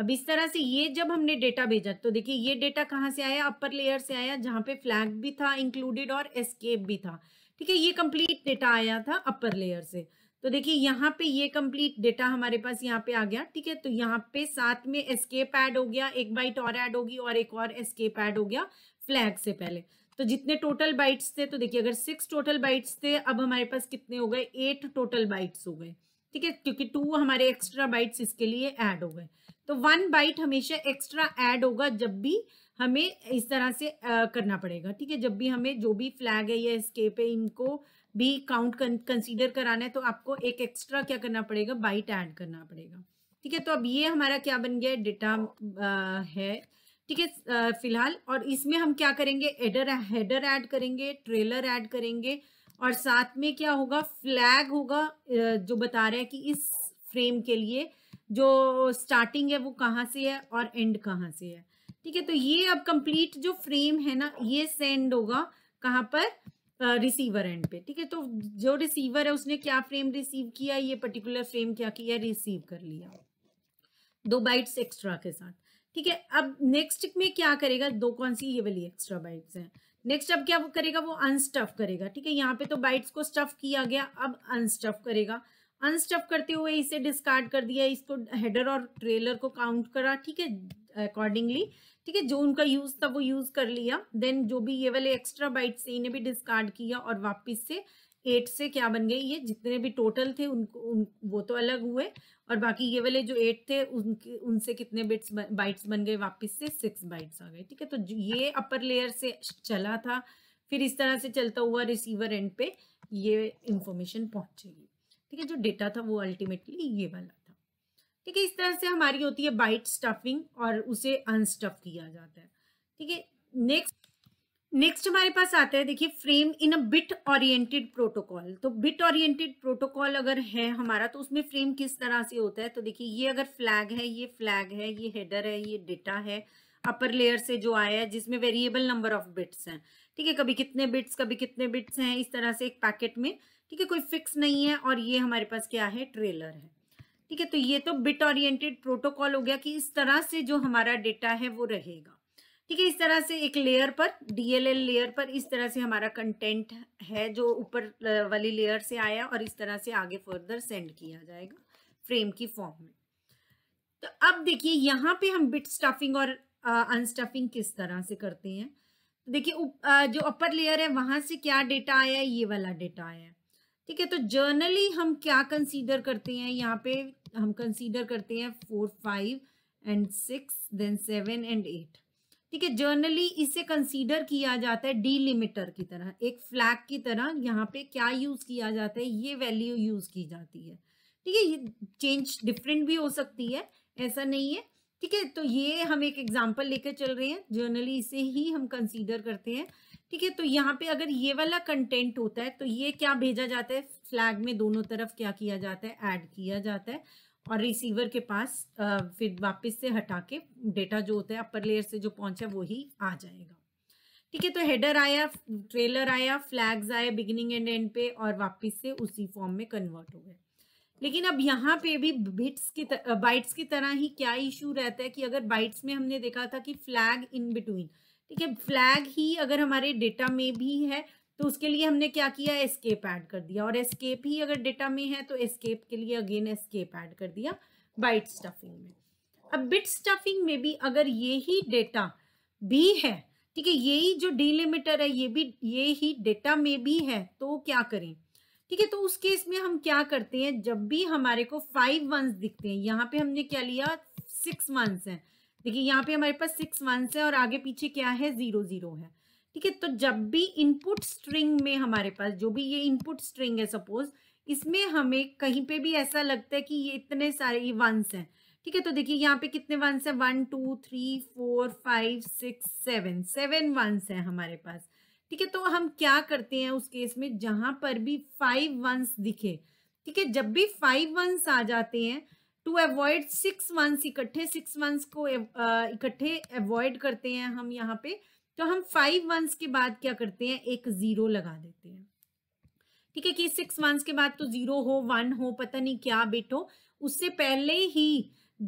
अब इस तरह से ये जब हमने डेटा भेजा तो देखिए ये डेटा कहाँ से आया अपर लेयर से आया जहाँ पे फ्लैग भी था इंक्लूडेड और एस्केप भी था ठीक है ये कंप्लीट डेटा आया था अपर लेयर से तो देखिए यहाँ पे ये कंप्लीट डेटा हमारे पास यहाँ पे आ गया ठीक है तो यहाँ पे साथ में एस्केप ऐड हो गया एक बाइट और ऐड होगी और एक और एस्केप ऐड हो गया फ्लैग से पहले तो जितने टोटल बाइट्स थे तो देखिए अगर सिक्स टोटल बाइट्स थे अब हमारे पास कितने हो गए एट टोटल बाइट्स हो गए ठीक है क्योंकि टू हमारे एक्स्ट्रा बाइट्स इसके लिए ऐड हो गए तो वन बाइट हमेशा एक्स्ट्रा ऐड होगा जब भी हमें इस तरह से आ, करना पड़ेगा ठीक है जब भी हमें जो भी फ्लैग है या स्केप है इनको भी काउंट कंसीडर कराना है तो आपको एक एक्स्ट्रा क्या करना पड़ेगा बाइट ऐड करना पड़ेगा ठीक है तो अब ये हमारा क्या बन गया डेटा है ठीक है फिलहाल और इसमें हम क्या करेंगे एडर हेडर ऐड करेंगे ट्रेलर ऐड करेंगे और साथ में क्या होगा फ्लैग होगा जो बता रहे हैं कि इस फ्रेम के लिए जो स्टार्टिंग है वो कहाँ से है और एंड कहाँ से है ठीक है तो ये अब कंप्लीट जो फ्रेम है ना ये सेंड होगा कहाँ पर रिसीवर एंड पे ठीक है तो जो रिसीवर है उसने क्या फ्रेम रिसीव किया ये पर्टिकुलर फ्रेम क्या किया रिसीव कर लिया दो बाइट्स एक्स्ट्रा के साथ ठीक है अब नेक्स्ट में क्या करेगा दो कौन सी ये वाली एक्स्ट्रा बाइट्स हैं नेक्स्ट अब क्या करेगा वो अनस्टफ करेगा ठीक है यहाँ पे तो बाइट्स को स्टफ किया गया अब अनस्टफ करेगा अनस्टफ करते हुए इसे डिस्कार्ड कर दिया इसको हेडर और ट्रेलर को काउंट करा ठीक है अकॉर्डिंगली ठीक है जो उनका यूज था वो यूज कर लिया देन जो भी ये वाले एक्स्ट्रा बाइट्स इन्हें भी डिस्कार्ड किया और वापिस से एट से क्या बन गई ये जितने भी टोटल थे उनको उन, वो तो अलग हुए और बाकी ये वाले जो एट थे उनके उनसे कितने बिट्स बाइट्स बन गए वापस से सिक्स बाइट्स आ गए ठीक है तो ये अपर लेयर से चला था फिर इस तरह से चलता हुआ रिसीवर एंड पे ये इंफॉर्मेशन पहुंचेगी ठीक है जो डेटा था वो अल्टीमेटली ये वाला था ठीक है इस तरह से हमारी होती है बाइट स्टफिंग और उसे अनस्टफ किया जाता है ठीक है नेक्स्ट नेक्स्ट हमारे पास आता है देखिए frame in a bit oriented protocol तो बिट ओरिएंटेड प्रोटोकॉल अगर है हमारा तो उसमें फ्रेम किस तरह से होता है तो देखिए ये अगर फ्लैग है ये फ्लैग है ये हेडर है ये डेटा है अपर लेयर से जो आया है जिसमें वेरिएबल नंबर ऑफ बिट्स हैं ठीक है कभी कितने बिट्स कभी कितने बिट्स हैं इस तरह से एक पैकेट में ठीक है कोई फिक्स नहीं है और ये हमारे पास क्या है ट्रेलर है ठीक है तो ये तो बिट ओरिएंटेड प्रोटोकॉल हो गया कि इस तरह से जो हमारा डेटा है वो रहेगा ठीक है इस तरह से एक लेयर पर डीएलएल लेयर पर इस तरह से हमारा कंटेंट है जो ऊपर वाली लेयर से आया और इस तरह से आगे फर्दर सेंड किया जाएगा फ्रेम की फॉर्म में तो अब देखिए यहाँ पे हम बिट स्टफिंग और अनस्टफिंग किस तरह से करते हैं तो देखिए जो अपर लेयर है वहाँ से क्या डेटा आया है ये वाला डेटा आया है ठीक है तो जर्नली हम क्या कंसीडर करते हैं यहाँ पे हम कंसीडर करते हैं four five and six then seven and eight ठीक है जर्नली इसे कंसीडर किया जाता है डीलिमिटर की तरह एक फ्लैग की तरह यहाँ पे क्या यूज किया जाता है ये वैल्यू यूज की जाती है ठीक है ये चेंज डिफरेंट भी हो सकती है ऐसा नहीं है ठीक है तो ये हम एक एग्जाम्पल लेकर चल रहे हैं जर्नली इसे ही हम कंसीडर करते हैं ठीक है तो यहाँ पे अगर ये वाला कंटेंट होता है तो ये क्या भेजा जाता है फ्लैग में दोनों तरफ क्या किया जाता है ऐड किया जाता है और रिसीवर के पास फिर वापस से हटा के डेटा जो होता है अपर लेयर से जो पहुंचा वो ही आ जाएगा ठीक है तो हेडर आया ट्रेलर आया फ्लैग्स आए बिगिनिंग एंड एंड पे और वापस से उसी फॉर्म में कन्वर्ट हो गए लेकिन अब यहाँ पे भी बिट्स की बाइट्स की तरह ही क्या इशू रहता है कि अगर बाइट्स में हमने देखा था कि फ्लैग इन बिटवीन ठीक है फ्लैग ही अगर हमारे डेटा में भी है तो उसके लिए हमने क्या किया एस्केप ऐड कर दिया और एस्केप ही अगर डेटा में है तो एस्केप के लिए अगेन एस्केप ऐड कर दिया बाइट स्टफिंग में अब बिट स्टफिंग में भी अगर ये ही डेटा भी है ठीक है यही जो डिलिमिटर है ये भी ये ही डेटा में भी है तो क्या करें ठीक है तो उस केस में हम क्या करते हैं जब भी हमारे को फाइव वंस दिखते हैं यहाँ पे हमने क्या लिया सिक्स वंस है देखिए यहाँ पे हमारे पास सिक्स वंस है और आगे पीछे क्या है जीरो जीरो है ठीक है तो जब भी इनपुट स्ट्रिंग में हमारे पास जो भी ये इनपुट स्ट्रिंग है सपोज इसमें हमें कहीं पे भी ऐसा लगता है कि ये इतने सारे ये वंस हैं ठीक है तो देखिए यहाँ पे कितने वंस हैं one two three four five six seven seven ones हैं हमारे पास ठीक है तो हम क्या करते हैं उस केस में जहां पर भी फाइव वंस दिखे ठीक है जब भी फाइव वंस आ जाते हैं टू अवॉइड सिक्स वंस इकट्ठे सिक्स वंस को इकट्ठे अवॉइड करते हैं हम यहाँ पे तो हम फाइव वंस के बाद क्या करते हैं एक जीरो लगा देते हैं ठीक है कि सिक्स वंस के बाद तो जीरो हो वन हो पता नहीं क्या बेटो उससे पहले ही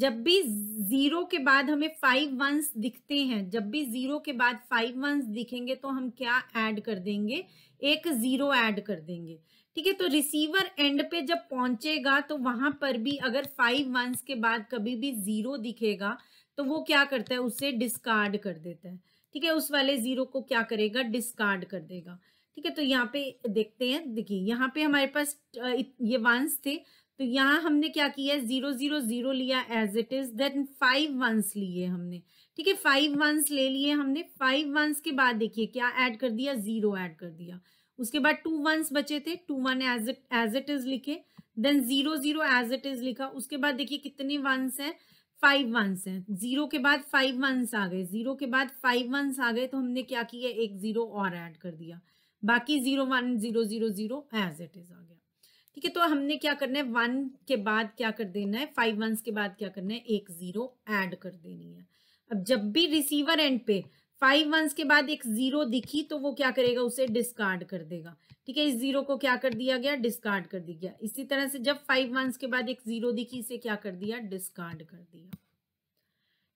जब भी जीरो के बाद हमें फाइव वंस दिखते हैं जब भी जीरो के बाद फाइव वंस दिखेंगे तो हम क्या ऐड कर देंगे एक जीरो ऐड कर देंगे ठीक है तो रिसीवर एंड पे जब पहुंचेगा तो वहां पर भी अगर फाइव वंस के बाद कभी भी जीरो दिखेगा तो वो क्या करता है उसे डिस्कार्ड कर देता है ठीक है उस वाले जीरो को क्या करेगा डिस्कार्ड कर देगा ठीक है तो यहाँ पे देखते हैं देखिए यहाँ पे हमारे पास ये वंस थे तो यहाँ हमने क्या किया जीरो जीरो जीरो लिया as it is then five ones लिए हमने ठीक है फाइव वंस ले लिए हमने फाइव वंस के बाद देखिए क्या ऐड कर दिया जीरो ऐड कर दिया उसके बाद टू वंस बचे थे two one as it as it is लिखे then zero zero as it is लिखा उसके बाद देखिए कितने वंस हैं फाइव वंस हैं जीरो के बाद फाइव वंस आ गए जीरो के बाद फाइव वंस आ गए तो हमने क्या किया एक जीरो और ऐड कर दिया बाकी zero one zero zero zero as it is आ गया ठीक है तो हमने क्या करना है वन के बाद क्या कर देना है फाइव वंस के बाद क्या करना है एक जीरो ऐड कर देनी है अब जब भी रिसीवर एंड पे फाइव वंस के बाद एक जीरो दिखी तो वो क्या करेगा उसे डिस्कार्ड कर देगा ठीक है इस जीरो को क्या कर दिया गया डिस्कार्ड कर दिया गया इसी तरह से जब फाइव वंस के बाद एक जीरो दिखी इसे क्या कर दिया डिस्कार्ड कर दिया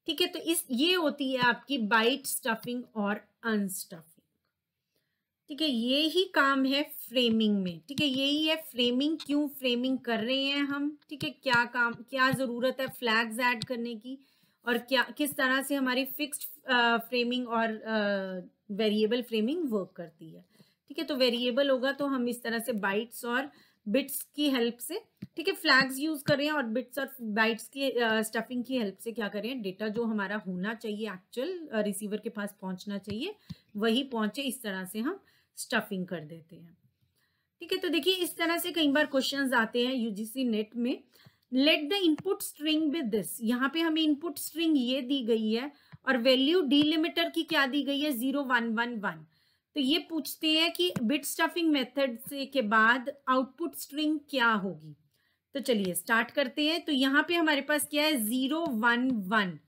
ठीक है तो इस ये होती है आपकी बाइट स्टफिंग और अनस्टफिंग ठीक है ये ही काम है फ्रेमिंग में ठीक है यही है फ्रेमिंग क्यों फ्रेमिंग कर रहे हैं हम ठीक है क्या काम क्या जरूरत है फ्लैग्स ऐड करने की और क्या किस तरह से हमारी फिक्स्ड फ्रेमिंग और वेरिएबल फ्रेमिंग वर्क करती है ठीक है तो वेरिएबल होगा तो हम इस तरह से बाइट्स और बिट्स की हेल्प से ठीक है फ्लैग्स यूज कर रहे हैं और बिट्स और बाइट्स की स्टफिंग uh, की हेल्प से क्या कर रहे हैं डेटा जो हमारा होना चाहिए एक्चुअल रिसीवर uh, के पास पहुंचना चाहिए वही पहुंचे इस तरह से हम स्टफिंग कर देते हैं ठीक है तो देखिए इस तरह से कई बार क्वेश्चंस आते हैं यूजीसी नेट में let the input string with this यहाँ पे हमें इनपुट स्ट्रिंग ये दी गई है और वैल्यू डीलिमिटर की क्या दी गई है जीरो वन वन वन तो ये पूछते हैं कि बिट स्टफिंग मेथड से के बाद आउटपुट स्ट्रिंग क्या होगी तो चलिए स्टार्ट करते हैं तो यहाँ पे हमारे पास क्या है जीरो वन वन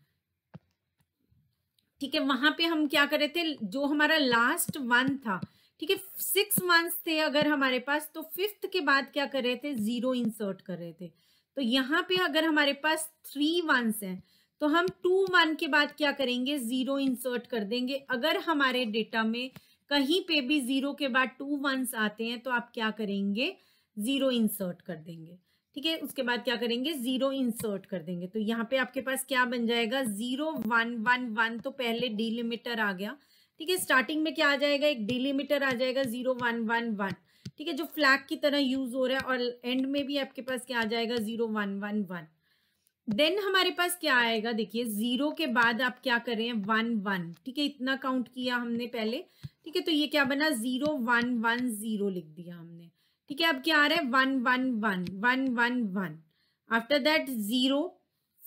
ठीक है वहां पे हम क्या कर रहे थे जो हमारा लास्ट वन था ठीक है सिक्स मंथ्स थे अगर हमारे पास तो फिफ्थ के बाद क्या कर रहे थे जीरो इंसर्ट कर रहे थे तो यहाँ पे अगर हमारे पास थ्री वंस हैं तो हम टू वन के बाद क्या करेंगे जीरो इंसर्ट कर देंगे अगर हमारे डेटा में कहीं पे भी जीरो के बाद टू वंस आते हैं तो आप क्या करेंगे जीरो इंसर्ट कर देंगे ठीक है उसके बाद क्या करेंगे जीरो इंसर्ट कर देंगे तो यहाँ पे आपके पास क्या बन जाएगा जीरो वन वन वन तो पहले डीलिमिटर आ गया ठीक है स्टार्टिंग में क्या आ जाएगा एक डीलिमिटर आ जाएगा जीरो वन वन वन ठीक है जो फ्लैग की तरह यूज हो रहा है और एंड में भी आपके पास क्या आ जाएगा zero one one one then हमारे पास क्या आएगा देखिए जीरो के बाद आप क्या कर रहे हैं वन वन ठीक है इतना काउंट किया हमने पहले ठीक है तो ये क्या बना जीरो वन वन जीरो लिख दिया हमने ठीक है अब क्या आ रहा है one one one one one one after that zero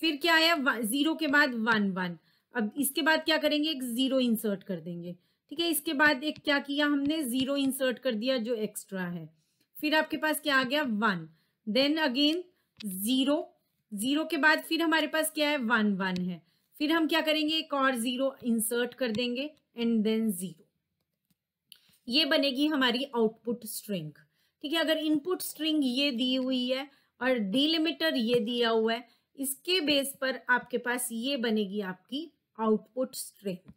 फिर क्या आया जीरो के बाद वन वन अब इसके बाद क्या करेंगे एक जीरो इंसर्ट कर देंगे ठीक है इसके बाद एक क्या किया हमने जीरो इंसर्ट कर दिया जो एक्स्ट्रा है फिर आपके पास क्या आ गया one then again zero zero के बाद फिर हमारे पास क्या है वन वन है फिर हम क्या करेंगे एक और जीरो इंसर्ट कर देंगे एंड देन जीरो ये बनेगी हमारी आउटपुट स्ट्रिंग ठीक है अगर इनपुट स्ट्रिंग ये दी हुई है और डिलिमिटर ये दिया हुआ है इसके बेस पर आपके पास ये बनेगी आपकी आउटपुट स्ट्रिंग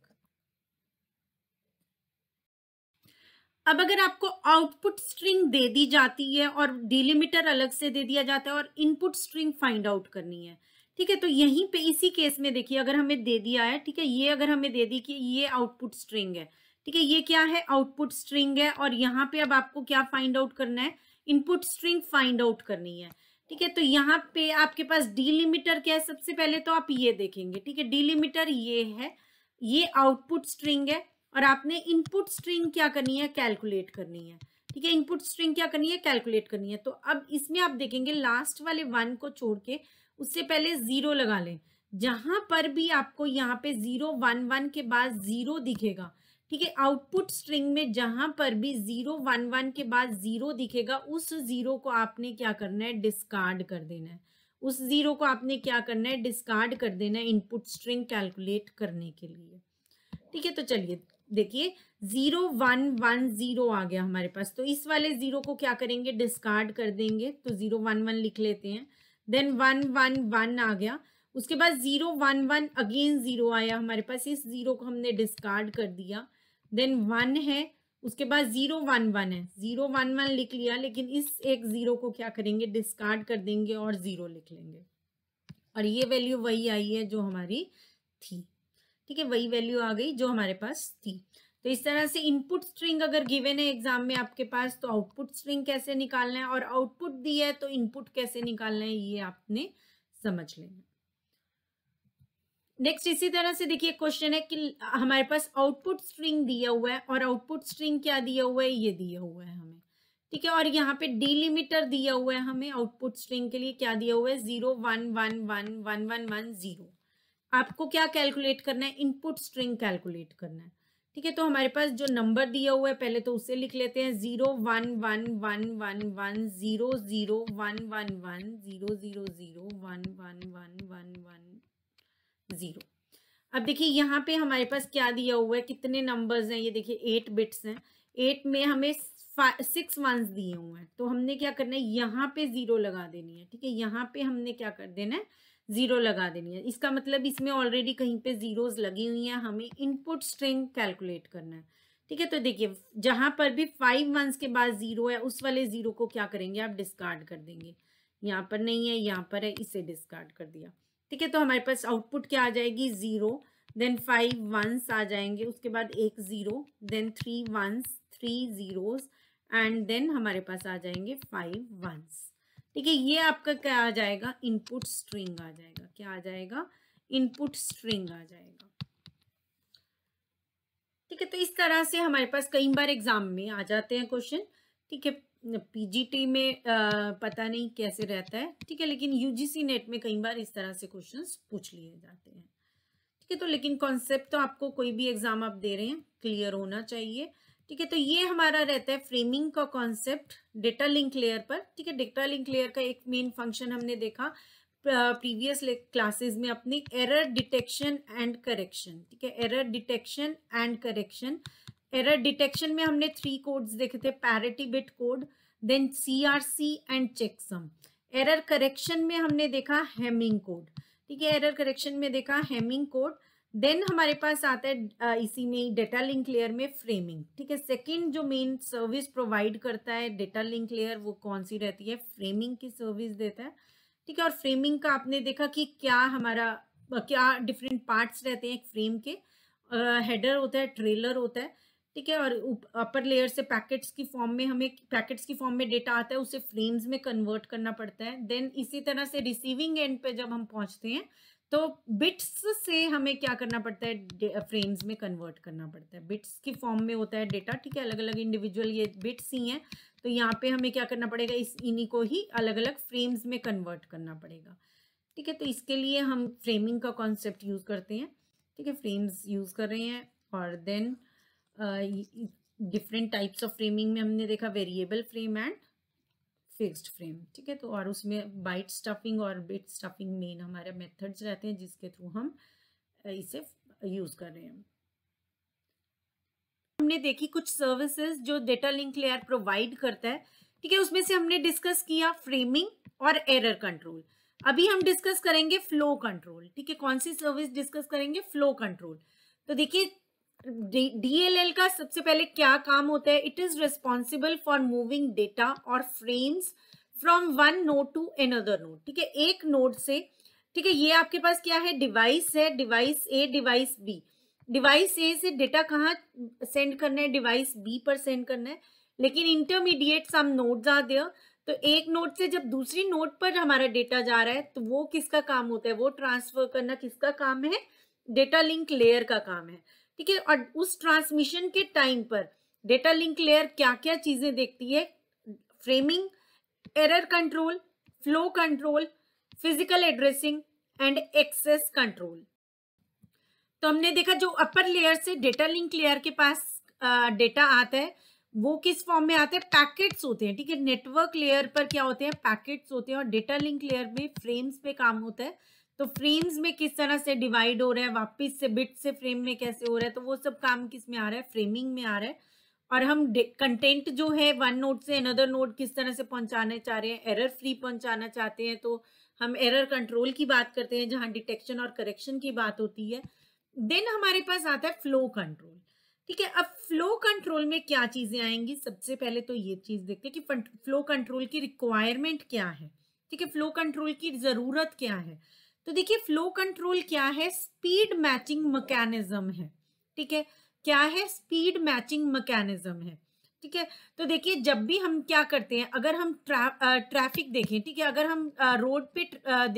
अब अगर आपको आउटपुट स्ट्रिंग दे दी जाती है और डिलिमिटर अलग से दे दिया जाता है और इनपुट स्ट्रिंग फाइंड आउट करनी है ठीक है तो यहीं पे इसी केस में देखिए अगर हमें दे दिया है ठीक है ये अगर हमें दे दी कि ये आउटपुट स्ट्रिंग है ठीक है ये क्या है आउटपुट स्ट्रिंग है और यहाँ पे अब आपको क्या फाइंड आउट करना है इनपुट स्ट्रिंग फाइंड आउट करनी है ठीक है तो यहाँ पे आपके पास डीलिमिटर क्या है सबसे पहले तो आप ये देखेंगे ठीक है डीलिमिटर ये है ये आउटपुट स्ट्रिंग है और आपने इनपुट स्ट्रिंग क्या करनी है कैलकुलेट करनी है ठीक है इनपुट स्ट्रिंग क्या करनी है कैलकुलेट करनी है तो अब इसमें आप देखेंगे लास्ट वाले वन को छोड़ के उससे पहले ज़ीरो लगा लें जहाँ पर भी आपको यहाँ पे ज़ीरो वन वन के बाद ज़ीरो दिखेगा ठीक है आउटपुट स्ट्रिंग में जहाँ पर भी ज़ीरो वन वन के बाद ज़ीरो दिखेगा उस ज़ीरो को आपने क्या करना है डिस्कार्ड कर देना है उस ज़ीरो को आपने क्या करना है डिस्कार्ड कर देना है इनपुट स्ट्रिंग कैलकुलेट करने के लिए ठीक है तो चलिए देखिए जीरो वन वन जीरो आ गया हमारे पास तो इस वाले जीरो को क्या करेंगे डिस्कार्ड कर देंगे तो जीरो वन वन लिख लेते हैं देन वन वन वन आ गया उसके बाद zero one one again zero आया हमारे पास इस जीरो को हमने डिस्कार्ड कर दिया देन वन है उसके बाद जीरो वन वन है जीरो वन वन लिख लिया लेकिन इस एक जीरो को क्या करेंगे डिस्कार्ड कर देंगे और जीरो लिख लेंगे और ये वैल्यू वही आई है जो हमारी थी ठीक है वही वैल्यू आ गई जो हमारे पास थी तो इस तरह से इनपुट स्ट्रिंग अगर गिवन है एग्जाम में आपके पास तो आउटपुट स्ट्रिंग कैसे निकालना है और आउटपुट दी है तो इनपुट कैसे निकालना है ये आपने समझ लेना नेक्स्ट इसी तरह से देखिए क्वेश्चन है कि हमारे पास आउटपुट स्ट्रिंग दिया हुआ है और आउटपुट स्ट्रिंग क्या दिया हुआ है ये दिया हुआ है हमें ठीक है और यहाँ पे डिलिमिटर दिया हुआ है हमें आउटपुट स्ट्रिंग के लिए क्या दिया हुआ है zero one one one one one one zero आपको क्या कैलकुलेट करना है इनपुट स्ट्रिंग कैलकुलेट करना है ठीक है तो हमारे पास जो नंबर दिया हुआ है पहले तो उसे लिख लेते हैं zero one one one one one zero zero one one one zero zero zero one one one one one zero अब देखिए यहाँ पे हमारे पास क्या दिया हुआ है कितने नंबर्स हैं ये देखिए एट बिट्स हैं एट में हमें सिक्स वंस दिए हुए हैं तो हमने क्या करना है यहाँ पे जीरो लगा देनी है ठीक है यहाँ पे हमने क्या कर देना है ज़ीरो लगा देनी है इसका मतलब इसमें ऑलरेडी कहीं पे ज़ीरोज़ लगी हुई हैं हमें इनपुट स्ट्रिंग कैलकुलेट करना है ठीक है तो देखिए जहाँ पर भी फाइव वंस के बाद ज़ीरो है उस वाले ज़ीरो को क्या करेंगे आप डिस्कार्ड कर देंगे यहाँ पर नहीं है यहाँ पर है इसे डिस्कार्ड कर दिया ठीक है तो हमारे पास आउटपुट क्या आ जाएगी ज़ीरो देन फाइव वंस आ जाएंगे उसके बाद एक zero then three ones three zeros and then हमारे पास आ जाएंगे फाइव वंस ठीक है ये आपका क्या आ जाएगा इनपुट स्ट्रिंग आ जाएगा क्या आ जाएगा इनपुट स्ट्रिंग आ जाएगा ठीक है तो इस तरह से हमारे पास कई बार एग्जाम में आ जाते हैं क्वेश्चन ठीक है पीजीटी में आ, पता नहीं कैसे रहता है ठीक है लेकिन यूजीसी नेट में कई बार इस तरह से क्वेश्चंस पूछ लिए जाते हैं ठीक है तो लेकिन कॉन्सेप्ट तो आपको कोई भी एग्जाम आप दे रहे हैं क्लियर होना चाहिए ठीक है तो ये हमारा रहता है फ्रेमिंग का कॉन्सेप्ट डेटा लिंक लेयर पर ठीक है डेटा लिंक लेयर का एक मेन फंक्शन हमने देखा प्रीवियस क्लासेस में अपनी एरर डिटेक्शन एंड करेक्शन ठीक है error detection and correction error detection में हमने थ्री कोड्स देखे थे parity bit code then CRC and checksum error correction में हमने देखा हेमिंग कोड ठीक है एरर करेक्शन में देखा हेमिंग कोड देन हमारे पास आता है इसी में डेटा लिंक लेयर में फ्रेमिंग ठीक है सेकंड जो मेन सर्विस प्रोवाइड करता है डेटा लिंक लेयर वो कौन सी रहती है फ्रेमिंग की सर्विस देता है ठीक है और फ्रेमिंग का आपने देखा कि क्या हमारा क्या डिफरेंट पार्ट्स रहते हैं एक फ्रेम के हेडर uh, होता है ट्रेलर होता है ठीक है और अपर लेयर से पैकेट्स की फॉर्म में हमें पैकेट्स की फॉर्म में डेटा आता है उसे फ्रेम्स में कन्वर्ट करना पड़ता है देन इसी तरह से रिसीविंग एंड पे जब हम पहुंचते हैं तो बिट्स से हमें क्या करना पड़ता है फ्रेम्स में कन्वर्ट करना पड़ता है बिट्स की फॉर्म में होता है डेटा ठीक है अलग अलग इंडिविजुअल ये बिट्स ही हैं तो यहाँ पे हमें क्या करना पड़ेगा इस इन्हीं को ही अलग अलग फ्रेम्स में कन्वर्ट करना पड़ेगा ठीक है तो इसके लिए हम फ्रेमिंग का कॉन्सेप्ट यूज़ करते हैं ठीक है फ्रेम्स यूज़ कर रहे हैं और then different types of framing में हमने देखा variable frame and fixed frame ठीक है तो और उसमें बाइट स्टफिंग और बिट स्टफिंग मेन हमारे मेथड्स रहते हैं जिसके थ्रू हम इसे यूज़ कर रहे हैं हमने देखी कुछ सर्विसेज जो डेटा लिंक लेयर प्रोवाइड करता है ठीक है उसमें से हमने डिस्कस किया फ्रेमिंग और एरर कंट्रोल अभी हम डिस्कस करेंगे फ्लो कंट्रोल ठीक है कौन सी सर्विस डिस्कस करेंगे फ्लो कंट्रोल तो देखिए डीएलएल का सबसे पहले क्या काम होता है it is responsible for moving data और frames from one node to another node ठीक है एक नोट से ठीक है ये आपके पास क्या है डिवाइस है device A device B device A से डेटा कहाँ सेंड करना है डिवाइस बी पर सेंड करना है लेकिन इंटरमीडिएट सम नोट आ दिया तो एक नोट से जब दूसरी नोट पर हमारा डेटा जा रहा है तो वो किसका काम होता है वो ट्रांसफर करना किसका काम है डेटा लिंक लेयर का काम है ठीक है और उस ट्रांसमिशन के टाइम पर डेटा लिंक लेयर क्या क्या चीजें देखती है framing error control flow control physical addressing and access control तो हमने देखा जो अपर लेयर से डेटा लिंक लेयर के पास डेटा आता है वो किस फॉर्म में आते हैं पैकेट्स होते हैं ठीक है नेटवर्क लेयर पर क्या होते हैं पैकेट्स होते हैं और डेटा लिंक लेयर में फ्रेम्स पे काम होता है तो फ्रेम्स में किस तरह से डिवाइड हो रहा है वापस से बिट से फ्रेम में कैसे हो रहा है तो वो सब काम किस में आ रहा है फ्रेमिंग में आ रहा है और हम कंटेंट जो है वन नोट से अनदर नोट किस तरह से पहुंचाना चाह रहे हैं एरर फ्री पहुंचाना चाहते हैं तो हम एरर कंट्रोल की बात करते हैं जहां डिटेक्शन और करेक्शन की बात होती है देन हमारे पास आता है फ्लो कंट्रोल ठीक है अब फ्लो कंट्रोल में क्या चीजें आएंगी सबसे पहले तो ये चीज देखते हैं कि फ्लो कंट्रोल की रिक्वायरमेंट क्या है ठीक है फ्लो कंट्रोल की जरूरत क्या है तो देखिए फ्लो कंट्रोल क्या है स्पीड मैचिंग मैकेनिज्म है ठीक है क्या है स्पीड मैचिंग मैकेनिज्म है ठीक है तो देखिए जब भी हम क्या करते हैं अगर हम ट्रा, ट्रैफिक देखें ठीक है अगर हम रोड पे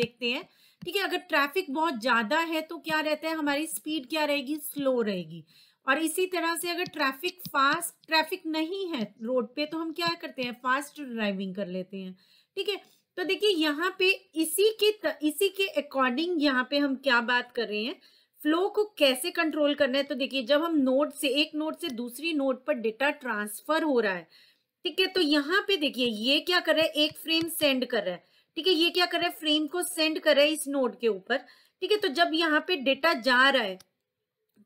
देखते हैं ठीक है अगर ट्रैफिक बहुत ज़्यादा है तो क्या रहता है हमारी स्पीड क्या रहेगी स्लो रहेगी और इसी तरह से अगर ट्रैफिक फास्ट ट्रैफिक नहीं है रोड पे तो हम क्या करते हैं फास्ट ड्राइविंग कर लेते हैं ठीक है तो देखिए यहाँ पे इसी के त, इसी के अकॉर्डिंग यहाँ पे हम क्या बात कर रहे हैं फ्लो को कैसे कंट्रोल करना है तो देखिए जब हम नोड से एक नोड से दूसरी नोड पर डेटा ट्रांसफर हो रहा है ठीक है तो यहाँ पे देखिए ये क्या कर रहा है एक फ्रेम सेंड कर रहा है ठीक है ये क्या कर रहा है फ्रेम को सेंड कर रहा है इस नोड के ऊपर ठीक है तो जब यहाँ पे डेटा जा रहा है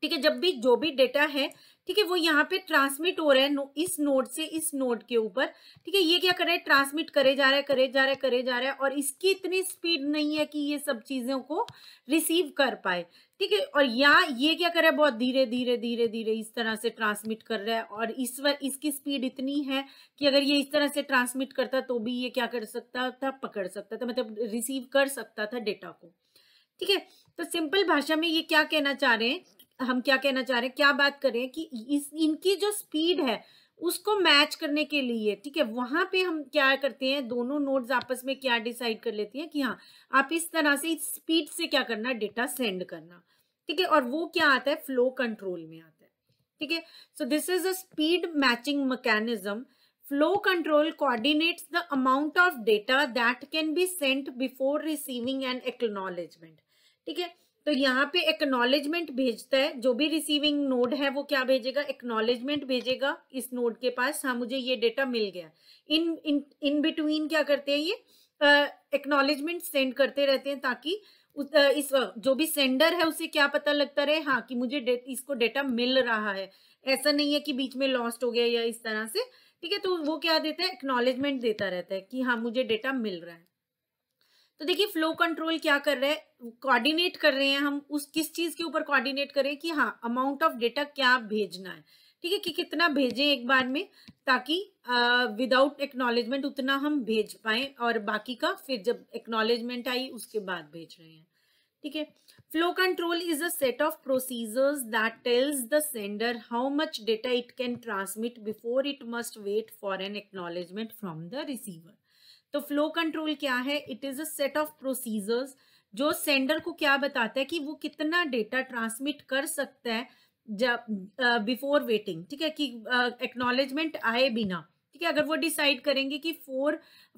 ठीक है जब भी जो भी डेटा है ठीक है वो यहाँ पे ट्रांसमिट हो रहा है इस नोड से इस नोड के ऊपर ठीक है ये क्या कर रहा है ट्रांसमिट करे जा रहा है करे जा रहा है करे जा रहा है और इसकी इतनी स्पीड नहीं है कि ये सब चीजों को रिसीव कर पाए ठीक है और यहाँ ये क्या कर रहा है बहुत धीरे धीरे धीरे धीरे इस तरह से ट्रांसमिट कर रहा है और इस वर इसकी स्पीड इतनी है कि अगर ये इस तरह से ट्रांसमिट करता तो भी ये क्या कर सकता था पकड़ सकता था मतलब रिसीव कर सकता था डेटा को ठीक है तो सिंपल भाषा में ये क्या कहना चाह रहे हैं हम क्या कहना चाह रहे हैं क्या बात कर रहे हैं कि इस इनकी जो स्पीड है उसको मैच करने के लिए ठीक है वहां पे हम क्या करते हैं दोनों नोड्स आपस में क्या डिसाइड कर लेती हैं कि हाँ आप इस तरह से इस स्पीड से क्या करना डेटा सेंड करना ठीक है और वो क्या आता है फ्लो कंट्रोल में आता है ठीक है so this is a speed matching mechanism flow control coordinates the amount of data that can be sent before receiving and acknowledgement ठीक है तो यहाँ पे एक्नॉलेजमेंट भेजता है जो भी रिसीविंग नोड है वो क्या भेजेगा एक्नॉलेजमेंट भेजेगा इस नोड के पास हाँ मुझे ये डेटा मिल गया इन इन इन बिटवीन क्या करते हैं ये एक्नॉलेजमेंट uh, सेंड करते रहते हैं ताकि उस, uh, इस जो भी सेंडर है उसे क्या पता लगता रहे हाँ कि मुझे डे, इसको डेटा मिल रहा है ऐसा नहीं है कि बीच में लॉस्ट हो गया या इस तरह से ठीक है तो वो क्या देता है एक्नॉलेजमेंट देता रहता है कि हाँ मुझे डेटा मिल रहा है तो देखिए फ्लो कंट्रोल क्या कर रहा है कोऑर्डिनेट कर रहे हैं हम उस किस चीज के ऊपर कोऑर्डिनेट करें कि हाँ अमाउंट ऑफ डेटा क्या भेजना है ठीक है कि कितना भेजें एक बार में ताकि विदाउट एक्नॉलेजमेंट उतना हम भेज पाए और बाकी का फिर जब एक्नॉलेजमेंट आई उसके बाद भेज रहे हैं ठीक है flow control is a set of procedures that tells the sender how much data it can transmit before it must wait for an acknowledgement from the receiver तो फ्लो कंट्रोल क्या है it is a set of procedures जो सेंडर को क्या बताता है कि वो कितना डेटा ट्रांसमिट कर सकता है जब बिफोर वेटिंग ठीक है कि एक्नोलेजमेंट uh, आए बिना ठीक है अगर वो डिसाइड करेंगे कि फोर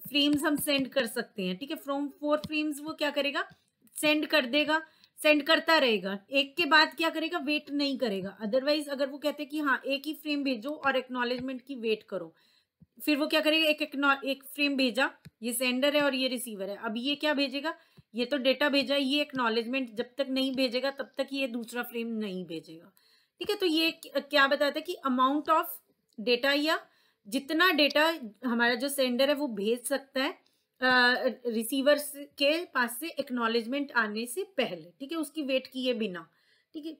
फ्रेम्स हम सेंड कर सकते हैं ठीक है फ्रॉम फोर फ्रेम्स वो क्या करेगा सेंड कर देगा सेंड करता रहेगा एक के बाद क्या करेगा वेट नहीं करेगा अदरवाइज अगर वो कहते हैं कि हाँ एक ही फ्रेम भेजो और एक्नोलेजमेंट की वेट करो फिर वो क्या करेगा एक एक, एक फ्रेम भेजा ये सेंडर है और ये रिसीवर है अब ये क्या भेजेगा ये तो डेटा भेजा ये एक्नॉलेजमेंट जब तक नहीं भेजेगा तब तक ये दूसरा फ्रेम नहीं भेजेगा ठीक है तो ये क्या बताता है कि अमाउंट ऑफ डेटा या जितना डेटा हमारा जो सेंडर है वो भेज सकता है रिसीवर के पास से एक्नॉलेजमेंट आने से पहले ठीक है उसकी वेट किए बिना ठीक है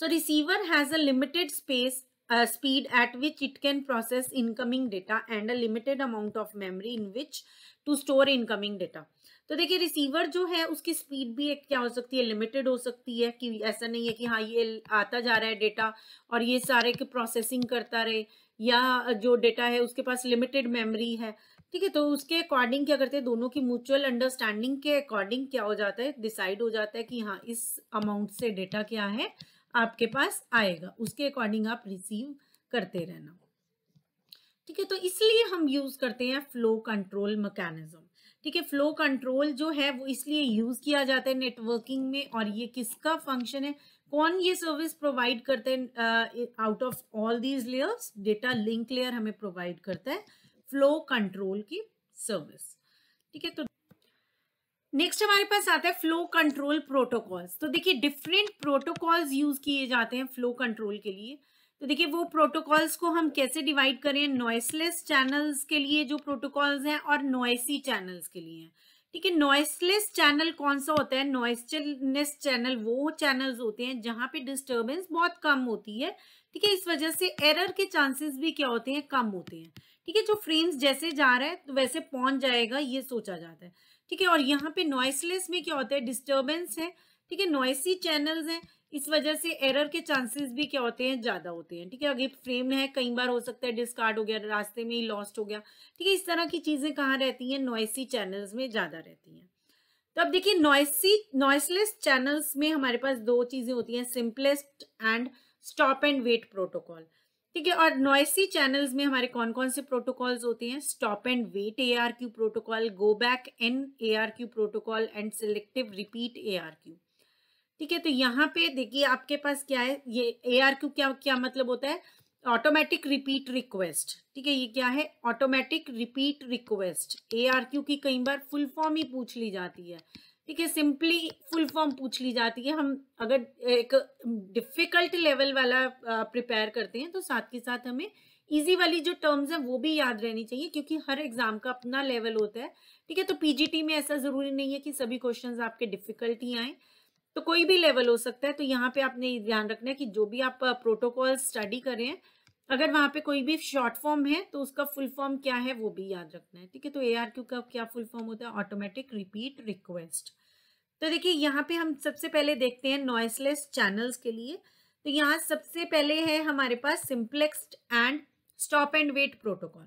so receiver has a limited space uh, speed at which it can process incoming data and a limited amount of memory in which to store incoming data तो देखिए रिसीवर जो है उसकी स्पीड भी एक क्या हो सकती है लिमिटेड हो सकती है कि ऐसा नहीं है कि हाँ ये आता जा रहा है डेटा और ये सारे के प्रोसेसिंग करता रहे या जो डेटा है उसके पास लिमिटेड मेमोरी है ठीक है तो उसके अकॉर्डिंग क्या करते हैं दोनों की म्यूचुअल अंडरस्टैंडिंग के अकॉर्डिंग क्या हो जाता है डिसाइड हो जाता है कि हाँ इस अमाउंट से डेटा क्या है आपके पास आएगा उसके अकॉर्डिंग आप रिसीव करते रहना ठीक है तो इसलिए हम यूज करते हैं फ्लो कंट्रोल मकैनिज्म ठीक है फ्लो कंट्रोल जो है वो इसलिए यूज किया जाता है नेटवर्किंग में और ये किसका फंक्शन है कौन ये सर्विस प्रोवाइड करते हैं out of all these layers data link layer हमें प्रोवाइड करता है फ्लो कंट्रोल की सर्विस ठीक है तो नेक्स्ट हमारे पास आता है फ्लो कंट्रोल प्रोटोकॉल्स तो देखिए डिफरेंट प्रोटोकॉल्स यूज किए जाते हैं फ्लो कंट्रोल के लिए तो देखिए वो प्रोटोकॉल्स को हम कैसे डिवाइड करें नॉइसलेस चैनल्स के लिए जो प्रोटोकॉल्स हैं और नॉइसी चैनल्स के लिए ठीक है नॉइसलेस चैनल कौन सा होता है नॉइसलेस चैनल वो चैनल्स होते हैं जहाँ पे डिस्टर्बेंस बहुत कम होती है ठीक है इस वजह से एरर के चांसेस भी क्या होते हैं कम होते हैं ठीक है जो फ्रेम्स जैसे जा रहे हैं तो वैसे पहुंच जाएगा ये सोचा जाता है ठीक है और यहाँ पे नॉइसलेस में क्या होता है डिस्टर्बेंस है ठीक है नॉइसी चैनल्स हैं इस वजह से एरर के चांसेस भी क्या होते हैं ज़्यादा होते हैं ठीक है अगर फ्रेम है कई बार हो सकता है डिस्कार्ड हो गया रास्ते में ही लॉस्ट हो गया ठीक है इस तरह की चीज़ें कहाँ रहती हैं नॉइसी चैनल्स में ज़्यादा रहती हैं तो अब देखिए नॉइसी नॉइसलेस चैनल्स में हमारे पास दो चीज़ें होती हैं simplest and stop and wait protocol ठीक है और नॉइसी चैनल्स में हमारे कौन कौन से प्रोटोकॉल्स होते हैं stop and wait A R Q protocol go back N A R Q protocol and selective repeat A R Q ठीक है तो यहाँ पे देखिए आपके पास क्या है ये ए आर क्यू क्या क्या मतलब होता है ऑटोमेटिक रिपीट रिक्वेस्ट ठीक है ये क्या है automatic repeat request A R Q की कई बार फुल फॉर्म ही पूछ ली जाती है ठीक है सिंपली फुल फॉर्म पूछ ली जाती है हम अगर एक डिफिकल्ट लेवल वाला प्रिपेयर करते हैं तो साथ के साथ हमें इजी वाली जो टर्म्स हैं वो भी याद रहनी चाहिए क्योंकि हर एग्जाम का अपना लेवल होता है ठीक है तो पीजीटी में ऐसा जरूरी नहीं है कि सभी क्वेश्चन आपके डिफिकल्ट ही आए तो कोई भी लेवल हो सकता है तो यहाँ पे आपने ध्यान रखना है कि जो भी आप प्रोटोकॉल स्टडी करें अगर वहाँ पे कोई भी शॉर्ट फॉर्म है तो उसका फुल फॉर्म क्या है वो भी याद रखना है ठीक है तो ए आर क्यू का क्या फुल फॉर्म होता है ऑटोमेटिक रिपीट रिक्वेस्ट तो देखिए यहाँ पे हम सबसे पहले देखते हैं नॉइसलेस चैनल्स के लिए तो यहाँ सबसे पहले है हमारे पास simplex and stop and wait protocol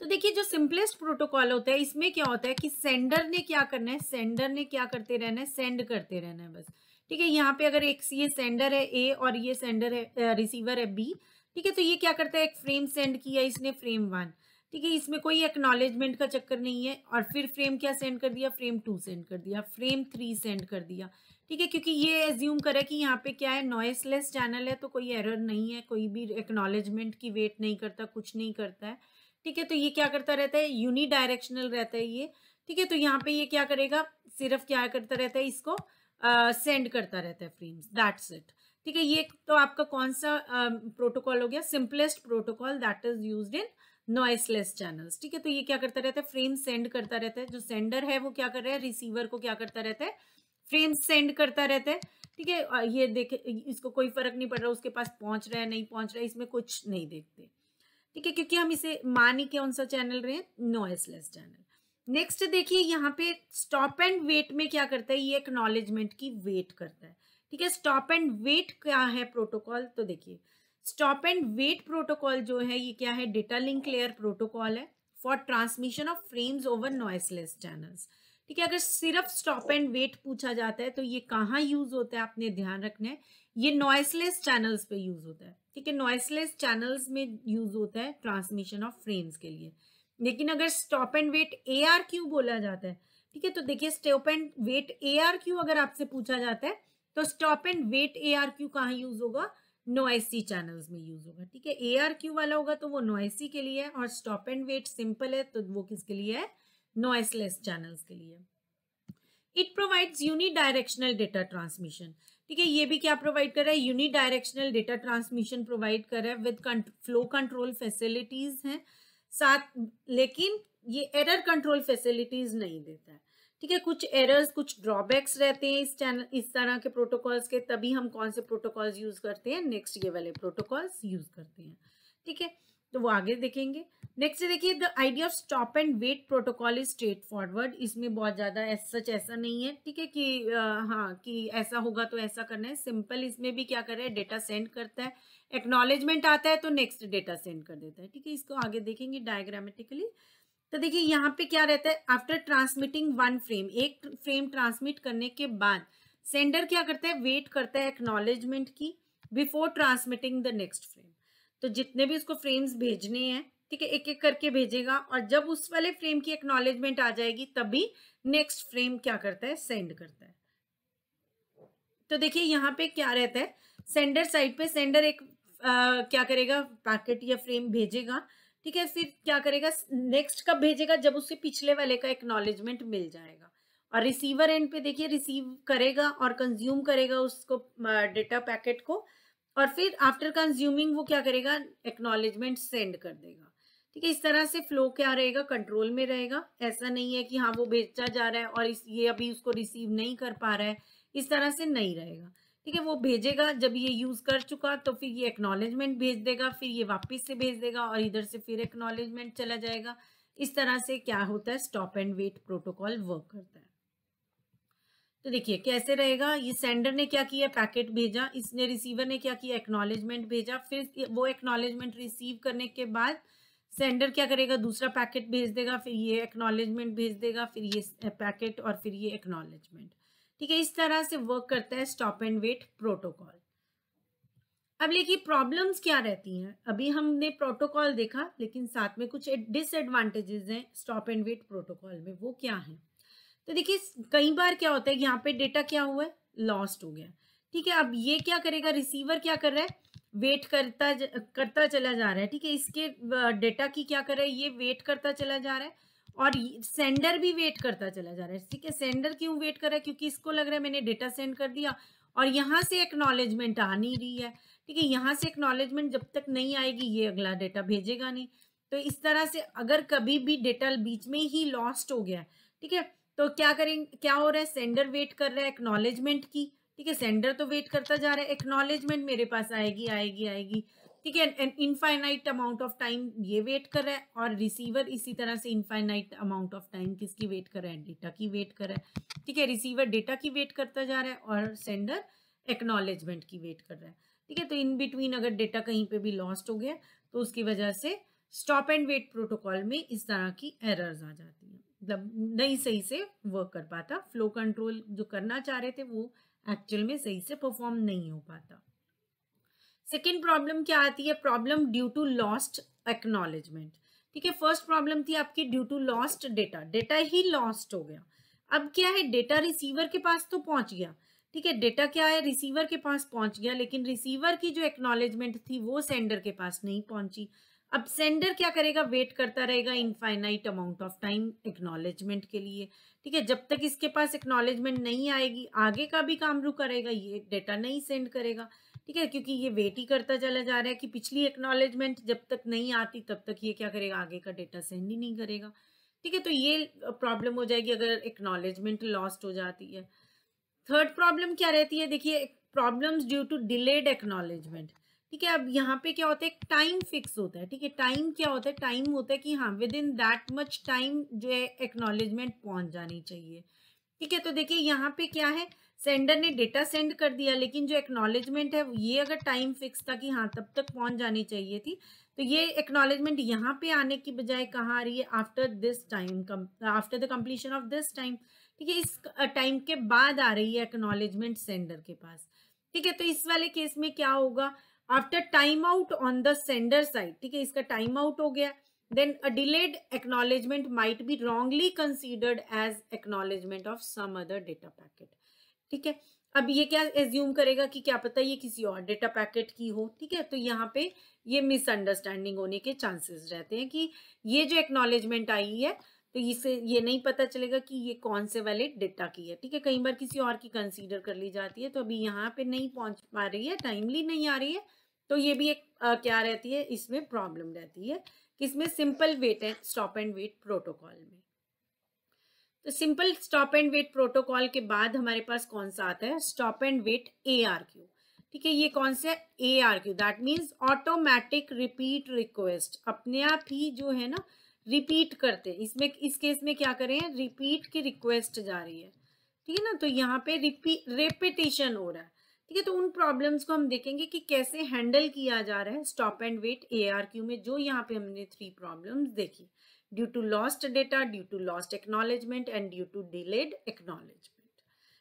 तो देखिए जो सिंपलेस्ट प्रोटोकॉल होता है इसमें क्या होता है कि सेंडर ने क्या करना है सेंडर ने क्या करते रहना है सेंड करते रहना है बस ठीक है यहाँ पे अगर एक ये सेंडर है ए और ये सेंडर है रिसीवर है बी ठीक है तो ये क्या करता है एक फ्रेम सेंड किया इसने फ्रेम वन ठीक है इसमें कोई एक्नॉलेजमेंट का चक्कर नहीं है और फिर फ्रेम क्या सेंड कर दिया फ्रेम टू सेंड कर दिया फ्रेम थ्री सेंड कर दिया ठीक है क्योंकि ये एज्यूम करा कि यहाँ पे क्या है नॉइसलेस चैनल है तो कोई एरर नहीं है कोई भी एक्नॉलेजमेंट की वेट नहीं करता कुछ नहीं करता है ठीक है तो ये क्या करता रहता है यूनी डायरेक्शनल रहता है ये ठीक है तो यहाँ पे ये क्या करेगा सिर्फ क्या करता रहता है इसको सेंड uh, करता रहता है फ्रेम्स दैट्स इट ठीक है ये तो आपका कौन सा प्रोटोकॉल हो गया simplest protocol that is use in noiseless channels ठीक है तो ये क्या करता रहता है फ्रेम सेंड करता रहता है जो सेंडर है वो क्या कर रहा है रिसीवर को क्या करता रहता है फ्रेम सेंड करता रहता है ठीक है ये देखे इसको कोई फर्क नहीं पड़ रहा उसके पास पहुंच रहा है नहीं पहुंच रहा है इसमें कुछ नहीं देखते ठीक है क्योंकि हम इसे मान ही कौन सा चैनल रहे नॉइसलेस चैनल नेक्स्ट देखिए यहाँ पे स्टॉप एंड वेट में क्या करता है ये एक्नॉलेजमेंट की वेट करता है ठीक है स्टॉप एंड वेट क्या है प्रोटोकॉल तो देखिए स्टॉप एंड वेट प्रोटोकॉल जो है ये क्या है डेटा लिंक लेयर प्रोटोकॉल है for transmission of frames over noiseless channels ठीक है अगर सिर्फ स्टॉप एंड वेट पूछा जाता है तो ये कहाँ यूज होता है आपने ध्यान रखना है ये नॉइसलेस चैनल्स पे यूज होता है ठीक है नॉइसलेस चैनल्स में यूज होता है ट्रांसमिशन ऑफ फ्रेम्स के लिए लेकिन अगर stop and wait A R Q बोला जाता है ठीक है तो देखिए stop and wait A R Q अगर आपसे पूछा जाता है तो stop and wait A R Q कहाँ यूज होगा नोएसी चैनल्स में यूज होगा ठीक है ए आर क्यू वाला होगा तो वो नोएसी के लिए है और स्टॉप एंड वेट सिंपल है तो वो किसके लिए है नोएसलेस चैनल्स के लिए it provides unidirectional data transmission ठीक है ये भी क्या प्रोवाइड कर रहा है unidirectional data transmission provide कर रहा है विद फ्लो कंट्रोल फैसिलिटीज हैं साथ लेकिन ये एरर कंट्रोल फैसिलिटीज नहीं देता है ठीक है कुछ एरर्स कुछ ड्रॉबैक्स रहते हैं इस चैनल इस तरह के प्रोटोकॉल्स के तभी हम कौन से प्रोटोकॉल्स यूज़ करते हैं नेक्स्ट ये वाले प्रोटोकॉल्स यूज़ करते हैं ठीक है तो वो आगे देखेंगे नेक्स्ट देखिए the idea of stop and wait protocol is straightforward इसमें बहुत ज़्यादा सच ऐसा नहीं है ठीक है कि हाँ कि ऐसा होगा तो ऐसा करना है सिंपल इसमें भी क्या कर रहा है डेटा सेंड करता है एक्नॉलेजमेंट आता है तो नेक्स्ट डेटा सेंड कर देता है ठीक है इसको आगे देखेंगे डायग्रामेटिकली तो देखिए यहाँ पे क्या रहता है आफ्टर ट्रांसमिटिंग वन फ्रेम एक फ्रेम ट्रांसमिट करने के बाद सेंडर क्या करता है वेट करता है एक्नॉलेजमेंट की before transmitting the next frame तो जितने भी उसको फ्रेम्स भेजने हैं ठीक है एक एक करके भेजेगा और जब उस वाले फ्रेम की एक्नोलेजमेंट आ जाएगी तभी नेक्स्ट फ्रेम क्या करता है सेंड करता है तो देखिए यहाँ पे क्या रहता है सेंडर साइड पे सेंडर एक आ, क्या करेगा पैकेट या फ्रेम भेजेगा ठीक है फिर क्या करेगा नेक्स्ट कब भेजेगा जब उससे पिछले वाले का एक्नॉलेजमेंट मिल जाएगा और रिसीवर एंड पे देखिए रिसीव करेगा और कंज्यूम करेगा उसको डेटा पैकेट को और फिर आफ्टर कंज्यूमिंग वो क्या करेगा एक्नॉलेजमेंट सेंड कर देगा ठीक है इस तरह से फ्लो क्या रहेगा कंट्रोल में रहेगा ऐसा नहीं है कि हाँ वो भेजा जा रहा है और इस ये अभी उसको रिसीव नहीं कर पा रहा है इस तरह से नहीं रहेगा ठीक है वो भेजेगा जब ये यूज़ कर चुका तो फिर ये एक्नॉलेजमेंट भेज देगा फिर ये वापस से भेज देगा और इधर से फिर एक्नॉलेजमेंट चला जाएगा इस तरह से क्या होता है stop and wait protocol work करता है तो देखिए कैसे रहेगा ये सेंडर ने क्या किया पैकेट भेजा इसने रिसीवर ने क्या किया एक्नॉलेजमेंट भेजा फिर वो एक्नॉलेजमेंट रिसीव करने के बाद सेंडर क्या करेगा दूसरा पैकेट भेज देगा फिर ये एक्नॉलेजमेंट भेज देगा फिर ये पैकेट और फिर ये एक्नॉलेजमेंट ठीक है इस तरह से वर्क करता है स्टॉप एंड वेट प्रोटोकॉल अब देखिए प्रॉब्लम्स क्या रहती हैं अभी हमने प्रोटोकॉल देखा लेकिन साथ में कुछ डिसएडवांटेजेस हैं स्टॉप एंड वेट प्रोटोकॉल में वो क्या है तो देखिए कई बार क्या होता है यहाँ पे डेटा क्या हुआ है लॉस्ट हो गया ठीक है अब ये क्या करेगा रिसीवर क्या कर रहा है वेट करता करता चला जा रहा है ठीक है इसके डेटा की क्या कर रहा है ये वेट करता चला जा रहा है और सेंडर भी वेट करता चला जा रहा है ठीक है सेंडर क्यों वेट कर रहा है क्योंकि इसको लग रहा है मैंने डेटा सेंड कर दिया और यहाँ से एक्नॉलेजमेंट आ नहीं रही है ठीक है यहाँ से एक्नॉलेजमेंट जब तक नहीं आएगी ये अगला डेटा भेजेगा नहीं तो इस तरह से अगर कभी भी डेटा बीच में ही लॉस्ट हो गया ठीक है तो क्या करें क्या हो रहा है सेंडर वेट कर रहा है एक्नॉलेजमेंट की ठीक है सेंडर तो वेट करता जा रहा है एक्नॉलेजमेंट मेरे पास आएगी आएगी आएगी ठीक है an infinite amount of time ये वेट कर रहा है और रिसीवर इसी तरह से इनफाइनाइट अमाउंट ऑफ टाइम किसकी वेट कर रहा है डेटा की वेट कर रहा है ठीक है रिसीवर डेटा की वेट करता जा रहा है और सेंडर एक्नॉलेजमेंट की वेट कर रहा है ठीक है तो इन बिटवीन अगर डेटा कहीं पे भी लॉस्ट हो गया तो उसकी वजह से स्टॉप एंड वेट प्रोटोकॉल में इस तरह की एरर्स आ जाती हैं मतलब नहीं सही से वर्क कर पाता फ्लो कंट्रोल जो करना चाह रहे थे वो एक्चुअल में सही से परफॉर्म नहीं हो पाता सेकेंड प्रॉब्लम क्या आती है problem due to lost acknowledgement ठीक है फर्स्ट प्रॉब्लम थी आपकी due to lost data data ही लॉस्ट हो गया अब क्या है डेटा रिसीवर के पास तो पहुंच गया ठीक है डेटा क्या है रिसीवर के पास पहुंच गया लेकिन रिसीवर की जो एक्नॉलेजमेंट थी वो सेंडर के पास नहीं पहुंची अब सेंडर क्या करेगा वेट करता रहेगा infinite amount of time acknowledgement के लिए ठीक है जब तक इसके पास एक्नॉलेजमेंट नहीं आएगी आगे का भी काम रुका रहेगा ये डेटा नहीं सेंड करेगा ठीक है क्योंकि ये वेट ही करता चला जा रहा है कि पिछली एक्नॉलेजमेंट जब तक नहीं आती तब तक ये क्या करेगा आगे का डेटा सेंड ही नहीं करेगा ठीक है तो ये प्रॉब्लम हो जाएगी अगर एक्नॉलेजमेंट लॉस्ट हो जाती है थर्ड प्रॉब्लम क्या रहती है देखिए problems due to delayed acknowledgement ठीक है अब यहाँ पे क्या होता है टाइम फिक्स होता है ठीक है टाइम क्या होता है टाइम होता है कि हाँ within that much time जो है एक्नॉलेजमेंट पहुंच जानी चाहिए ठीक है तो देखिए यहाँ पे क्या है सेंडर ने डेटा सेंड कर दिया लेकिन जो एक्नॉलेजमेंट है ये अगर टाइम फिक्स था कि हाँ तब तक पहुंच जानी चाहिए थी तो ये एक्नॉलेजमेंट यहाँ पे आने की बजाय कहाँ आ रही है after this time after the completion of this time ठीक है इस टाइम के बाद आ रही है एक्नॉलेजमेंट सेंडर के पास ठीक है तो इस वाले केस में क्या होगा after time out on the sender side ठीक है इसका टाइम आउट हो गया then a delayed acknowledgement might be wrongly considered as acknowledgement of some other data packet ठीक है अब ये क्या एज्यूम करेगा कि क्या पता ये किसी और डेटा पैकेट की हो ठीक है तो यहाँ पे ये मिसअंडरस्टैंडिंग होने के चांसेस रहते हैं कि ये जो एक्नॉलेजमेंट आई है तो इसे ये नहीं पता चलेगा कि ये कौन से वाले डेटा की है ठीक है कई बार किसी और की कंसीडर कर ली जाती है तो अभी यहाँ पे नहीं पहुँच पा रही है टाइमली नहीं आ रही है तो ये भी एक आ, क्या रहती है इसमें प्रॉब्लम रहती है कि इसमें simple wait and stop and wait protocol में तो simple stop and wait protocol के बाद हमारे पास कौन सा आता है stop and wait A R Q ठीक है ये कौन सा A R Q that means automatic repeat request अपने आप ही जो है ना रिपीट करते हैं इसमें इस केस में क्या करें रिपीट की रिक्वेस्ट जा रही है ठीक है ना तो यहाँ पे रिपीट रेपिटेशन हो रहा है ठीक है तो उन प्रॉब्लम्स को हम देखेंगे कि कैसे हैंडल किया जा रहा है stop and wait A R Q में जो यहाँ पे हमने थ्री प्रॉब्लम्स देखी due to lost data due to lost acknowledgement and due to delayed acknowledgement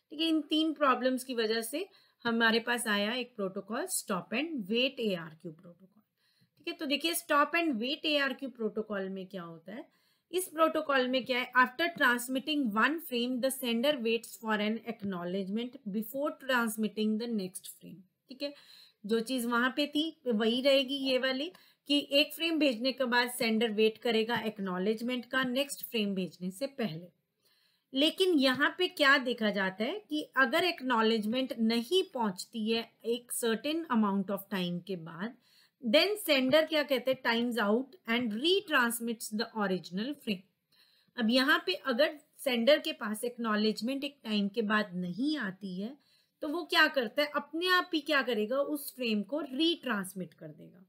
ठीक है इन तीन प्रॉब्लम्स की वजह से हमारे पास आया एक protocol stop and wait A protocol ठीक है तो देखिए stop and wait A protocol में क्या होता है इस प्रोटोकॉल में क्या है after transmitting one frame the sender waits for an acknowledgement before transmitting the next frame ठीक है जो चीज वहां पे थी वही रहेगी ये वाली कि एक फ्रेम भेजने के बाद सेंडर वेट करेगा एक्नॉलेजमेंट का नेक्स्ट फ्रेम भेजने से पहले लेकिन यहाँ पे क्या देखा जाता है कि अगर एक्नॉलेजमेंट नहीं पहुँचती है एक सर्टेन अमाउंट ऑफ टाइम के बाद देन सेंडर क्या कहते हैं times out and retransmits the original frame अब यहाँ पे अगर सेंडर के पास एक्नॉलेजमेंट एक टाइम के बाद नहीं आती है तो वो क्या करता है अपने आप ही क्या करेगा उस फ्रेम को रीट्रांसमिट कर देगा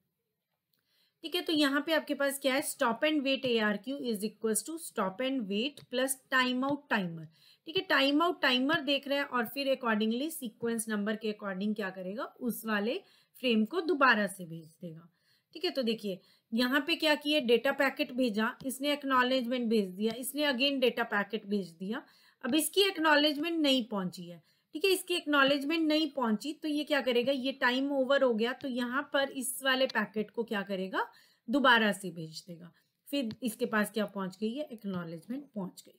ठीक है तो यहाँ पे आपके पास क्या है stop and wait A R Q is equal to stop and wait plus time out timer ठीक है टाइम आउट टाइमर देख रहा है और फिर अकॉर्डिंगली सीक्वेंस नंबर के अकॉर्डिंग क्या करेगा उस वाले फ्रेम को दोबारा से भेज देगा ठीक है तो देखिए यहाँ पे क्या किया डेटा पैकेट भेजा इसने एक्नॉलेजमेंट भेज दिया इसने अगेन डेटा पैकेट भेज दिया अब इसकी एक्नॉलेजमेंट नहीं पहुंची है ठीक है इसकी एक्नॉलेजमेंट नहीं पहुंची तो ये क्या करेगा ये टाइम ओवर हो गया तो यहाँ पर इस वाले पैकेट को क्या करेगा दोबारा से भेज देगा फिर इसके पास क्या पहुंच गई है एक्नॉलेजमेंट पहुंच गई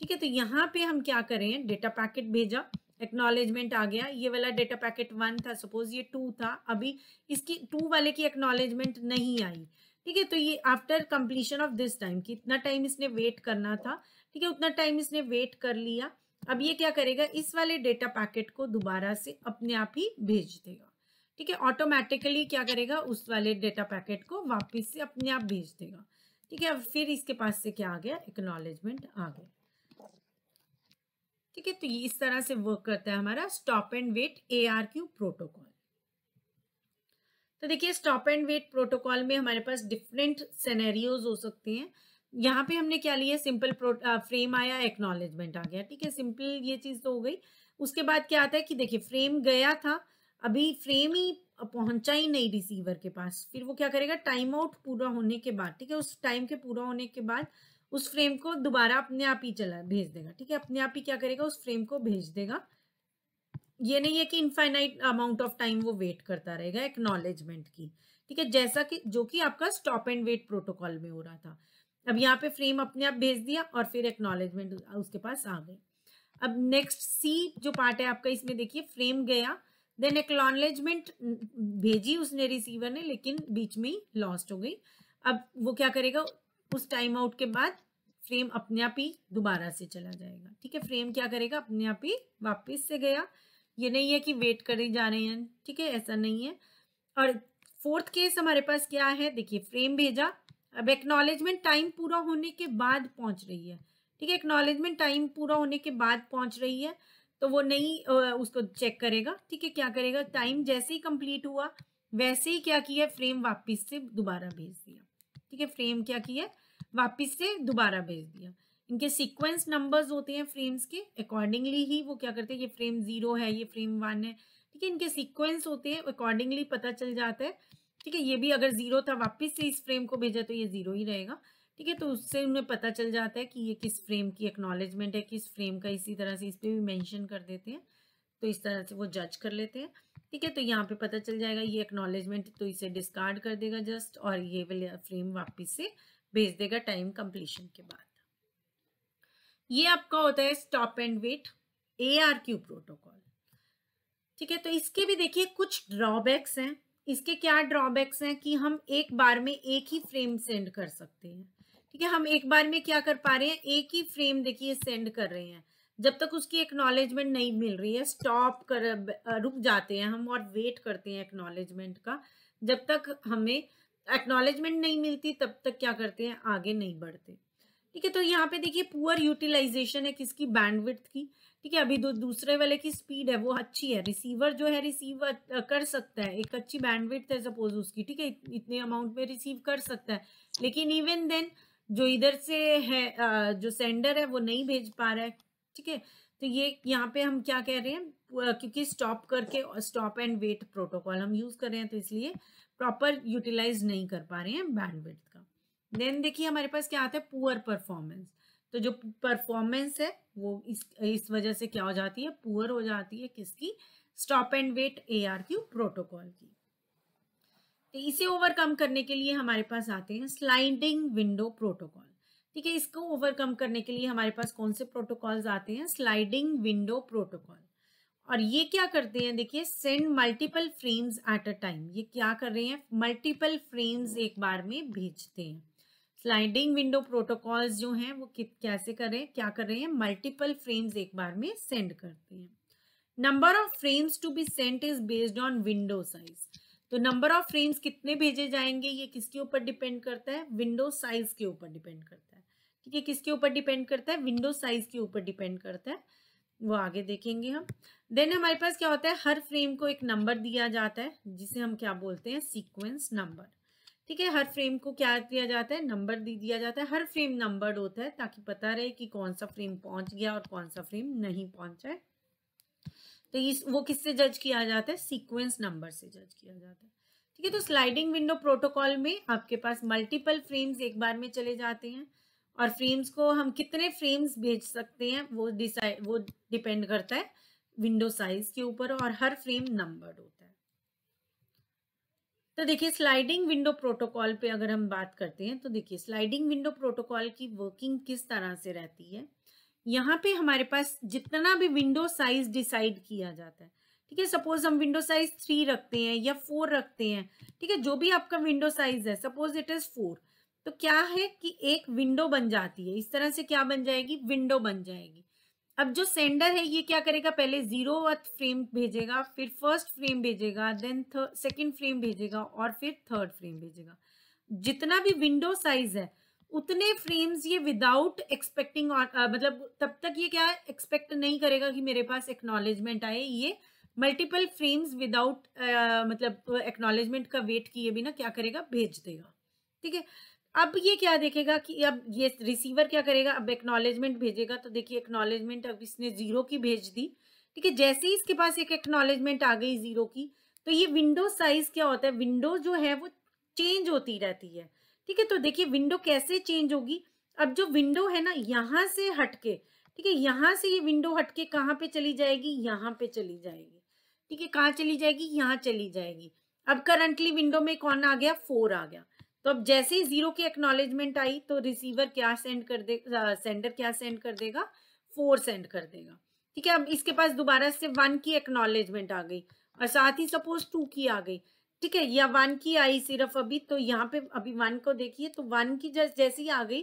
ठीक है तो यहाँ पे हम क्या करें डेटा पैकेट भेजा एक्नॉलेजमेंट आ गया ये वाला डेटा पैकेट वन था सपोज ये टू था अभी इसकी टू वाले की एक्नॉलेजमेंट नहीं आई ठीक है तो ये after completion of this time कितना टाइम इसने वेट करना था ठीक है उतना टाइम इसने वेट कर लिया अब ये क्या करेगा इस वाले डेटा पैकेट को दोबारा से अपने आप ही भेज देगा ठीक है ऑटोमेटिकली क्या करेगा उस वाले डेटा पैकेट को वापस से अपने आप भेज देगा ठीक है फिर इसके पास से क्या आ गया एक्नॉलेजमेंट आ गया ठीक है तो ये इस तरह से वर्क करता है हमारा stop and wait A R Q protocol तो देखिए स्टॉप एंड वेट प्रोटोकॉल में हमारे पास डिफरेंट सेनेरियोज हो सकते हैं यहाँ पे हमने क्या लिया सिंपल फ्रेम आया एक्नॉलेजमेंट आ गया ठीक है सिंपल ये चीज तो हो गई उसके बाद क्या आता है कि देखिए फ्रेम गया था अभी फ्रेम ही पहुंचा ही नहीं रिसीवर के पास फिर वो क्या करेगा टाइम आउट पूरा होने के बाद ठीक है उस टाइम के पूरा होने के बाद उस फ्रेम को दोबारा अपने आप ही चला भेज देगा ठीक है अपने आप ही क्या करेगा उस फ्रेम को भेज देगा ये नहीं है कि इनफाइनाइट अमाउंट ऑफ टाइम वो वेट करता रहेगा एक्नॉलेजमेंट की ठीक है जैसा कि जो कि आपका स्टॉप एंड वेट प्रोटोकॉल में हो रहा था अब यहाँ पे फ्रेम अपने आप भेज दिया और फिर एक्नोलेजमेंट उसके पास आ गई अब नेक्स्ट सी जो पार्ट है आपका इसमें देखिए फ्रेम गया देन एक्नॉलेजमेंट भेजी उसने रिसीवर ने लेकिन बीच में ही लॉस्ट हो गई अब वो क्या करेगा उस टाइम आउट के बाद फ्रेम अपने आप ही दोबारा से चला जाएगा ठीक है फ्रेम क्या करेगा अपने आप ही वापस से गया ये नहीं है कि वेट करे जा रहे हैं ठीक है ऐसा नहीं है और फोर्थ केस हमारे पास क्या है देखिए फ्रेम भेजा अब एक्नॉलेजमेंट टाइम पूरा होने के बाद पहुंच रही है ठीक है एक्नॉलेजमेंट टाइम पूरा होने के बाद पहुंच रही है तो वो नहीं उसको चेक करेगा ठीक है क्या करेगा टाइम जैसे ही कंप्लीट हुआ वैसे ही क्या किया फ्रेम वापस से दोबारा भेज दिया ठीक है फ्रेम क्या किया वापस से दोबारा भेज दिया इनके सीक्वेंस नंबर्स होते हैं फ्रेम्स के अकॉर्डिंगली ही वो क्या करते हैं ये फ्रेम जीरो है ये फ्रेम वन है ठीक है इनके सीक्वेंस होते हैं अकॉर्डिंगली पता चल जाता है ठीक है ये भी अगर जीरो था वापस से इस फ्रेम को भेजा तो ये जीरो ही रहेगा ठीक है तो उससे उन्हें पता चल जाता है कि ये किस फ्रेम की एक्नॉलेजमेंट है किस फ्रेम का इसी तरह से इस पर भी मैंशन कर देते हैं तो इस तरह से वो जज कर लेते हैं ठीक है तो यहाँ पे पता चल जाएगा ये एक्नॉलेजमेंट तो इसे डिस्कार्ड कर देगा जस्ट और ये वाला फ्रेम वापस से भेज देगा टाइम कंप्लीशन के बाद ये आपका होता है stop and wait A R Q protocol ठीक है तो इसके भी देखिए कुछ ड्रॉबैक्स हैं इसके क्या ड्रॉबैक्स हैं कि हम एक बार में एक ही फ्रेम सेंड कर सकते हैं ठीक है हम एक बार में क्या कर पा रहे हैं एक ही फ्रेम देखिए सेंड कर रहे हैं जब तक उसकी एक्नॉलेजमेंट नहीं मिल रही है स्टॉप कर रुक जाते हैं हम और वेट करते हैं एक्नॉलेजमेंट का जब तक हमें एक्नॉलेजमेंट नहीं मिलती तब तक क्या करते हैं आगे नहीं बढ़ते ठीक है तो यहाँ पे देखिए पुअर यूटिलाइजेशन है किसकी बैंडविड्थ की ठीक है अभी दो दूसरे वाले की स्पीड है वो अच्छी है रिसीवर जो है रिसीव कर सकता है एक अच्छी बैंडविड्थ है सपोज उसकी ठीक है इतने अमाउंट में रिसीव कर सकता है लेकिन इवन देन जो इधर से है जो सेंडर है वो नहीं भेज पा रहा है ठीक है तो ये यहाँ पे हम क्या कह रहे हैं क्योंकि स्टॉप करके स्टॉप एंड वेट प्रोटोकॉल हम यूज कर रहे हैं तो इसलिए प्रॉपर यूटिलाइज नहीं कर पा रहे हैं बैंडविथ का देन देखिए हमारे पास क्या आता है पुअर परफॉर्मेंस तो जो परफॉर्मेंस है वो इस इस वजह से क्या हो जाती है पुअर हो जाती है किसकी stop and wait A R Q protocol की तो इसे ओवरकम करने के लिए हमारे पास आते हैं स्लाइडिंग विंडो प्रोटोकॉल ठीक है इसको ओवरकम करने के लिए हमारे पास कौन से प्रोटोकॉल्स आते हैं स्लाइडिंग विंडो प्रोटोकॉल और ये क्या करते हैं देखिए send multiple frames at a time ये क्या कर रहे हैं मल्टीपल फ्रेम्स एक बार में भेजते हैं स्लाइडिंग विंडो प्रोटोकॉल्स जो हैं वो कैसे कर रहे हैं क्या कर रहे हैं मल्टीपल फ्रेम्स एक बार में सेंड करते हैं number of frames to be sent is based on window size तो नंबर ऑफ फ्रेम्स कितने भेजे जाएंगे ये किसके ऊपर डिपेंड करता है विंडो साइज के ऊपर डिपेंड करता है ठीक है किसके ऊपर डिपेंड करता है विंडो साइज के ऊपर डिपेंड करता है वो आगे देखेंगे हम देन हमारे पास क्या होता है हर फ्रेम को एक नंबर दिया जाता है जिसे हम क्या बोलते हैं सीक्वेंस नंबर ठीक है हर फ्रेम को क्या दिया जाता है नंबर दे दिया जाता है हर फ्रेम नंबर्ड होता है ताकि पता रहे कि कौन सा फ्रेम पहुंच गया और कौन सा फ्रेम नहीं पहुंचा है तो इस वो किससे जज किया जाता है सीक्वेंस नंबर से जज किया जाता है ठीक है तो स्लाइडिंग विंडो प्रोटोकॉल में आपके पास मल्टीपल फ्रेम्स एक बार में चले जाते हैं और फ्रेम्स को हम कितने फ्रेम्स भेज सकते हैं वो डिसाइड वो डिपेंड करता है विंडो साइज के ऊपर और हर फ्रेम नंबर्ड होता है तो देखिए स्लाइडिंग विंडो प्रोटोकॉल पे अगर हम बात करते हैं तो देखिए स्लाइडिंग विंडो प्रोटोकॉल की वर्किंग किस तरह से रहती है यहाँ पे हमारे पास जितना भी विंडो साइज डिसाइड किया जाता है ठीक है सपोज हम विंडो साइज थ्री रखते हैं या फोर रखते हैं ठीक है जो भी आपका विंडो साइज है सपोज इट इज फोर तो क्या है कि एक विंडो बन जाती है इस तरह से क्या बन जाएगी विंडो बन जाएगी अब जो सेंडर है ये क्या करेगा पहले जीरो फ्रेम भेजेगा फिर फर्स्ट फ्रेम भेजेगा देन सेकंड फ्रेम भेजेगा और फिर थर्ड फ्रेम भेजेगा जितना भी विंडो साइज है उतने फ्रेम्स ये विदाउट एक्सपेक्टिंग मतलब तब तक ये क्या एक्सपेक्ट नहीं करेगा कि मेरे पास एक्नॉलेजमेंट आए ये मल्टीपल फ्रेम्स विदाउट मतलब एक्नॉलेजमेंट का वेट किए बिना क्या करेगा भेज देगा ठीक है अब ये क्या देखेगा कि अब ये रिसीवर क्या करेगा अब एक्नॉलेजमेंट भेजेगा तो देखिए एक्नॉलेजमेंट अब इसने जीरो की भेज दी ठीक है जैसे ही इसके पास एक एक्नॉलेजमेंट आ गई जीरो की तो ये विंडो साइज क्या होता है विंडो जो है वो चेंज होती रहती है ठीक है तो देखिए विंडो कैसे चेंज होगी अब जो विंडो है ना यहाँ से हटके ठीक है यहाँ से ये विंडो हटके कहाँ पे चली जाएगी यहाँ पे चली जाएगी ठीक है कहाँ चली जाएगी यहाँ चली जाएगी अब करंटली विंडो में कौन आ गया फोर आ गया तो अब जैसे ही जीरो की एक्नॉलेजमेंट आई तो रिसीवर क्या सेंड कर दे सेंडर क्या सेंड कर देगा फोर सेंड कर देगा ठीक है अब इसके पास दोबारा से वन की एक्नॉलेजमेंट आ गई और साथ ही सपोज टू की आ गई ठीक है या वन की आई सिर्फ अभी तो यहाँ पे अभी वन को देखिए तो वन की जस्ट जैसे ही आ गई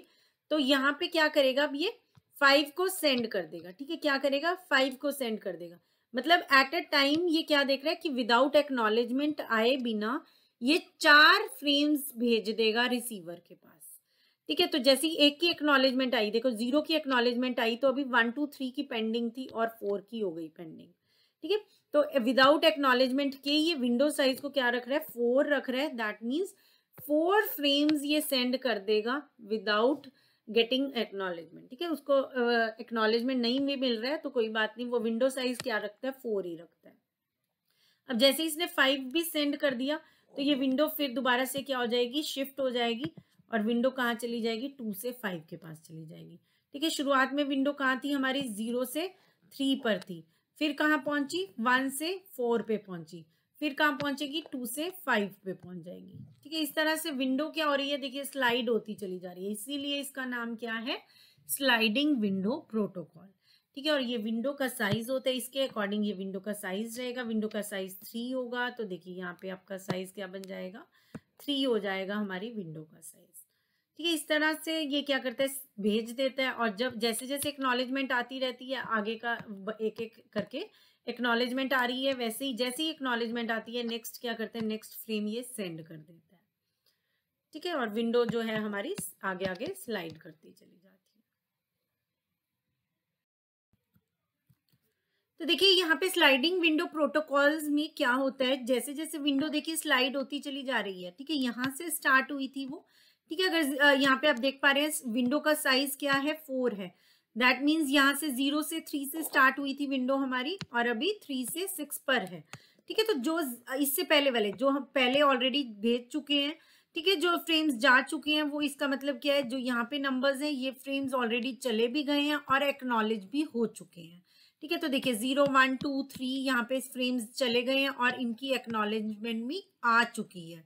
तो यहाँ पे क्या करेगा अब ये फाइव को सेंड कर देगा ठीक है क्या करेगा फाइव को सेंड कर देगा मतलब एट अ टाइम ये क्या देख रहा है कि विदाउट एक्नॉलेजमेंट आए बिना ये चार फ्रेम्स भेज देगा रिसीवर के पास ठीक है तो जैसी एक की एक्नॉलेजमेंट आई देखो जीरो की एक्नॉलेजमेंट आई तो अभी वन टू थ्री की पेंडिंग थी और फोर की हो गई पेंडिंग ठीक है तो विदाउट एक्नॉलेजमेंट के ये विंडो साइज को क्या रख रहा है फोर रख रहा है दैट मीन्स फोर फ्रेम्स ये सेंड कर देगा विदाउट गेटिंग एक्नॉलेजमेंट ठीक है उसको एक्नॉलेजमेंट uh, नहीं भी मिल रहा है तो कोई बात नहीं वो विंडो साइज क्या रखता है फोर ही रखता है अब जैसे इसने फाइव भी सेंड कर दिया तो ये विंडो फिर दोबारा से क्या हो जाएगी शिफ्ट हो जाएगी और विंडो कहाँ चली जाएगी टू से फाइव के पास चली जाएगी ठीक है शुरुआत में विंडो कहाँ थी हमारी जीरो से थ्री पर थी फिर कहाँ पहुंची वन से फोर पे पहुंची फिर कहाँ पहुंचेगी टू से फाइव पे पहुंच जाएगी ठीक है इस तरह से विंडो क्या हो रही है देखिए स्लाइड होती चली जा रही है इसीलिए इसका नाम क्या है स्लाइडिंग विंडो प्रोटोकॉल ठीक है और ये विंडो का साइज होता है इसके अकॉर्डिंग ये विंडो का साइज रहेगा विंडो का साइज थ्री होगा तो देखिए यहाँ पे आपका साइज क्या बन जाएगा थ्री हो जाएगा हमारी विंडो का साइज ठीक है इस तरह से ये क्या करता है भेज देता है और जब जैसे जैसे एक्नॉलेजमेंट आती रहती है आगे का एक एक करके एक्नॉलेजमेंट आ रही है वैसे ही जैसे ही एक्नॉलेजमेंट आती है नेक्स्ट क्या करते हैं नेक्स्ट फ्रेम ये सेंड कर देता है ठीक है और विंडो जो है हमारी आगे आगे स्लाइड करती चली जाती तो देखिए यहाँ पे स्लाइडिंग विंडो प्रोटोकॉल्स में क्या होता है जैसे जैसे विंडो देखिए स्लाइड होती चली जा रही है ठीक है यहाँ से स्टार्ट हुई थी वो ठीक है अगर यहाँ पे आप देख पा रहे हैं विंडो का साइज क्या है फोर है दैट मीन्स यहाँ से जीरो से थ्री से स्टार्ट हुई थी विंडो हमारी और अभी थ्री से सिक्स पर है ठीक है तो जो इससे पहले वाले जो हम पहले ऑलरेडी भेज चुके हैं ठीक है जो फ्रेम्स जा चुके हैं वो इसका मतलब क्या है जो यहाँ पे नंबर्स हैं ये फ्रेम्स ऑलरेडी चले भी गए हैं और एक्नॉलेज भी हो चुके हैं ठीक है तो देखिए जीरो वन टू थ्री यहाँ पे फ्रेम्स चले गए हैं और इनकी एक्नोलेजमेंट भी आ चुकी है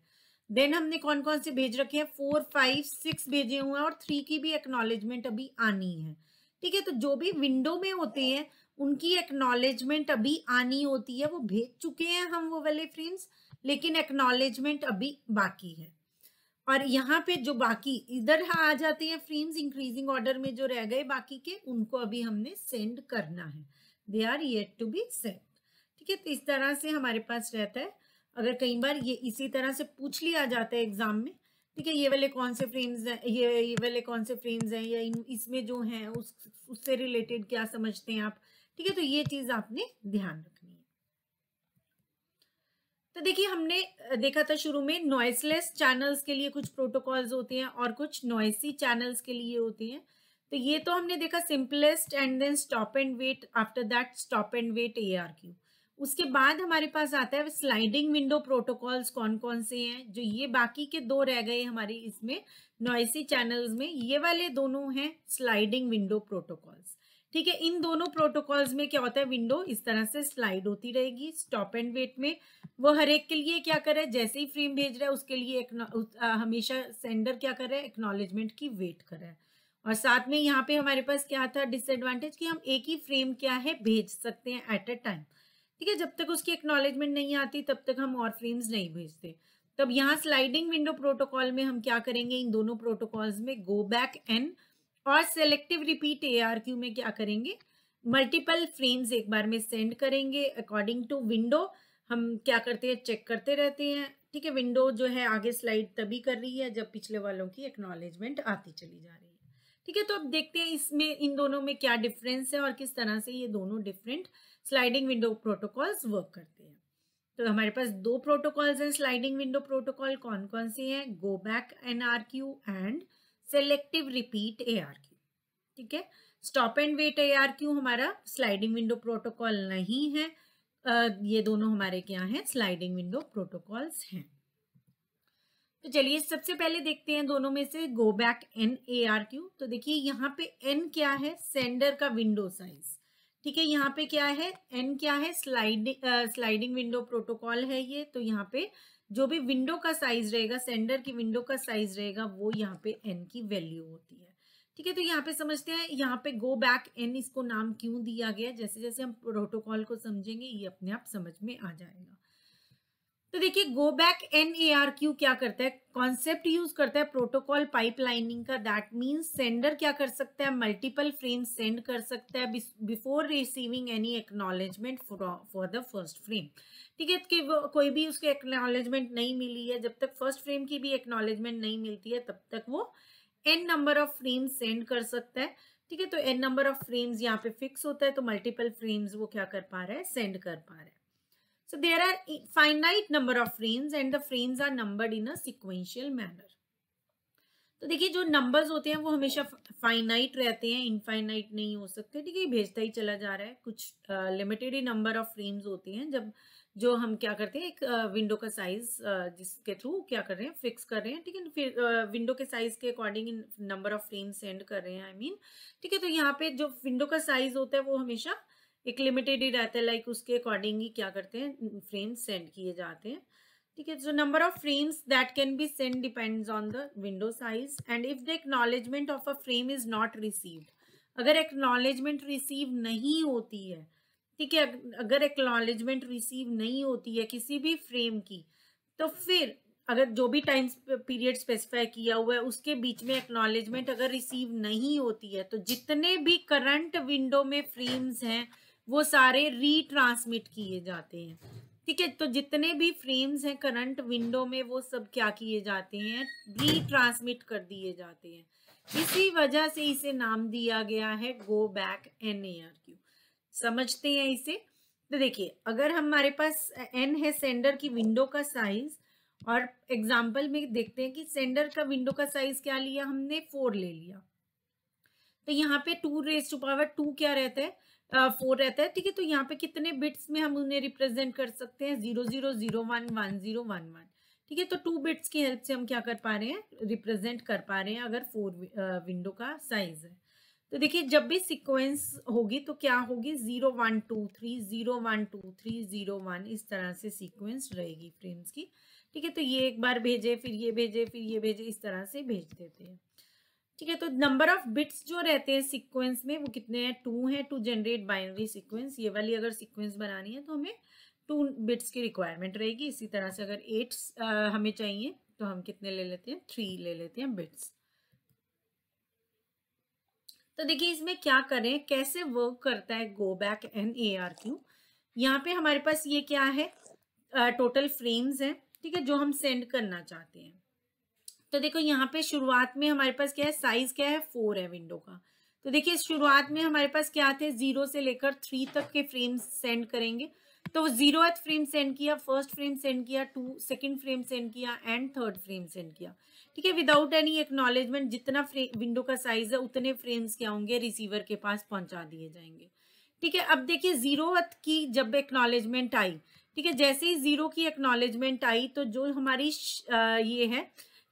देन हमने कौन कौन से भेज रखे हैं फोर फाइव सिक्स भेजे हुए हैं और थ्री की भी एक्नॉलेजमेंट अभी आनी है ठीक है तो जो भी विंडो में होते हैं उनकी एक्नोलेजमेंट अभी आनी होती है वो भेज चुके हैं हम वो वाले फ्रेम्स लेकिन एक्नॉलेजमेंट अभी बाकी है और यहाँ पे जो बाकी इधर आ जाते हैं फ्रेम्स इंक्रीजिंग ऑर्डर में जो रह गए बाकी के उनको अभी हमने सेंड करना है they are yet to be set ठीक है तो इस तरह से हमारे पास रहता है अगर कई बार ये इसी तरह से पूछ लिया जाता है एग्जाम में ठीक है ये वाले कौन से फ्रेम्स हैं ये ये वाले कौन से फ्रेम्स हैं या इसमें जो हैं उस उससे रिलेटेड क्या समझते हैं आप ठीक है तो ये चीज आपने ध्यान रखनी है तो देखिए हमने देखा था शुरू में नॉइसलेस चैनल्स के लिए कुछ प्रोटोकॉल्स होते हैं और कुछ नॉइसी चैनल्स के लिए होते हैं तो ये तो हमने देखा simplest and then stop and wait after that stop and wait A R Q उसके बाद हमारे पास आता है स्लाइडिंग विंडो प्रोटोकॉल्स कौन कौन से हैं जो ये बाकी के दो रह गए हमारे इसमें नॉइसी चैनल्स में ये वाले दोनों हैं स्लाइडिंग विंडो प्रोटोकॉल्स ठीक है इन दोनों प्रोटोकॉल्स में क्या होता है विंडो इस तरह से स्लाइड होती रहेगी स्टॉप एंड वेट में वो हर एक के लिए क्या करे जैसे ही फ्रेम भेज रहा है उसके लिए आ, हमेशा सेंडर क्या कर रहा है एक्नॉलेजमेंट की वेट कर रहा है और साथ में यहाँ पे हमारे पास क्या था डिसएडवांटेज कि हम एक ही फ्रेम क्या है भेज सकते हैं एट अ टाइम ठीक है जब तक उसकी एक्नॉलेजमेंट नहीं आती तब तक हम और फ्रेम्स नहीं भेजते तब यहाँ स्लाइडिंग विंडो प्रोटोकॉल में हम क्या करेंगे इन दोनों प्रोटोकॉल्स में गो बैक एन और सेलेक्टिव रिपीट ए में क्या करेंगे मल्टीपल फ्रेम्स एक बार में सेंड करेंगे अकॉर्डिंग टू विंडो हम क्या करते हैं चेक करते रहते हैं ठीक है विंडो जो है आगे स्लाइड तभी कर रही है जब पिछले वालों की एक्नॉलेजमेंट आती चली जा रही है ठीक है तो अब देखते हैं इसमें इन दोनों में क्या डिफरेंस है और किस तरह से ये दोनों different sliding window protocols work करते हैं तो हमारे पास दो प्रोटोकॉल्स हैं स्लाइडिंग विंडो प्रोटोकॉल कौन कौन से हैं go back N R Q and selective repeat A R Q ठीक है stop and wait A R Q हमारा स्लाइडिंग विंडो प्रोटोकॉल नहीं है ये दोनों हमारे क्या हैं स्लाइडिंग विंडो प्रोटोकॉल्स हैं तो चलिए सबसे पहले देखते हैं दोनों में से go back N A R Q तो देखिए यहाँ पे एन क्या है सेंडर का विंडो साइज ठीक है यहाँ पे क्या है एन क्या है स्लाइडिंग स्लाइडिंग विंडो प्रोटोकॉल है ये तो यहाँ पे जो भी विंडो का साइज रहेगा सेंडर की विंडो का साइज रहेगा वो यहाँ पे एन की वैल्यू होती है ठीक है तो यहाँ पे समझते हैं यहाँ पे गो बैक एन इसको नाम क्यों दिया गया जैसे जैसे हम प्रोटोकॉल को समझेंगे ये अपने आप समझ में आ जाएगा तो देखिए go back N A R Q क्या करता है कॉन्सेप्ट यूज करता है प्रोटोकॉल पाइपलाइनिंग का दैट मीन्स सेंडर क्या कर सकता है मल्टीपल फ्रेम सेंड कर सकता है before receiving any acknowledgement for the first frame ठीक है कि कोई भी उसके एक्नॉलेजमेंट नहीं मिली है जब तक फर्स्ट फ्रेम की भी एक्नॉलेजमेंट नहीं मिलती है तब तक वो N number of frame send कर सकता है ठीक है तो एन नंबर ऑफ फ्रेम्स यहाँ पे फिक्स होता है तो मल्टीपल फ्रेम्स वो क्या कर पा रहा है सेंड कर पा रहा है So there are finite number of frames and the frames are numbered in a sequential manner. तो देखिए जो नंबर्स होते हैं वो हमेशा फाइनाइट रहते हैं इनफाइनाइट नहीं हो सकते ठीक है भेजता ही चला जा रहा है कुछ लिमिटेड ही नंबर ऑफ फ्रेम्स होते हैं जब जो हम क्या करते हैं एक विंडो का साइज जिसके थ्रू क्या कर रहे हैं फिक्स कर रहे हैं ठीक है फिर विंडो के साइज के according number of frame send कर रहे हैं आई मीन ठीक है तो यहाँ पे जो विंडो का साइज होता है वो हमेशा एक लिमिटेड ही रहता है लाइक उसके अकॉर्डिंग ही क्या करते हैं फ्रेम्स सेंड किए जाते हैं ठीक है so number of frames that can be send depends on the window size and if the acknowledgement of a frame is not received अगर एक्नॉलेजमेंट रिसीव नहीं होती है ठीक है अगर एक्नॉलेजमेंट रिसीव नहीं होती है किसी भी फ्रेम की तो फिर अगर जो भी टाइम पीरियड स्पेसिफाई किया हुआ है उसके बीच में एक्नॉलेजमेंट अगर रिसीव नहीं होती है तो जितने भी करंट विंडो में फ्रेम्स हैं वो सारे रीट्रांसमिट किए जाते हैं ठीक है तो जितने भी फ्रेम्स हैं करंट विंडो में वो सब क्या किए जाते हैं रीट्रांसमिट कर दिए जाते हैं इसी वजह से इसे नाम दिया गया है go back N A R Q समझते हैं इसे तो देखिए अगर हमारे पास एन है सेंडर की विंडो का साइज और एग्जाम्पल में देखते हैं कि सेंडर का विंडो का साइज क्या लिया हमने फोर ले लिया तो यहाँ पे two raise to power two क्या रहता है फोर रहता है ठीक है तो यहाँ पे कितने बिट्स में हम उन्हें रिप्रेजेंट कर सकते हैं zero zero zero one one zero one one ठीक है तो टू बिट्स की हेल्प से हम क्या कर पा रहे हैं रिप्रेजेंट कर पा रहे हैं अगर फोर विंडो का साइज है तो देखिए जब भी सीक्वेंस होगी तो क्या होगी zero one two three zero one two three zero one इस तरह से सीक्वेंस रहेगी फ्रेम्स की ठीक है तो ये एक बार भेजे फिर ये भेजे फिर ये भेजे इस तरह से भेज देते हैं ठीक है तो नंबर ऑफ बिट्स जो रहते हैं सीक्वेंस में वो कितने हैं टू हैं टू जनरेट बाइनरी सीक्वेंस ये वाली अगर सीक्वेंस बनानी है तो हमें टू बिट्स की रिक्वायरमेंट रहेगी इसी तरह से अगर एट हमें चाहिए तो हम कितने ले लेते हैं थ्री ले लेते हैं बिट्स तो देखिए इसमें क्या करें कैसे वर्क करता है go back N A R Q यहाँ पे हमारे पास ये क्या है टोटल फ्रेम्स हैं ठीक है जो हम सेंड करना चाहते हैं तो देखो यहाँ पे शुरुआत में हमारे पास क्या है साइज क्या है फोर है विंडो का तो देखिए शुरुआत में हमारे पास क्या थे जीरो से लेकर थ्री तक के फ्रेम सेंड करेंगे तो जीरो फ्रेम सेंड किया फर्स्ट फ्रेम सेंड किया टू सेकंड फ्रेम सेंड किया एंड थर्ड फ्रेम सेंड किया ठीक है विदाउट एनी एक्नोलेजमेंट जितना विंडो का साइज है उतने फ्रेम्स क्या होंगे रिसीवर के पास पहुंचा दिए जाएंगे ठीक है अब देखिए जीरो की जब एक्नोलेजमेंट आई ठीक है जैसे ही जीरो की एक्नोलेजमेंट आई तो जो हमारी ये है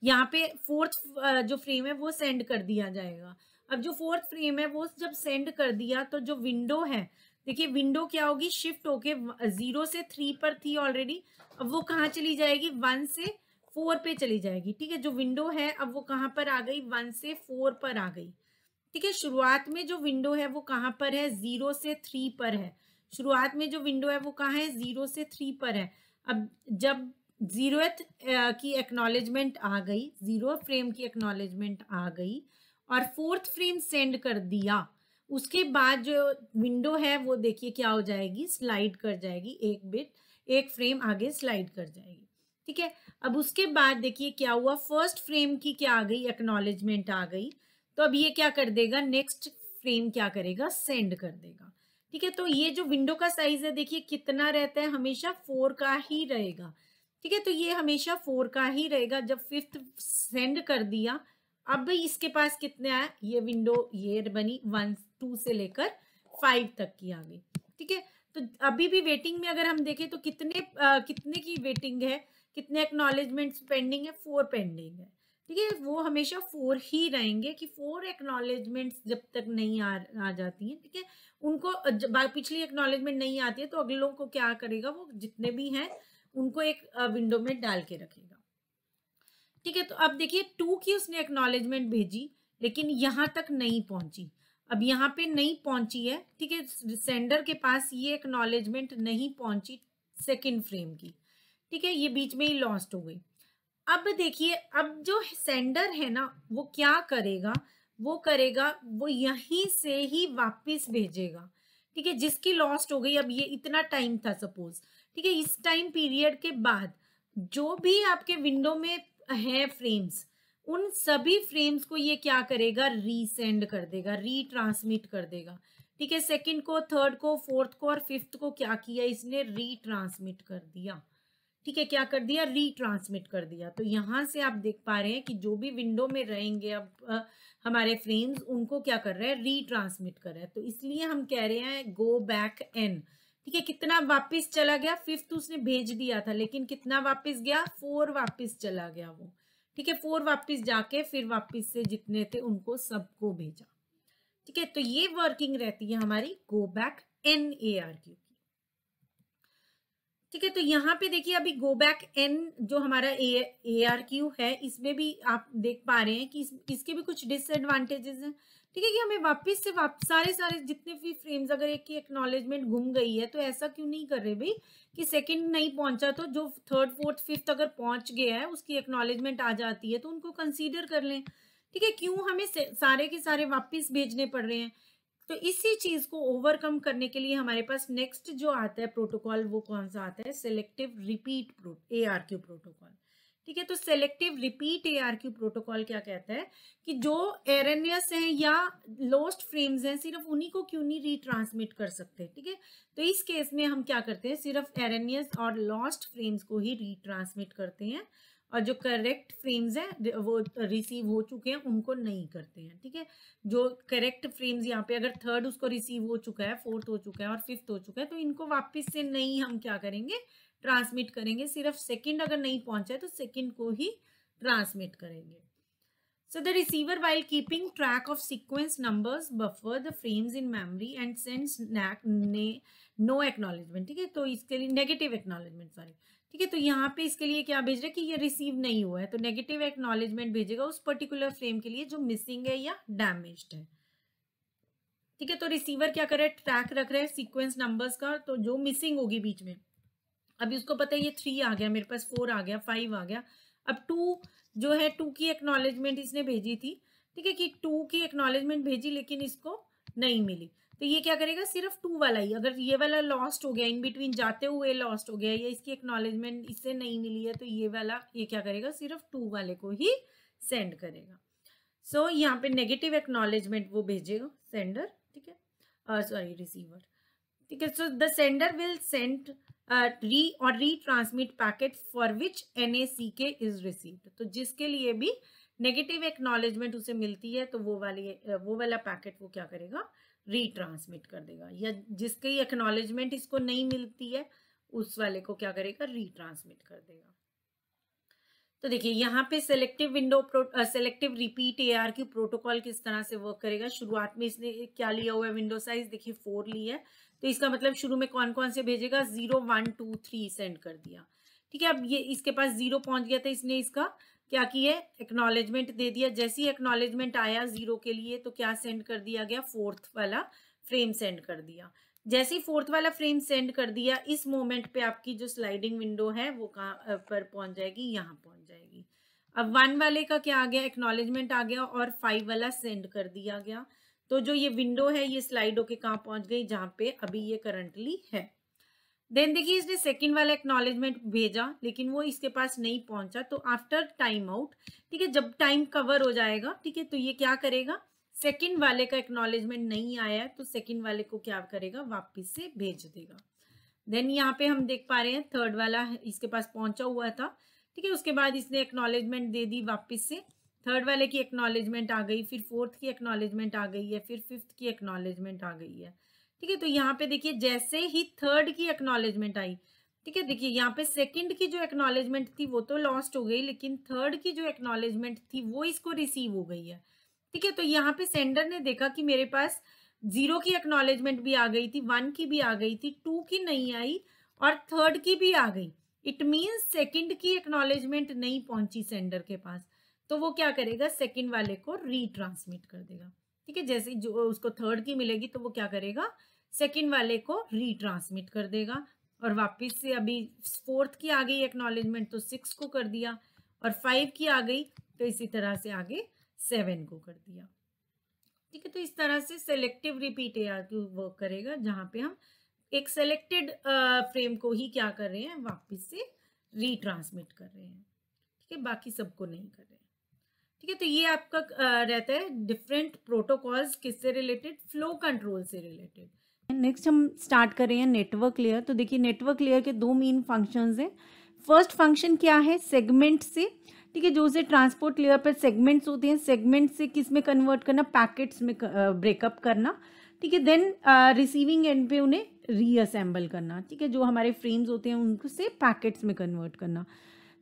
यहाँ पे फोर्थ जो फ्रेम है वो सेंड कर दिया जाएगा अब जो फोर्थ फ्रेम है वो जब सेंड कर दिया तो जो विंडो है देखिए विंडो क्या होगी शिफ्ट होके जीरो से थ्री पर थी ऑलरेडी अब वो कहाँ चली जाएगी वन से फोर पे चली जाएगी ठीक है जो विंडो है अब वो कहाँ पर आ गई वन से फोर पर आ गई ठीक है शुरुआत में जो विंडो है वो कहाँ पर है जीरो से थ्री पर है शुरुआत में जो विंडो है वो कहाँ है जीरो से थ्री पर है अब जब ज़ीरोथ की एक्नॉलेजमेंट आ गई ज़ीरो फ्रेम की एक्नॉलेजमेंट आ गई और फोर्थ फ्रेम सेंड कर दिया उसके बाद जो विंडो है वो देखिए क्या हो जाएगी स्लाइड कर जाएगी एक बिट एक फ्रेम आगे स्लाइड कर जाएगी ठीक है अब उसके बाद देखिए क्या हुआ फर्स्ट फ्रेम की क्या आ गई एक्नॉलेजमेंट आ गई तो अब ये क्या कर देगा नेक्स्ट फ्रेम क्या करेगा सेंड कर देगा ठीक है तो ये जो विंडो का साइज है देखिए कितना रहता है हमेशा फोर का ही रहेगा ठीक है तो ये हमेशा फोर का ही रहेगा जब फिफ्थ सेंड कर दिया अब भाई इसके पास कितने आए ये विंडो ये बनी वन टू से लेकर फाइव तक की आ गई ठीक है तो अभी भी वेटिंग में अगर हम देखें तो कितने आ, कितने की वेटिंग है कितने एक्नॉलेजमेंट्स पेंडिंग है फोर पेंडिंग है ठीक है वो हमेशा फोर ही रहेंगे कि फोर एक्नॉलेजमेंट्स जब तक नहीं आ, आ जाती हैं ठीक है उनको जब पिछली एक्नॉलेजमेंट नहीं आती है तो अगलों को क्या करेगा वो जितने भी हैं उनको एक विंडो में डाल के रखेगा ठीक है तो अब देखिए टू की उसने एक्नॉलेजमेंट भेजी लेकिन यहाँ तक नहीं पहुंची अब यहाँ पे नहीं पहुंची है ठीक है सेंडर के पास ये एक्नॉलेजमेंट नहीं पहुंची सेकेंड फ्रेम की ठीक है ये बीच में ही लॉस्ट हो गई अब देखिए अब जो सेंडर है ना वो क्या करेगा वो करेगा वो यहीं से ही वापस भेजेगा ठीक है जिसकी लॉस्ट हो गई अब ये इतना टाइम था सपोज ठीक है इस टाइम पीरियड के बाद जो भी आपके विंडो में है फ्रेम्स उन सभी फ्रेम्स को ये क्या करेगा रीसेंड कर देगा रीट्रांसमिट कर देगा ठीक है सेकंड को थर्ड को फोर्थ को और फिफ्थ को क्या किया इसने रीट्रांसमिट कर दिया ठीक है क्या कर दिया रीट्रांसमिट कर दिया तो यहाँ से आप देख पा रहे हैं कि जो भी विंडो में रहेंगे अब हमारे फ्रेम्स उनको क्या कर रहा है रीट्रांसमिट कर रहा है तो इसलिए हम कह रहे हैं गो बैक एन ठीक है कितना वापस चला गया फिफ्थ तो उसने भेज दिया था लेकिन कितना वापस गया फोर वापस चला गया वो ठीक है फोर वापस जाके फिर वापस से जितने थे उनको सबको भेजा ठीक है तो ये वर्किंग रहती है हमारी go back N A R Q की ठीक है तो यहाँ पे देखिए अभी गो बैक एन जो हमारा ए आर क्यू है इसमें भी आप देख पा रहे हैं कि इस, इसके भी कुछ डिसएडवांटेजेस हैं ठीक है कि हमें वापस से वापस सारे सारे जितने भी फ्रेम्स अगर एक की एक्नॉलेजमेंट घूम गई है तो ऐसा क्यों नहीं कर रहे भाई कि सेकंड नहीं पहुंचा तो जो थर्ड फोर्थ फिफ्थ अगर पहुंच गया है उसकी एक्नॉलेजमेंट आ जाती है तो उनको कंसीडर कर लें ठीक है क्यों हमें सारे के सारे वापस भेजने पड़ रहे हैं तो इसी चीज को ओवरकम करने के लिए हमारे पास नेक्स्ट जो आता है प्रोटोकॉल वो कौन सा आता है selective repeat A R Q protocol ठीक है तो सेलेक्टिव रिपीट क्यू प्रोटोकॉल क्या कहता है कि जो एरेनियस हैं या लॉस्ट फ्रेम्स हैं सिर्फ उन्हीं को क्यों नहीं रिट्रांसमिट कर सकते ठीक है तो इस केस में हम क्या करते हैं सिर्फ एरेनियस और लॉस्ट फ्रेम्स को ही रिट्रांसमिट करते हैं और जो करेक्ट फ्रेम्स हैं वो रिसीव हो चुके हैं उनको नहीं करते हैं ठीक है जो करेक्ट फ्रेम्स यहाँ पे अगर थर्ड उसको रिसीव हो चुका है फोर्थ हो चुका है और फिफ्थ हो चुका है तो इनको वापस से नहीं हम क्या करेंगे ट्रांसमिट करेंगे सिर्फ सेकंड अगर नहीं पहुंचा है तो सेकंड को ही ट्रांसमिट करेंगे so the receiver while keeping track of sequence numbers buffer the frames in memory and sends NAK ने नो एक्नोलेजमेंट ठीक है तो इसके लिए नेगेटिव एक्नोलेजमेंट सॉरी ठीक है तो यहाँ पे इसके लिए क्या भेज रहे है कि ये रिसीव नहीं हुआ है तो नेगेटिव एक्नोलेजमेंट भेजेगा उस पर्टिकुलर फ्रेम के लिए जो मिसिंग है या डैमेज है ठीक है तो रिसीवर क्या कर रहा है ट्रैक रख रहा है सीक्वेंस नंबर्स का तो जो मिसिंग होगी बीच में अभी उसको पता है ये थ्री आ गया मेरे पास फोर आ गया फाइव आ गया अब टू जो है टू की एक्नॉलेजमेंट इसने भेजी थी ठीक है कि टू की एक्नॉलेजमेंट भेजी लेकिन इसको नहीं मिली तो ये क्या करेगा सिर्फ टू वाला ही अगर ये वाला लॉस्ट हो गया इन बिटवीन जाते हुए लॉस्ट हो गया या इसकी एक्नॉलेजमेंट इससे नहीं मिली है तो ये वाला ये क्या करेगा सिर्फ टू वाले को ही सेंड करेगा सो so, यहाँ पे नेगेटिव एक्नॉलेजमेंट वो भेजेगा सेंडर ठीक है सॉरी uh, रिसीवर ठीक है so the sender will send re और retransmit packet for which N A C K is received तो जिसके लिए भी नेगेटिव एक्नॉलेजमेंट उसे मिलती है तो वो वाली वो वाला पैकेट वो क्या करेगा रीट्रांसमिट कर देगा या जिसकी एक्नॉलेजमेंट इसको नहीं मिलती है उस वाले को क्या करेगा रीट्रांसमिट कर देगा तो देखिए यहाँ पे selective window selective repeat A R की प्रोटोकॉल किस तरह से वर्क करेगा शुरुआत में इसने क्या लिया हुआ है विंडो साइज देखिए फोर ली है तो इसका मतलब शुरू में कौन कौन से भेजेगा zero one two three send कर दिया ठीक है अब ये इसके पास जीरो पहुंच गया था इसने इसका क्या किया एक्नॉलेजमेंट दे दिया जैसे ही एक्नॉलेजमेंट आया जीरो के लिए तो क्या सेंड कर दिया गया फोर्थ वाला फ्रेम सेंड कर दिया जैसे ही फोर्थ वाला फ्रेम सेंड कर दिया इस मोमेंट पे आपकी जो स्लाइडिंग विंडो है वो कहाँ पर पहुंच जाएगी यहाँ पहुंच जाएगी अब वन वाले का क्या आ गया एक्नॉलेजमेंट आ गया और फाइव वाला सेंड कर दिया गया तो जो ये विंडो है ये स्लाइड होके कहाँ पहुंच गई जहाँ पे अभी ये करंटली है देन देखिए इसने सेकंड वाला एक्नॉलेजमेंट भेजा लेकिन वो इसके पास नहीं पहुंचा तो आफ्टर टाइम आउट ठीक है जब टाइम कवर हो जाएगा ठीक है तो ये क्या करेगा सेकंड वाले का एक्नॉलेजमेंट नहीं आया तो सेकंड वाले को क्या करेगा वापिस से भेज देगा देन यहाँ पे हम देख पा रहे हैं थर्ड वाला इसके पास पहुंचा हुआ था ठीक है उसके बाद इसने एक्नॉलेजमेंट दे दी वापिस से थर्ड वाले की एक्नॉलेजमेंट आ गई फिर फोर्थ की एक्नॉलेजमेंट आ गई है फिर फिफ्थ की एक्नॉलेजमेंट आ गई है ठीक है तो यहाँ पे देखिए जैसे ही थर्ड की एक्नॉलेजमेंट आई ठीक है देखिए यहाँ पे सेकंड की जो एक्नॉलेजमेंट थी वो तो लॉस्ट हो गई लेकिन थर्ड की जो एक्नॉलेजमेंट थी वो इसको रिसीव हो गई है ठीक है तो यहाँ पे सेंडर ने देखा कि मेरे पास जीरो की एक्नॉलेजमेंट भी आ गई थी वन की भी आ गई थी टू की नहीं आई और थर्ड की भी आ गई इट मीन्स सेकेंड की एक्नॉलेजमेंट नहीं पहुंची सेंडर के पास तो वो क्या करेगा सेकेंड वाले को रीट्रांसमिट कर देगा ठीक है जैसे जो उसको थर्ड की मिलेगी तो वो क्या करेगा सेकेंड वाले को रीट्रांसमिट कर देगा और वापस से अभी फोर्थ की आ गई एक्नॉलेजमेंट तो सिक्स को कर दिया और फाइव की आ गई तो इसी तरह से आगे सेवन को कर दिया ठीक है तो इस तरह से selective repeat A R Q work करेगा जहाँ पे हम एक सेलेक्टेड फ्रेम को ही क्या कर रहे हैं वापस से रीट्रांसमिट कर रहे हैं ठीक है बाकी सबको नहीं कर रहे हैं ठीक है तो ये आपका रहता है डिफरेंट प्रोटोकॉल्स किससे रिलेटेड फ्लो कंट्रोल से रिलेटेड नेक्स्ट हम स्टार्ट कर रहे हैं नेटवर्क लेयर तो देखिए नेटवर्क लेयर के दो मेन फंक्शंस हैं फर्स्ट फंक्शन क्या है सेगमेंट से ठीक है जो से ट्रांसपोर्ट लेयर पर सेगमेंट्स होते हैं सेगमेंट से किस में कन्वर्ट करना पैकेट्स में ब्रेकअप करना ठीक है देन रिसीविंग एंड पे उन्हें रीअसेंबल करना ठीक है जो हमारे फ्रेम्स होते हैं उनको से पैकेट्स में कन्वर्ट करना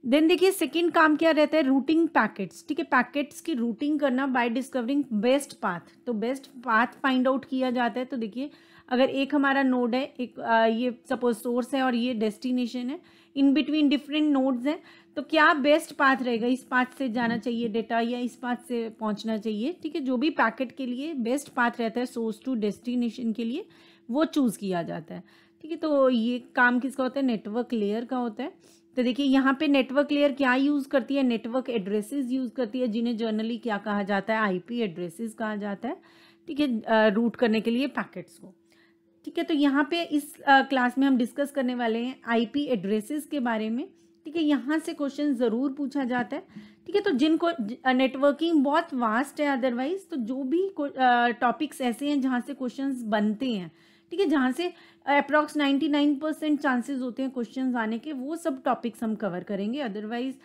देन देखिए सेकेंड काम क्या रहता है रूटिंग पैकेट्स ठीक है पैकेट्स की रूटिंग करना बाय डिस्कवरिंग बेस्ट पाथ तो बेस्ट पाथ फाइंड आउट किया जाता है तो देखिए अगर एक हमारा नोड है एक आ, ये सपोज सोर्स है और ये डेस्टिनेशन है इन बिटवीन डिफरेंट नोड्स हैं तो क्या बेस्ट पाथ रहेगा इस पाथ से जाना hmm. चाहिए डेटा या इस पाथ से पहुंचना चाहिए ठीक है जो भी पैकेट के लिए बेस्ट पाथ रहता है सोर्स टू डेस्टिनेशन के लिए वो चूज़ किया जाता है ठीक है तो ये काम किसका होता है नेटवर्क लेयर का होता है तो देखिए यहाँ पे नेटवर्क लेयर क्या यूज़ करती है नेटवर्क एड्रेसेस यूज़ करती है जिन्हें जर्नली क्या कहा जाता है आईपी एड्रेसेस कहा जाता है ठीक है रूट करने के लिए पैकेट्स को ठीक है तो यहाँ पे इस क्लास में हम डिस्कस करने वाले हैं आईपी एड्रेसेस के बारे में ठीक है यहाँ से क्वेश्चन ज़रूर पूछा जाता है ठीक है तो जिनको नेटवर्किंग बहुत वास्ट है अदरवाइज तो जो भी टॉपिक्स ऐसे हैं जहाँ से क्वेश्चन बनते हैं ठीक है जहाँ से अप्रॉक्स 99 परसेंट चांसेज होते हैं क्वेश्चन आने के वो सब टॉपिक्स हम कवर करेंगे अदरवाइज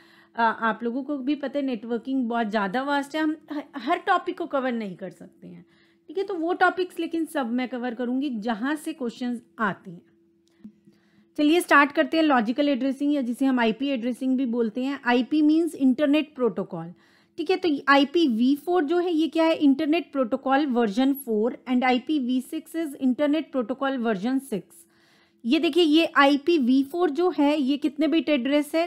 आप लोगों को भी पता है नेटवर्किंग बहुत ज़्यादा वास्ट है हम हर टॉपिक को कवर नहीं कर सकते हैं ठीक है तो वो टॉपिक्स लेकिन सब मैं कवर करूँगी जहाँ से क्वेश्चन आते हैं चलिए स्टार्ट करते हैं लॉजिकल एड्रेसिंग या जिसे हम आईपी एड्रेसिंग भी बोलते हैं आईपी मींस इंटरनेट प्रोटोकॉल ठीक है तो IPv4 जो है ये क्या है internet protocol version four and IPv6 is internet protocol version six ये देखिए ये IPv4 जो है ये कितने बिट एड्रेस है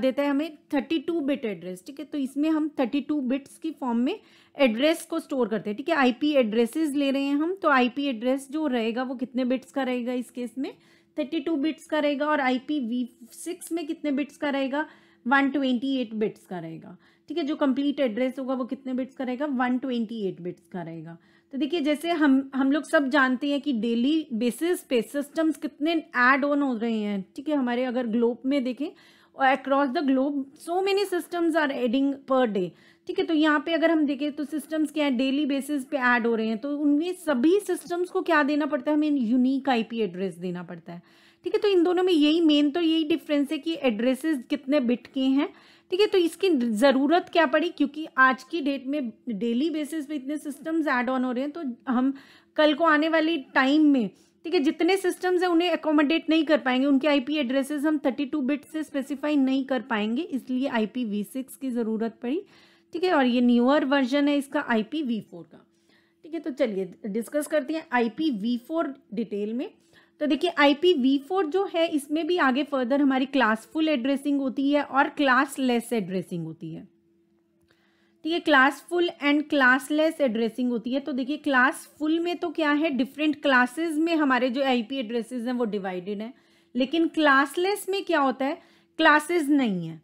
देता है हमें 32 बिट एड्रेस ठीक है तो इसमें हम 32 बिट्स की फॉर्म में एड्रेस को स्टोर करते हैं ठीक है पी एड्रेसेस ले रहे हैं हम तो पी एड्रेस जो रहेगा वो कितने बिट्स का रहेगा इस केस में 32 बिट्स का रहेगा और आई पी में कितने बिट्स का रहेगा 128 बिट्स का रहेगा ठीक है जो कंप्लीट एड्रेस होगा वो कितने बिट्स का रहेगा 128 बिट्स का रहेगा तो देखिए जैसे हम हम लोग सब जानते हैं कि डेली बेसिस पे सिस्टम्स कितने ऐड ऑन हो रहे हैं ठीक है हमारे अगर ग्लोब में देखें और across the globe so many systems are adding per day ठीक है तो यहाँ पे अगर हम देखें तो सिस्टम्स क्या है डेली बेसिस पे ऐड हो रहे हैं तो उनमें सभी सिस्टम्स को क्या देना पड़ता है हमें यूनिक आईपी एड्रेस देना पड़ता है ठीक है तो इन दोनों में यही मेन तो यही डिफरेंस है कि एड्रेसेस कितने बिट के हैं ठीक है तो इसकी ज़रूरत क्या पड़ी क्योंकि आज की डेट में डेली बेसिस पे इतने सिस्टम्स ऐड ऑन हो रहे हैं तो हम कल को आने वाली टाइम में ठीक है जितने सिस्टम्स हैं उन्हें एकोमोडेट नहीं कर पाएंगे उनके आईपी एड्रेसेस हम 32 बिट से स्पेसिफाई नहीं कर पाएंगे इसलिए आईपी v6 की ज़रूरत पड़ी ठीक है और ये न्यूअर वर्जन है इसका आई का ठीक है तो चलिए डिस्कस करते हैं आई डिटेल में तो देखिए आई जो है इसमें भी आगे फर्दर हमारी क्लासफुल एड्रेसिंग होती है और क्लासलेस एड्रेसिंग होती है ठीक है क्लासफुल एंड क्लासलेस एड्रेसिंग होती है तो देखिए क्लासफुल में तो क्या है डिफरेंट क्लासेस में हमारे जो आईपी एड्रेसेस हैं वो डिवाइडेड हैं लेकिन क्लासलेस में क्या होता है क्लासेस नहीं है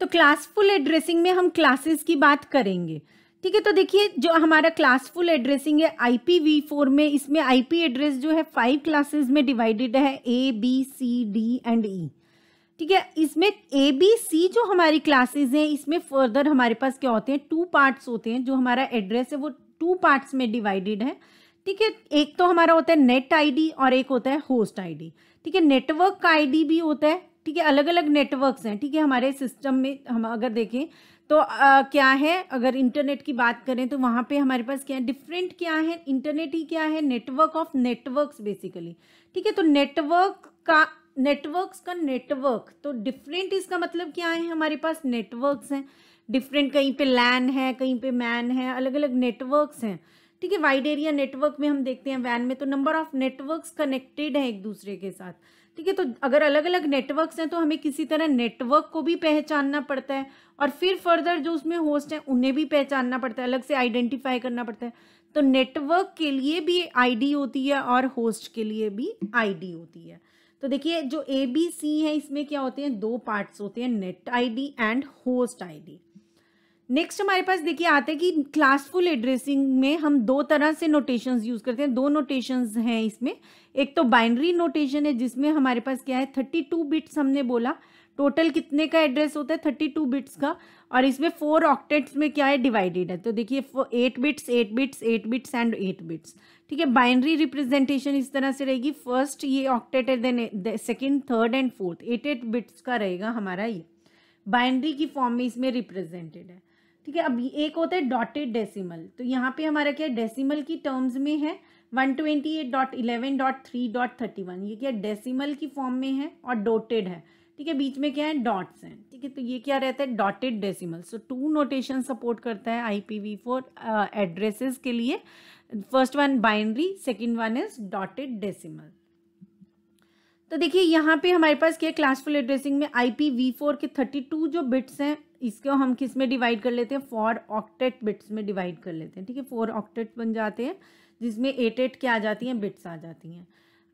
तो क्लासफुल एड्रेसिंग में हम क्लासेस की बात करेंगे ठीक है तो देखिए जो हमारा क्लासफुल एड्रेसिंग है आई पी फोर में इसमें आई पी एड्रेस जो है फाइव क्लासेस में डिवाइडेड है A B C D and E ठीक है इसमें ए बी सी जो हमारी क्लासेस हैं इसमें फर्दर हमारे पास क्या होते हैं टू पार्ट्स होते हैं जो हमारा एड्रेस है वो टू पार्ट्स में डिवाइडेड है ठीक है एक तो हमारा होता है नेट आई और एक होता है होस्ट आई ठीक है नेटवर्क का आई भी होता है ठीक है अलग अलग नेटवर्क्स हैं ठीक है हमारे सिस्टम में हम अगर देखें तो आ, क्या है अगर इंटरनेट की बात करें तो वहाँ पे हमारे पास क्या है डिफरेंट क्या है इंटरनेट ही क्या है नेटवर्क ऑफ नेटवर्क्स बेसिकली ठीक है तो नेटवर्क का नेटवर्क्स का नेटवर्क तो डिफरेंट इसका मतलब क्या है हमारे पास नेटवर्क्स हैं डिफरेंट कहीं पे लैन है कहीं पे मैन है अलग अलग नेटवर्क्स हैं ठीक है वाइड एरिया नेटवर्क में हम देखते हैं वैन में तो नंबर ऑफ नेटवर्क्स कनेक्टेड है एक दूसरे के साथ ठीक है तो अगर अलग अलग नेटवर्क्स हैं तो हमें किसी तरह नेटवर्क को भी पहचानना पड़ता है और फिर फर्दर जो उसमें होस्ट हैं उन्हें भी पहचानना पड़ता है अलग से आइडेंटिफाई करना पड़ता है तो नेटवर्क के लिए भी आईडी होती है और होस्ट के लिए भी आईडी होती है तो देखिए जो ए बी सी है इसमें क्या होते हैं दो पार्ट्स होते हैं net ID and host ID next हमारे पास देखिए आते हैं कि क्लासफुल एड्रेसिंग में हम दो तरह से नोटेशंस यूज़ करते हैं दो नोटेशंस हैं इसमें एक तो बाइनरी नोटेशन है जिसमें हमारे पास क्या है थर्टी टू बिट्स हमने बोला टोटल कितने का एड्रेस होता है थर्टी टू बिट्स का और इसमें फोर ऑक्टेट्स में क्या है डिवाइडेड है तो देखिए eight bits eight bits eight bits and eight bits ठीक है बाइनरी रिप्रेजेंटेशन इस तरह से रहेगी फर्स्ट ये ऑक्टेट है then second third and fourth eight eight bits का रहेगा हमारा ये बाइनरी की फॉर्म में इसमें रिप्रेजेंटेड है ठीक है अब एक होता है डॉटेड डेसिमल तो यहाँ पे हमारा क्या डेसिमल की टर्म्स में है one twenty eight dot eleven dot three dot thirty one ये क्या डेसिमल की फॉर्म में है और डॉटेड है ठीक है बीच में क्या है डॉट्स हैं ठीक है तो ये क्या रहता है dotted decimal so two notation support करता है I P V four addresses के लिए first one binary second one is dotted decimal तो देखिए यहाँ पे हमारे पास क्या क्लासफुल एड्रेसिंग में आई पी वी फोर के थर्टी टू जो बिट्स हैं इसको हम किस में डिवाइड कर लेते हैं फोर ऑक्टेट बिट्स में डिवाइड कर लेते हैं ठीक है फोर ऑक्टेट बन जाते हैं जिसमें एट एट क्या आ जाती हैं बिट्स आ जाती हैं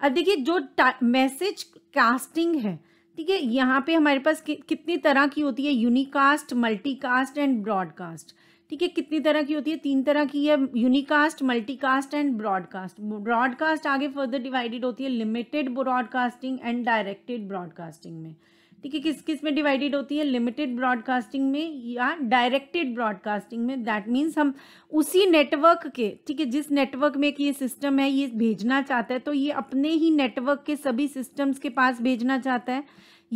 अब देखिए जो मैसेज कास्टिंग है ठीक है यहाँ पे हमारे पास कि, कितनी तरह की होती है यूनिकास्ट मल्टीकास्ट एंड ब्रॉडकास्ट ठीक है कितनी तरह की होती है तीन तरह की है unicast multicast and broadcast broadcast आगे फर्दर डिवाइडेड होती है limited broadcasting and directed broadcasting में ठीक है किस किस में डिवाइडेड होती है लिमिटेड ब्रॉडकास्टिंग में या डायरेक्टेड ब्रॉडकास्टिंग में दैट मीन्स हम उसी नेटवर्क के ठीक है जिस नेटवर्क में कि ये सिस्टम है ये भेजना चाहता है तो ये अपने ही नेटवर्क के सभी सिस्टम्स के पास भेजना चाहता है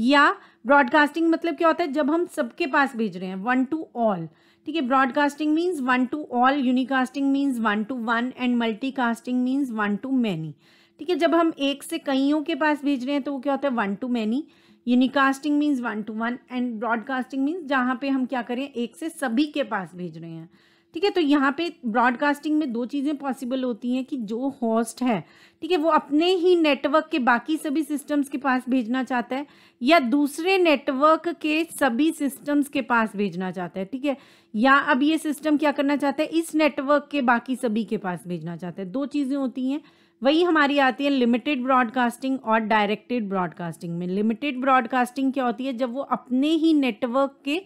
या ब्रॉडकास्टिंग मतलब क्या होता है जब हम सबके पास भेज रहे हैं वन टू ऑल ठीक है broadcasting means one to all unicasting means one to one and multicasting means one to many ठीक है जब हम एक से कईयों के पास भेज रहे हैं तो वो क्या होता है one to many unicasting means one to one and broadcasting means जहाँ पे हम क्या करें एक से सभी के पास भेज रहे हैं ठीक है तो यहाँ पे ब्रॉडकास्टिंग में दो चीज़ें पॉसिबल होती हैं कि जो होस्ट है ठीक है वो अपने ही नेटवर्क के बाकी सभी सिस्टम्स के पास भेजना चाहता है या दूसरे नेटवर्क के सभी सिस्टम्स के पास भेजना चाहता है ठीक है या अब ये सिस्टम क्या करना चाहता है इस नेटवर्क के बाकी सभी के पास भेजना चाहता है दो चीज़ें होती हैं वही हमारी आती है लिमिटेड ब्रॉडकास्टिंग और डायरेक्टेड ब्रॉडकास्टिंग में लिमिटेड ब्रॉडकास्टिंग क्या होती है जब वो अपने ही नेटवर्क के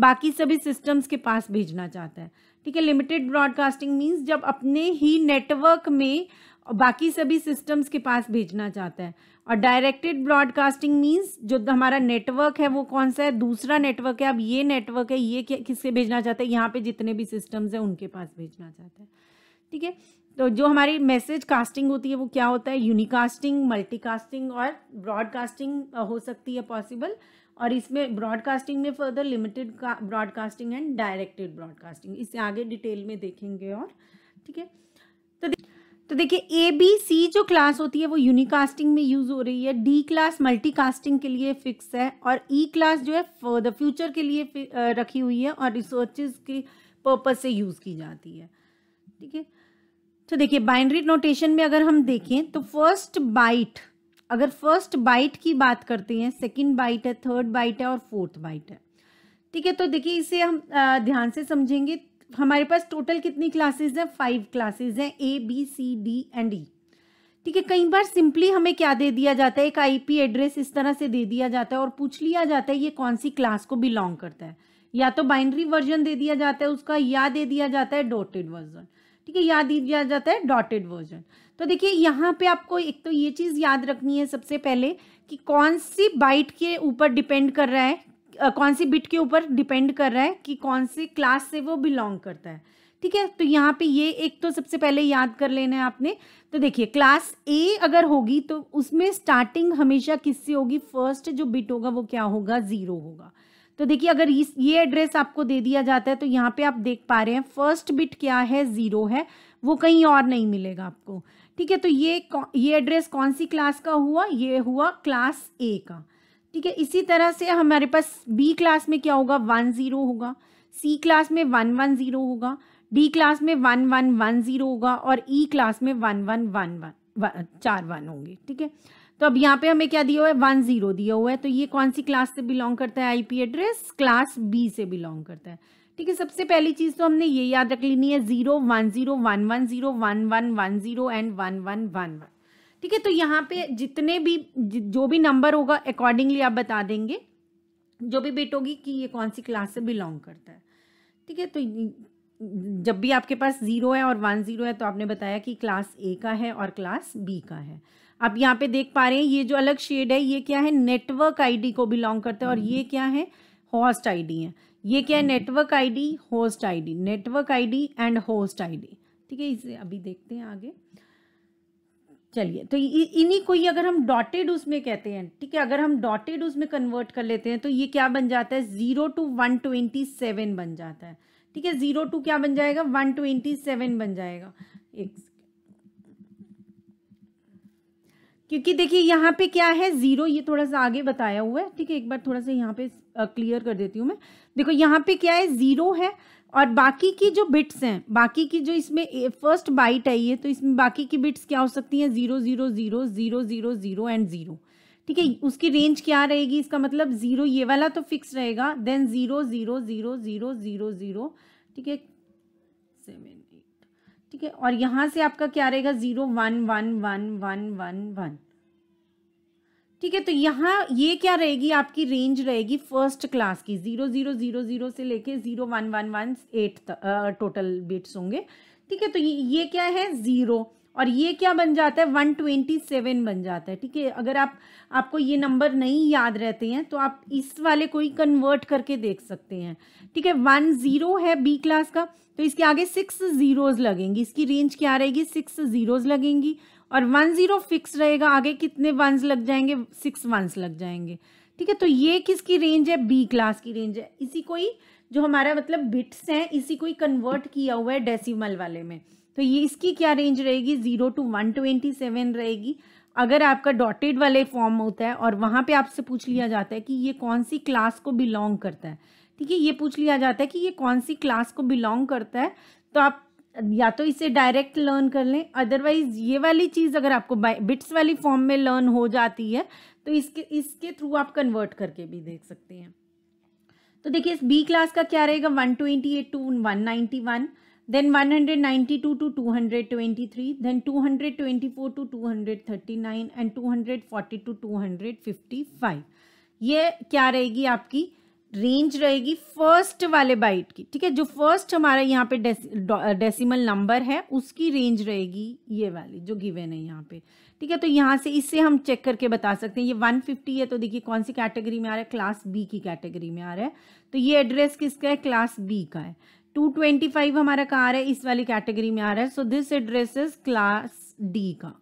बाकी सभी सिस्टम्स के पास भेजना चाहता है ठीक है लिमिटेड ब्रॉडकास्टिंग मीन्स जब अपने ही नेटवर्क में बाकी सभी सिस्टम्स के पास भेजना चाहता है और डायरेक्टेड ब्रॉडकास्टिंग मीन्स जो हमारा नेटवर्क है वो कौन सा है दूसरा नेटवर्क है अब ये नेटवर्क है ये किससे भेजना चाहता है यहाँ पे जितने भी सिस्टम्स हैं उनके पास भेजना चाहता है ठीक है तो जो हमारी मैसेज कास्टिंग होती है वो क्या होता है यूनिकास्टिंग मल्टीकास्टिंग और ब्रॉडकास्टिंग हो सकती है पॉसिबल और इसमें ब्रॉडकास्टिंग में further limited broadcasting and directed broadcasting इसे आगे डिटेल में देखेंगे और ठीक है तो तो देखिए ए बी सी जो क्लास होती है वो यूनिकास्टिंग में यूज़ हो रही है डी क्लास मल्टीकास्टिंग के लिए फिक्स है और ई e क्लास जो है फॉर फ्यूचर के लिए रखी हुई है और रिसोर्चेज के पर्पज से यूज़ की जाती है ठीक है तो देखिए बाइनरी नोटेशन में अगर हम देखें तो फर्स्ट बाइट अगर फर्स्ट बाइट की बात करते हैं सेकंड बाइट है थर्ड बाइट है और फोर्थ बाइट है ठीक है तो देखिए इसे हम ध्यान से समझेंगे हमारे पास टोटल कितनी क्लासेस हैं फाइव क्लासेस हैं A B C D and E ठीक है कई बार सिंपली हमें क्या दे दिया जाता है एक आईपी एड्रेस इस तरह से दे दिया जाता है और पूछ लिया जाता है ये कौन सी क्लास को बिलोंग करता है या तो बाइनरी वर्जन दे दिया जाता है उसका या दे दिया जाता है डॉटेड वर्जन ठीक है या दिया जाता है डॉटेड वर्जन तो देखिए यहाँ पे आपको एक तो ये चीज़ याद रखनी है सबसे पहले कि कौन सी बाइट के ऊपर डिपेंड कर रहा है कौन सी बिट के ऊपर डिपेंड कर रहा है कि कौन सी क्लास से वो बिलोंग करता है ठीक है तो यहाँ पे ये एक तो सबसे पहले याद कर लेना है आपने तो देखिए क्लास ए अगर होगी तो उसमें स्टार्टिंग हमेशा किससे होगी फर्स्ट जो बिट होगा वो क्या होगा ज़ीरो होगा तो देखिए अगर इस ये एड्रेस आपको दे दिया जाता है तो यहाँ पे आप देख पा रहे हैं फर्स्ट बिट क्या है ज़ीरो है वो कहीं और नहीं मिलेगा आपको ठीक है तो ये ये एड्रेस कौन सी क्लास का हुआ ये हुआ क्लास ए का ठीक है इसी तरह से हमारे पास बी क्लास में क्या होगा वन ज़ीरो होगा सी क्लास में वन वन ज़ीरो होगा डी क्लास में वन वन वन ज़ीरो होगा और ई e क्लास में वन वन वन वन चार वन होंगे ठीक है तो अब यहाँ पे हमें क्या दिया हुआ है वन ज़ीरो दिया हुआ है तो ये कौन सी क्लास से बिलोंग करता है आईपी एड्रेस क्लास बी से बिलोंग करता है ठीक है सबसे पहली चीज़ तो हमने ये याद रख लेनी है zero one zero one one zero one one one zero and one one one one ठीक है तो यहाँ पे जितने भी जो भी नंबर होगा अकॉर्डिंगली आप बता देंगे जो भी बेट होगी कि ये कौन सी क्लास से बिलोंग करता है ठीक है तो जब भी आपके पास ज़ीरो है और वन ज़ीरो है तो आपने बताया कि क्लास ए का है और क्लास बी का है आप यहाँ पे देख पा रहे हैं ये जो अलग शेड है ये क्या है नेटवर्क आईडी को बिलोंग करता है और हम्म। ये क्या है हॉस्ट आईडी है ये क्या है network ID host ID network ID and host ID ठीक है इसे अभी देखते हैं आगे चलिए तो इन्हीं को ही अगर हम डॉटेड उसमें कहते हैं ठीक है अगर हम डॉटेड उसमें कन्वर्ट कर लेते हैं तो ये क्या बन जाता है zero to one twenty seven बन जाता है ठीक है जीरो टू क्या बन जाएगा वन ट्वेंटी सेवन बन जाएगा एक क्योंकि देखिए यहाँ पे क्या है जीरो ये थोड़ा सा आगे बताया हुआ है ठीक है एक बार थोड़ा सा यहाँ पे क्लियर कर देती हूँ मैं देखो यहाँ पे क्या है ज़ीरो है और बाकी की जो बिट्स हैं बाकी की जो इसमें फर्स्ट बाइट आई है तो इसमें बाकी की बिट्स क्या हो सकती हैं zero zero zero zero zero zero and zero ठीक है उसकी रेंज क्या रहेगी इसका मतलब ज़ीरो ये वाला तो फिक्स रहेगा then zero zero zero zero zero zero ठीक है सेवन एट ठीक है और यहाँ से आपका क्या रहेगा zero one one one one one one ठीक है तो यहाँ ये क्या रहेगी आपकी रेंज रहेगी फर्स्ट क्लास की ज़ीरो ज़ीरो ज़ीरो ज़ीरो से लेके zero one one one eight total bits होंगे ठीक है तो ये क्या है ज़ीरो और ये क्या बन जाता है वन ट्वेंटी सेवन बन जाता है ठीक है अगर आप आपको ये नंबर नहीं याद रहते हैं तो आप इस वाले को ही कन्वर्ट करके देख सकते हैं ठीक है वन ज़ीरो है बी क्लास का तो इसके आगे सिक्स ज़ीरोज़ लगेंगी इसकी रेंज क्या रहेगी सिक्स ज़ीरोज़ लगेंगी और वन ज़ीरो फिक्स रहेगा आगे कितने वंस लग जाएंगे सिक्स वंस लग जाएंगे ठीक है तो ये किसकी रेंज है बी क्लास की रेंज है इसी को ही जो हमारा मतलब बिट्स हैं इसी को ही कन्वर्ट किया हुआ है डेसिमल वाले में तो ये इसकी क्या रेंज रहेगी zero to one twenty seven रहेगी अगर आपका डॉटेड वाले फॉर्म होता है और वहाँ पे आपसे पूछ लिया जाता है कि ये कौन सी क्लास को बिलोंग करता है ठीक है ये पूछ लिया जाता है कि ये कौन सी क्लास को बिलोंग करता है तो आप या तो इसे डायरेक्ट लर्न कर लें अदरवाइज ये वाली चीज़ अगर आपको बिट्स वाली फॉर्म में लर्न हो जाती है तो इसके इसके थ्रू आप कन्वर्ट करके भी देख सकते हैं तो देखिए इस बी क्लास का क्या रहेगा one twenty eight to one ninety one then one hundred ninety two to two hundred twenty three then two hundred twenty four to two hundred thirty nine and two hundred forty to two hundred fifty five ये क्या रहेगी आपकी रेंज रहेगी फर्स्ट वाले बाइट की ठीक है जो फर्स्ट हमारा यहाँ पे डेसिमल नंबर है उसकी रेंज रहेगी ये वाली जो गिवेन है यहाँ पे ठीक है तो यहाँ से इससे हम चेक करके बता सकते हैं ये 150 है तो देखिए कौन सी कैटेगरी में आ रहा है क्लास बी की कैटेगरी में आ रहा है तो ये एड्रेस किसका है क्लास बी का है टू हमारा कहाँ आ रहा है इस वाली कैटेगरी में आ रहा है so this address is class D का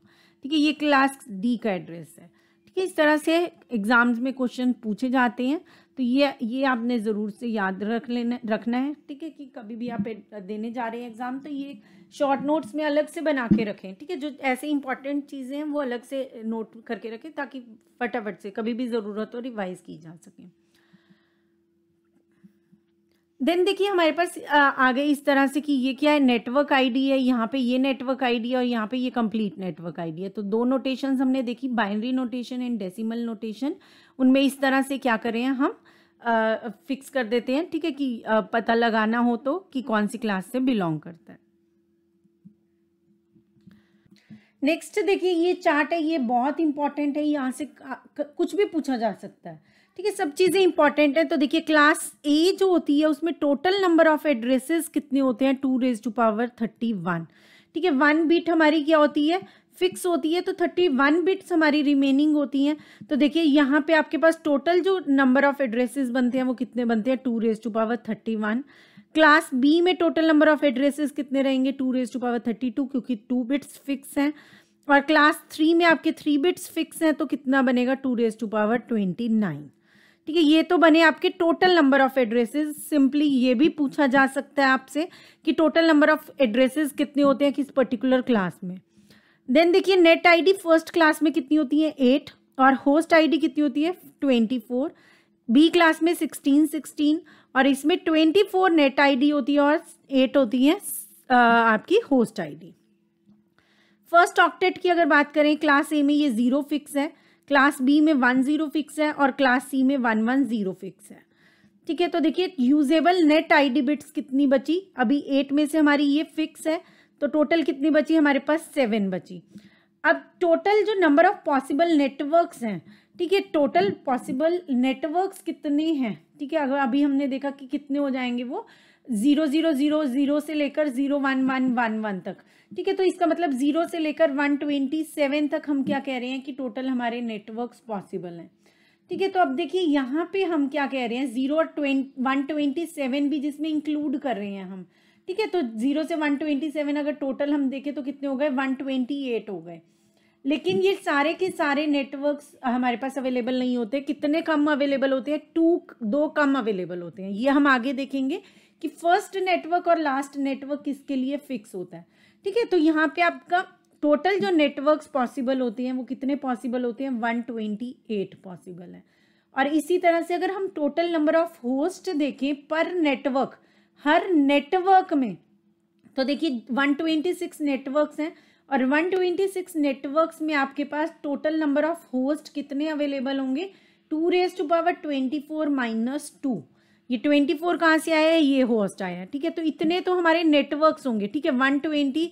ठीक है ये क्लास डी का एड्रेस है ठीक है इस तरह से एग्जाम्स में क्वेश्चन पूछे जाते हैं तो ये ये आपने ज़रूर से याद रख लेना रखना है ठीक है कि कभी भी आप देने जा रहे हैं एग्ज़ाम तो ये शॉर्ट नोट्स में अलग से बना के रखें ठीक है जो ऐसे इंपॉर्टेंट चीज़ें हैं वो अलग से नोट करके रखें ताकि फटाफट से कभी भी ज़रूरत हो रिवाइज़ की जा सके देन देखिए हमारे पास आ गए इस तरह से कि ये क्या है नेटवर्क आईडी है यहाँ पे ये नेटवर्क आईडी है और यहाँ पे ये कंप्लीट नेटवर्क आईडी है तो दो नोटेशंस हमने देखी binary notation and decimal notation उनमें इस तरह से क्या करें हम फिक्स कर देते हैं ठीक है कि आ, पता लगाना हो तो कि कौन सी क्लास से बिलोंग करता है नेक्स्ट देखिए ये चार्ट है ये बहुत इंपॉर्टेंट है यहाँ से कुछ भी पूछा जा सकता है ठीक है सब चीज़ें इंपॉर्टेंट है तो देखिए क्लास ए जो होती है उसमें टोटल नंबर ऑफ एड्रेसेस कितने होते हैं two raise to power thirty one ठीक है वन बीट हमारी क्या होती है फिक्स होती है तो थर्टी वन बिट्स हमारी रिमेनिंग होती हैं तो देखिए यहाँ पे आपके पास टोटल जो नंबर ऑफ एड्रेसेस बनते हैं वो कितने बनते हैं two raise to power thirty one class B में टोटल नंबर ऑफ एड्रेसेस कितने रहेंगे two raise to power thirty two क्योंकि टू बिट्स फिक्स हैं और क्लास थ्री में आपके थ्री बिट्स फिक्स हैं तो कितना बनेगा two raise to power twenty nine ठीक है ये तो बने आपके total number of addresses simply ये भी पूछा जा सकता है आपसे कि टोटल नंबर ऑफ एड्रेसेस कितने होते हैं किस पर्टिकुलर क्लास में देन देखिए नेट आईडी फर्स्ट क्लास में कितनी होती है एट और होस्ट आईडी कितनी होती है ट्वेंटी फोर बी क्लास में सिक्सटीन सिक्सटीन और इसमें ट्वेंटी फोर नेट आईडी होती है और एट होती है आपकी होस्ट आईडी फर्स्ट ऑक्टेट की अगर बात करें क्लास ए में ये ज़ीरो फिक्स है क्लास बी में वन ज़ीरो फिक्स है और क्लास सी में वन वन ज़ीरो फिक्स है ठीक है तो देखिए यूजेबल नेट आईडी बिट्स कितनी बची अभी एट में से हमारी ये फिक्स है तो टोटल कितनी बची हमारे पास सेवन बची अब टोटल जो नंबर ऑफ पॉसिबल नेटवर्क्स हैं ठीक है टोटल पॉसिबल नेटवर्क्स कितने हैं ठीक है अगर अभी हमने देखा कि कितने हो जाएंगे वो जीरो जीरो जीरो जीरो से लेकर zero one one one one तक ठीक है तो इसका मतलब जीरो से लेकर वन ट्वेंटी सेवन तक हम क्या कह रहे हैं कि टोटल हमारे नेटवर्क्स पॉसिबल हैं ठीक है तो अब देखिए यहाँ पे हम क्या कह रहे हैं जीरो और ट्वेंट वन ट्वेंटी सेवन भी जिसमें इंक्लूड कर रहे हैं हम ठीक है तो जीरो से वन ट्वेंटी सेवन अगर टोटल हम देखें तो कितने हो गए वन ट्वेंटी एट हो गए लेकिन ये सारे के सारे नेटवर्क्स हमारे पास अवेलेबल नहीं होते कितने कम अवेलेबल होते हैं टू दो कम अवेलेबल होते हैं ये हम आगे देखेंगे कि फर्स्ट नेटवर्क और लास्ट नेटवर्क किसके लिए फिक्स होता है ठीक है तो यहाँ पे आपका टोटल जो नेटवर्क्स पॉसिबल होते हैं वो कितने पॉसिबल होते हैं वन ट्वेंटी एट पॉसिबल है और इसी तरह से अगर हम टोटल नंबर ऑफ होस्ट देखें पर नेटवर्क हर नेटवर्क में तो देखिए 126 नेटवर्क्स हैं और 126 नेटवर्क्स में आपके पास टोटल नंबर ऑफ होस्ट कितने अवेलेबल होंगे two raise to power twenty four minus two ये ट्वेंटी फोर कहाँ से आया है ये होस्ट आया ठीक है तो इतने तो हमारे नेटवर्क्स होंगे ठीक है वन ट्वेंटी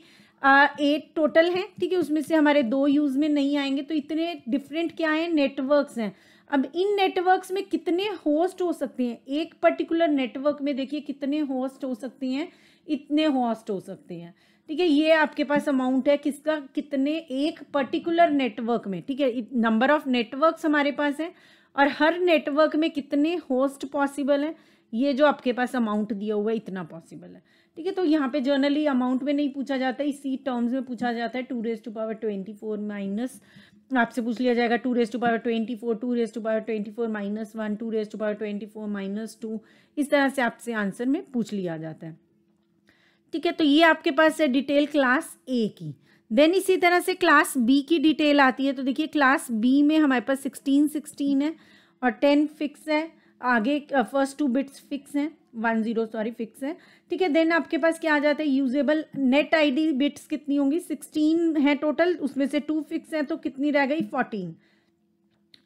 एट टोटल हैं ठीक है उसमें से हमारे दो यूज़ में नहीं आएंगे तो इतने डिफरेंट क्या हैं नेटवर्कस हैं अब इन नेटवर्क्स में कितने होस्ट हो सकते हैं एक पर्टिकुलर नेटवर्क में देखिए कितने होस्ट हो सकते हैं इतने होस्ट हो सकते हैं ठीक है ये आपके पास अमाउंट है किसका कितने एक पर्टिकुलर नेटवर्क में ठीक है नंबर ऑफ नेटवर्क्स हमारे पास है और हर नेटवर्क में कितने होस्ट पॉसिबल है ये जो आपके पास अमाउंट दिया हुआ है इतना पॉसिबल है ठीक है तो यहाँ पे जनरली अमाउंट में नहीं पूछा जाता इसी टर्म्स में पूछा जाता है two raise to power twenty four minus आपसे पूछ लिया जाएगा two raise to power twenty four two raise to power twenty four minus one two raise to power twenty four minus two इस तरह से आपसे आंसर में पूछ लिया जाता है ठीक है तो ये आपके पास है डिटेल क्लास ए की देन इसी तरह से क्लास बी की डिटेल आती है तो देखिए क्लास बी में हमारे पास सिक्सटीन सिक्सटीन है और टेन फिक्स है आगे फर्स्ट टू बिट्स फिक्स हैं वन जीरो सॉरी फिक्स है ठीक है देन आपके पास क्या आ जाता है यूजेबल नेट आईडी बिट्स कितनी होंगी सिक्सटीन है टोटल उसमें से टू फिक्स है तो कितनी रह गई फोर्टीन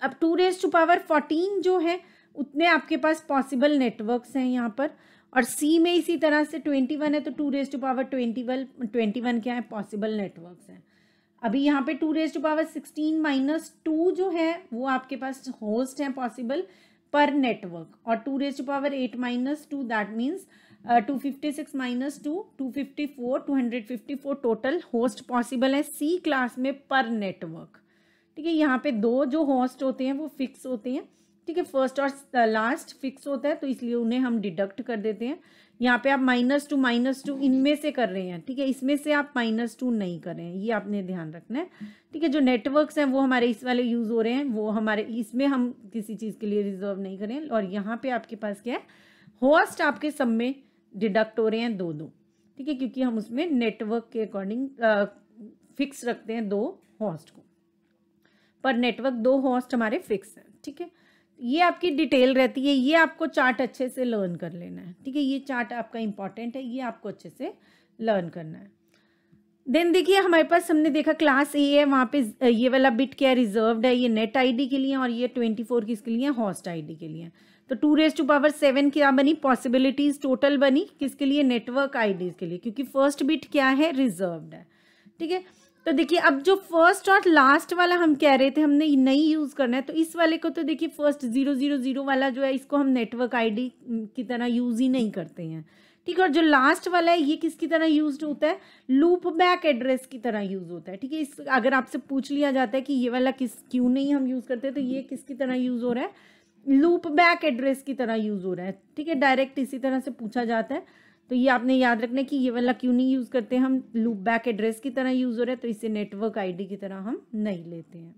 अब two raise to power fourteen जो है उतने आपके पास पॉसिबल नेटवर्क्स हैं यहाँ पर और सी में इसी तरह से ट्वेंटी वन है तो two raise to power twenty one twenty one क्या है पॉसिबल नेटवर्क्स हैं अभी यहाँ पे two raise to power sixteen minus two जो है वो आपके पास होस्ट हैं पॉसिबल पर नेटवर्क और two raise power eight minus two that means two fifty six minus two two fifty four two hundred fifty four total host possible है सी क्लास में पर नेटवर्क ठीक है यहाँ पे दो जो होस्ट होते हैं वो फिक्स होते हैं ठीक है फर्स्ट और लास्ट uh, फिक्स होता है तो इसलिए उन्हें हम डिडक्ट कर देते हैं यहाँ पे आप माइनस टू माइनस टू इनमें से कर रहे हैं ठीक है इसमें से आप माइनस टू नहीं कर रहे हैं ये आपने ध्यान रखना है ठीक है जो नेटवर्क्स हैं वो हमारे इस वाले यूज़ हो रहे हैं वो हमारे इसमें हम किसी चीज़ के लिए रिजर्व नहीं करें और यहाँ पे आपके पास क्या है होस्ट आपके सब में डिडक्ट हो रहे हैं दो दो ठीक है क्योंकि हम उसमें नेटवर्क के अकॉर्डिंग फिक्स रखते हैं दो होस्ट को पर नेटवर्क दो होस्ट हमारे फिक्स हैं ठीक है ये आपकी डिटेल रहती है ये आपको चार्ट अच्छे से लर्न कर लेना है ठीक है ये चार्ट आपका इंपॉर्टेंट है ये आपको अच्छे से लर्न करना है देन देखिए हमारे पास हमने देखा क्लास ए है वहाँ पे ये वाला बिट क्या रिजर्व है ये नेट आईडी के लिए और ये ट्वेंटी फोर किसके लिए हॉस्ट आईडी के लिए तो two raise to power seven क्या बनी पॉसिबिलिटीज टोटल बनी किसके लिए नेटवर्क आईडीज के लिए क्योंकि फर्स्ट बिट क्या है रिजर्व है ठीक है तो देखिए अब जो फर्स्ट और लास्ट वाला हम कह रहे थे हमने नहीं यूज़ करना है तो इस वाले को तो देखिए फर्स्ट ज़ीरो ज़ीरो ज़ीरो वाला जो है इसको हम नेटवर्क आईडी की तरह यूज़ ही नहीं करते हैं ठीक है और जो लास्ट वाला है ये किसकी तरह यूज होता है लूप बैक एड्रेस की तरह यूज होता है ठीक है इस अगर आपसे पूछ लिया जाता है कि ये वाला किस क्यों नहीं हम यूज़ करते तो ये किसकी तरह यूज़ हो रहा है लूप बैक एड्रेस की तरह यूज़ हो रहा है ठीक है डायरेक्ट इसी तरह से पूछा जाता है तो ये आपने याद रखना कि ये वाला क्यों नहीं यूज़ करते हम लूप बैक एड्रेस की तरह यूज़ हो रहा है तो इसे नेटवर्क आईडी की तरह हम नहीं लेते हैं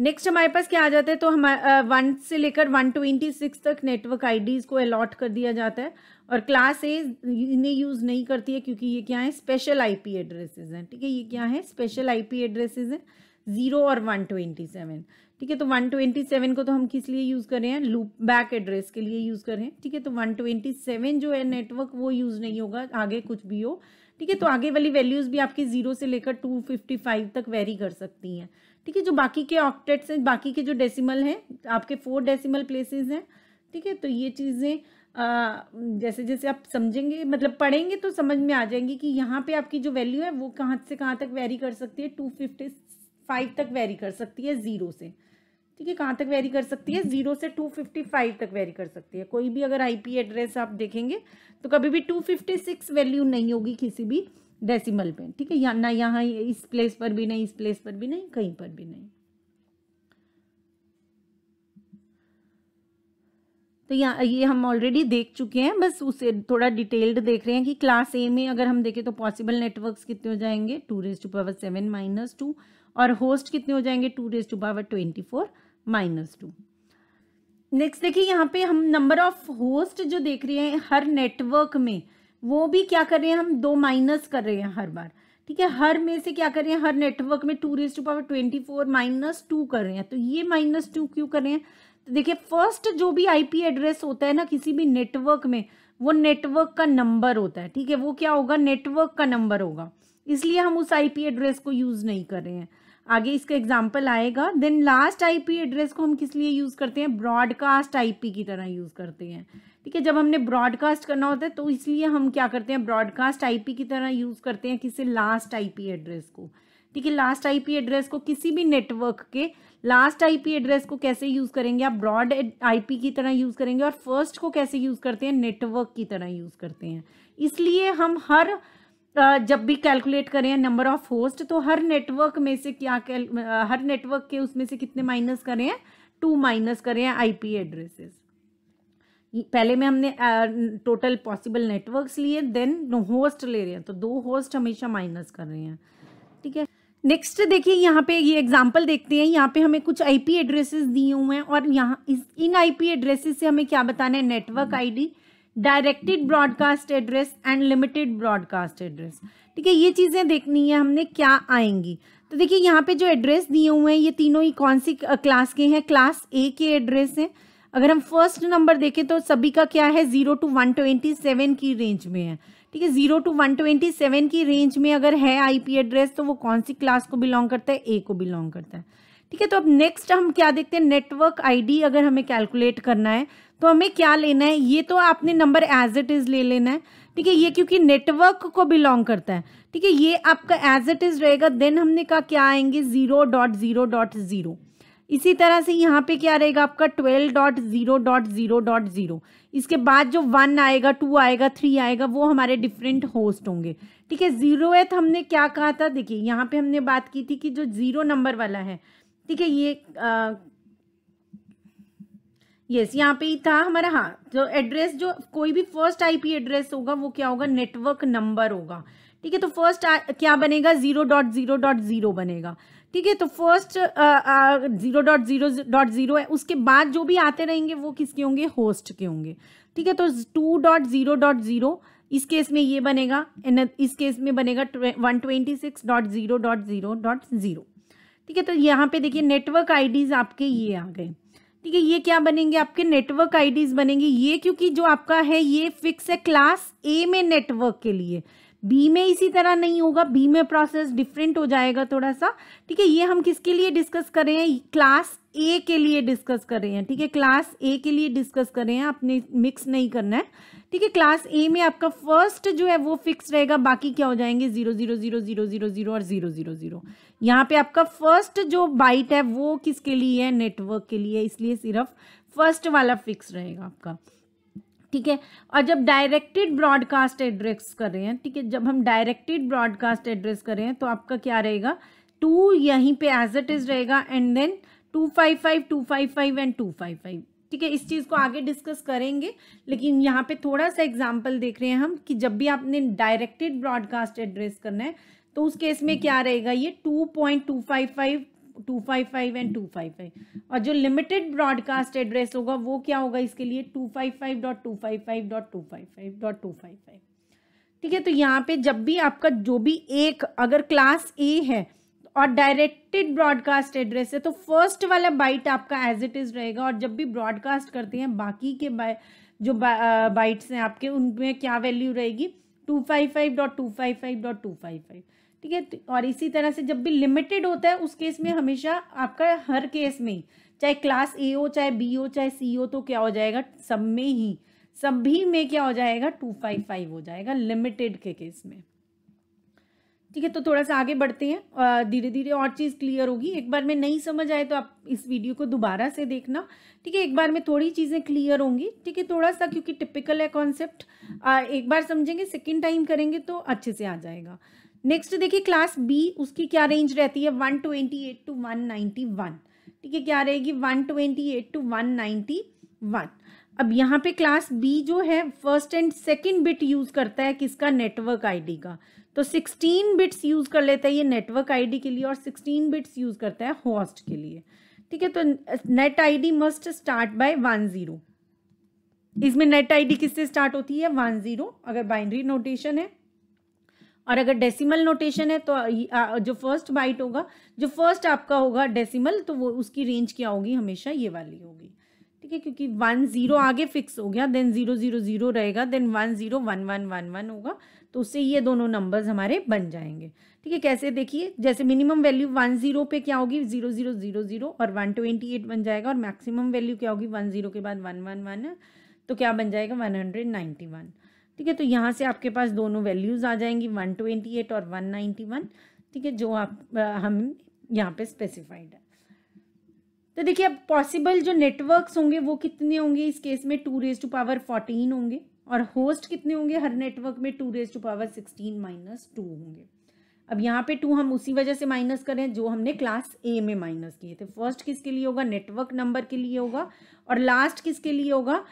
नेक्स्ट हमारे पास क्या आ जाता है तो हम वन से लेकर वन ट्वेंटी सिक्स तक नेटवर्क आईडीज को अलॉट कर दिया जाता है और क्लास ए इन्हें यूज़ नहीं करती है क्योंकि ये क्या है स्पेशल पी एड्रेसेज हैं ठीक है ये क्या है स्पेशल पी एड्रेसेज हैं जीरो और वन ट्वेंटी सेवन ठीक है तो 127 को तो हम किस लिए यूज़ कर रहे हैं लूप बैक एड्रेस के लिए यूज़ कर रहे हैं ठीक है तो 127 जो है नेटवर्क वो यूज़ नहीं होगा आगे कुछ भी हो ठीक है तो आगे वाली वैल्यूज़ भी आपकी जीरो से लेकर फाइव तक वेरी कर सकती हैं ठीक है जो बाकी के ऑक्टेट्स हैं बाकी के जो डेसीमल हैं आपके फोर डेसीमल प्लेसेज हैं ठीक है तो ये चीज़ें आ, जैसे जैसे आप समझेंगे मतलब पढ़ेंगे तो समझ में आ जाएंगी कि यहाँ पे आपकी जो वैल्यू है वो कहाँ से कहाँ तक वेरी कर सकती है टू फिफ्टी फाइव तक वेरी कर सकती है ज़ीरो से ठीक है कहाँ तक वेरी कर सकती है जीरो से टू फिफ्टी फाइव तक वेरी कर सकती है कोई भी अगर आईपी एड्रेस आप देखेंगे तो कभी भी टू फिफ्टी सिक्स वैल्यू नहीं होगी किसी भी डेसिमल पे ठीक है या ना यहाँ इस प्लेस पर भी नहीं इस प्लेस पर भी नहीं कहीं पर भी नहीं तो यहाँ ये हम ऑलरेडी देख चुके हैं बस उसे थोड़ा डिटेल्ड देख रहे हैं कि क्लास ए में अगर हम देखें तो पॉसिबल नेटवर्क्स कितने हो जाएंगे two raise to power seven minus two और होस्ट कितने हो जाएंगे two raise to power twenty four minus two next देखिए यहाँ पे हम नंबर ऑफ होस्ट जो देख रहे हैं हर नेटवर्क में वो भी क्या कर रहे हैं हम दो माइनस कर रहे हैं हर बार ठीक है हर में से क्या कर रहे हैं हर नेटवर्क में two raise to power twenty four minus two कर रहे हैं तो ये माइनस टू क्यों कर रहे हैं तो देखिए फर्स्ट जो भी आईपी एड्रेस होता है ना किसी भी नेटवर्क में वो नेटवर्क का नंबर होता है ठीक है वो क्या होगा नेटवर्क का नंबर होगा इसलिए हम उस आईपी एड्रेस को यूज़ नहीं कर रहे हैं आगे इसका एग्जाम्पल आएगा देन लास्ट आईपी एड्रेस को हम किस लिए यूज़ करते हैं ब्रॉडकास्ट आईपी की तरह यूज़ करते हैं ठीक है जब हमने ब्रॉडकास्ट करना होता है तो इसलिए हम क्या करते हैं ब्रॉडकास्ट आईपी की तरह यूज़ करते हैं किसी लास्ट आईपी एड्रेस को ठीक है लास्ट आईपी एड्रेस को किसी भी नेटवर्क के लास्ट आईपी एड्रेस को कैसे यूज़ करेंगे आप ब्रॉड आईपी की तरह यूज़ करेंगे और फर्स्ट को कैसे यूज़ करते हैं नेटवर्क की तरह यूज़ करते हैं इसलिए हम हर जब भी कैलकुलेट करें नंबर ऑफ होस्ट तो हर नेटवर्क में से क्या हर नेटवर्क के उसमें से कितने माइनस करें हैं टू माइनस करें हैं आईपी एड्रेसेस पहले में हमने टोटल पॉसिबल नेटवर्क्स लिए देन होस्ट ले रहे हैं तो दो होस्ट हमेशा माइनस कर रहे हैं ठीक है नेक्स्ट देखिए यहाँ पे ये एग्जाम्पल देखते हैं यहाँ पे हमें कुछ आईपी एड्रेसेस दिए हुए हैं और यहाँ इस इन आईपी एड्रेसेस से हमें क्या बताना है network hmm. ID directed broadcast address and limited broadcast address ठीक है ये चीज़ें देखनी है हमने क्या आएंगी तो देखिए यहाँ पे जो एड्रेस दिए हुए हैं ये तीनों ही कौन सी क्लास के हैं क्लास ए के एड्रेस हैं अगर हम फर्स्ट नंबर देखें तो सभी का क्या है zero to one twenty seven की रेंज में है ठीक है zero to one twenty seven की रेंज में अगर है आईपी एड्रेस तो वो कौन सी क्लास को बिलोंग करता है ए को बिलोंग करता है ठीक है तो अब नेक्स्ट हम क्या देखते हैं नेटवर्क आईडी अगर हमें कैलकुलेट करना है तो हमें क्या लेना है ये तो आपने नंबर एज इट इज़ ले लेना है ठीक है ये क्योंकि नेटवर्क को बिलोंग करता है ठीक है ये आपका एज इट इज़ रहेगा देन हमने कहा क्या आएंगे zero dot zero dot zero इसी तरह से यहाँ पे क्या रहेगा आपका twelve dot zero dot zero dot zero इसके बाद जो वन आएगा टू आएगा थ्री आएगा वो हमारे डिफरेंट होस्ट होंगे ठीक है ज़ीरो तो एथ हमने क्या कहा था देखिए यहाँ पे हमने बात की थी कि जो ज़ीरो नंबर वाला है ठीक है ये आ, यस yes, यहाँ पे ही था हमारा हाँ जो तो एड्रेस जो कोई भी फर्स्ट आईपी एड्रेस होगा वो क्या होगा नेटवर्क नंबर होगा ठीक है तो फर्स्ट क्या बनेगा zero dot zero dot zero बनेगा ठीक है तो first zero dot zero dot zero है उसके बाद जो भी आते रहेंगे वो किसके होंगे होस्ट के होंगे ठीक है तो two dot zero dot zero इस केस में ये बनेगा इस केस में बनेगा one twenty six dot zero dot zero dot zero ठीक है तो यहाँ पे देखिए नेटवर्क आईडीज आपके ये आ गए ठीक है ये क्या बनेंगे आपके नेटवर्क आईडीज बनेंगे ये क्योंकि जो आपका है ये फिक्स है क्लास ए में नेटवर्क के लिए बी में इसी तरह नहीं होगा बी में प्रोसेस डिफरेंट हो जाएगा थोड़ा सा ठीक है ये हम किसके लिए डिस्कस कर रहे हैं क्लास ए के लिए डिस्कस कर रहे हैं ठीक है क्लास ए के लिए डिस्कस कर रहे हैं आपने मिक्स नहीं करना है ठीक है क्लास ए में आपका फर्स्ट जो है वो फिक्स रहेगा बाकी क्या हो जाएंगे zero zero zero zero zero zero और जीरो जीरो जीरो यहाँ पे आपका फर्स्ट जो बाइट है वो किसके लिए है नेटवर्क के लिए इसलिए सिर्फ फर्स्ट वाला फिक्स रहेगा आपका ठीक है और जब डायरेक्टेड ब्रॉडकास्ट एड्रेस कर रहे हैं ठीक है जब हम डायरेक्टेड ब्रॉडकास्ट एड्रेस कर रहे हैं तो आपका क्या रहेगा टू यहीं पे एज इट इज रहेगा and then two five five two five five and two five five ठीक है इस चीज़ को आगे डिस्कस करेंगे लेकिन यहाँ पे थोड़ा सा एग्जाम्पल देख रहे हैं हम कि जब भी आपने डायरेक्टेड ब्रॉडकास्ट एड्रेस करना है तो उस केस में क्या हम्म। रहेगा ये two point two five five two five five and two five five और जो लिमिटेड ब्रॉडकास्ट एड्रेस होगा वो क्या होगा इसके लिए two five five dot two five five dot two five five dot two five five ठीक है तो यहाँ पे जब भी आपका जो भी एक अगर क्लास ए है और डायरेक्टेड ब्रॉडकास्ट एड्रेस है तो फर्स्ट वाला बाइट आपका एज इट इज़ रहेगा और जब भी ब्रॉडकास्ट करते हैं बाकी के बा, जो बा, बाइट्स हैं आपके उनमें क्या वैल्यू रहेगी two five five dot two five five dot two five five ठीक है तो और इसी तरह से जब भी लिमिटेड होता है उस केस में हमेशा आपका हर केस में चाहे क्लास ए हो चाहे बी हो चाहे सी हो तो क्या हो जाएगा सब में ही सभी में क्या हो जाएगा टू फाइव फाइव हो जाएगा लिमिटेड के केस में ठीक है तो थोड़ा सा आगे बढ़ते हैं धीरे धीरे और चीज़ क्लियर होगी एक बार में नहीं समझ आए तो आप इस वीडियो को दोबारा से देखना ठीक है एक बार में थोड़ी चीज़ें क्लियर होंगी ठीक है थोड़ा सा क्योंकि टिपिकल है कॉन्सेप्ट एक बार समझेंगे सेकेंड टाइम करेंगे तो अच्छे से आ जाएगा नेक्स्ट देखिए क्लास बी उसकी क्या रेंज रहती है one twenty eight to one ninety one ठीक है क्या रहेगी one twenty eight to one ninety one अब यहाँ पे क्लास बी जो है first and second bit use करता है किसका नेटवर्क आईडी का तो 16 बिट्स यूज़ कर लेता है ये नेटवर्क आईडी के लिए और 16 बिट्स यूज़ करता है होस्ट के लिए ठीक है तो net ID must start by one zero इसमें नेट आईडी किससे स्टार्ट होती है वन ज़ीरो अगर बाइनरी नोटेशन है और अगर डेसिमल नोटेशन है तो जो फर्स्ट बाइट होगा जो फर्स्ट आपका होगा डेसिमल तो वो उसकी रेंज क्या होगी हमेशा ये वाली होगी ठीक है क्योंकि वन जीरो आगे फिक्स हो गया देन जीरो जीरो जीरो रहेगा then one zero one one one one होगा तो उससे ये दोनों नंबर्स हमारे बन जाएंगे ठीक है कैसे देखिए जैसे मिनिमम वैल्यू वन जीरो पे क्या होगी जीरो जीरो जीरो जीरो और वन ट्वेंटी एट बन जाएगा और मैक्सिमम वैल्यू क्या होगी वन जीरो के बाद वन वन वन तो क्या बन जाएगा वन हंड्रेड नाइन्टी वन ठीक है तो यहाँ से आपके पास दोनों वैल्यूज़ आ जाएंगी वन ट्वेंटी एट और वन नाइन्टी वन ठीक है जो आप हम यहाँ पे स्पेसिफाइड है तो देखिए अब पॉसिबल जो नेटवर्क्स होंगे वो कितने होंगे इस केस में two raise to power fourteen होंगे और होस्ट कितने होंगे हर नेटवर्क में two raise to power sixteen minus two होंगे अब यहाँ पे टू हम उसी वजह से माइनस करें जो हमने क्लास ए में माइनस किए थे फर्स्ट किसके लिए होगा नेटवर्क नंबर के लिए होगा और लास्ट किसके लिए होगा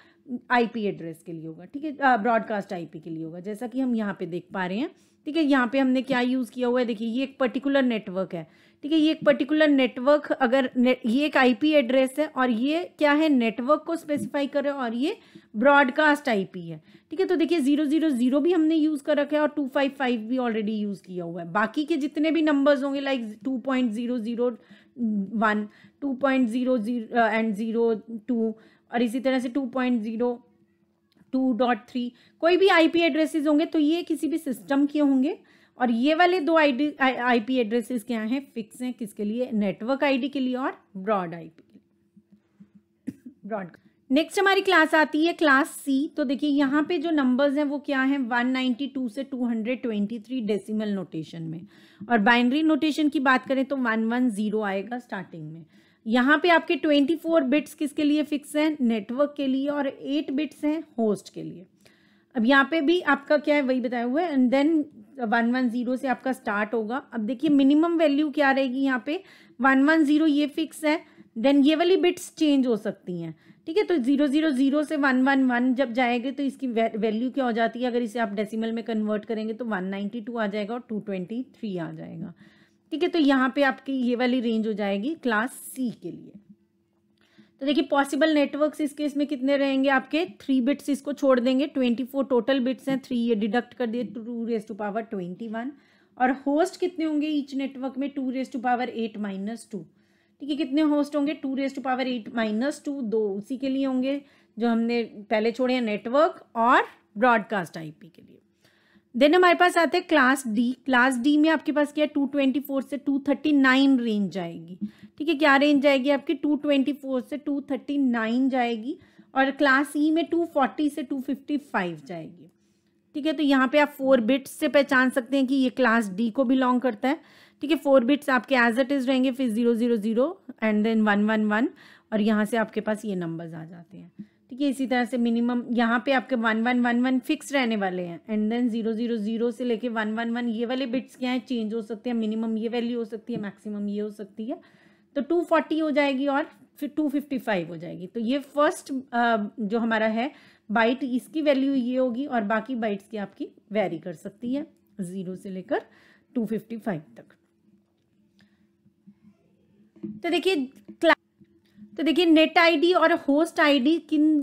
आईपी एड्रेस के लिए होगा ठीक है ब्रॉडकास्ट आईपी के लिए होगा जैसा कि हम यहाँ पे देख पा रहे हैं ठीक है यहाँ पे हमने क्या यूज़ किया हुआ है देखिए ये एक पर्टिकुलर नेटवर्क है ठीक है ये एक पर्टिकुलर नेटवर्क अगर ने, ये एक आईपी एड्रेस है और ये क्या है नेटवर्क को स्पेसिफाई कर रहे और ये ब्रॉडकास्ट आईपी है ठीक है तो देखिए जीरो जीरो जीरो भी हमने यूज़ कर रखा है और टू फाइव फाइव भी ऑलरेडी यूज़ किया हुआ है बाकी के जितने भी नंबर्स होंगे like two point zero zero one two point zero zero and zero two और इसी तरह से two point zero two dot three कोई भी आईपी एड्रेसेस होंगे तो ये किसी भी सिस्टम के होंगे और ये वाले दो आईडी आईपी एड्रेसेस क्या हैं फिक्स हैं किसके लिए नेटवर्क आईडी के लिए और ब्रॉड आईपी के लिए ब्रॉड नेक्स्ट हमारी क्लास आती है क्लास सी तो देखिए यहाँ पे जो नंबर्स हैं वो क्या हैं 192 से 223 डेसिमल नोटेशन में और बाइनरी नोटेशन की बात करें तो 110 आएगा स्टार्टिंग में यहाँ पे आपके 24 बिट्स किसके लिए फिक्स हैं नेटवर्क के लिए और 8 बिट्स हैं होस्ट के लिए अब यहाँ पे भी आपका क्या है वही बताया हुआ है and then one one zero से आपका स्टार्ट होगा अब देखिए मिनिमम वैल्यू क्या रहेगी यहाँ पे वन वन ज़ीरो ये फिक्स है देन ये वाली बिट्स चेंज हो सकती हैं ठीक है तो ज़ीरो ज़ीरो ज़ीरो से वन वन वन जब जाएंगे तो इसकी वैल्यू क्या हो जाती है अगर इसे आप डेसिमल में कन्वर्ट करेंगे तो वन नाइन्टी टू आ जाएगा और टू ट्वेंटी थ्री आ जाएगा ठीक है तो यहाँ पे आपकी ये वाली रेंज हो जाएगी क्लास सी के लिए तो देखिए पॉसिबल नेटवर्क्स इस केस में कितने रहेंगे आपके थ्री बिट्स इसको छोड़ देंगे ट्वेंटी फोर टोटल बिट्स हैं थ्री ये डिडक्ट कर दिए two raise to power twenty one और होस्ट कितने होंगे ईच नेटवर्क में two raise to power eight minus two ठीक है कितने होस्ट होंगे two raise to power eight minus two दो उसी के लिए होंगे जो हमने पहले छोड़े हैं नेटवर्क और ब्रॉडकास्ट पी के लिए देन हमारे पास आते हैं क्लास डी क्लास डी में आपके पास क्या है टू ट्वेंटी फोर से टू थर्टी नाइन रेंज जाएगी ठीक है क्या रेंज जाएगी आपकी टू ट्वेंटी फोर से टू थर्टी नाइन जाएगी और क्लास ई e में टू फोर्टी से टू फिफ्टी फाइव जाएगी ठीक है तो यहाँ पे आप फोर बिट्स से पहचान सकते हैं कि ये क्लास डी को बिलोंग करता है ठीक है फोर बिट्स आपके एज एट इज़ रहेंगे फिर zero zero zero and then one one one और यहाँ से आपके पास ये नंबर्स आ जाते हैं ठीक है इसी तरह से मिनिमम यहाँ पे आपके one one one one fix रहने वाले हैं and then zero zero zero से लेके वन वन वन ये वाले बिट्स क्या हैं चेंज हो सकते हैं मिनिमम ये वैल्यू हो सकती है मैक्सिमम ये हो सकती है तो टू फोर्टी हो जाएगी और फिर टू फिफ्टी फाइव हो जाएगी तो ये फर्स्ट uh, जो हमारा है बाइट इसकी वैल्यू ये होगी और बाकी बाइट्स की आपकी वेरी कर सकती है ज़ीरो से लेकर टू फिफ्टी फाइव तक तो देखिए तो देखिए नेट आईडी और होस्ट आईडी किन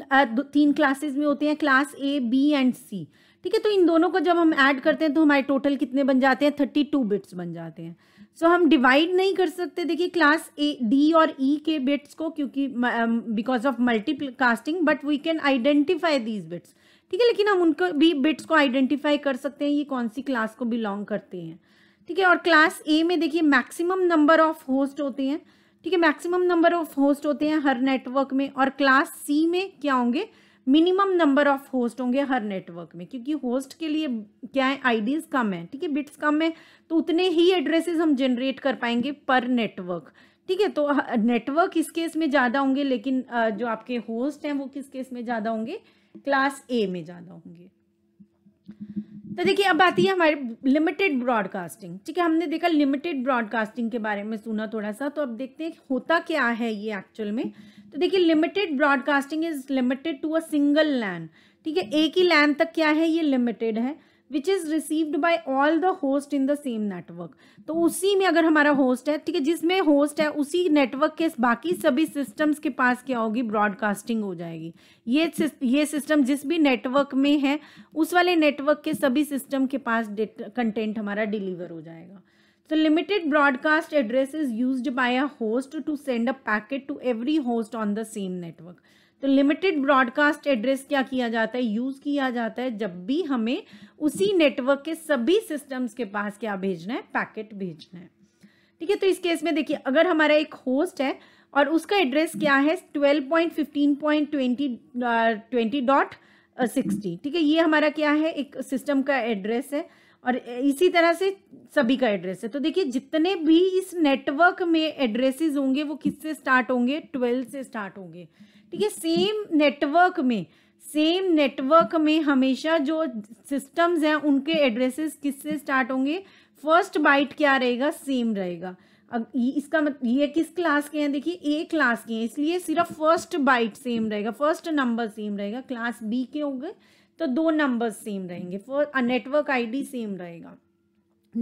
तीन क्लासेस में होते हैं class A B and C ठीक है तो इन दोनों को जब हम ऐड करते हैं तो हमारे टोटल कितने बन जाते हैं थर्टी टू बिट्स बन जाते हैं सो so, हम डिवाइड नहीं कर सकते देखिए क्लास ए डी और ई e के बिट्स को क्योंकि because of multiple casting but we can identify these bits ठीक है लेकिन हम उनको भी बिट्स को आइडेंटिफाई कर सकते हैं ये कौन सी क्लास को बिलोंग करते हैं ठीक है और क्लास ए में देखिए मैक्सिमम नंबर ऑफ होस्ट होते हैं ठीक है मैक्सिमम नंबर ऑफ होस्ट होते हैं हर नेटवर्क में और क्लास सी में क्या होंगे मिनिमम नंबर ऑफ होस्ट होंगे हर नेटवर्क में क्योंकि होस्ट के लिए क्या है आईडीज कम है ठीक है बिट्स कम है तो उतने ही एड्रेसेस हम जनरेट कर पाएंगे पर नेटवर्क ठीक है तो नेटवर्क इस केस में ज़्यादा होंगे लेकिन जो आपके होस्ट हैं वो किस केस में ज़्यादा होंगे क्लास ए में ज़्यादा होंगे तो देखिए अब आती है हमारे लिमिटेड ब्रॉडकास्टिंग ठीक है हमने देखा लिमिटेड ब्रॉडकास्टिंग के बारे में सुना थोड़ा सा तो अब देखते हैं होता क्या है ये एक्चुअल में तो देखिए limited broadcasting is limited to a single land ठीक है एक ही लैंड तक क्या है ये लिमिटेड है which is received by all the host in the same network तो उसी में अगर हमारा होस्ट है ठीक है जिसमें होस्ट है उसी नेटवर्क के बाकी सभी सिस्टम्स के पास क्या होगी ब्रॉडकास्टिंग हो जाएगी ये ये सिस्टम जिस भी नेटवर्क में है उस वाले नेटवर्क के सभी सिस्टम के पास कंटेंट हमारा डिलीवर हो जाएगा तो limited broadcast address is use by a host to send a packet to every host on the same network तो लिमिटेड ब्रॉडकास्ट एड्रेस क्या किया जाता है यूज़ किया जाता है जब भी हमें उसी नेटवर्क के सभी सिस्टम्स के पास क्या भेजना है पैकेट भेजना है ठीक है तो इस केस में देखिए अगर हमारा एक होस्ट है और उसका एड्रेस क्या है twelve point fifteen point twenty twenty dot sixty ठीक है ये हमारा क्या है एक सिस्टम का एड्रेस है और इसी तरह से सभी का एड्रेस है तो देखिए जितने भी इस नेटवर्क में एड्रेसेस होंगे वो किससे स्टार्ट होंगे ट्वेल्व से स्टार्ट होंगे ठीक है सेम नेटवर्क में सेम नेटवर्क में हमेशा जो सिस्टम्स हैं उनके एड्रेसेस किससे स्टार्ट होंगे फर्स्ट बाइट क्या रहेगा सेम रहेगा अब इसका मतलब ये किस क्लास के हैं देखिए ए क्लास के हैं इसलिए सिर्फ फर्स्ट बाइट सेम रहेगा फर्स्ट नंबर सेम रहेगा क्लास बी के होंगे तो दो नंबर सेम रहेंगे नेटवर्क आईडी सेम रहेगा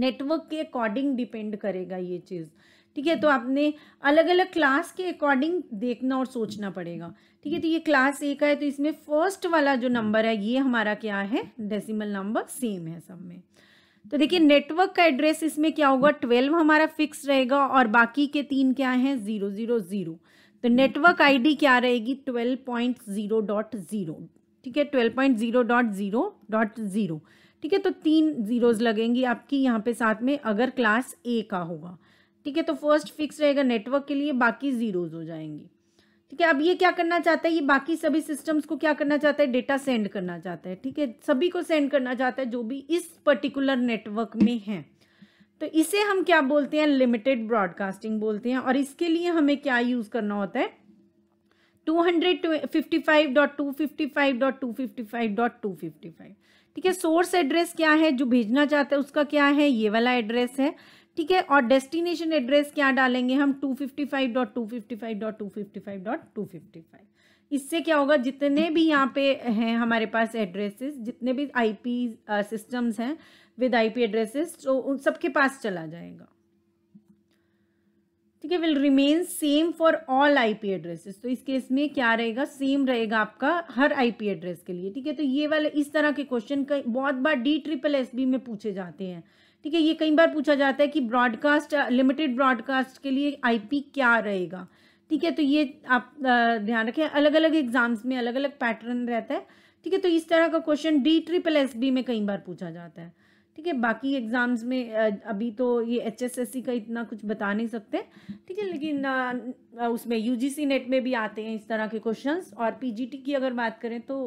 नेटवर्क के अकॉर्डिंग डिपेंड करेगा ये चीज़ ठीक है तो आपने अलग अलग क्लास के अकॉर्डिंग देखना और सोचना पड़ेगा ठीक है तो ये क्लास ए का है तो इसमें फर्स्ट वाला जो नंबर है ये हमारा क्या है डेसिमल नंबर सेम है सब में तो देखिए नेटवर्क का एड्रेस इसमें क्या होगा ट्वेल्व हमारा फिक्स रहेगा और बाकी के तीन क्या हैं ज़ीरो ज़ीरो ज़ीरो तो नेटवर्क आईडी क्या रहेगी twelve point zero dot zero ठीक है twelve point zero dot zero dot zero ठीक है तो तीन ज़ीरोज़ लगेंगी आपकी यहाँ पे साथ में अगर क्लास ए का होगा ठीक है तो फर्स्ट फिक्स रहेगा नेटवर्क के लिए बाकी जीरोज हो जाएंगी ठीक है अब ये क्या करना चाहता है ये बाकी सभी सिस्टम्स को क्या करना चाहता है डेटा सेंड करना चाहता है ठीक है सभी को सेंड करना चाहता है जो भी इस पर्टिकुलर नेटवर्क में है तो इसे हम क्या बोलते हैं लिमिटेड ब्रॉडकास्टिंग बोलते हैं और इसके लिए हमें क्या यूज़ करना होता है टू ठीक है सोर्स एड्रेस क्या है जो भेजना चाहता है उसका क्या है ये वाला एड्रेस है ठीक है और डेस्टिनेशन एड्रेस क्या डालेंगे हम two fifty five dot two fifty five dot two fifty five dot two fifty five इससे क्या होगा जितने भी यहाँ पे हैं हमारे पास एड्रेसेस जितने भी आईपी सिस्टम्स हैं विद आईपी एड्रेसेस तो उन सबके पास चला जाएगा ठीक है will remain same for all IP addresses तो इस केस में क्या रहेगा सेम रहेगा आपका हर आईपी एड्रेस के लिए ठीक है तो ये वाले इस तरह के क्वेश्चन बहुत बार डी ट्रिपल एस बी में पूछे जाते हैं ठीक है ये कई बार पूछा जाता है कि ब्रॉडकास्ट लिमिटेड ब्रॉडकास्ट के लिए आईपी क्या रहेगा ठीक है तो ये आप ध्यान रखें अलग अलग एग्जाम्स में अलग अलग पैटर्न रहता है ठीक है तो इस तरह का question D triple S B में कई बार पूछा जाता है ठीक है बाकी एग्ज़ाम्स में अभी तो ये एच एस एस सी का इतना कुछ बता नहीं सकते ठीक है लेकिन उसमें यू जी सी नेट में भी आते हैं इस तरह के क्वेश्चंस और पी जी टी की अगर बात करें तो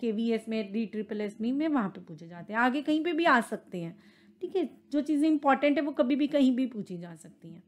के वी एस में डी ट्रिपल एस बी में वहाँ पे पूछे जाते हैं आगे कहीं पे भी आ सकते हैं ठीक है जो चीज़ें इंपॉर्टेंट है वो कभी भी कहीं भी पूछी जा सकती हैं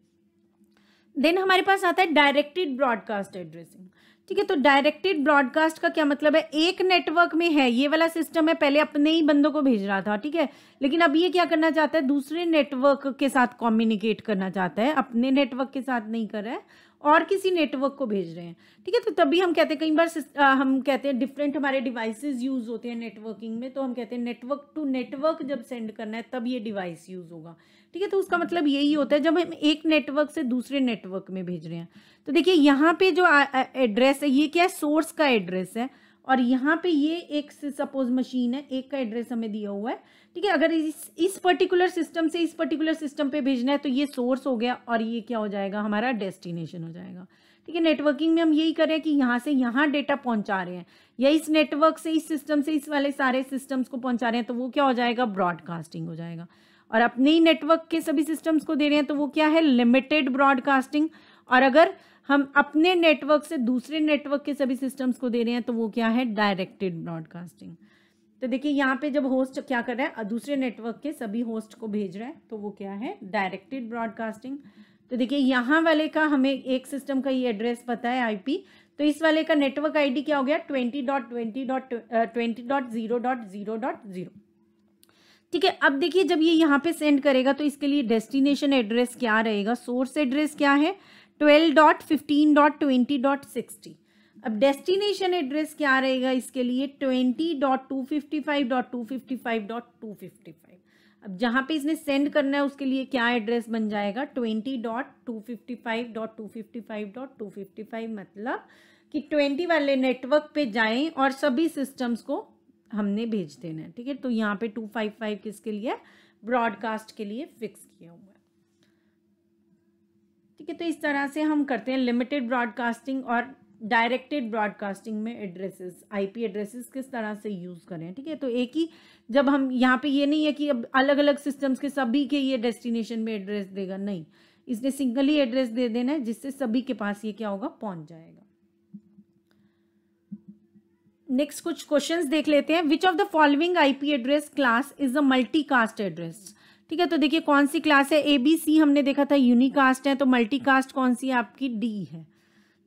देन हमारे पास आता है डायरेक्टेड ब्रॉडकास्ट एड्रेसिंग ठीक है तो डायरेक्टेड ब्रॉडकास्ट का क्या मतलब है एक नेटवर्क में है ये वाला सिस्टम है पहले अपने ही बंदों को भेज रहा था ठीक है लेकिन अब ये क्या करना चाहता है दूसरे नेटवर्क के साथ कम्युनिकेट करना चाहता है अपने नेटवर्क के साथ नहीं कर रहा है और किसी नेटवर्क को भेज रहे हैं ठीक है तो तभी हम कहते हैं कई बार आ, हम कहते हैं डिफरेंट हमारे डिवाइसेस यूज़ होते हैं नेटवर्किंग में तो हम कहते हैं नेटवर्क टू नेटवर्क जब सेंड करना है तब ये डिवाइस यूज़ होगा ठीक है तो उसका मतलब यही होता है जब हम एक नेटवर्क से दूसरे नेटवर्क में भेज रहे हैं तो देखिए यहाँ पे जो एड्रेस है ये क्या है सोर्स का एड्रेस है और यहाँ पे ये एक सपोज मशीन है एक का एड्रेस हमें दिया हुआ है ठीक है अगर इस इस पर्टिकुलर सिस्टम से इस पर्टिकुलर सिस्टम पे भेजना है तो ये सोर्स हो गया और ये क्या हो जाएगा हमारा डेस्टिनेशन हो जाएगा ठीक है नेटवर्किंग में हम यही करें कि यहाँ से यहाँ डेटा पहुँचा रहे हैं या इस नेटवर्क से इस सिस्टम से इस वाले सारे सिस्टम्स को पहुँचा रहे हैं तो वो क्या हो जाएगा ब्रॉडकास्टिंग हो जाएगा और अपने ही नेटवर्क के सभी सिस्टम्स को दे रहे हैं तो वो क्या है लिमिटेड ब्रॉडकास्टिंग और अगर हम अपने नेटवर्क से दूसरे नेटवर्क के सभी सिस्टम्स को दे रहे हैं तो वो क्या है डायरेक्टेड ब्रॉडकास्टिंग तो देखिए यहाँ पे जब होस्ट क्या कर रहा है दूसरे नेटवर्क के सभी होस्ट को भेज रहा है तो वो क्या है डायरेक्टेड ब्रॉडकास्टिंग तो देखिए यहाँ वाले का हमें एक सिस्टम का ये एड्रेस पता है आईपी तो इस वाले का नेटवर्क आईडी क्या हो गया twenty dot twenty dot twenty dot zero dot zero dot zero ठीक है अब देखिए जब ये यहाँ पे सेंड करेगा तो इसके लिए डेस्टिनेशन एड्रेस क्या रहेगा सोर्स एड्रेस क्या है twelve dot fifteen dot twenty dot sixty अब डेस्टिनेशन एड्रेस क्या रहेगा इसके लिए twenty dot two fifty five dot two fifty five dot two fifty five अब जहाँ पे इसने सेंड करना है उसके लिए क्या एड्रेस बन जाएगा twenty dot two fifty five dot two fifty five dot two fifty five मतलब कि ट्वेंटी वाले नेटवर्क पे जाएं और सभी सिस्टम्स को हमने भेज देना है ठीक है तो यहाँ पे टू फाइव फाइव किसके लिए ब्रॉडकास्ट के लिए फिक्स किया हुआ है ठीक है तो इस तरह से हम करते हैं लिमिटेड ब्रॉडकास्टिंग और डायरेक्टेड ब्रॉडकास्टिंग में एड्रेसेस आईपी एड्रेसेस किस तरह से यूज़ करें ठीक है तो एक ही जब हम यहाँ पे ये नहीं है कि अब अलग अलग सिस्टम्स के सभी के ये डेस्टिनेशन में एड्रेस देगा नहीं इसने सिंगल ही एड्रेस दे देना है जिससे सभी के पास ये क्या होगा पहुँच जाएगा नेक्स्ट कुछ क्वेश्चन देख लेते हैं which of the following IP address class is a multicast address ठीक है तो देखिए कौन सी क्लास है ए बी सी हमने देखा था यूनिकास्ट है तो मल्टीकास्ट कौन सी है आपकी डी है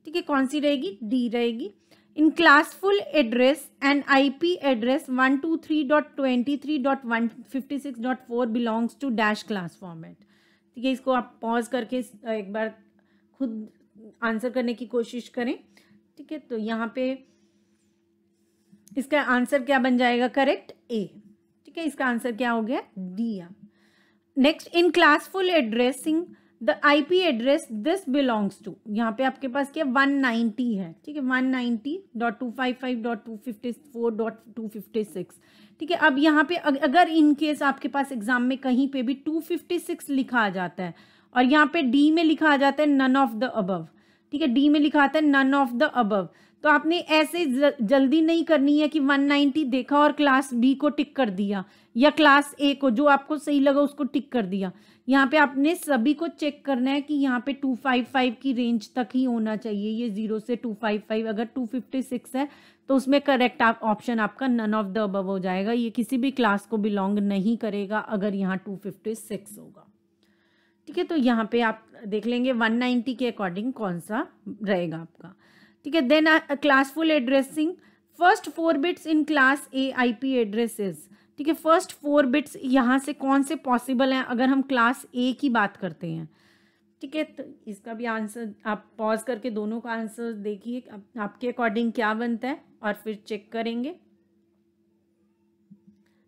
ठीक है कौन सी रहेगी डी रहेगी in classful address and P address one two three dot twenty three dot one fifty six dot four belongs to dash class format ठीक है इसको आप पॉज करके एक बार खुद आंसर करने की कोशिश करें ठीक है तो यहाँ पे इसका आंसर क्या बन जाएगा करेक्ट ए ठीक है इसका आंसर क्या हो गया D next in classful addressing the I P address this belongs to यहाँ पे आपके पास क्या वन नाइन्टी है ठीक है one ninety dot two five five dot two fifty four dot two fifty six ठीक है अब यहाँ पे अगर इन केस आपके पास एग्जाम में कहीं पे भी टू फिफ्टी सिक्स लिखा आ जाता है और यहाँ पे डी में लिखा आ जाता है नन ऑफ द अबव ठीक है डी में लिखा आता है नन ऑफ द अबव तो आपने ऐसे जल्दी नहीं करनी है कि 190 देखा और क्लास बी को टिक कर दिया या क्लास ए को जो आपको सही लगा उसको टिक कर दिया यहाँ पे आपने सभी को चेक करना है कि यहाँ पे टू फाइव फाइव की रेंज तक ही होना चाहिए ये जीरो से टू फाइव फाइव अगर टू फिफ्टी सिक्स है तो उसमें करेक्ट आप ऑप्शन आपका नन ऑफ द अबव हो जाएगा ये किसी भी क्लास को बिलोंग नहीं करेगा अगर यहाँ टू फिफ्टी सिक्स होगा ठीक है तो यहाँ पे आप देख लेंगे वन नाइन्टी के अकॉर्डिंग कौन सा रहेगा आपका ठीक है then classful addressing first four bits in class A I P addresses ठीक है फर्स्ट फोर बिट्स यहाँ से कौन से पॉसिबल हैं अगर हम क्लास ए की बात करते हैं ठीक है तो इसका भी आंसर आप पॉज करके दोनों का आंसर देखिए आप, आपके अकॉर्डिंग क्या बनता है और फिर चेक करेंगे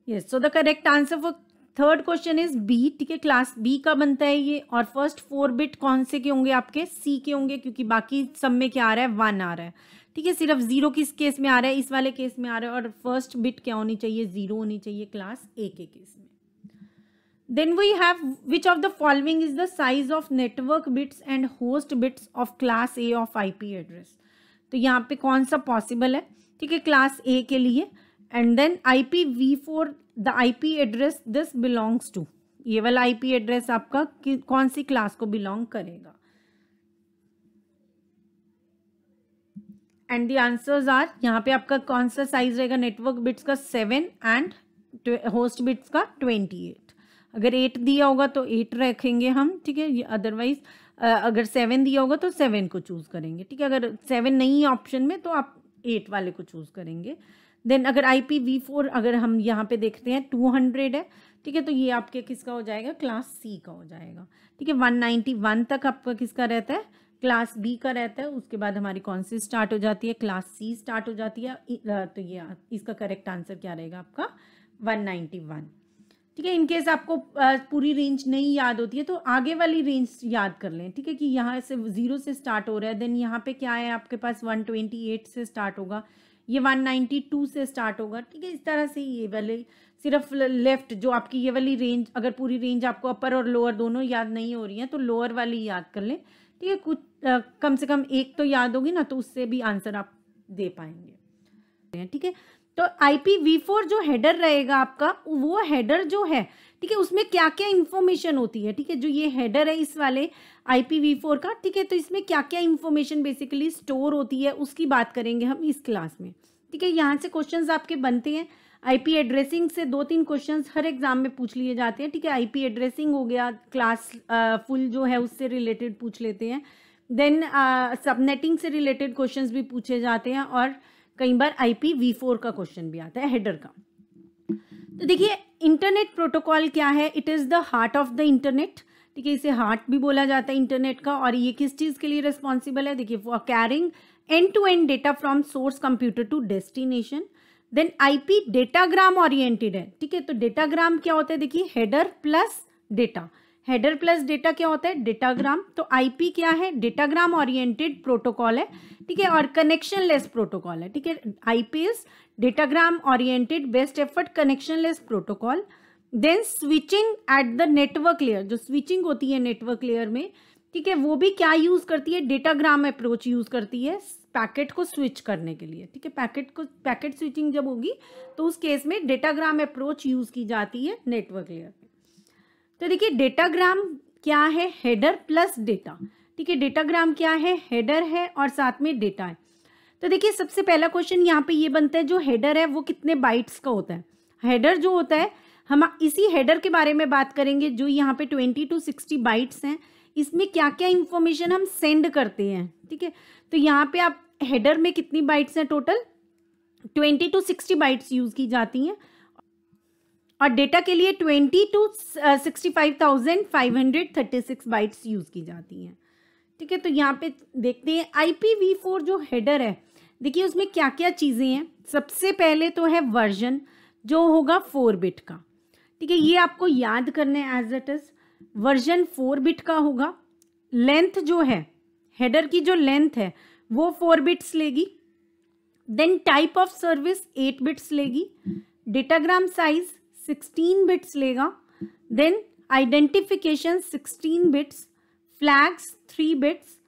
yes so the correct answer for third question is B ठीक है क्लास बी का बनता है ये और फर्स्ट फोर बिट कौन से के होंगे आपके सी के होंगे क्योंकि बाकी सब में क्या आ रहा है वन आ रहा है ठीक है सिर्फ जीरो किस केस में आ रहा है इस वाले केस में आ रहा है और फर्स्ट बिट क्या होनी चाहिए जीरो होनी चाहिए क्लास ए के केस में then we have which of the following is the size of network bits and host bits of class A of I address तो यहाँ पे कौन सा पॉसिबल है ठीक है क्लास ए के लिए and then I P V four the I P address this belongs to ये वाला आई पी एड्रेस आपका कौन सी क्लास को बिलोंग करेगा एंड दी आंसर्स आर यहाँ पे आपका कौन सा साइज रहेगा नेटवर्क बिट्स का सेवन एंड होस्ट बिट्स का ट्वेंटी एट अगर एट दिया होगा तो एट रखेंगे हम ठीक है अदरवाइज अगर सेवन दिया होगा तो सेवन को चूज़ करेंगे ठीक है अगर सेवन नहीं है ऑप्शन में तो आप एट वाले को चूज़ करेंगे देन अगर आई पी वी फोर अगर हम यहाँ पे देखते हैं टू हंड्रेड है ठीक है तो ये आपके किसका हो जाएगा क्लास सी का हो जाएगा ठीक है वन नाइन्टी वन तक आपका किसका रहता है क्लास बी का रहता है उसके बाद हमारी कौन सी स्टार्ट हो जाती है क्लास सी स्टार्ट हो जाती है तो ये इसका करेक्ट आंसर क्या रहेगा आपका 191 ठीक है इनकेस आपको पूरी रेंज नहीं याद होती है तो आगे वाली रेंज याद कर लें ठीक है कि यहाँ से ज़ीरो से स्टार्ट हो रहा है देन यहाँ पे क्या है आपके पास 128 से स्टार्ट होगा ये 192 से स्टार्ट होगा ठीक है इस तरह से ये वाले सिर्फ लेफ्ट जो आपकी ये वाली रेंज अगर पूरी रेंज आपको अपर और लोअर दोनों याद नहीं हो रही है तो लोअर वाली याद कर लें ठीक है कुछ आ, कम से कम एक तो याद होगी ना तो उससे भी आंसर आप दे पाएंगे ठीक है तो आई पी फोर जो हेडर रहेगा आपका वो हेडर जो है ठीक है उसमें क्या क्या इन्फॉर्मेशन होती है ठीक है जो ये हेडर है इस वाले आई पी फोर का ठीक है तो इसमें क्या क्या इन्फॉर्मेशन बेसिकली स्टोर होती है उसकी बात करेंगे हम इस क्लास में ठीक है यहाँ से क्वेश्चंस आपके बनते हैं आईपी एड्रेसिंग से दो तीन क्वेश्चंस हर एग्जाम में पूछ लिए जाते हैं ठीक है आईपी एड्रेसिंग हो गया क्लास फुल जो है उससे रिलेटेड पूछ लेते हैं देन सबनेटिंग से रिलेटेड क्वेश्चंस भी पूछे जाते हैं और कई बार आई पी वी फोर का क्वेश्चन भी आता है हेडर का तो देखिए इंटरनेट प्रोटोकॉल क्या है it is the heart of the internet ठीक है इसे हार्ट भी बोला जाता है इंटरनेट का और ये किस चीज़ के लिए रिस्पॉन्सिबल है देखिए for carrying end to end data from source computer to destination then IP datagram oriented है ठीक है तो डेटाग्राम क्या होता है देखिए header plus data header plus data क्या होता है डेटाग्राम तो आईपी क्या है डेटाग्राम ओरिएंटेड प्रोटोकॉल है ठीक है और कनेक्शन लेस प्रोटोकॉल है ठीक है IP is datagram oriented best effort connectionless protocol then switching at the network layer जो स्विचिंग होती है नेटवर्क लेयर में ठीक है वो भी क्या यूज करती है डेटाग्राम अप्रोच यूज करती है पैकेट को स्विच करने के लिए ठीक है पैकेट को पैकेट स्विचिंग जब होगी तो उस केस में डेटाग्राम अप्रोच यूज़ की जाती है नेटवर्क लेयर पे तो देखिए डेटाग्राम क्या है हेडर प्लस डेटा ठीक है डेटाग्राम क्या है हेडर है और साथ में डेटा है तो देखिए सबसे पहला क्वेश्चन यहाँ पे ये बनता है जो हेडर है वो कितने बाइट्स का होता है हेडर जो होता है हम इसी हेडर के बारे में बात करेंगे जो यहाँ पे ट्वेंटी टू सिक्सटी बाइट्स हैं इसमें क्या क्या इंफॉर्मेशन हम सेंड करते हैं ठीक है तो यहाँ पे आप हेडर में कितनी बाइट्स हैं total twenty to sixty bytes use की जाती हैं और डेटा के लिए twenty to sixty five thousand five hundred thirty six bytes use की जाती हैं ठीक है तो यहाँ पे देखते हैं आई पी वी फोर जो हेडर है देखिए उसमें क्या क्या चीज़ें हैं सबसे पहले तो है वर्जन जो होगा फोर बिट का ठीक है ये आपको याद करना है as it is version four bit का होगा लेंथ जो है हेडर की जो लेंथ है वो फोर बिट्स लेगी then type of service eight bits लेगी डेटाग्राम साइज सिक्सटीन बिट्स लेगा then identification sixteen bits flags three bits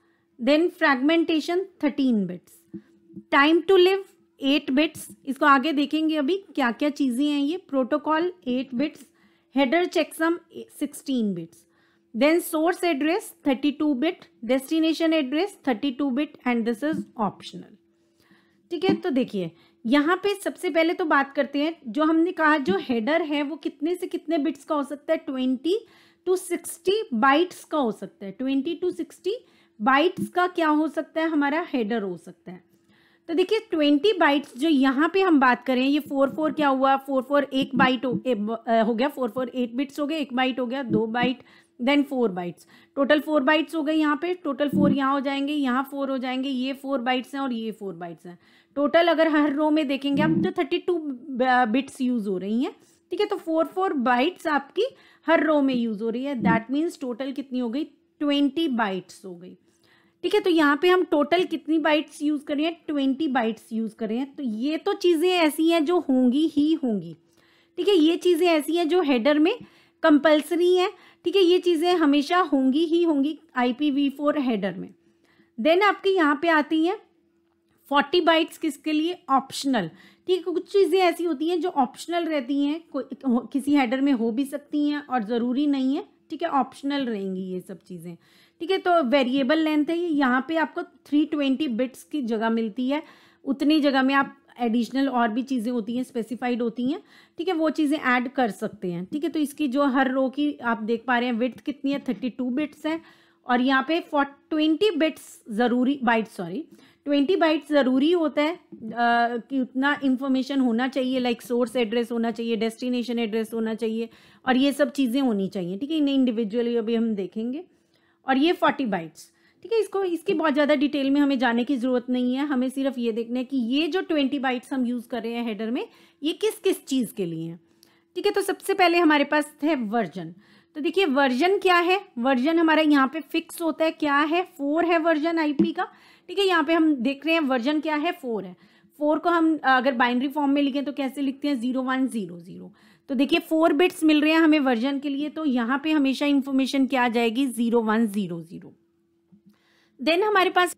then fragmentation thirteen bits time to live eight bits इसको आगे देखेंगे अभी क्या क्या चीज़ें हैं ये protocol eight bits header checksum 16 bits then source address 32 bit destination address 32 bit and this is optional ठीक है तो देखिए यहाँ पे सबसे पहले तो बात करते हैं जो हमने कहा जो हेडर है वो कितने से कितने बिट्स का हो सकता है ट्वेंटी टू सिक्सटी बाइट्स का हो सकता है ट्वेंटी टू सिक्सटी बाइट्स का क्या हो सकता है हमारा हेडर हो सकता है तो देखिए ट्वेंटी बाइट्स जो यहाँ पे हम बात करें ये फोर फोर क्या हुआ फोर फोर एक बाइट हो, हो गया फोर फोर एट बिट्स हो गए एक बाइट हो गया दो byte then four bytes total four bytes हो गए यहाँ पे टोटल फोर यहाँ हो जाएंगे यहाँ फोर हो जाएंगे ये फोर बाइट्स हैं और ये फोर बाइट्स हैं टोटल अगर हर रो में देखेंगे हम तो थर्टी टू बिट्स यूज़ हो रही हैं ठीक है तो फोर फोर बाइट्स आपकी हर रो में यूज़ हो रही है दैट मीन्स टोटल कितनी हो गई ट्वेंटी बाइट्स हो गई ठीक है तो यहाँ पे हम टोटल कितनी बाइट्स यूज़ करें हैं ट्वेंटी बाइट्स यूज़ करें हैं तो ये तो चीज़ें ऐसी हैं जो होंगी ही होंगी ठीक है ये चीज़ें ऐसी हैं जो हेडर में कंपलसरी हैं ठीक है ये चीज़ें हमेशा होंगी ही होंगी I P V four header में देन आपके यहाँ पे आती हैं फोर्टी बाइट्स किसके लिए ऑप्शनल ठीक है कुछ चीज़ें ऐसी होती हैं जो ऑप्शनल रहती हैं तो किसी हेडर में हो भी सकती हैं और ज़रूरी नहीं है ठीक है ऑप्शनल रहेंगी ये सब चीज़ें ठीक है तो वेरिएबल लेंथ है ये यहाँ पे आपको थ्री ट्वेंटी बिट्स की जगह मिलती है उतनी जगह में आप एडिशनल और भी चीज़ें होती हैं स्पेसिफाइड होती हैं ठीक है वो चीज़ें ऐड कर सकते हैं ठीक है तो इसकी जो हर रो की आप देख पा रहे हैं विथ कितनी है थर्टी टू बिट्स है और यहाँ पे फॉर ट्वेंटी बिट्स ज़रूरी बाइट सॉरी ट्वेंटी बाइट्स ज़रूरी होता है आ, कि उतना इन्फॉर्मेशन होना चाहिए लाइक सोर्स एड्रेस होना चाहिए डेस्टिनेशन एड्रेस होना चाहिए और ये सब चीज़ें होनी चाहिए ठीक है इन्हें इंडिविजुअली अभी हम देखेंगे और ये फोर्टी बाइट्स ठीक है इसको इसकी बहुत ज़्यादा डिटेल में हमें जाने की ज़रूरत नहीं है हमें सिर्फ ये देखना है कि ये जो ट्वेंटी बाइट्स हम यूज़ कर रहे हैं हेडर में ये किस किस चीज़ के लिए हैं ठीक है तो सबसे पहले हमारे पास है वर्जन तो देखिए वर्जन क्या है वर्जन हमारा यहाँ पे फिक्स होता है क्या है फोर है वर्जन आईपी का ठीक है यहाँ पे हम देख रहे हैं वर्जन क्या है फोर है फोर को हम अगर बाइनरी फॉर्म में लिखें तो कैसे लिखते हैं जीरो वन जीरो जीरो तो देखिए फोर बिट्स मिल रहे हैं हमें वर्जन के लिए तो यहाँ पे हमेशा इन्फॉर्मेशन क्या आ जाएगी zero one zero zero then हमारे पास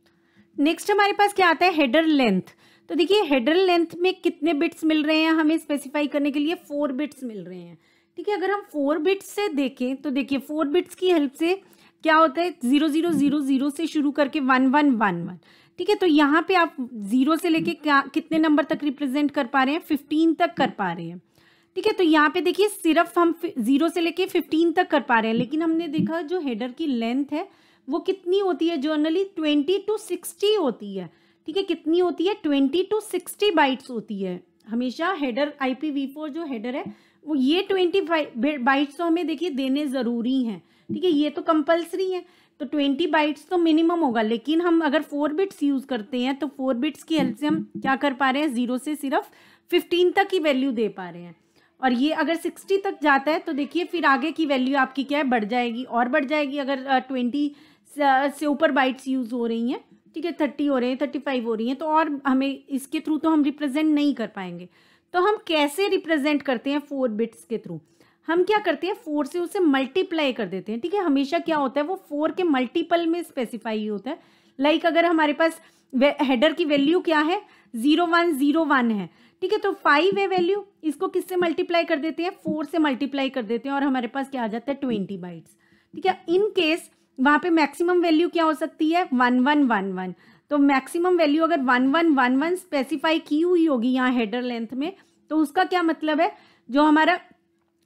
नेक्स्ट हमारे पास क्या आता है हेडर लेंथ तो देखिए हेडर लेंथ में कितने बिट्स मिल रहे हैं हमें स्पेसिफाई करने के लिए फोर बिट्स मिल रहे हैं ठीक है अगर हम फोर बिट्स से देखें तो देखिए फोर बिट्स की हेल्प से क्या होता है जीरो जीरो जीरो जीरो से शुरू करके वन वन वन वन ठीक है तो यहाँ पे आप जीरो से लेके क्या कितने नंबर तक रिप्रेजेंट कर पा रहे हैं फिफ्टीन तक कर पा रहे हैं ठीक है तो यहाँ पे देखिए सिर्फ हम जीरो से लेके फिफ्टीन तक कर पा रहे हैं लेकिन हमने देखा जो हेडर की लेंथ है वो कितनी होती है जर्नली ट्वेंटी टू सिक्सटी होती है ठीक है कितनी होती है ट्वेंटी टू सिक्सटी बाइट्स होती है हमेशा header I P V four जो हेडर है वो ये ट्वेंटी बाइट्स तो हमें देखिए देने ज़रूरी हैं ठीक है ये तो कंपलसरी है तो ट्वेंटी बाइट्स तो मिनिमम होगा लेकिन हम अगर फोर बिट्स यूज़ करते हैं तो फोर बिट्स की हेल्प से हम क्या कर पा रहे हैं ज़ीरो से सिर्फ फिफ्टीन तक ही वैल्यू दे पा रहे हैं और ये अगर 60 तक जाता है तो देखिए फिर आगे की वैल्यू आपकी क्या है बढ़ जाएगी और बढ़ जाएगी अगर ट्वेंटी से ऊपर बाइट्स यूज़ हो रही हैं ठीक है थर्टी हो रहे हैं थर्टी फाइव हो रही हैं तो और हमें इसके थ्रू तो हम रिप्रेजेंट नहीं कर पाएंगे तो हम कैसे रिप्रेजेंट करते हैं फोर बिट्स के थ्रू हम क्या करते हैं फोर से उसे मल्टीप्लाई कर देते हैं ठीक है हमेशा क्या होता है वो फोर के मल्टीपल में स्पेसिफाई होता है लाइक like अगर हमारे पास हेडर की वैल्यू क्या है ज़ीरो वन ज़ीरो वन है ठीक है तो फाइव है वैल्यू इसको किससे मल्टीप्लाई कर देते हैं फोर से मल्टीप्लाई कर देते हैं और हमारे पास क्या आ जाता है ट्वेंटी बाइट्स ठीक है इन केस वहाँ पे मैक्सिमम वैल्यू क्या हो सकती है वन वन वन वन तो मैक्सिमम वैल्यू अगर one one one one specify की हुई होगी यहाँ हेडर लेंथ में तो उसका क्या मतलब है जो हमारा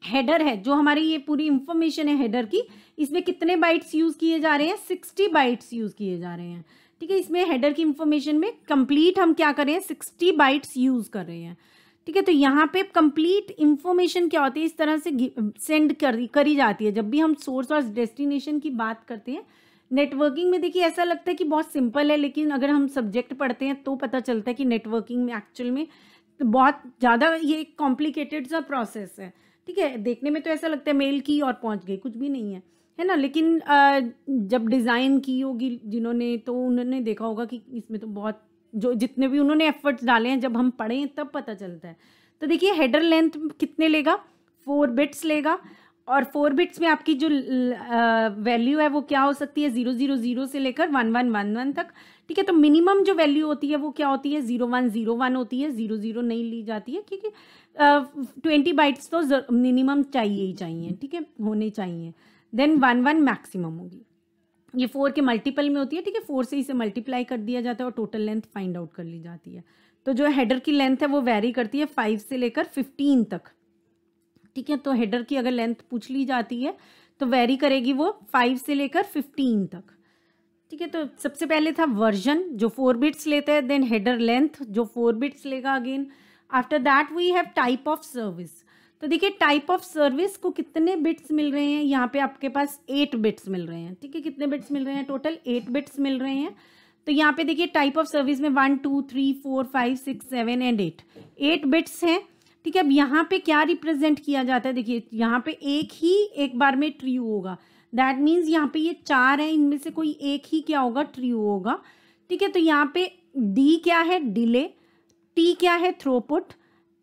हेडर है जो हमारी ये पूरी इंफॉर्मेशन है हेडर की इसमें कितने बाइट्स यूज़ किए जा रहे हैं सिक्सटी बाइट्स यूज़ किए जा रहे हैं ठीक है इसमें हेडर की इंफॉर्मेशन में कंप्लीट हम क्या कर रहे हैं सिक्सटी बाइट्स यूज़ कर रहे हैं ठीक है तो यहाँ पे कंप्लीट इंफॉर्मेशन क्या होती है इस तरह से सेंड करी, करी जाती है जब भी हम सोर्स और डेस्टिनेशन की बात करते हैं नेटवर्किंग में देखिए ऐसा लगता है कि बहुत सिंपल है लेकिन अगर हम सब्जेक्ट पढ़ते हैं तो पता चलता है कि नेटवर्किंग में एक्चुअल में बहुत ज़्यादा ये एक कॉम्प्लिकेटेड सा प्रोसेस है ठीक है देखने में तो ऐसा लगता है मेल की और पहुँच गई कुछ भी नहीं है है ना लेकिन आ, जब डिज़ाइन की होगी जिन्होंने तो उन्होंने देखा होगा कि इसमें तो बहुत जो जितने भी उन्होंने एफर्ट्स डाले हैं जब हम पढ़ें तब पता चलता है तो देखिए हेडर लेंथ कितने लेगा फोर बिट्स लेगा और फोर बिट्स में आपकी जो वैल्यू है वो क्या हो सकती है ज़ीरो ज़ीरो ज़ीरो से लेकर वन वन वन वन तक ठीक है तो मिनिमम जो वैल्यू होती है वो क्या होती है ज़ीरो वन ज़ीरो वन होती है ज़ीरो ज़ीरो नहीं ली जाती है क्योंकि ट्वेंटी बाइट्स तो मिनिमम चाहिए ही चाहिए ठीक है होने चाहिए देन वन वन मैक्सिमम होगी ये फोर के मल्टीपल में होती है ठीक है फोर से इसे मल्टीप्लाई कर दिया जाता है और टोटल लेंथ फाइंड आउट कर ली जाती है तो जो हेडर की लेंथ है वो वेरी करती है फाइव से लेकर फिफ्टीन तक ठीक है तो हेडर की अगर लेंथ पूछ ली जाती है तो वेरी करेगी वो फाइव से लेकर फिफ्टीन तक ठीक है तो सबसे पहले था वर्जन जो फोर बिट्स लेते हैं देन हेडर लेंथ जो फोर बिट्स लेगा again after that we have type of service तो देखिए टाइप ऑफ सर्विस को कितने बिट्स मिल रहे हैं यहाँ पे आपके पास एट बिट्स मिल रहे हैं ठीक है कितने बिट्स मिल रहे हैं टोटल एट बिट्स मिल रहे हैं तो यहाँ पे देखिए टाइप ऑफ सर्विस में one two three four five six seven and eight eight bits हैं ठीक है अब यहाँ पे क्या रिप्रेजेंट किया जाता है देखिए यहाँ पे एक ही एक बार में ट्री होगा दैट मीन्स यहाँ पे ये चार है इनमें से कोई एक ही क्या होगा ट्री होगा ठीक है तो यहाँ पे डी क्या है डिले टी क्या है थ्रोपुट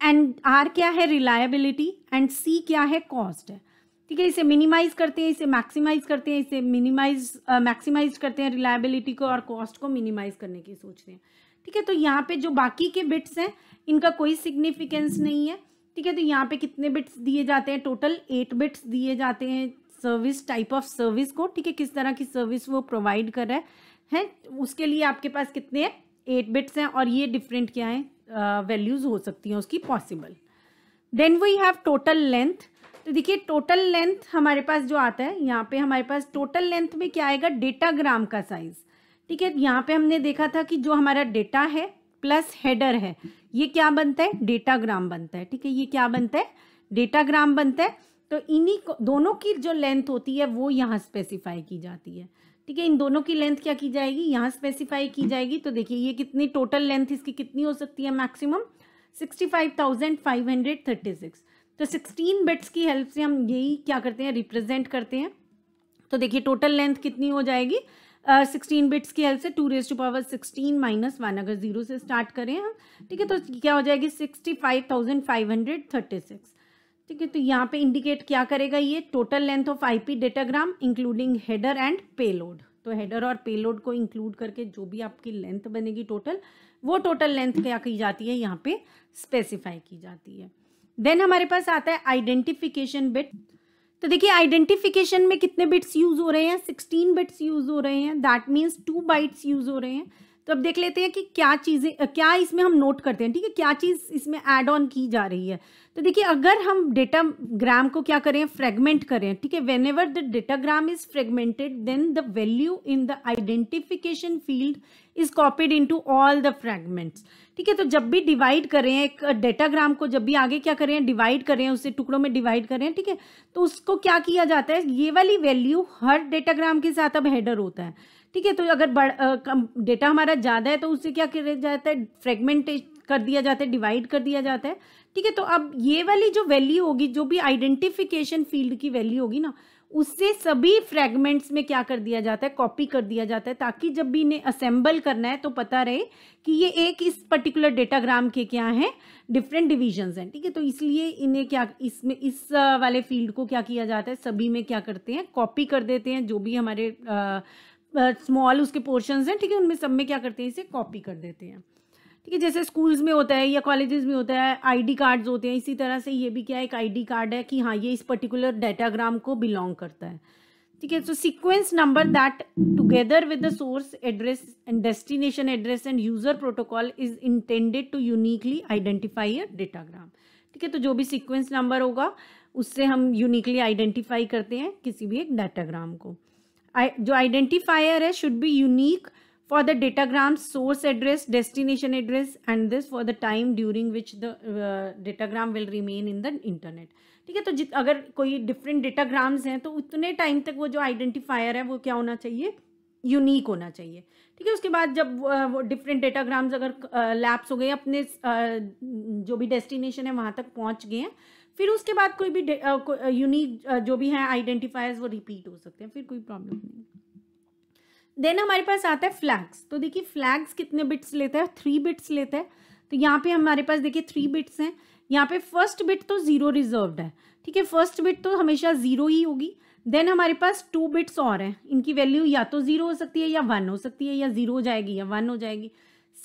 एंड आर क्या है रिलायबिलिटी एंड सी क्या है कॉस्ट ठीक है इसे मिनिमाइज करते हैं इसे मैक्सिमाइज करते हैं इसे मिनिमाइज मैक्सिमाइज करते हैं रिलायबिलिटी को और कॉस्ट को मिनिमाइज करने की सोचते हैं ठीक है तो यहाँ पे जो बाकी के बिट्स हैं इनका कोई सिग्निफिकेंस नहीं है ठीक है तो यहाँ पे कितने बिट्स दिए जाते हैं टोटल एट बिट्स दिए जाते हैं सर्विस टाइप ऑफ सर्विस को ठीक है किस तरह की सर्विस वो प्रोवाइड कर रहा है, हैं उसके लिए आपके पास कितने एट बिट्स हैं और ये डिफरेंट क्या है वैल्यूज uh, हो सकती हैं उसकी possible then we have total length तो देखिए टोटल लेंथ हमारे पास जो आता है यहाँ पे हमारे पास टोटल लेंथ में क्या आएगा डेटाग्राम का साइज ठीक है यहाँ पे हमने देखा था कि जो हमारा डेटा है प्लस हेडर है ये क्या बनता है डेटाग्राम बनता है ठीक है ये क्या बनता है डेटाग्राम बनता है तो इन्हीं दोनों की जो लेंथ होती है वो यहाँ स्पेसिफाई की जाती है ठीक है इन दोनों की लेंथ क्या की जाएगी यहाँ स्पेसिफाई की जाएगी तो देखिए ये कितनी टोटल लेंथ इसकी कितनी हो सकती है maximum sixty five thousand five hundred thirty six तो सिक्सटीन बिट्स की हेल्प से हम यही क्या करते हैं रिप्रेजेंट करते हैं तो देखिए टोटल लेंथ कितनी हो जाएगी सिक्सटीन बिट्स की हेल्प से two raise to power sixteen minus one अगर जीरो से स्टार्ट करें हम ठीक है तो क्या हो जाएगी sixty five thousand five hundred thirty six ठीक है तो यहाँ पे इंडिकेट क्या करेगा ये total length of IP datagram including header and payload तो हेडर और पेलोड को इंक्लूड करके जो भी आपकी लेंथ बनेगी टोटल वो टोटल लेंथ क्या की जाती है यहाँ पे स्पेसिफाई की जाती है देन हमारे पास आता है आइडेंटिफिकेशन बिट तो देखिए आइडेंटिफिकेशन में कितने बिट्स यूज हो रहे हैं सिक्सटीन बिट्स यूज हो रहे हैं that means two bytes use हो रहे हैं तो अब देख लेते हैं कि क्या चीज़ें क्या इसमें हम नोट करते हैं ठीक है क्या चीज़ इसमें ऐड ऑन की जा रही है तो देखिए अगर हम डेटा ग्राम को क्या करें फ्रेगमेंट करें ठीक है whenever the datagram is fragmented then the value in the identification field is copied into all the fragments ठीक है तो जब भी डिवाइड करें एक डेटाग्राम को जब भी आगे क्या करें डिवाइड करें उसे टुकड़ों में डिवाइड करें ठीक है तो उसको क्या किया जाता है ये वाली वैल्यू हर डेटाग्राम के साथ अब हेडर होता है ठीक है तो अगर डेटा हमारा ज़्यादा है तो उससे क्या किया जाता है फ्रेगमेंट कर दिया जाता है डिवाइड कर दिया जाता है ठीक है तो अब ये वाली जो वैल्यू होगी जो भी आइडेंटिफिकेशन फील्ड की वैल्यू होगी ना उससे सभी फ्रेगमेंट्स में क्या कर दिया जाता है कॉपी कर दिया जाता है ताकि जब भी इन्हें असेंबल करना है तो पता रहे कि ये एक इस पर्टिकुलर डेटाग्राम के क्या हैं डिफरेंट डिविजन्स हैं ठीक है तो इसलिए इन्हें क्या इसमें इस वाले फील्ड को क्या किया जाता है सभी में क्या करते हैं कॉपी कर देते हैं जो भी हमारे आ, स्मॉल उसके पोर्शंस हैं ठीक है उनमें सब में क्या करते हैं इसे कॉपी कर देते हैं ठीक है जैसे स्कूल्स में होता है या कॉलेजेस में होता है आईडी कार्ड्स होते हैं इसी तरह से ये भी क्या है एक आईडी कार्ड है कि हाँ ये इस पर्टिकुलर डाटाग्राम को बिलोंग करता है ठीक है so sequence number that together with the source address and destination address and user protocol is intended to uniquely identify a datagram ठीक है तो जो भी सीक्वेंस नंबर होगा उससे हम यूनिकली आइडेंटिफाई करते हैं किसी भी एक डाटाग्राम को जो आइडेंटिफायर है should be unique for the datagram source address destination address and this for the time during which the datagram will remain in the internet ठीक है तो जित अगर कोई डिफरेंट डेटाग्राम्स हैं तो उतने टाइम तक वो जो आइडेंटिफायर है वो क्या होना चाहिए यूनिक होना चाहिए ठीक है उसके बाद जब uh, वो डिफरेंट डेटाग्राम्स अगर लैप्स uh, हो गए अपने uh, जो भी डेस्टिनेशन है वहाँ तक पहुँच गए हैं फिर उसके बाद कोई भी यूनिक जो भी है आइडेंटिफायर्स वो रिपीट हो सकते हैं फिर कोई प्रॉब्लम नहीं देन हमारे पास आता है फ्लैग्स तो देखिए फ्लैग्स कितने बिट्स लेता है थ्री बिट्स लेता है तो यहाँ पे हमारे पास देखिए थ्री बिट्स हैं यहाँ पे फर्स्ट बिट तो ज़ीरो रिजर्व्ड है ठीक है फर्स्ट बिट तो हमेशा ज़ीरो ही होगी देन हमारे पास टू बिट्स और हैं इनकी वैल्यू या तो ज़ीरो हो सकती है या वन हो सकती है या ज़ीरो हो जाएगी या वन हो जाएगी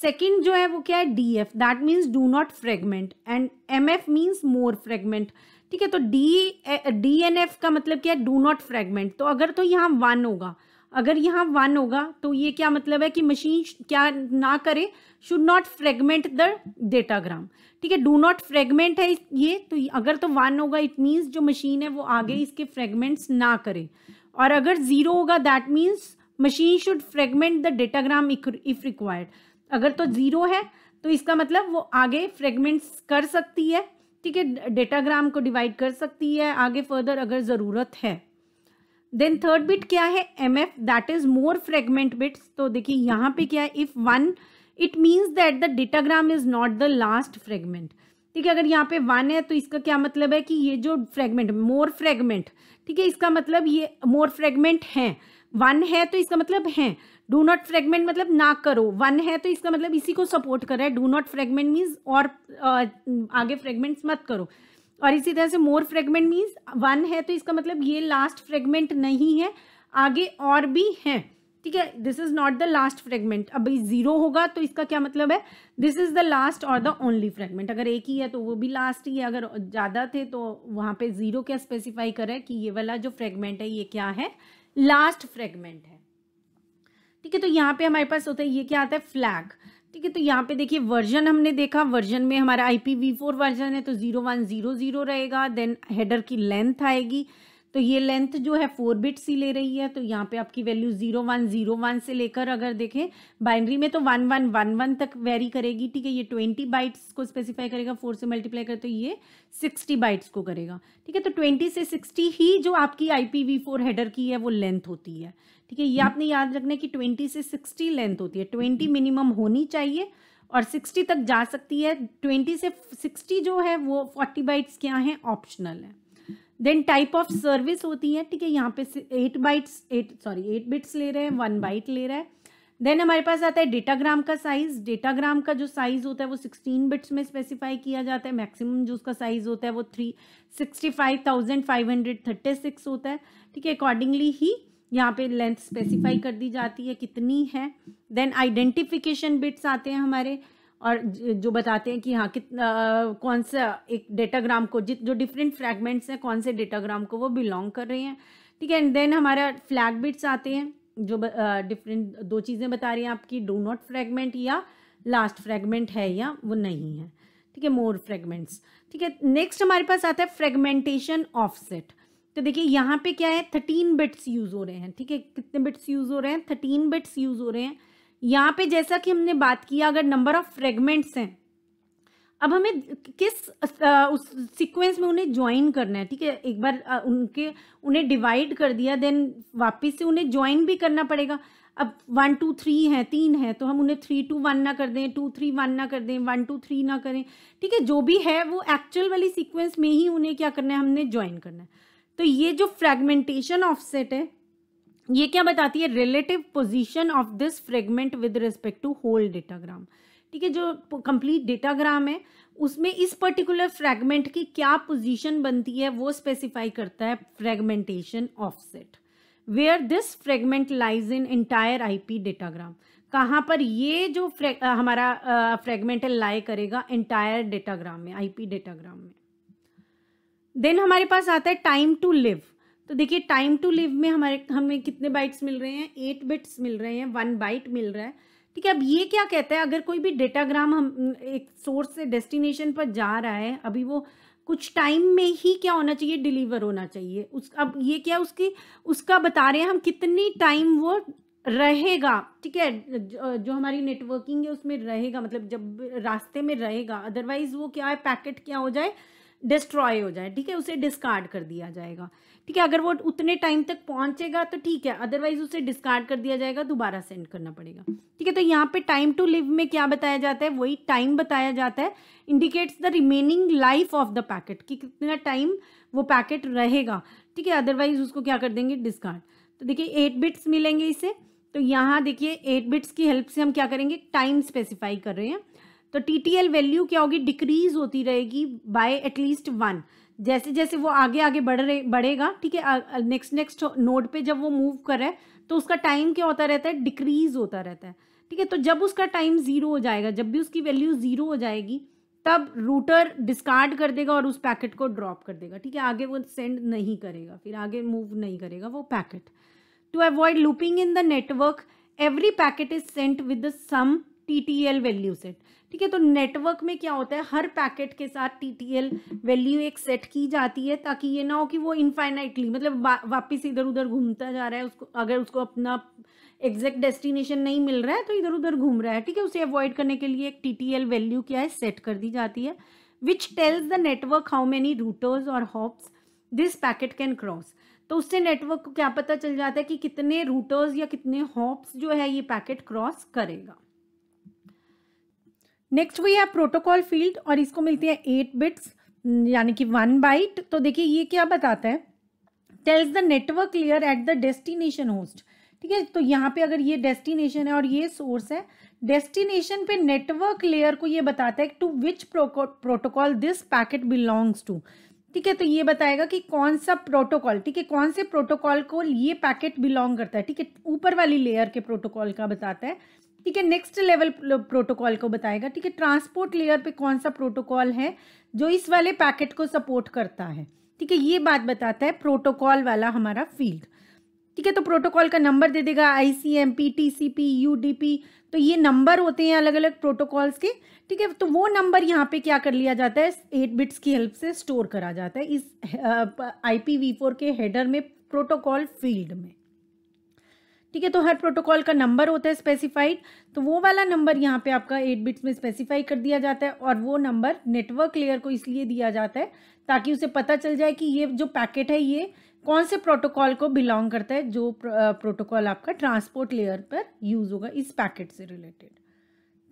सेकेंड जो है वो क्या है D F that means do not fragment and M F means more fragment ठीक है तो डी डी एन एफ का मतलब क्या है डू नॉट फ्रेगमेंट तो अगर तो यहाँ वन होगा अगर यहाँ वन होगा तो ये क्या मतलब है कि मशीन क्या ना करे should not fragment the datagram ठीक है डू नॉट फ्रेगमेंट है ये तो अगर तो वन होगा इट मीन्स जो मशीन है वो आगे इसके फ्रेगमेंट्स ना करे और अगर ज़ीरो होगा that means machine should fragment the datagram if required अगर तो ज़ीरो है तो इसका मतलब वो आगे फ्रेगमेंट्स कर सकती है ठीक है डेटाग्राम को डिवाइड कर सकती है आगे फर्दर अगर ज़रूरत है देन थर्ड बिट क्या है M F that is more fragment bits तो देखिए यहाँ पे क्या है if one it means that the datagram is not the last fragment ठीक है अगर यहाँ पे वन है तो इसका क्या मतलब है कि ये जो फ्रेगमेंट मोर फ्रेगमेंट ठीक है इसका मतलब ये मोर फ्रेगमेंट हैं वन है तो इसका मतलब हैं डू नॉट फ्रेगमेंट मतलब ना करो वन है तो इसका मतलब इसी को सपोर्ट कर रहा है डू नॉट फ्रेगमेंट मीन्स और आगे फ्रेगमेंट्स मत करो और इसी तरह से मोर फ्रेगमेंट मीन्स वन है तो इसका मतलब ये लास्ट फ्रेगमेंट नहीं है आगे और भी हैं ठीक है this is not the last fragment अब जीरो होगा तो इसका क्या मतलब है दिस इज द लास्ट और द ओनली फ्रेगमेंट अगर एक ही है तो वो भी लास्ट ही है अगर ज़्यादा थे तो वहाँ पे जीरो क्या स्पेसिफाई करें कि ये वाला जो फ्रेगमेंट है ये क्या है लास्ट फ्रेगमेंट है ठीक है तो यहाँ पे हमारे पास होता है ये क्या आता है फ्लैग ठीक है तो यहाँ पे देखिए वर्जन हमने देखा वर्जन में हमारा I P V four version है तो जीरो वन जीरो जीरो रहेगा देन हेडर की लेंथ आएगी तो ये लेंथ जो है फोर बिट्स ही ले रही है तो यहाँ पे आपकी value zero one zero one से लेकर अगर देखें बाइनरी में तो वन वन वन वन तक वेरी करेगी ठीक है ये ट्वेंटी बाइट्स को स्पेसिफाई करेगा फोर से मल्टीप्लाई कर तो ये सिक्सटी बाइट्स को करेगा ठीक है तो ट्वेंटी से सिक्सटी ही जो आपकी आई फोर हेडर की है वो लेंथ होती है ठीक है ये हम्म। आपने याद रखना है कि ट्वेंटी से सिक्सटी लेंथ होती है ट्वेंटी मिनिमम होनी चाहिए और सिक्सटी तक जा सकती है ट्वेंटी से सिक्सटी जो है वो फोर्टी बाइट्स क्या हैं ऑप्शनल है देन टाइप ऑफ सर्विस होती है ठीक है यहाँ पे eight bytes eight sorry eight bits ले रहे हैं वन बाइट ले रहा है देन हमारे पास आता है डेटाग्राम का साइज डेटाग्राम का जो साइज होता है वो सिक्सटीन बिट्स में स्पेसिफाई किया जाता है मैक्सिमम जो उसका साइज होता है वो three sixty five thousand five hundred thirty six होता है ठीक है अकॉर्डिंगली ही यहाँ पे लेंथ स्पेसिफाई कर दी जाती है कितनी है देन आइडेंटिफिकेशन बिट्स आते हैं हमारे और जो बताते हैं कि हाँ कितना कौन सा एक डेटाग्राम को जित जो डिफरेंट फ्रैगमेंट्स हैं कौन से डेटाग्राम को वो बिलोंग कर रहे हैं ठीक है एंड देन हमारा फ्लैग बिट्स आते हैं जो डिफरेंट दो चीज़ें बता रही हैं आपकी डू नॉट फ्रैगमेंट या लास्ट फ्रैगमेंट है या वो नहीं है ठीक है मोर फ्रेगमेंट्स ठीक है नेक्स्ट हमारे पास आता है फ्रेगमेंटेशन ऑफसेट तो देखिए यहाँ पे क्या है थर्टीन बिट्स यूज़ हो रहे हैं ठीक है कितने बिट्स यूज़ हो रहे हैं थर्टीन बिट्स यूज़ हो रहे हैं यहाँ पे जैसा कि हमने बात किया अगर नंबर ऑफ फ्रेगमेंट्स हैं अब हमें किस उस सीक्वेंस में उन्हें ज्वाइन करना है ठीक है एक बार उनके उन्हें डिवाइड कर दिया देन वापस से उन्हें ज्वाइन भी करना पड़ेगा अब वन टू थ्री है तीन है तो हम उन्हें थ्री टू वन ना कर दें टू थ्री वन ना कर दें वन टू थ्री ना करें ठीक है जो भी है वो एक्चुअल वाली सीक्वेंस में ही उन्हें क्या करना है हमने ज्वाइन करना है तो ये जो फ्रेगमेंटेशन ऑफसेट है ये क्या बताती है relative position of this fragment with respect to whole datagram ठीक है जो कंप्लीट डेटाग्राम है उसमें इस पर्टिकुलर फ्रेगमेंट की क्या पोजीशन बनती है वो स्पेसिफाई करता है fragmentation offset where this fragment lies in entire IP datagram कहाँ पर ये जो आ, हमारा फ्रेगमेंट फ्रेगमेंट लाए करेगा एंटायर डेटाग्राम में आईपी डेटाग्राम में देन हमारे पास आता है टाइम टू लिव तो देखिए टाइम टू लिव में हमारे हमें कितने बाइट्स मिल रहे हैं एट बिट्स मिल रहे हैं वन बाइट मिल रहा है ठीक है अब ये क्या कहता है अगर कोई भी डेटाग्राम हम एक सोर्स से डेस्टिनेशन पर जा रहा है अभी वो कुछ टाइम में ही क्या होना चाहिए डिलीवर होना चाहिए उस अब ये क्या उसकी उसका बता रहे हैं हम कितनी टाइम वो रहेगा ठीक है जो हमारी नेटवर्किंग है उसमें रहेगा मतलब जब रास्ते में रहेगा अदरवाइज वो क्या है पैकेट क्या हो जाए डिस्ट्रॉय हो जाए ठीक है उसे डिस्कार्ड कर दिया जाएगा ठीक है अगर वो उतने टाइम तक पहुंचेगा तो ठीक है अदरवाइज उसे डिस्कार्ड कर दिया जाएगा दोबारा सेंड करना पड़ेगा ठीक है तो यहाँ पे टाइम टू लिव में क्या बताया जाता है वही टाइम बताया जाता है indicates the remaining life of the packet कि कितना टाइम वो पैकेट रहेगा ठीक है अदरवाइज उसको क्या कर देंगे डिस्कार्ड तो देखिए एट बिट्स मिलेंगे इसे तो यहाँ देखिए एट बिट्स की हेल्प से हम क्या करेंगे टाइम स्पेसिफाई कर रहे हैं तो टी टी एल वैल्यू क्या होगी डिक्रीज होती रहेगी बाय एटलीस्ट वन जैसे जैसे वो आगे आगे बढ़ रहे बढ़ेगा ठीक है नेक्स्ट नेक्स्ट नोड पे जब वो मूव करे तो उसका टाइम क्या होता रहता है डिक्रीज होता रहता है ठीक है तो जब उसका टाइम ज़ीरो हो जाएगा जब भी उसकी वैल्यू ज़ीरो हो जाएगी तब रूटर डिस्कार्ड कर देगा और उस पैकेट को ड्रॉप कर देगा ठीक है आगे वो सेंड नहीं करेगा फिर आगे मूव नहीं करेगा वो packet to avoid looping in the network every packet is sent with the some T T L value set ठीक है तो नेटवर्क में क्या होता है हर पैकेट के साथ टी टी एल वैल्यू एक सेट की जाती है ताकि ये ना हो कि वो इनफाइनाइटली मतलब वापस इधर उधर घूमता जा रहा है उसको अगर उसको अपना एग्जैक्ट डेस्टिनेशन नहीं मिल रहा है तो इधर उधर घूम रहा है ठीक है उसे अवॉइड करने के लिए एक टी टी एल वैल्यू क्या है सेट कर दी जाती है which tells the network how many routers और hops this packet can cross तो उससे नेटवर्क को क्या पता चल जाता है कि कितने रूटर्स या कितने हॉप्स जो है ये पैकेट क्रॉस करेगा नेक्स्ट वी है प्रोटोकॉल फील्ड और इसको मिलती है एट बिट्स यानी कि वन बाइट तो देखिए ये क्या बताता है tells the network layer at the destination host ठीक है तो यहाँ पे अगर ये डेस्टिनेशन है और ये सोर्स है डेस्टिनेशन पे नेटवर्क लेयर को ये बताता है to which protocol this packet belongs to ठीक है तो ये बताएगा कि कौन सा प्रोटोकॉल ठीक है कौन से प्रोटोकॉल को ये पैकेट बिलोंग करता है ठीक है ऊपर वाली लेयर के प्रोटोकॉल का बताता है ठीक है नेक्स्ट लेवल प्रोटोकॉल को बताएगा ठीक है ट्रांसपोर्ट लेयर पे कौन सा प्रोटोकॉल है जो इस वाले पैकेट को सपोर्ट करता है ठीक है ये बात बताता है प्रोटोकॉल वाला हमारा फील्ड ठीक है तो प्रोटोकॉल का नंबर दे देगा I C M P T C P U D P तो ये नंबर होते हैं अलग अलग प्रोटोकॉल्स के ठीक है तो वो नंबर यहाँ पे क्या कर लिया जाता है एट बिट्स की हेल्प से स्टोर करा जाता है इस आई पी वी फोर के हेडर में प्रोटोकॉल फील्ड में ठीक है तो हर प्रोटोकॉल का नंबर होता है स्पेसिफाइड तो वो वाला नंबर यहाँ पे आपका एट बिट्स में स्पेसिफाई कर दिया जाता है और वो नंबर नेटवर्क लेयर को इसलिए दिया जाता है ताकि उसे पता चल जाए कि ये जो पैकेट है ये कौन से प्रोटोकॉल को बिलोंग करता है जो प्रोटोकॉल आपका ट्रांसपोर्ट लेयर पर यूज़ होगा इस पैकेट से रिलेटेड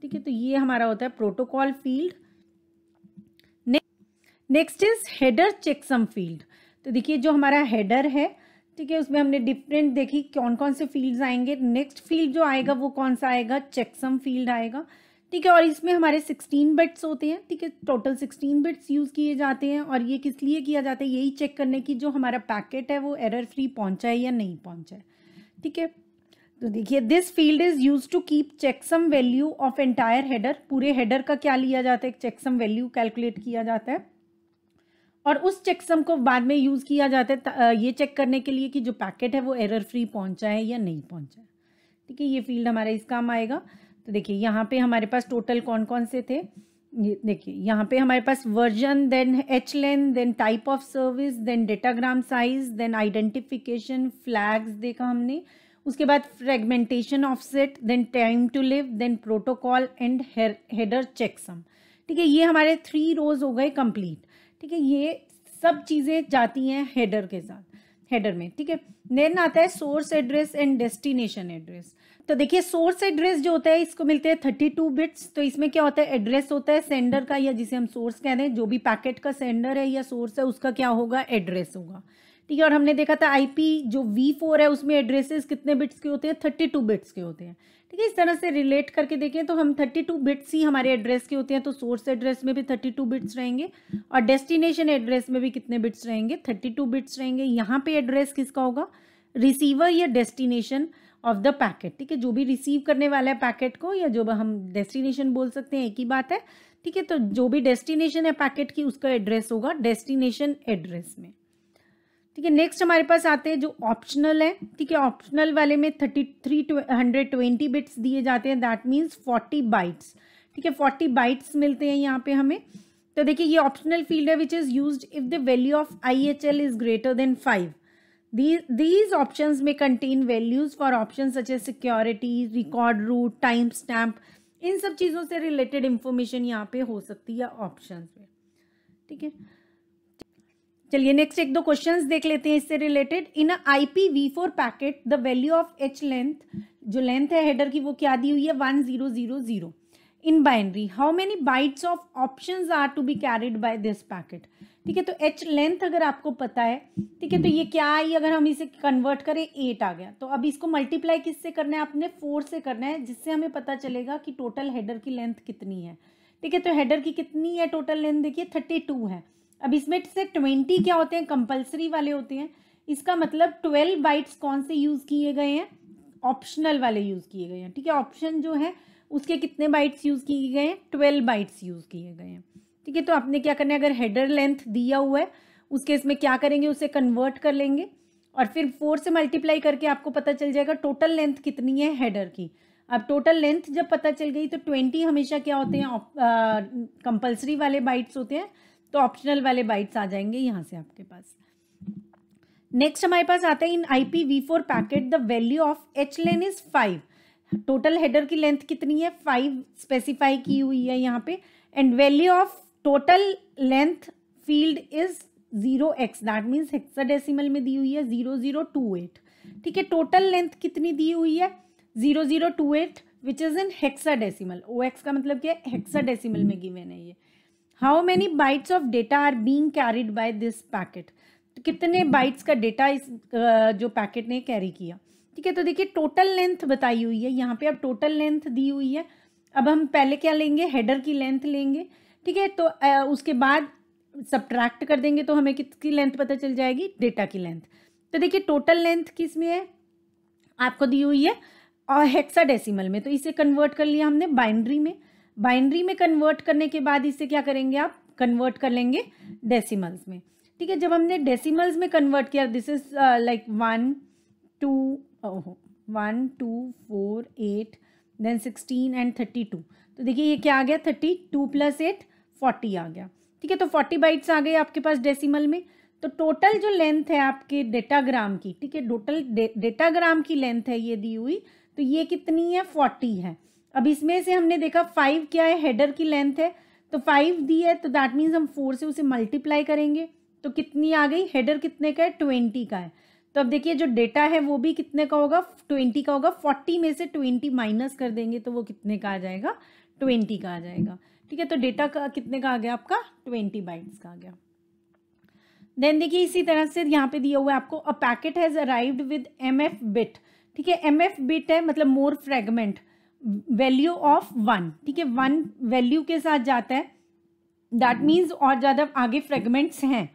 ठीक है तो ये हमारा होता है protocol field next is header checksum field तो देखिए जो हमारा हेडर है ठीक है उसमें हमने डिफरेंट देखी कौन कौन से फील्ड्स आएंगे नेक्स्ट फील्ड जो आएगा वो कौन सा आएगा चेकसम फील्ड आएगा ठीक है और इसमें हमारे सिक्सटीन बिट्स होते हैं ठीक है टोटल सिक्सटीन बिट्स यूज़ किए जाते हैं और ये किस लिए किया जाता है यही चेक करने की जो हमारा पैकेट है वो एरर फ्री पहुंचा है या नहीं पहुंचा है ठीक है तो देखिए this field is use to keep checksum value of entire header पूरे हेडर का क्या लिया जाता है चेकसम वैल्यू कैलकुलेट किया जाता है और उस चेकसम को बाद में यूज़ किया जाता है ये चेक करने के लिए कि जो पैकेट है वो एरर फ्री पहुंचा है या नहीं पहुंचा है ठीक है ये फील्ड हमारा इस काम आएगा तो देखिए यहाँ पे हमारे पास टोटल कौन कौन से थे ये देखिए यहाँ पे हमारे पास version then H len then type of service then datagram size then identification flags देखा हमने उसके बाद fragmentation offset then time to live then protocol and header checksum ठीक है ये हमारे थ्री रोज हो गए कंप्लीट ठीक है ये सब चीज़ें जाती हैं हेडर के साथ हेडर में ठीक है देन आता है source address and destination address तो देखिए सोर्स एड्रेस जो होता है इसको मिलते हैं थर्टी टू बिट्स तो इसमें क्या होता है एड्रेस होता है सेंडर का या जिसे हम सोर्स कह रहे हैं जो भी पैकेट का सेंडर है या सोर्स है उसका क्या होगा एड्रेस होगा ठीक है और हमने देखा था आईपी जो वी फोर है उसमें एड्रेसेस कितने बिट्स के होते हैं थर्टी टू बिट्स के होते हैं ठीक है इस तरह से रिलेट करके देखें तो हम थर्टी टू बिट्स ही हमारे एड्रेस के होते हैं तो सोर्स एड्रेस में भी थर्टी टू बिट्स रहेंगे और डेस्टिनेशन एड्रेस में भी कितने बिट्स रहेंगे थर्टी टू बिट्स रहेंगे यहाँ पे एड्रेस किसका होगा रिसीवर या डेस्टिनेशन ऑफ द पैकेट ठीक है जो भी रिसीव करने वाला है पैकेट को या जो हम डेस्टिनेशन बोल सकते हैं एक ही बात है ठीक है तो जो भी डेस्टिनेशन है पैकेट की उसका एड्रेस होगा डेस्टिनेशन एड्रेस में ठीक है नेक्स्ट हमारे पास आते हैं जो ऑप्शनल है ठीक है ऑप्शनल वाले में thirty three hundred twenty bits दिए जाते हैं दैट मीन्स फोर्टी बाइट्स ठीक है फोर्टी बाइट्स मिलते हैं यहाँ पे हमें तो देखिए ये ऑप्शनल फील्ड है which is use if the value of I H L is greater than five these option में contain values for option such as security record route time stamp इन सब चीज़ों से रिलेटेड इंफॉर्मेशन यहाँ पे हो सकती है ऑप्शन में ठीक है चलिए नेक्स्ट एक दो क्वेश्चंस देख लेते हैं इससे related in I P V four packet the value of H length जो लेंथ है हेडर की वो क्या दी हुई है one zero zero zero in binary how many bytes of option are to be carried by this packet ठीक है तो एच लेंथ अगर आपको पता है ठीक है तो ये क्या आई अगर हम इसे कन्वर्ट करें एट आ गया तो अब इसको मल्टीप्लाई किससे करना है आपने फोर से करना है जिससे हमें पता चलेगा कि टोटल हेडर की लेंथ कितनी है ठीक है तो हेडर की कितनी है टोटल लेंथ देखिए थर्टी टू है अब इसमें से ट्वेंटी क्या होते हैं कंपलसरी वाले होते हैं इसका मतलब ट्वेल्व बाइट्स कौन से यूज़ किए गए हैं ऑप्शनल वाले यूज़ किए गए हैं ठीक है ऑप्शन जो है उसके कितने बाइट्स यूज़ किए गए हैं ट्वेल्व बाइट्स यूज़ किए गए हैं ठीक है तो आपने क्या करना है अगर हेडर लेंथ दिया हुआ है उसके इसमें क्या करेंगे उसे कन्वर्ट कर लेंगे और फिर फोर से मल्टीप्लाई करके आपको पता चल जाएगा टोटल लेंथ कितनी है हेडर की अब टोटल लेंथ जब पता चल गई तो ट्वेंटी हमेशा क्या होते हैं कंपल्सरी वाले बाइट्स होते हैं तो ऑप्शनल वाले बाइट्स आ जाएंगे यहाँ से आपके पास नेक्स्ट हमारे पास आता है in I P V four packet the value of H len is five total header की लेंथ कितनी है फाइव स्पेसिफाई की हुई है यहाँ पे and value of total length field is zero X that means hexadecimal में दी हुई है जीरो जीरो टू एट ठीक है टोटल लेंथ कितनी दी हुई है zero zero two eight which is in hexadecimal O X का मतलब क्या है हेक्साडेसिमल में गिवेन है ये how many bytes of data are being carried by this packet तो कितने बाइट्स का डेटा इस जो पैकेट ने कैरी किया ठीक है तो देखिए टोटल लेंथ बताई हुई है यहाँ पे अब टोटल लेंथ दी हुई है अब हम पहले क्या लेंगे हेडर की लेंथ लेंगे ठीक है तो उसके बाद सब्ट्रैक्ट कर देंगे तो हमें किसकी लेंथ पता चल जाएगी डेटा की लेंथ तो देखिए टोटल लेंथ किस में है आपको दी हुई है और डेसीमल में तो इसे कन्वर्ट कर लिया हमने बाइंड्री में बाइनरी में कन्वर्ट करने के बाद इसे क्या करेंगे आप कन्वर्ट कर लेंगे डेसिमल्स में ठीक है जब हमने डेसिमल्स में कन्वर्ट किया this is like one to one two four eight then sixteen and thirty two तो देखिए ये क्या आ गया thirty two plus eight forty आ गया ठीक है तो फोर्टी बाइट्स आ गए आपके पास डेसिमल में तो टोटल जो लेंथ है आपके डेटाग्राम की ठीक है टोटल डेटाग्राम की लेंथ है ये दी हुई तो ये कितनी है फोर्टी है अब इसमें से हमने देखा फाइव क्या है हेडर की लेंथ है तो फाइव दी है तो दैट मीन्स हम फोर से उसे मल्टीप्लाई करेंगे तो कितनी आ गई हेडर कितने का है ट्वेंटी का है तो अब देखिए जो डेटा है वो भी कितने का होगा ट्वेंटी का होगा फोर्टी में से ट्वेंटी माइनस कर देंगे तो वो कितने का आ जाएगा ट्वेंटी का आ जाएगा ठीक है तो डेटा का कितने का आ गया आपका ट्वेंटी बाइट्स का आ गया देन देखिए इसी तरह से यहाँ पे दिया हुआ है आपको a packet has arrived with M F bit ठीक है एम एफ बिट है मतलब more fragment value of one ठीक है वन वैल्यू के साथ जाता है दैट मीन्स और ज़्यादा आगे फ्रेगमेंट्स हैं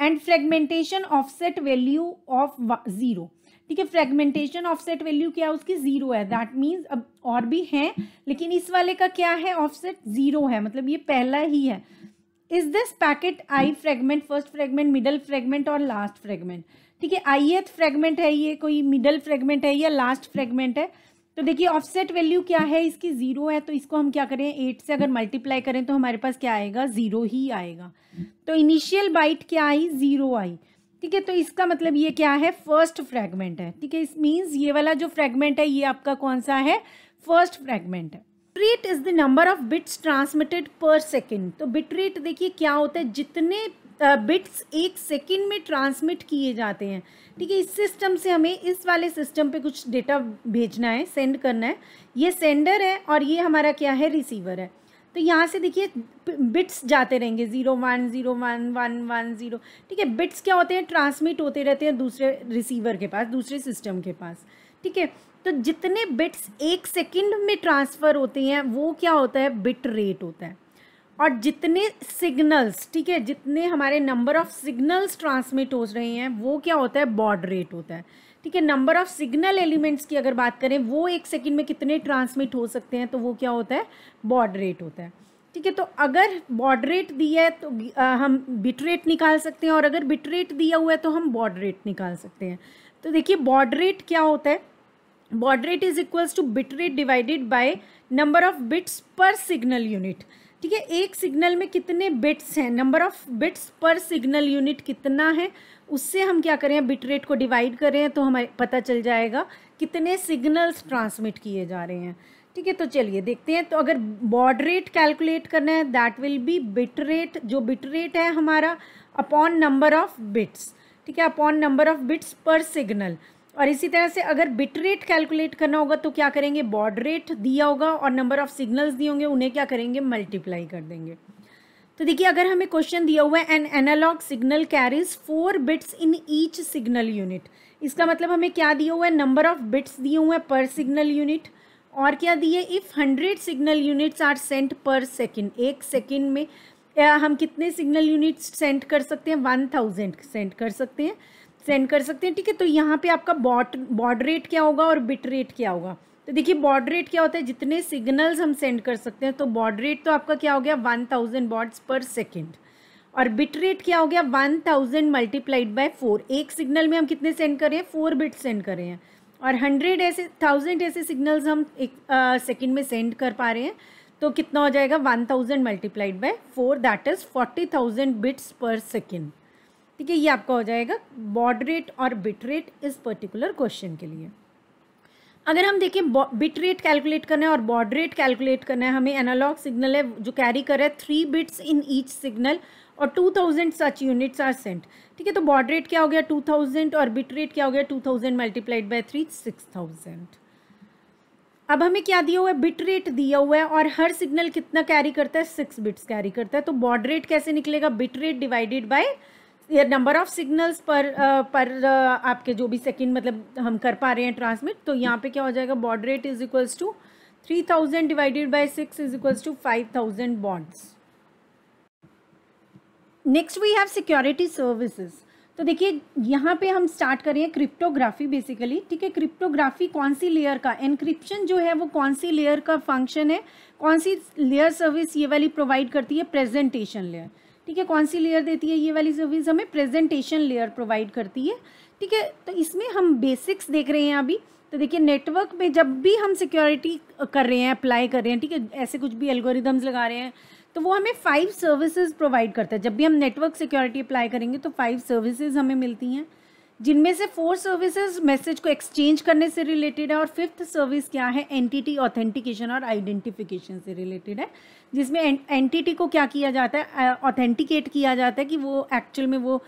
and fragmentation offset value of zero ठीक है फ्रेगमेंटेशन ऑफसेट वैल्यू क्या है उसकी ज़ीरो है दैट मीन्स अब और भी हैं लेकिन इस वाले का क्या है ऑफसेट ज़ीरो है मतलब ये पहला ही है is this packet I fragment first fragment middle fragment और लास्ट फ्रेगमेंट ठीक है आई एथ फ्रेगमेंट है ये कोई मिडल फ्रेगमेंट है या लास्ट फ्रेगमेंट है तो देखिए ऑफसेट वैल्यू क्या है इसकी ज़ीरो है तो इसको हम क्या करें एट से अगर मल्टीप्लाई करें तो हमारे पास क्या आएगा ज़ीरो ही आएगा तो इनिशियल बाइट क्या आई ज़ीरो आई ठीक है तो इसका मतलब ये क्या है फर्स्ट फ्रैगमेंट है ठीक है इस मीन्स ये वाला जो फ्रेगमेंट है ये आपका कौन सा है फर्स्ट फ्रैगमेंट है treat is the number of bits transmitted per second तो बिट रेट देखिए क्या होता है जितने बिट्स एक सेकंड में ट्रांसमिट किए जाते हैं ठीक है इस सिस्टम से हमें इस वाले सिस्टम पे कुछ डेटा भेजना है सेंड करना है ये सेंडर है और ये हमारा क्या है रिसीवर है तो यहाँ से देखिए बिट्स जाते रहेंगे zero one zero one one one zero ठीक है बिट्स क्या होते हैं ट्रांसमिट होते रहते हैं दूसरे रिसीवर के पास दूसरे सिस्टम के पास ठीक है तो जितने बिट्स एक सेकंड में ट्रांसफ़र होते हैं वो क्या होता है बिट रेट होता है और जितने सिग्नल्स ठीक है जितने हमारे नंबर ऑफ सिग्नल्स ट्रांसमिट हो रहे हैं वो क्या होता है बॉड रेट होता है ठीक है नंबर ऑफ सिग्नल एलिमेंट्स की अगर बात करें वो एक सेकंड में कितने ट्रांसमिट हो सकते हैं तो वो क्या होता है बॉड रेट होता है ठीक है तो अगर बॉड रेट दिया है तो आ, हम बिट रेट निकाल सकते हैं और अगर बिट रेट दिया हुआ है तो हम बॉड रेट निकाल सकते हैं तो देखिए बॉड रेट क्या होता है baud rate is equals to bit rate divided by number of bits per signal unit ठीक है एक सिग्नल में कितने बिट्स हैं number of bits per signal unit कितना है उससे हम क्या करें बिट रेट को डिवाइड करें तो हमें पता चल जाएगा कितने सिग्नल्स ट्रांसमिट किए जा रहे हैं ठीक है तो चलिए देखते हैं तो अगर बॉड रेट कैलकुलेट करना है that will be bit rate जो बिट रेट है हमारा अपॉन नंबर ऑफ बिट्स ठीक है upon number of bits per signal और इसी तरह से अगर बिट रेट कैलकुलेट करना होगा तो क्या करेंगे बॉड रेट दिया होगा और नंबर ऑफ सिग्नल्स दिए होंगे उन्हें क्या करेंगे मल्टीप्लाई कर देंगे तो देखिए अगर हमें क्वेश्चन दिया हुआ है an analog signal carries four bits in each signal unit इसका मतलब हमें क्या दिया हुआ है नंबर ऑफ बिट्स दिए हुए हैं पर सिग्नल यूनिट और क्या दिए if hundred signal units are sent per second एक सेकेंड में हम कितने सिग्नल यूनिट्स सेंड कर सकते हैं वन थाउजेंड सेंड कर सकते हैं सेंड कर सकते हैं ठीक है तो यहाँ पे आपका बॉट बॉड रेट क्या होगा और बिट रेट क्या होगा तो देखिए बॉड रेट क्या होता है जितने सिग्नल्स हम सेंड कर सकते हैं तो बॉड रेट तो आपका क्या हो गया वन थाउजेंड बॉड्स पर सेकेंड और बिट रेट क्या हो गया one thousand multiplied by four एक सिग्नल में हम कितने सेंड कर रहे हैं फोर बिट सेंड कर रहे हैं और हंड्रेड ऐसे थाउजेंड ऐसे सिग्नल्स हम एक सेकेंड में सेंड कर पा रहे हैं तो कितना हो जाएगा one thousand multiplied by four that is forty thousand bits per second ठीक है ये आपका हो जाएगा बॉडरेट और बिटरेट इस पर्टिकुलर क्वेश्चन के लिए अगर हम देखें बिट रेट कैलकुलेट करना है और बॉड रेट कैलकुलेट करना है हमें एनालॉग सिग्नल है जो कैरी कर रहा है three bits in each signal और two thousand such units are sent ठीक है तो बॉड रेट क्या हो गया टू थाउजेंड और बिट रेट क्या हो गया two thousand multiplied by three six thousand अब हमें क्या दिया हुआ है बिट रेट दिया हुआ है और हर सिग्नल कितना कैरी करता है सिक्स बिट्स कैरी करता है तो बॉड रेट कैसे निकलेगा बिट रेट डिवाइडेड बाई या नंबर ऑफ सिग्नल्स पर आ, पर आ, आपके जो भी सेकंड मतलब हम कर पा रहे हैं ट्रांसमिट तो यहाँ पे क्या हो जाएगा baud rate is equals to three thousand divided by six is equals to five thousand bonds next we have security services तो देखिए यहाँ पे हम स्टार्ट करें क्रिप्टोग्राफी बेसिकली ठीक है क्रिप्टोग्राफी कौन सी लेयर का एनक्रिप्शन जो है वो कौन सी लेयर का फंक्शन है कौन सी लेयर सर्विस ये वाली प्रोवाइड करती है प्रेजेंटेशन लेयर ठीक है कौन सी लेयर देती है ये वाली सर्विस हमें प्रेजेंटेशन लेयर प्रोवाइड करती है ठीक है तो इसमें हम बेसिक्स देख रहे हैं अभी तो देखिए नेटवर्क में जब भी हम सिक्योरिटी कर रहे हैं अप्लाई कर रहे हैं ठीक है ऐसे कुछ भी एल्गोरिदम्स लगा रहे हैं तो वो हमें फाइव सर्विसेज प्रोवाइड करता है जब भी हम नेटवर्क सिक्योरिटी अप्लाई करेंगे तो फाइव सर्विसेज हमें मिलती हैं जिनमें से फोर सर्विसेज मैसेज को एक्सचेंज करने से रिलेटेड है और फिफ्थ सर्विस क्या है एंटिटी ऑथेंटिकेशन और आइडेंटिफिकेशन से रिलेटेड है जिसमें एंटिटी को क्या किया जाता है ऑथेंटिकेट किया जाता है कि वो एक्चुअल में वो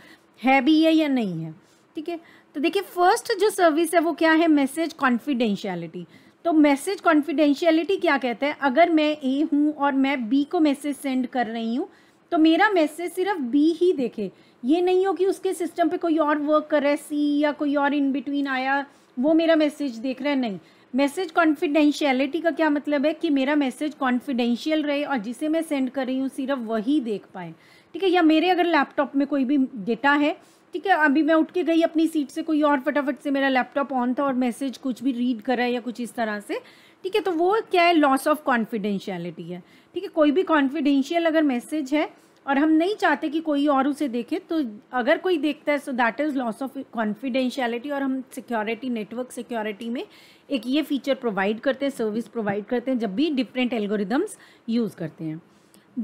है भी है या नहीं है ठीक है तो देखिए फर्स्ट जो सर्विस है वो क्या है मैसेज कॉन्फिडेंशियलिटी तो मैसेज कॉन्फिडेंशियलिटी क्या कहता है अगर मैं ए हूँ और मैं बी को मैसेज सेंड कर रही हूँ तो मेरा मैसेज सिर्फ बी ही देखे ये नहीं हो कि उसके सिस्टम पे कोई और वर्क कर रहा है सी या कोई और इन बिटवीन आया वो मेरा मैसेज देख रहा है नहीं मैसेज कॉन्फिडेंशियलिटी का क्या मतलब है कि मेरा मैसेज कॉन्फिडेंशियल रहे और जिसे मैं सेंड कर रही हूँ सिर्फ वही देख पाए ठीक है या मेरे अगर लैपटॉप में कोई भी डेटा है ठीक है अभी मैं उठ के गई अपनी सीट से कोई और फटाफट से मेरा लैपटॉप ऑन था और मैसेज कुछ भी रीड कर रहा है या कुछ इस तरह से ठीक है तो वो क्या है लॉस ऑफ कॉन्फिडेंशियलिटी है ठीक है कोई भी कॉन्फिडेंशियल अगर मैसेज है और हम नहीं चाहते कि कोई और उसे देखे तो अगर कोई देखता है so that is loss of confidentiality और हम सिक्योरिटी नेटवर्क सिक्योरिटी में एक ये फीचर प्रोवाइड करते हैं सर्विस प्रोवाइड करते हैं जब भी डिफरेंट एल्गोरिदम्स यूज़ करते हैं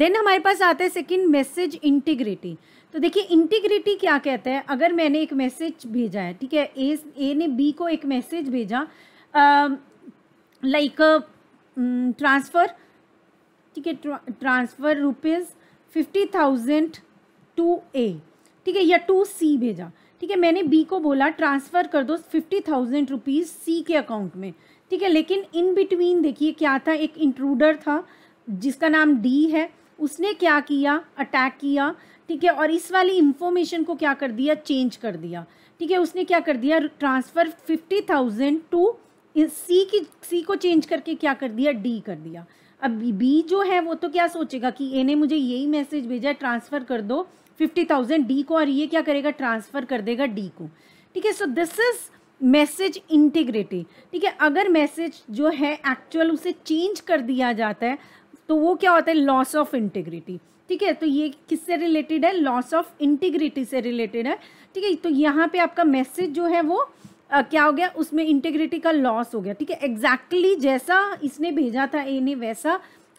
देन हमारे पास आता है सेकेंड मैसेज इंटीग्रिटी तो देखिए इंटीग्रिटी क्या कहता है अगर मैंने एक मैसेज भेजा है ठीक है ए ए ने बी को एक मैसेज भेजा लाइक ट्रांसफ़र mm, ठीक है transfer rupees fifty thousand to A ठीक है या टू सी भेजा ठीक है मैंने बी को बोला ट्रांसफ़र कर दो फिफ्टी थाउजेंड रुपीज़ सी के अकाउंट में ठीक है लेकिन इन बिटवीन देखिए क्या था एक इंट्रूडर था जिसका नाम डी है उसने क्या किया अटैक किया ठीक है और इस वाली इंफॉर्मेशन को क्या कर दिया चेंज कर दिया ठीक है उसने क्या कर दिया transfer fifty thousand to C की सी को चेंज करके क्या कर दिया डी कर दिया अब बी जो है वो तो क्या सोचेगा कि ए ने मुझे यही मैसेज भेजा है ट्रांसफ़र कर दो फिफ्टी थाउजेंड डी को और ये क्या करेगा ट्रांसफ़र कर देगा डी को ठीक है so this is message integrity ठीक है अगर मैसेज जो है एक्चुअल उसे चेंज कर दिया जाता है तो वो क्या होता है लॉस ऑफ इंटीग्रिटी ठीक है तो ये किससे रिलेटेड है लॉस ऑफ इंटीग्रिटी से रिलेटेड है ठीक है तो यहाँ पे आपका मैसेज जो है वो Uh, क्या हो गया उसमें इंटेग्रिटी का लॉस हो गया ठीक है एग्जैक्टली जैसा इसने भेजा था ए ने वैसा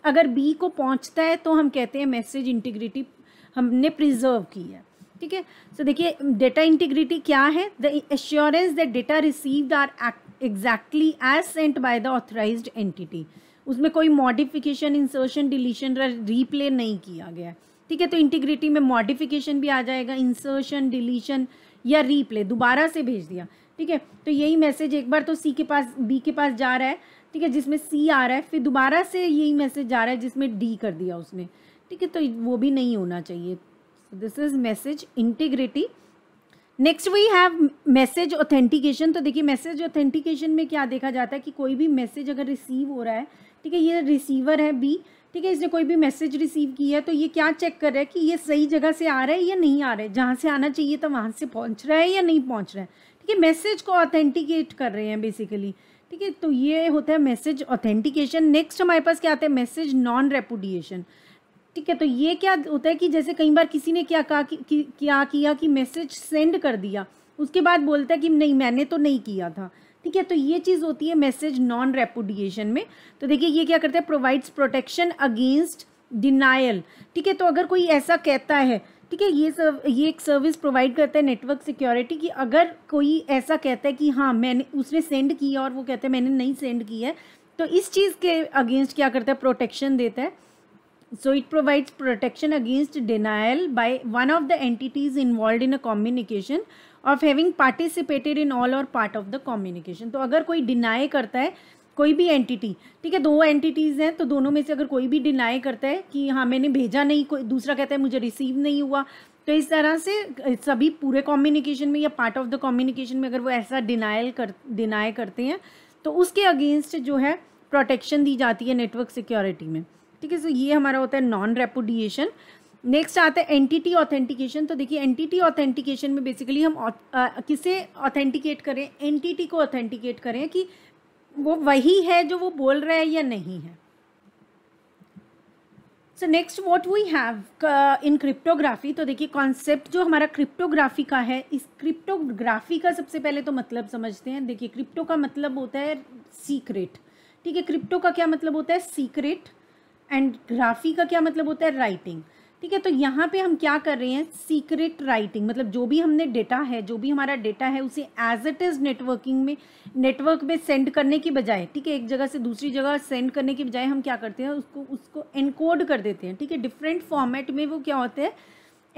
अगर बी को पहुंचता है तो हम कहते हैं मैसेज इंटीग्रिटी हमने प्रिजर्व की है ठीक है सो देखिए डेटा इंटीग्रिटी क्या है the assurance that data received are exactly as sent by the authorise entity उसमें कोई मॉडिफिकेशन इंसर्शन डिलीशन रीप्ले नहीं किया गया ठीक है तो इंटीग्रिटी में मॉडिफिकेशन भी आ जाएगा इंसर्शन डिलीशन या रीप्ले दोबारा से भेज दिया ठीक है तो यही मैसेज एक बार तो सी के पास बी के पास जा रहा है ठीक है जिसमें सी आ रहा है फिर दोबारा से यही मैसेज जा रहा है जिसमें डी कर दिया उसने ठीक है तो वो भी नहीं होना चाहिए this is message integrity next we have message authentication तो देखिए मैसेज ऑथेंटिकेशन में क्या देखा जाता है कि कोई भी मैसेज अगर रिसीव हो रहा है ठीक है ये रिसीवर है बी ठीक है इसने कोई भी मैसेज रिसीव किया है तो ये क्या चेक कर रहा है कि ये सही जगह से आ रहा है या नहीं आ रहा है जहाँ से आना चाहिए तो वहाँ से पहुँच रहा है या नहीं पहुँच रहा है ठीक है मैसेज को ऑथेंटिकेट कर रहे हैं बेसिकली ठीक है तो ये होता है मैसेज ऑथेंटिकेशन नेक्स्ट हमारे पास क्या आता है मैसेज नॉन रेपुडिएशन ठीक है तो ये क्या होता है कि जैसे कई बार किसी ने क्या कहा कि, कि क्या किया कि मैसेज सेंड कर दिया उसके बाद बोलता है कि नहीं मैंने तो नहीं किया था ठीक है तो ये चीज़ होती है मैसेज नॉन रेपुडिएशन में तो देखिए ये क्या करता है प्रोवाइड्स प्रोटेक्शन अगेंस्ट डिनाइल ठीक है तो अगर कोई ऐसा कहता है ठीक है ये सर्व ये एक सर्विस प्रोवाइड करता है नेटवर्क सिक्योरिटी कि अगर कोई ऐसा कहता है कि हाँ मैंने उसने सेंड की और वो कहता है मैंने नहीं सेंड की है तो इस चीज़ के अगेंस्ट क्या करता है प्रोटेक्शन देता है so it provides protection against denial by one of the entities involve in a communication of having participated in all और पार्ट ऑफ द कॉम्युनिकेशन तो अगर कोई डिनाई करता है कोई भी एंटिटी ठीक है दो एंटिटीज़ हैं तो दोनों में से अगर कोई भी डिनाई करता है कि हाँ मैंने भेजा नहीं कोई दूसरा कहता है मुझे रिसीव नहीं हुआ तो इस तरह से सभी पूरे कम्युनिकेशन में या पार्ट ऑफ द कम्युनिकेशन में अगर वो ऐसा डिनाइल कर डिनाई करते हैं तो उसके अगेंस्ट जो है प्रोटेक्शन दी जाती है नेटवर्क सिक्योरिटी में ठीक है सो ये हमारा होता है नॉन रेपुडिएशन नेक्स्ट आता है एंटिटी ऑथेंटिकेशन तो देखिए एंटिटी ऑथेंटिकेशन में बेसिकली हम किसे ऑथेंटिकेट करें एंटिटी को ऑथेंटिकेट करें कि वो वही है जो वो बोल रहा है या नहीं है so next what we have in cryptography तो देखिए कॉन्सेप्ट जो हमारा क्रिप्टोग्राफी का है इस क्रिप्टोग्राफी का सबसे पहले तो मतलब समझते हैं देखिए क्रिप्टो का मतलब होता है सीक्रेट ठीक है क्रिप्टो का क्या मतलब होता है सीक्रेट एंड ग्राफी का क्या मतलब होता है राइटिंग ठीक है तो यहाँ पे हम क्या कर रहे हैं सीक्रेट राइटिंग मतलब जो भी हमने डेटा है जो भी हमारा डेटा है उसे एज इट इज़ नेटवर्किंग में नेटवर्क में सेंड करने की बजाय ठीक है एक जगह से दूसरी जगह सेंड करने की बजाय हम क्या करते हैं उसको उसको एनकोड कर देते हैं ठीक है डिफरेंट फॉर्मेट में वो क्या होते हैं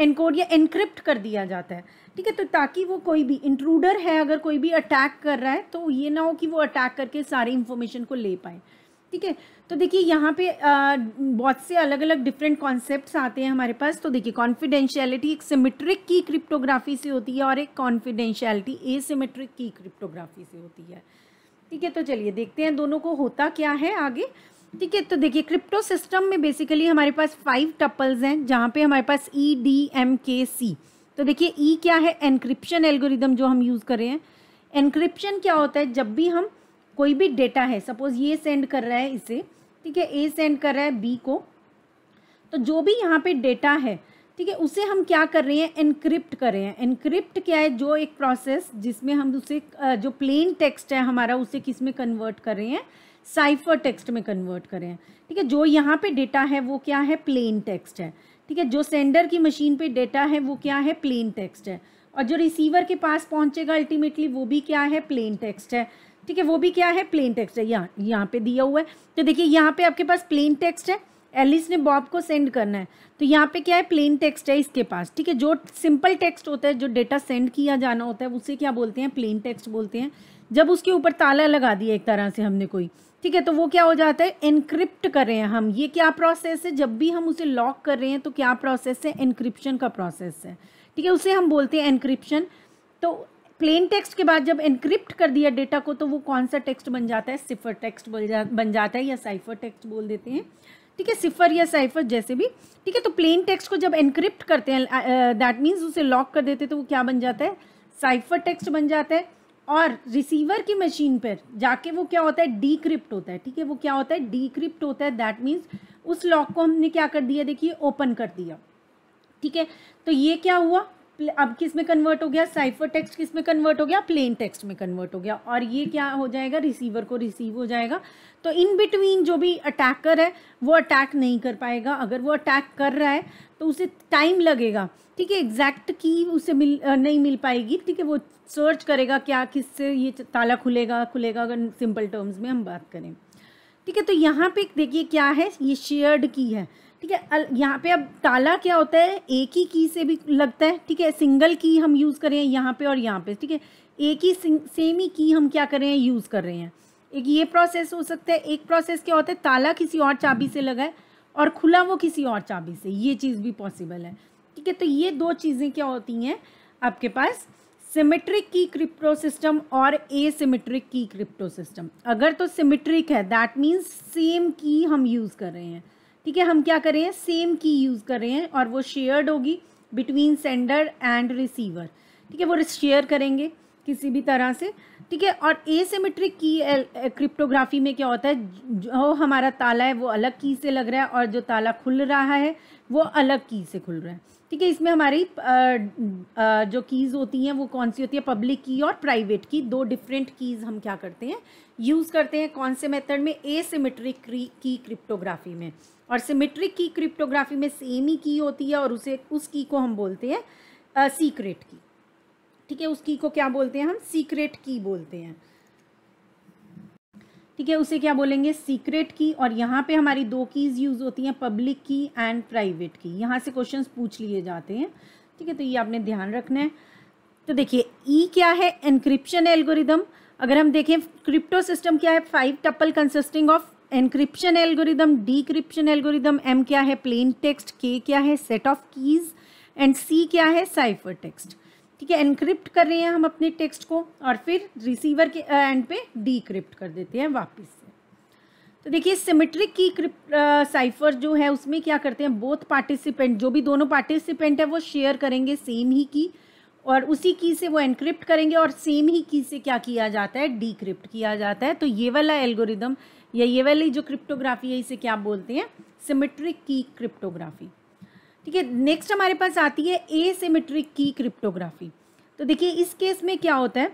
एनकोड या इनक्रिप्ट कर दिया जाता है ठीक है तो ताकि वो कोई भी इंट्रूडर है अगर कोई भी अटैक कर रहा है तो ये ना हो कि वो अटैक करके सारी इन्फॉर्मेशन को ले पाए ठीक है तो देखिए यहाँ पे बहुत से अलग अलग डिफरेंट कॉन्सेप्ट आते हैं हमारे पास तो देखिए कॉन्फिडेंशियलिटी एक सिमेट्रिक की क्रिप्टोग्राफी से होती है और एक confidentiality asymmetric key cryptography से होती है ठीक है तो चलिए देखते हैं दोनों को होता क्या है आगे ठीक है तो देखिए क्रिप्टो सिस्टम में बेसिकली हमारे पास फाइव टपल्स हैं जहाँ पे हमारे पास ई डी एम के सी तो देखिए ई e क्या है एनक्रिप्शन एल्गोरिदम जो हम यूज़ कर रहे हैं एनक्रिप्शन क्या होता है जब भी हम कोई भी डेटा है सपोज ये सेंड कर रहा है इसे ठीक है ए सेंड कर रहा है बी को तो जो भी यहाँ पे डेटा है ठीक है उसे हम क्या कर रहे हैं इनक्रिप्ट कर रहे हैं इनक्रिप्ट क्या है जो एक प्रोसेस जिसमें हम उसे जो प्लेन टेक्स्ट है हमारा उसे किस में कन्वर्ट कर रहे हैं साइफर टेक्स्ट में कन्वर्ट कर रहे हैं ठीक है जो यहाँ पे डेटा है वो क्या है प्लेन टेक्स्ट है ठीक है जो सेंडर की मशीन पे डेटा है वो क्या है प्लेन टेक्स्ट है और जो रिसीवर के पास पहुँचेगा अल्टीमेटली वो भी क्या है प्लेन टेक्स्ट है ठीक है वो भी क्या है प्लेन टेक्स्ट है यहाँ यहाँ पे दिया हुआ है तो देखिए यहाँ पे आपके पास प्लेन टेक्स्ट है एलिस ने बॉब को सेंड करना है तो यहाँ पे क्या है प्लेन टेक्स्ट है इसके पास ठीक है जो सिंपल टेक्स्ट होता है जो डेटा सेंड किया जाना होता है उसे क्या बोलते हैं प्लेन टेक्स्ट बोलते हैं जब उसके ऊपर ताला लगा दिया एक तरह से हमने कोई ठीक है तो वो क्या हो जाता है इनक्रिप्ट कर रहे हैं हम ये क्या प्रोसेस है जब भी हम उसे लॉक कर रहे हैं तो क्या प्रोसेस है इनक्रिप्शन का प्रोसेस है ठीक है उसे हम बोलते हैं इनक्रिप्शन तो प्लेन टेक्स्ट के बाद जब इनक्रिप्ट कर दिया डेटा को तो वो कौन सा टेक्स्ट बन जाता है सिफर टेक्स्ट बन जा बन जाता है या साइफर टेक्स्ट बोल देते हैं ठीक है सिफर या साइफर जैसे भी ठीक है तो प्लेन टेक्स्ट को जब इनक्रिप्ट करते हैं दैट मीन्स उसे लॉक कर देते तो वो क्या बन जाता है साइफर टेक्स्ट बन जाता है और रिसीवर की मशीन पर जाके वो क्या होता है डीक्रिप्ट होता है ठीक है वो क्या होता है डीक्रिप्ट होता है दैट मीन्स उस लॉक को हमने क्या कर दिया देखिए ओपन कर दिया ठीक है तो ये क्या हुआ अब किस में कन्वर्ट हो गया साइफर टेक्स्ट किस में कन्वर्ट हो गया प्लेन टेक्स्ट में कन्वर्ट हो गया और ये क्या हो जाएगा रिसीवर को रिसीव हो जाएगा तो इन बिटवीन जो भी अटैकर है वो अटैक नहीं कर पाएगा अगर वो अटैक कर रहा है तो उसे टाइम लगेगा ठीक है एग्जैक्ट की उसे मिल नहीं मिल पाएगी ठीक है वो सर्च करेगा क्या किससे ये ताला खुलेगा खुलेगा अगर सिंपल टर्म्स में हम बात करें ठीक है तो यहाँ पे देखिए क्या है ये शेयर्ड की है ठीक है यहाँ पे अब ताला क्या होता है एक ही की से भी लगता है ठीक है सिंगल की हम यूज़ कर रहे हैं यहाँ पे और यहाँ पे ठीक है एक ही सेम ही की हम क्या कर रहे हैं यूज़ कर रहे हैं एक ये प्रोसेस हो सकता है एक प्रोसेस क्या होता है ताला किसी और चाबी से लगा है और खुला वो किसी और चाबी से ये चीज़ भी पॉसिबल है ठीक है तो ये दो चीज़ें क्या होती हैं आपके पास सिमेट्रिक की क्रिप्टो सिस्टम और asymmetric key crypto system अगर तो सिमेट्रिक है दैट मीन्स सेम की हम यूज़ कर रहे हैं ठीक है हम क्या कर रहे हैं सेम की यूज़ कर रहे हैं और वो शेयर्ड होगी बिटवीन सेंडर एंड रिसीवर ठीक है वो शेयर करेंगे किसी भी तरह से ठीक है और एसेमेट्रिक की क्रिप्टोग्राफी में क्या होता है जो हमारा ताला है वो अलग की से लग रहा है और जो ताला खुल रहा है वो अलग की से खुल रहा है ठीक है इसमें हमारी आ, आ, जो कीज़ होती हैं वो कौन सी होती है पब्लिक की और प्राइवेट की दो डिफरेंट कीज़ हम क्या करते हैं यूज़ करते हैं कौन से मेथड में ए सिमेट्रिक की क्रिप्टोग्राफी में और सिमेट्रिक की क्रिप्टोग्राफी में सेम ही की होती है और उसे उस की को हम बोलते हैं सीक्रेट की ठीक है उस की को क्या बोलते हैं हम सीक्रेट की बोलते हैं ठीक है उसे क्या बोलेंगे सीक्रेट की और यहाँ पे हमारी दो कीज़ यूज़ होती हैं पब्लिक की एंड प्राइवेट की यहाँ से क्वेश्चंस पूछ लिए जाते हैं ठीक है तो ये आपने ध्यान रखना है तो देखिए ई e क्या है एनक्रिप्शन एल्गोरिदम अगर हम देखें क्रिप्टो सिस्टम क्या है five tuple consisting of encryption algorithm decryption algorithm M क्या है प्लेन टेक्स्ट के क्या है set of keys and C क्या है साइफर टेक्स्ट ठीक है एनक्रिप्ट कर रहे हैं हम अपने टेक्स्ट को और फिर रिसीवर के एंड uh, पे डीक्रिप्ट कर देते हैं वापस से तो देखिए सिमेट्रिक की साइफर जो है उसमें क्या करते हैं बोथ पार्टिसिपेंट जो भी दोनों पार्टिसिपेंट है वो शेयर करेंगे सेम ही की और उसी की से वो एनक्रिप्ट करेंगे और सेम ही की से क्या किया जाता है डिक्रिप्ट किया जाता है तो ये वाला एल्गोरिदम या ये वाली जो क्रिप्टोग्राफी है इसे क्या बोलते हैं सिमेट्रिक की क्रिप्टोग्राफी ठीक है नेक्स्ट हमारे पास आती है ए सिमेट्रिक की क्रिप्टोग्राफी तो देखिए इस केस में क्या होता है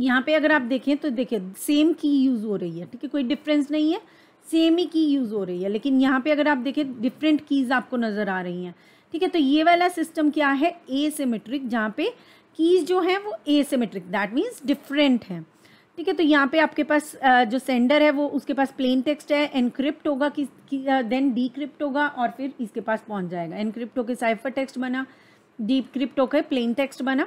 यहाँ पे अगर आप देखें तो देखिए सेम की यूज़ हो रही है ठीक है कोई डिफरेंस नहीं है सेम ही की यूज़ हो रही है लेकिन यहाँ पे अगर आप देखें डिफरेंट कीज़ आपको नज़र आ रही हैं ठीक है तो ये वाला सिस्टम क्या है ए सीमेट्रिक जहाँ पे कीज जो है वो asymmetric that means different है ठीक है तो यहाँ पे आपके पास जो सेंडर है वो उसके पास प्लेन टेक्स्ट है एनक्रिप्ट होगा कि देन डीक्रिप्ट होगा और फिर इसके पास पहुँच जाएगा एनक्रिप्ट होकर साइफर टेक्स्ट बना डीप क्रिप्ट होकर प्लेन टेक्स्ट बना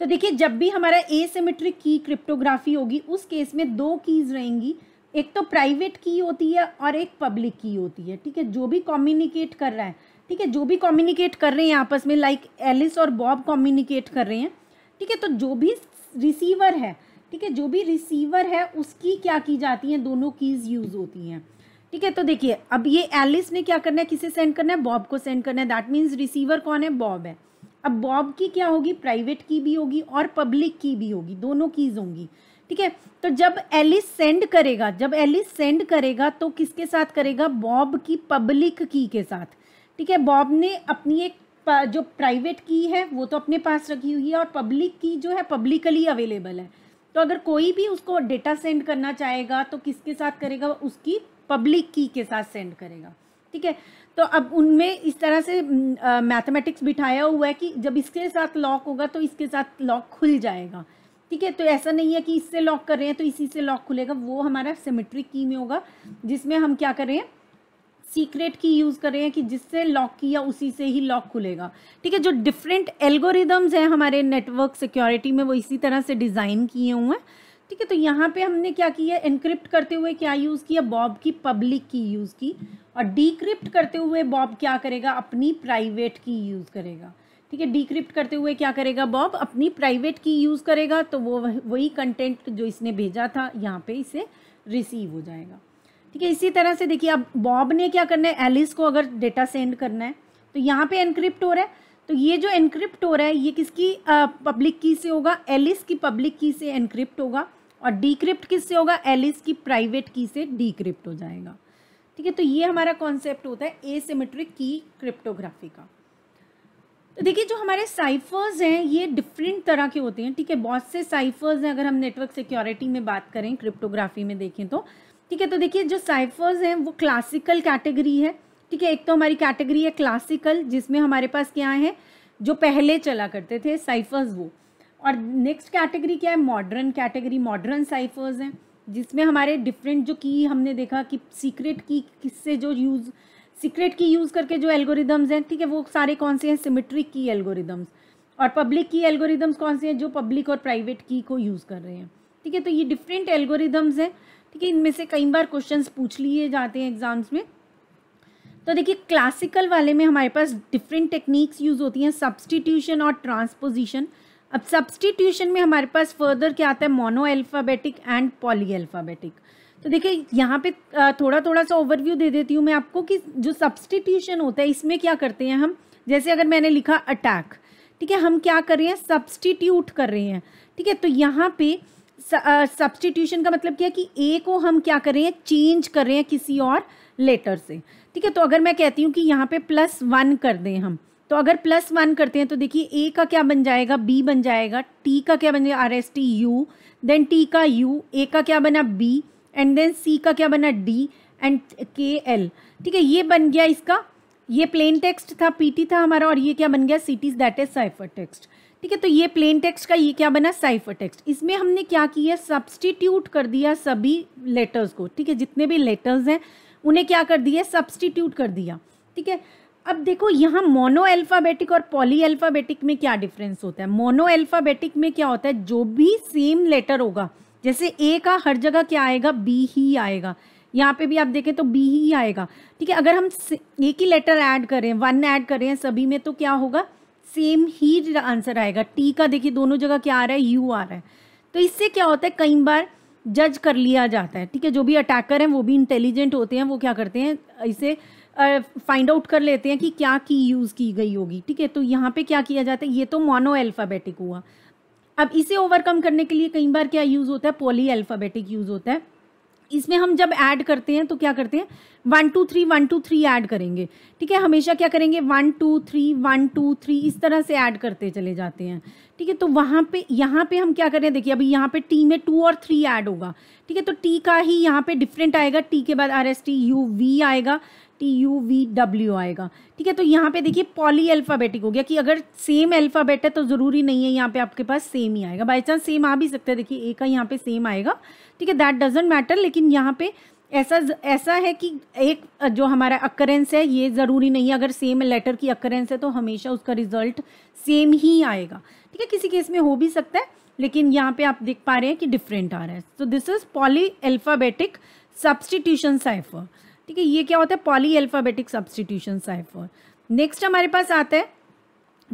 तो देखिए जब भी हमारा ए सीमेट्रिक की क्रिप्टोग्राफी होगी उस केस में दो कीज रहेंगी एक तो प्राइवेट की होती है और एक पब्लिक की होती है ठीक है जो भी कम्युनिकेट कर रहा है ठीक है जो भी कम्युनिकेट कर रहे हैं आपस में लाइक एलिस और बॉब कम्युनिकेट कर रहे हैं ठीक है तो जो भी रिसीवर है ठीक है जो भी रिसीवर है उसकी क्या की जाती हैं दोनों कीज़ यूज़ होती हैं ठीक है तो देखिए अब ये एलिस ने क्या करना है किसे सेंड करना है बॉब को सेंड करना है दैट मीन्स रिसीवर कौन है बॉब है अब बॉब की क्या होगी प्राइवेट की भी होगी और पब्लिक की भी होगी दोनों कीज़ होंगी ठीक है तो जब एलिस सेंड करेगा जब एलिस सेंड करेगा तो किसके साथ करेगा बॉब की पब्लिक की के साथ ठीक है बॉब ने अपनी एक जो प्राइवेट की है वो तो अपने पास रखी हुई है और पब्लिक की जो है पब्लिकली अवेलेबल है तो अगर कोई भी उसको डेटा सेंड करना चाहेगा तो किसके साथ करेगा उसकी पब्लिक की के साथ सेंड करेगा ठीक है तो अब उनमें इस तरह से मैथमेटिक्स बिठाया हुआ है कि जब इसके साथ लॉक होगा तो इसके साथ लॉक खुल जाएगा ठीक है तो ऐसा नहीं है कि इससे लॉक कर रहे हैं तो इसी से लॉक खुलेगा वो हमारा सिमेट्रिक की में होगा जिसमें हम क्या कर रहे हैं सीक्रेट की यूज़ कर रहे हैं कि जिससे लॉक किया उसी से ही लॉक खुलेगा ठीक है जो डिफरेंट एल्गोरिदम्स हैं हमारे नेटवर्क सिक्योरिटी में वो इसी तरह से डिज़ाइन किए हुए हैं ठीक है तो यहाँ पे हमने क्या किया इनक्रिप्ट करते हुए क्या यूज़ किया बॉब की पब्लिक की यूज़ की और डिक्रिप्ट करते हुए बॉब क्या करेगा अपनी प्राइवेट की यूज़ करेगा ठीक है डिक्रिप्ट करते हुए क्या करेगा बॉब अपनी प्राइवेट की यूज़ करेगा तो वो वही कंटेंट जो इसने भेजा था यहाँ पे इसे रिसीव हो जाएगा ठीक है इसी तरह से देखिए अब बॉब ने क्या करना है एलिस को अगर डेटा सेंड करना है तो यहाँ पे एनक्रिप्ट हो रहा है तो ये जो एनक्रिप्ट हो रहा है ये किसकी पब्लिक की से होगा एलिस की पब्लिक की से एनक्रिप्ट होगा और डिक्रिप्ट किससे होगा एलिस की प्राइवेट की से डिक्रिप्ट हो जाएगा ठीक है तो ये हमारा कॉन्सेप्ट होता है एसिमेट्रिक की क्रिप्टोग्राफी का तो देखिए जो हमारे साइफर्स हैं ये डिफरेंट तरह के होते हैं ठीक है बहुत से साइफर्स हैं अगर हम नेटवर्क सिक्योरिटी में बात करें क्रिप्टोग्राफी में देखें तो ठीक है तो देखिए जो साइफर्स हैं वो क्लासिकल कैटेगरी है ठीक है एक तो हमारी कैटेगरी है क्लासिकल जिसमें हमारे पास क्या है जो पहले चला करते थे साइफर्स वो और नेक्स्ट कैटेगरी क्या है मॉडर्न कैटेगरी मॉडर्न साइफर्स हैं जिसमें हमारे डिफरेंट जो की हमने देखा कि सीक्रेट की किससे जो यूज़ सीक्रेट की यूज़ करके जो एल्गोरिदम्स हैं ठीक है वो सारे कौन से हैं सिमेट्रिक की एल्गोरिदम्स और पब्लिक की एल्गोरिदम्स कौन से हैं जो पब्लिक और प्राइवेट की को यूज़ कर रहे हैं ठीक है तो ये डिफरेंट एल्गोरिदम्स हैं ठीक है इनमें से कई बार क्वेश्चंस पूछ लिए जाते हैं एग्ज़ाम्स में तो देखिए क्लासिकल वाले में हमारे पास डिफरेंट टेक्निक्स यूज़ होती हैं सब्सटीट्यूशन और ट्रांसपोजिशन अब सब्सटीट्यूशन में हमारे पास फर्दर क्या आता है monoalphabetic and polyalphabetic तो देखिए यहाँ पे थोड़ा थोड़ा सा ओवरव्यू दे देती हूँ मैं आपको कि जो सब्सटीट्यूशन होता है इसमें क्या करते हैं हम जैसे अगर मैंने लिखा अटैक ठीक है हम क्या कर रहे हैं सब्सटीट्यूट कर रहे हैं ठीक है तो यहाँ पे सब्सटीट्यूशन का मतलब क्या है कि ए को हम क्या कर रहे हैं चेंज कर रहे हैं किसी और लेटर से ठीक है तो अगर मैं कहती हूँ कि यहाँ पे प्लस वन कर दें हम तो अगर प्लस वन करते हैं तो देखिए ए का क्या बन जाएगा बी बन जाएगा टी का क्या बन जाएगा R S T U then T का यू ए का क्या बना बी एंड देन सी का क्या बना डी एंड के एल ठीक है ये बन गया इसका ये प्लेन टेक्स्ट था पीटी था हमारा और ये क्या बन गया cities that is cipher text ठीक है तो ये प्लेन टेक्स्ट का ये क्या बना साइफर टेक्स्ट इसमें हमने क्या किया सब्सटीट्यूट कर दिया सभी लेटर्स को ठीक है जितने भी लेटर्स हैं उन्हें क्या कर दिया सब्सटीट्यूट कर दिया ठीक है अब देखो यहाँ मोनो एल्फ़ाबेटिक और पॉली एल्फ़ाबेटिक में क्या डिफरेंस होता है मोनो एल्फ़ाबेटिक में क्या होता है जो भी सेम लेटर होगा जैसे ए का हर जगह क्या आएगा बी ही आएगा यहाँ पे भी आप देखें तो बी ही आएगा ठीक है अगर हम एक ही लेटर ऐड करें वन ऐड करें सभी में तो क्या होगा सेम ही आंसर आएगा टी का देखिए दोनों जगह क्या आ रहा है यू आ रहा है तो इससे क्या होता है कई बार जज कर लिया जाता है ठीक है जो भी अटैकर हैं वो भी इंटेलिजेंट होते हैं वो क्या करते हैं इसे फाइंड uh, आउट कर लेते हैं कि क्या की यूज़ की गई होगी ठीक है तो यहाँ पे क्या किया जाता है ये तो मोनो अल्फ़ाबेटिक हुआ अब इसे ओवरकम करने के लिए कई बार क्या यूज़ होता है पोली अल्फ़ाबेटिक यूज़ होता है इसमें हम जब ऐड करते हैं तो क्या करते हैं one two three one two three add करेंगे ठीक है हमेशा क्या करेंगे one two three one two three इस तरह से ऐड करते चले जाते हैं ठीक है तो वहाँ पे यहाँ पे हम क्या कर रहे हैं देखिए अभी यहाँ पे टी में टू और थ्री ऐड होगा ठीक है तो टी का ही यहाँ पे डिफरेंट आएगा टी के बाद R S T U V आएगा टी यू वी डब्ल्यू आएगा ठीक है तो यहाँ पे देखिए पॉली अल्फ़ाबेटिक हो गया कि अगर सेम अल्फ़ाबेट है तो ज़रूरी नहीं है यहाँ पे आपके पास सेम ही आएगा बाई चांस सेम आ भी सकता है देखिए ए का यहाँ पे सेम आएगा ठीक है दैट डजेंट मैटर लेकिन यहाँ पे ऐसा ऐसा है कि एक जो हमारा अक्रेंस है ये ज़रूरी नहीं है अगर सेम लेटर की अक्रेंस है तो हमेशा उसका रिजल्ट सेम ही आएगा ठीक है किसी केस में हो भी सकता है लेकिन यहाँ पे आप देख पा रहे हैं कि डिफरेंट आ रहा है so this is polyalphabetic substitution cipher ठीक है ये क्या होता है polyalphabetic substitution cipher next हमारे पास आता है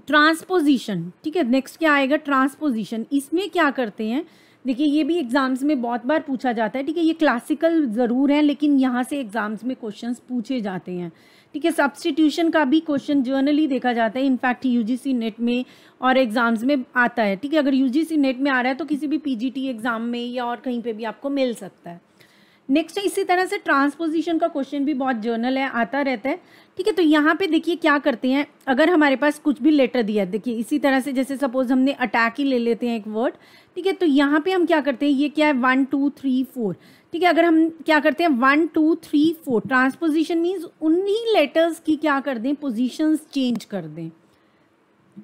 ट्रांसपोजिशन ठीक है नेक्स्ट क्या आएगा ट्रांसपोजिशन इसमें क्या करते हैं देखिए ये भी एग्ज़ाम्स में बहुत बार पूछा जाता है ठीक है ये क्लासिकल ज़रूर है लेकिन यहाँ से एग्ज़ाम्स में क्वेश्चंस पूछे जाते हैं ठीक है सब्सटीट्यूशन का भी क्वेश्चन जर्नली देखा जाता है इनफैक्ट यूजीसी नेट में और एग्ज़ाम्स में आता है ठीक है अगर यूजीसी नेट में आ रहा है तो किसी भी पीजीटी एग्ज़ाम में या और कहीं पर भी आपको मिल सकता है नेक्स्ट इसी तरह से ट्रांसपोजिशन का क्वेश्चन भी बहुत जर्नल है आता रहता है ठीक है तो यहाँ पे देखिए क्या करते हैं अगर हमारे पास कुछ भी लेटर दिया है देखिए इसी तरह से जैसे सपोज हमने अटैक ही ले लेते हैं एक वर्ड ठीक है तो यहाँ पे हम क्या करते हैं ये क्या है वन टू थ्री फोर ठीक है अगर हम क्या करते हैं one two three four transposition means उन्हीं लेटर्स की क्या कर दें पोजिशन चेंज कर दें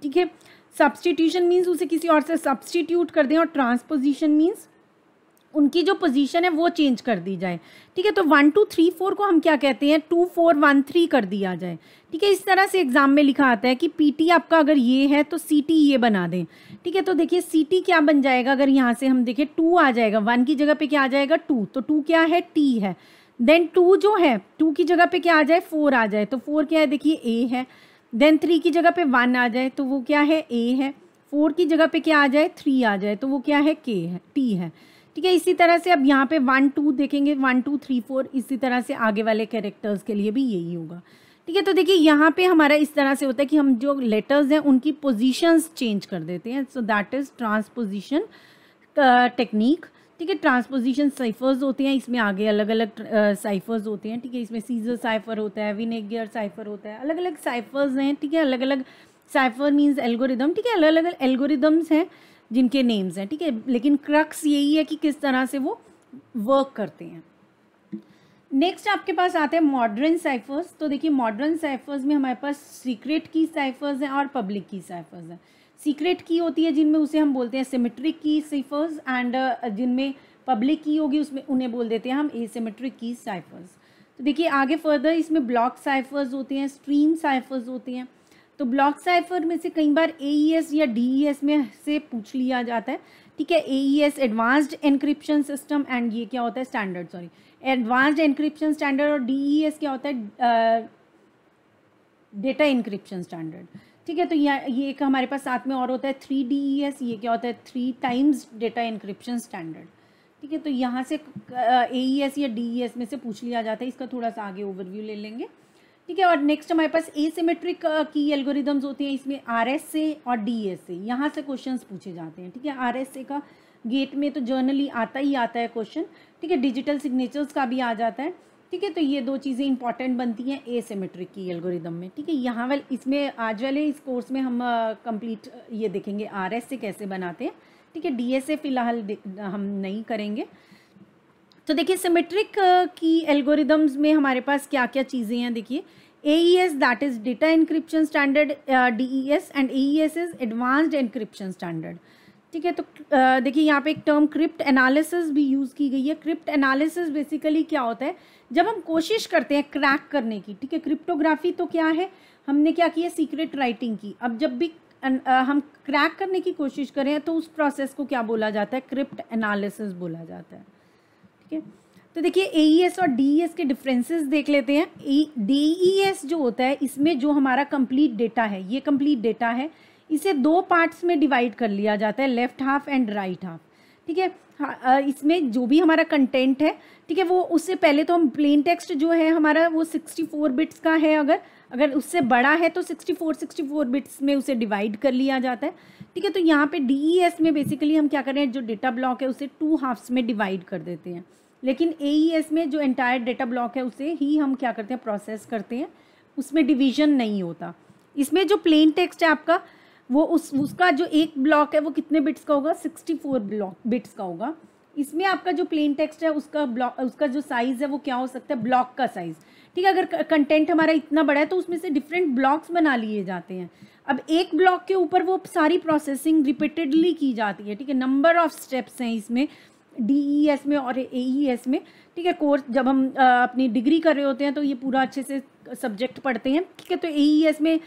ठीक है सब्सटीट्यूशन मीन्स उसे किसी और से सब्सटीट्यूट कर दें और ट्रांसपोजिशन मीन्स उनकी जो पोजीशन है वो चेंज कर दी जाए ठीक है तो वन टू थ्री फोर को हम क्या कहते हैं टू फोर वन थ्री कर दिया जाए ठीक है इस तरह से एग्जाम में लिखा आता है कि पीटी आपका अगर ये है तो सीटी ये बना दें ठीक है तो देखिए सीटी क्या बन जाएगा अगर यहाँ से हम देखें टू आ जाएगा वन की जगह पे क्या आ जाएगा टू तो टू क्या है टी है देन टू जो है टू की जगह पे क्या आ जाए फोर आ जाए तो फोर क्या है देखिए ए है देन थ्री की जगह पे वन आ जाए तो वो क्या है ए है फोर की जगह पे क्या आ जाए थ्री आ जाए तो वो क्या है के है टी है ठीक है इसी तरह से अब यहाँ पे वन टू देखेंगे वन टू थ्री फोर इसी तरह से आगे वाले कैरेक्टर्स के लिए भी यही होगा ठीक है तो देखिए यहाँ पे हमारा इस तरह से होता है कि हम जो लेटर्स हैं उनकी पोजीशंस चेंज कर देते हैं so that is transposition technique ठीक है ट्रांसपोजिशन साइफर्स होते हैं इसमें आगे अलग अलग साइफर्स होते हैं ठीक है इसमें सीजर साइफर होता है विनेगियर साइफर होता है अलग अलग साइफर्स हैं ठीक है अलग अलग साइफर मीन्स एल्गोरिदम ठीक है अलग अलग एल्गोरिदम्स हैं जिनके नेम्स हैं ठीक है लेकिन क्रक्स यही है कि किस तरह से वो वर्क करते हैं नेक्स्ट आपके पास आते हैं मॉडर्न साइफर्स तो देखिए मॉडर्न साइफर्स में हमारे पास सीक्रेट की साइफर्स हैं और पब्लिक की साइफर्स हैं सीक्रेट की होती है जिनमें उसे हम बोलते हैं सिमेट्रिक की साइफर्स एंड जिनमें पब्लिक की होगी उसमें उन्हें बोल देते हैं हम एसिमेट्रिक की साइफर्स तो देखिए आगे फर्दर इसमें ब्लॉक साइफर्स होते हैं स्ट्रीम साइफर्स होते हैं तो ब्लॉक साइफर में से कई बार ए e या डी e में से पूछ लिया जाता है ठीक है A advanced encryption system and ये क्या होता है standard sorry advanced encryption standard और डी e क्या होता है डेटा इंक्रिप्शन स्टैंडर्ड ठीक है तो यह ये एक हमारे पास साथ में और होता है थ्री डी ई एस ये क्या होता है three times data encryption standard ठीक है तो यहाँ से ए ई एस या डी ई एस में से पूछ लिया जाता है इसका थोड़ा सा आगे ओवरव्यू ले लेंगे ठीक है और नेक्स्ट हमारे पास ए सीमेट्रिक की एल्गोरिदम्स होती हैं इसमें आर एस ए और डी एस से यहाँ से क्वेश्चन पूछे जाते हैं ठीक है आर एस ए का गेट में तो जर्नली आता ही आता है क्वेश्चन ठीक है डिजिटल सिग्नेचर्स का भी आ जाता है ठीक है तो ये दो चीज़ें इंपॉर्टेंट बनती हैं ए सीमेट्रिक की एल्गोरिदम में ठीक है यहाँ वाले इसमें आज वाले इस कोर्स में हम कंप्लीट uh, ये देखेंगे आर एस से कैसे बनाते हैं ठीक है डी एस ए फिलहाल हम नहीं करेंगे तो देखिए सिमेट्रिक uh, की एल्गोरिदम्स में हमारे पास क्या क्या चीज़ें हैं देखिए A E S that is data encryption standard D E S and A E S is advanced encryption standard ठीक है तो uh, देखिए यहाँ पे एक टर्म क्रिप्ट एनालिसिस भी यूज़ की गई है क्रिप्ट एनालिसिस बेसिकली क्या होता है जब हम कोशिश करते हैं क्रैक करने की ठीक है क्रिप्टोग्राफी तो क्या है हमने क्या किया सीक्रेट राइटिंग की अब जब भी हम क्रैक करने की कोशिश करें तो उस प्रोसेस को क्या बोला जाता है क्रिप्ट एनालिसिस बोला जाता है ओके तो देखिए ए e और डी e के डिफरेंसेस देख लेते हैं डी e, जो होता है इसमें जो हमारा कंप्लीट डेटा है ये कंप्लीट डेटा है इसे दो पार्ट्स में डिवाइड कर लिया जाता है left half and right half ठीक है हाँ, इसमें जो भी हमारा कंटेंट है ठीक है वो उससे पहले तो हम प्लेन टेक्स्ट जो है हमारा वो 64 बिट्स का है अगर अगर उससे बड़ा है तो 64 64 बिट्स में उसे डिवाइड कर लिया जाता है ठीक है तो यहाँ पे डी में बेसिकली हम क्या कर रहे हैं जो डेटा ब्लॉक है उसे टू हाफ्स में डिवाइड कर देते हैं लेकिन ए e में जो एंटायर डेटा ब्लॉक है उसे ही हम क्या करते हैं प्रोसेस करते हैं उसमें डिवीजन नहीं होता इसमें जो प्लेन टेक्स्ट है आपका वो उस उसका जो एक ब्लॉक है वो कितने बिट्स का होगा सिक्सटी फोर ब्लॉक बिट्स का होगा इसमें आपका जो प्लेन टेक्स्ट है उसका ब्लॉक उसका जो साइज़ है वो क्या हो सकता है ब्लॉक का साइज़ ठीक है अगर कंटेंट हमारा इतना बड़ा है तो उसमें से डिफरेंट ब्लॉक्स बना लिए जाते हैं अब एक ब्लॉक के ऊपर वो सारी प्रोसेसिंग रिपीटेडली की जाती है ठीक है नंबर ऑफ स्टेप्स हैं इसमें डी e में और ए e में ठीक है कोर्स जब हम अपनी डिग्री कर रहे होते हैं तो ये पूरा अच्छे से सब्जेक्ट पढ़ते हैं ठीक है तो ए e में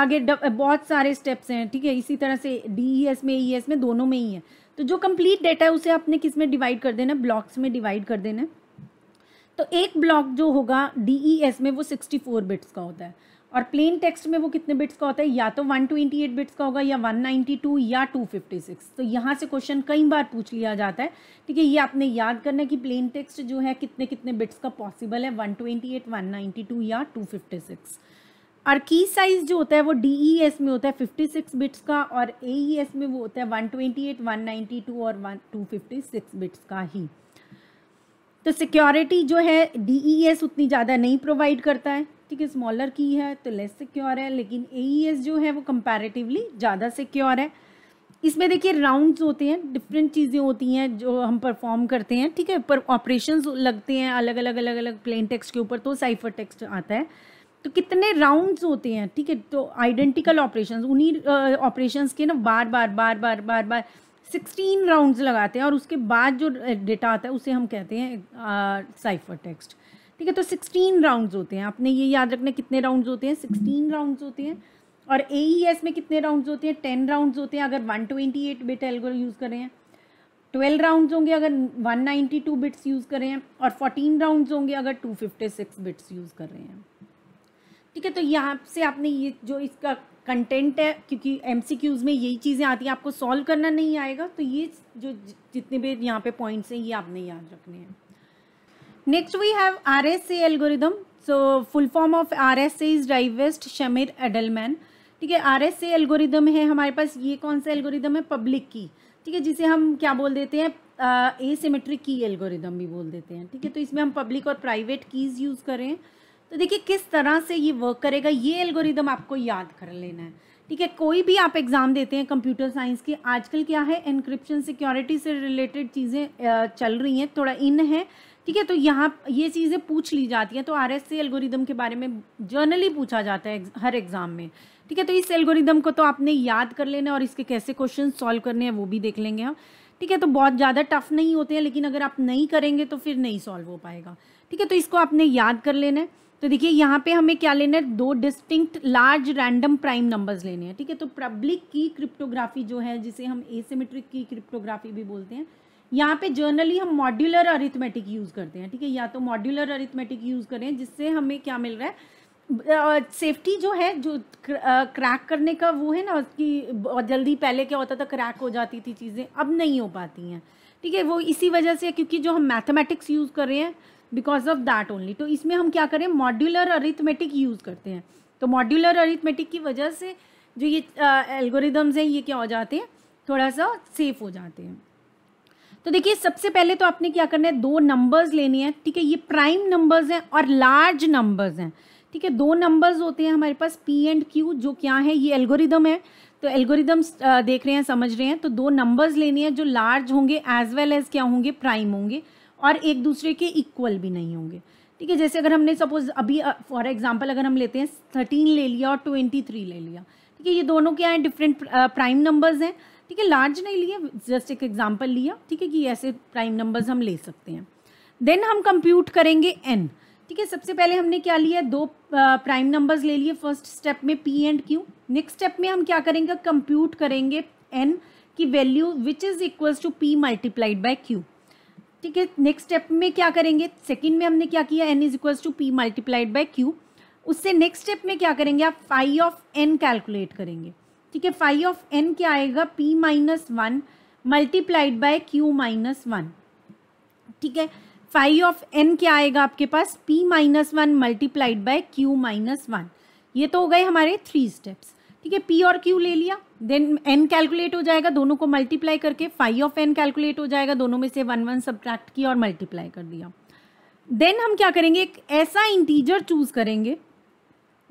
आगे बहुत सारे स्टेप्स हैं ठीक है इसी तरह से डी में ई में दोनों में ही है तो जो कंप्लीट डेटा है उसे आपने किस में डिवाइड कर देना ब्लॉक्स में डिवाइड कर देना तो एक ब्लॉक जो होगा डी में वो सिक्सटी फोर बिट्स का होता है और प्लेन टेक्स्ट में वो कितने बिट्स का होता है या तो 128 बिट्स का होगा या 192 या 256 तो यहाँ से क्वेश्चन कई बार पूछ लिया जाता है ठीक है ये आपने याद करना कि प्लेन टेक्स्ट जो है कितने कितने बिट्स का पॉसिबल है 128 192 या 256 और की साइज जो होता है वो डी e में होता है 56 बिट्स का और ए e में वो होता है नाइन्टी टू और वन सिक्स बिट्स का ही तो सिक्योरिटी जो है डी e उतनी ज़्यादा नहीं प्रोवाइड करता है ठीक है स्मॉलर की है तो लेस सिक्योर है लेकिन ए e जो है वो कंपेरेटिवली ज़्यादा सिक्योर है इसमें देखिए राउंड्स होते हैं डिफरेंट चीज़ें होती हैं जो हम परफॉर्म करते हैं ठीक है पर ऑपरेशन लगते हैं अलग अलग अलग अलग प्लेन टेक्स्ट के ऊपर तो साइफर टेक्स्ट आता है तो कितने राउंड्स होते हैं ठीक है तो आइडेंटिकल ऑपरेशन उन्हीं ऑपरेशन के ना बार बार बार बार बार बार सिक्सटीन राउंड्स लगाते हैं और उसके बाद जो डेटा आता है उसे हम कहते हैं साइफर टेक्स्ट ठीक है तो सिक्सटीन राउंड्स होते हैं आपने ये याद रखना कितने राउंड्स होते हैं सिक्सटीन राउंड्स होते हैं और ए e में कितने राउंड्स होते हैं टेन राउंड्स होते हैं अगर one twenty eight bit algo use कर रहे हैं ट्वेल्व राउंड्स होंगे अगर one ninety two bits use कर रहे हैं और फोर्टीन राउंड्स होंगे अगर two fifty six bits use कर रहे हैं ठीक है तो यहाँ से आपने ये जो इसका कंटेंट है क्योंकि एम में यही चीज़ें आती हैं आपको सॉल्व करना नहीं आएगा तो ये जो जितने भी यहाँ पे पॉइंट्स हैं ये आपने याद रखने हैं Next we have RSA algorithm. So full form of RSA is Rivest Shamir Edelman. ठीक है आर एस एल्गोरिदम है हमारे पास ये कौन सा एल्गोरिदम है पब्लिक की ठीक है जिसे हम क्या बोल देते हैं ए सीमेट्रिक की एल्गोरिदम भी बोल देते हैं ठीक है तो इसमें हम पब्लिक और प्राइवेट कीज़ यूज़ करें तो देखिए किस तरह से ये वर्क करेगा ये एल्गोरिदम आपको याद कर लेना है ठीक है कोई भी आप एग्ज़ाम देते हैं कंप्यूटर साइंस के आजकल क्या है इनक्रिप्शन सिक्योरिटी से रिलेटेड चीज़ें चल रही हैं थोड़ा इन है ठीक है तो यहाँ ये चीज़ें पूछ ली जाती हैं तो आर एस एल्गोरिदम के बारे में जर्नली पूछा जाता है हर एग्ज़ाम में ठीक है तो इस एल्गोरिदम को तो आपने याद कर लेना और इसके कैसे क्वेश्चन सॉल्व करने हैं वो भी देख लेंगे हम ठीक है तो बहुत ज़्यादा टफ नहीं होते हैं लेकिन अगर आप नहीं करेंगे तो फिर नहीं सॉल्व हो पाएगा ठीक है तो इसको आपने याद कर लेना है तो देखिए यहाँ पे हमें क्या लेना है दो distinct large random prime numbers लेने हैं ठीक है तो पब्लिक की क्रिप्टोग्राफी जो है जिसे हम एसिमेट्रिक की क्रिप्टोग्राफी भी बोलते हैं यहाँ पे जर्नली हम मॉड्यूलर अरिथमेटिक यूज़ करते हैं ठीक है या तो मॉड्यूलर अरिथमेटिक यूज़ करें जिससे हमें क्या मिल रहा है सेफ्टी uh, जो है जो क्रैक करने का वो है ना कि जल्दी पहले क्या होता था क्रैक हो जाती थी चीज़ें अब नहीं हो पाती हैं ठीक है वो इसी वजह से क्योंकि जो हम मैथमेटिक्स यूज़ कर रहे हैं बिकॉज ऑफ दैट ओनली तो इसमें हम क्या करें मॉड्यूलर अरिथमेटिक यूज़ करते हैं तो मॉड्यूलर अरिथमेटिक की वजह से जो ये एल्गोरिदम्स हैं ये क्या हो जाते हैं थोड़ा सा सेफ हो जाते हैं तो देखिए सबसे पहले तो आपने क्या करना है दो नंबर्स लेने हैं ठीक है ये प्राइम नंबर्स हैं और लार्ज नंबर्स हैं ठीक है दो नंबर्स होते हैं हमारे पास पी एंड क्यू जो क्या है ये एल्गोरिदम है तो एल्गोरिदम्स देख रहे हैं समझ रहे हैं तो दो नंबर्स लेने हैं जो लार्ज होंगे एज वेल एज क्या होंगे प्राइम होंगे और एक दूसरे के इक्वल भी नहीं होंगे ठीक है जैसे अगर हमने सपोज अभी फॉर एग्जाम्पल अगर हम लेते हैं थर्टीन ले लिया और ट्वेंटी थ्री ले लिया ठीक है ये दोनों क्या हैं डिफरेंट प्राइम नंबर्स हैं ठीक है लार्ज नहीं लिए जस्ट एक एग्जाम्पल लिया ठीक है कि ऐसे प्राइम नंबर्स हम ले सकते हैं देन हम कंप्यूट करेंगे एन ठीक है सबसे पहले हमने क्या लिया दो प्राइम नंबर्स ले लिए फर्स्ट स्टेप में P and Q next step में हम क्या करेंगे कंप्यूट करेंगे एन की value which is equals to P multiplied by Q ठीक है नेक्स्ट स्टेप में क्या करेंगे सेकेंड में हमने क्या किया N is equals to P multiplied by Q उससे नेक्स्ट स्टेप में क्या करेंगे आप फाइव ऑफ एन कैलकुलेट करेंगे ठीक है फाइव ऑफ एन क्या आएगा P minus one multiplied by Q minus one ठीक है फाइव ऑफ एन क्या आएगा आपके पास P minus one multiplied by Q minus one ये तो हो गए हमारे थ्री स्टेप्स ठीक है पी और क्यू ले लिया देन एन कैलकुलेट हो जाएगा दोनों को मल्टीप्लाई करके फाइव ऑफ एन कैलकुलेट हो जाएगा दोनों में से वन वन सब्ट्रैक्ट किया और मल्टीप्लाई कर दिया देन हम क्या करेंगे एक ऐसा इंटीजर चूज करेंगे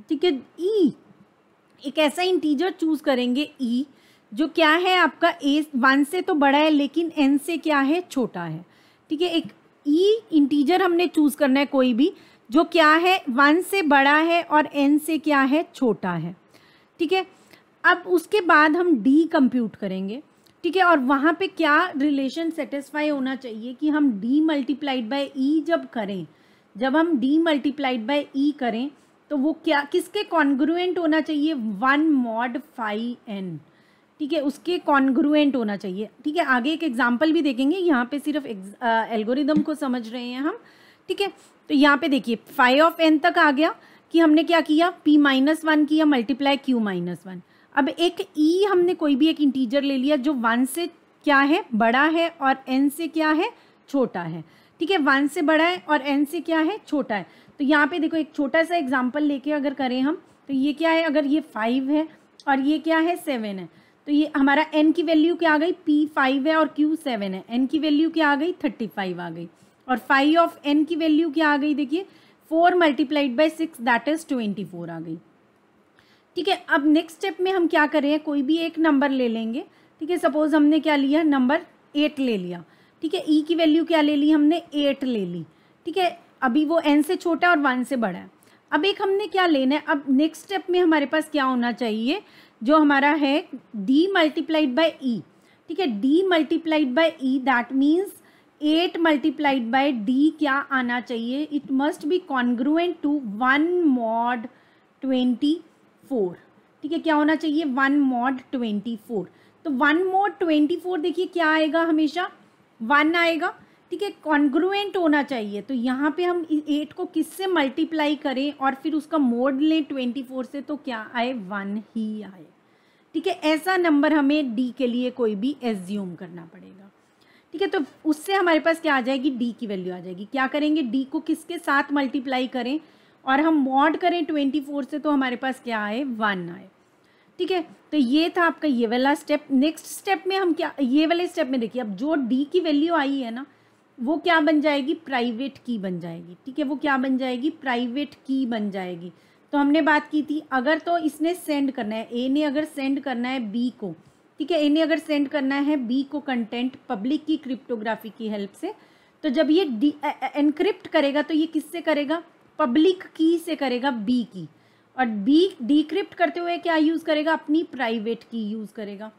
ठीक है ई e एक ऐसा इंटीजर चूज़ करेंगे ई e, जो क्या है आपका ए वन से तो बड़ा है लेकिन एन से क्या है छोटा है ठीक है एक ई e इंटीजर हमने चूज़ करना है कोई भी जो क्या है वन से बड़ा है और एन से क्या है छोटा है ठीक है अब उसके बाद हम डी कंप्यूट करेंगे ठीक है और वहाँ पे क्या रिलेशन सेटिस्फाई होना चाहिए कि हम डी मल्टीप्लाइड बाई ई जब करें जब हम डी मल्टीप्लाइड बाई ई करें तो वो क्या किसके कॉन्ग्रुएंट होना चाहिए वन मॉड फाइव एन ठीक है उसके कॉन्ग्रुएंट होना चाहिए ठीक है आगे एक एग्जाम्पल भी देखेंगे यहाँ पे सिर्फ एल्गोरिदम uh, को समझ रहे हैं हम ठीक है तो यहाँ पे देखिए फाइव ऑफ एन तक आ गया कि हमने क्या किया पी माइनस वन किया मल्टीप्लाई क्यू माइनस वन अब एक ई e हमने कोई भी एक इंटीजर ले लिया जो वन से क्या है बड़ा है और एन से क्या है छोटा है ठीक है वन से बड़ा है और एन से क्या है छोटा है तो यहाँ पे देखो एक छोटा सा एग्जाम्पल लेके अगर करें हम तो ये क्या है अगर ये फाइव है और ये क्या है सेवन है तो ये हमारा एन की वैल्यू क्या आ गई पी फाइव है और क्यू सेवन है एन की वैल्यू क्या आ गई थर्टी फाइव आ गई और फाइव ऑफ एन की वैल्यू क्या आ गई देखिए four multiplied by six that is twenty four आ गई ठीक है अब नेक्स्ट स्टेप में हम क्या करें कोई भी एक नंबर ले लेंगे ठीक है सपोज हमने क्या लिया नंबर एट ले लिया ठीक है ई e की वैल्यू क्या ले ली हमने एट ले ली ठीक है अभी वो एन से छोटा है और वन से बड़ा है अब एक हमने क्या लेना है अब नेक्स्ट स्टेप में हमारे पास क्या होना चाहिए जो हमारा है डी मल्टीप्लाइड बाई ई ठीक है D multiplied by E that means eight multiplied by D क्या आना चाहिए it must be congruent to one mod twenty four ठीक है क्या होना चाहिए वन मॉड ट्वेंटी फोर तो वन मॉड ट्वेंटी फोर देखिए क्या आएगा हमेशा वन आएगा ठीक है कॉन्ग्रुएंट होना चाहिए तो यहाँ पे हम एट को किससे मल्टीप्लाई करें और फिर उसका मोड लें ट्वेंटी फोर से तो क्या आए वन ही आए ठीक है ऐसा नंबर हमें डी के लिए कोई भी एज्यूम करना पड़ेगा ठीक है तो उससे हमारे पास क्या आ जाएगी डी की वैल्यू आ जाएगी क्या करेंगे डी को किसके साथ मल्टीप्लाई करें और हम मॉड करें ट्वेंटी फोर से तो हमारे पास क्या आए वन आए ठीक है तो ये था आपका ये वाला स्टेप नेक्स्ट स्टेप में हम क्या ये वाले स्टेप में देखिए अब जो डी की वैल्यू आई है ना वो क्या बन जाएगी प्राइवेट की बन जाएगी ठीक है वो क्या बन जाएगी प्राइवेट की बन जाएगी तो हमने बात की थी अगर तो इसने सेंड करना है ए ने अगर सेंड करना है बी को ठीक है ए ने अगर सेंड करना है बी को कंटेंट पब्लिक की क्रिप्टोग्राफी की हेल्प से तो जब ये एनक्रिप्ट करेगा तो ये किससे करेगा पब्लिक की से करेगा बी की और बी डिक्रिप्ट करते हुए क्या यूज़ करेगा अपनी प्राइवेट की यूज़ करेगा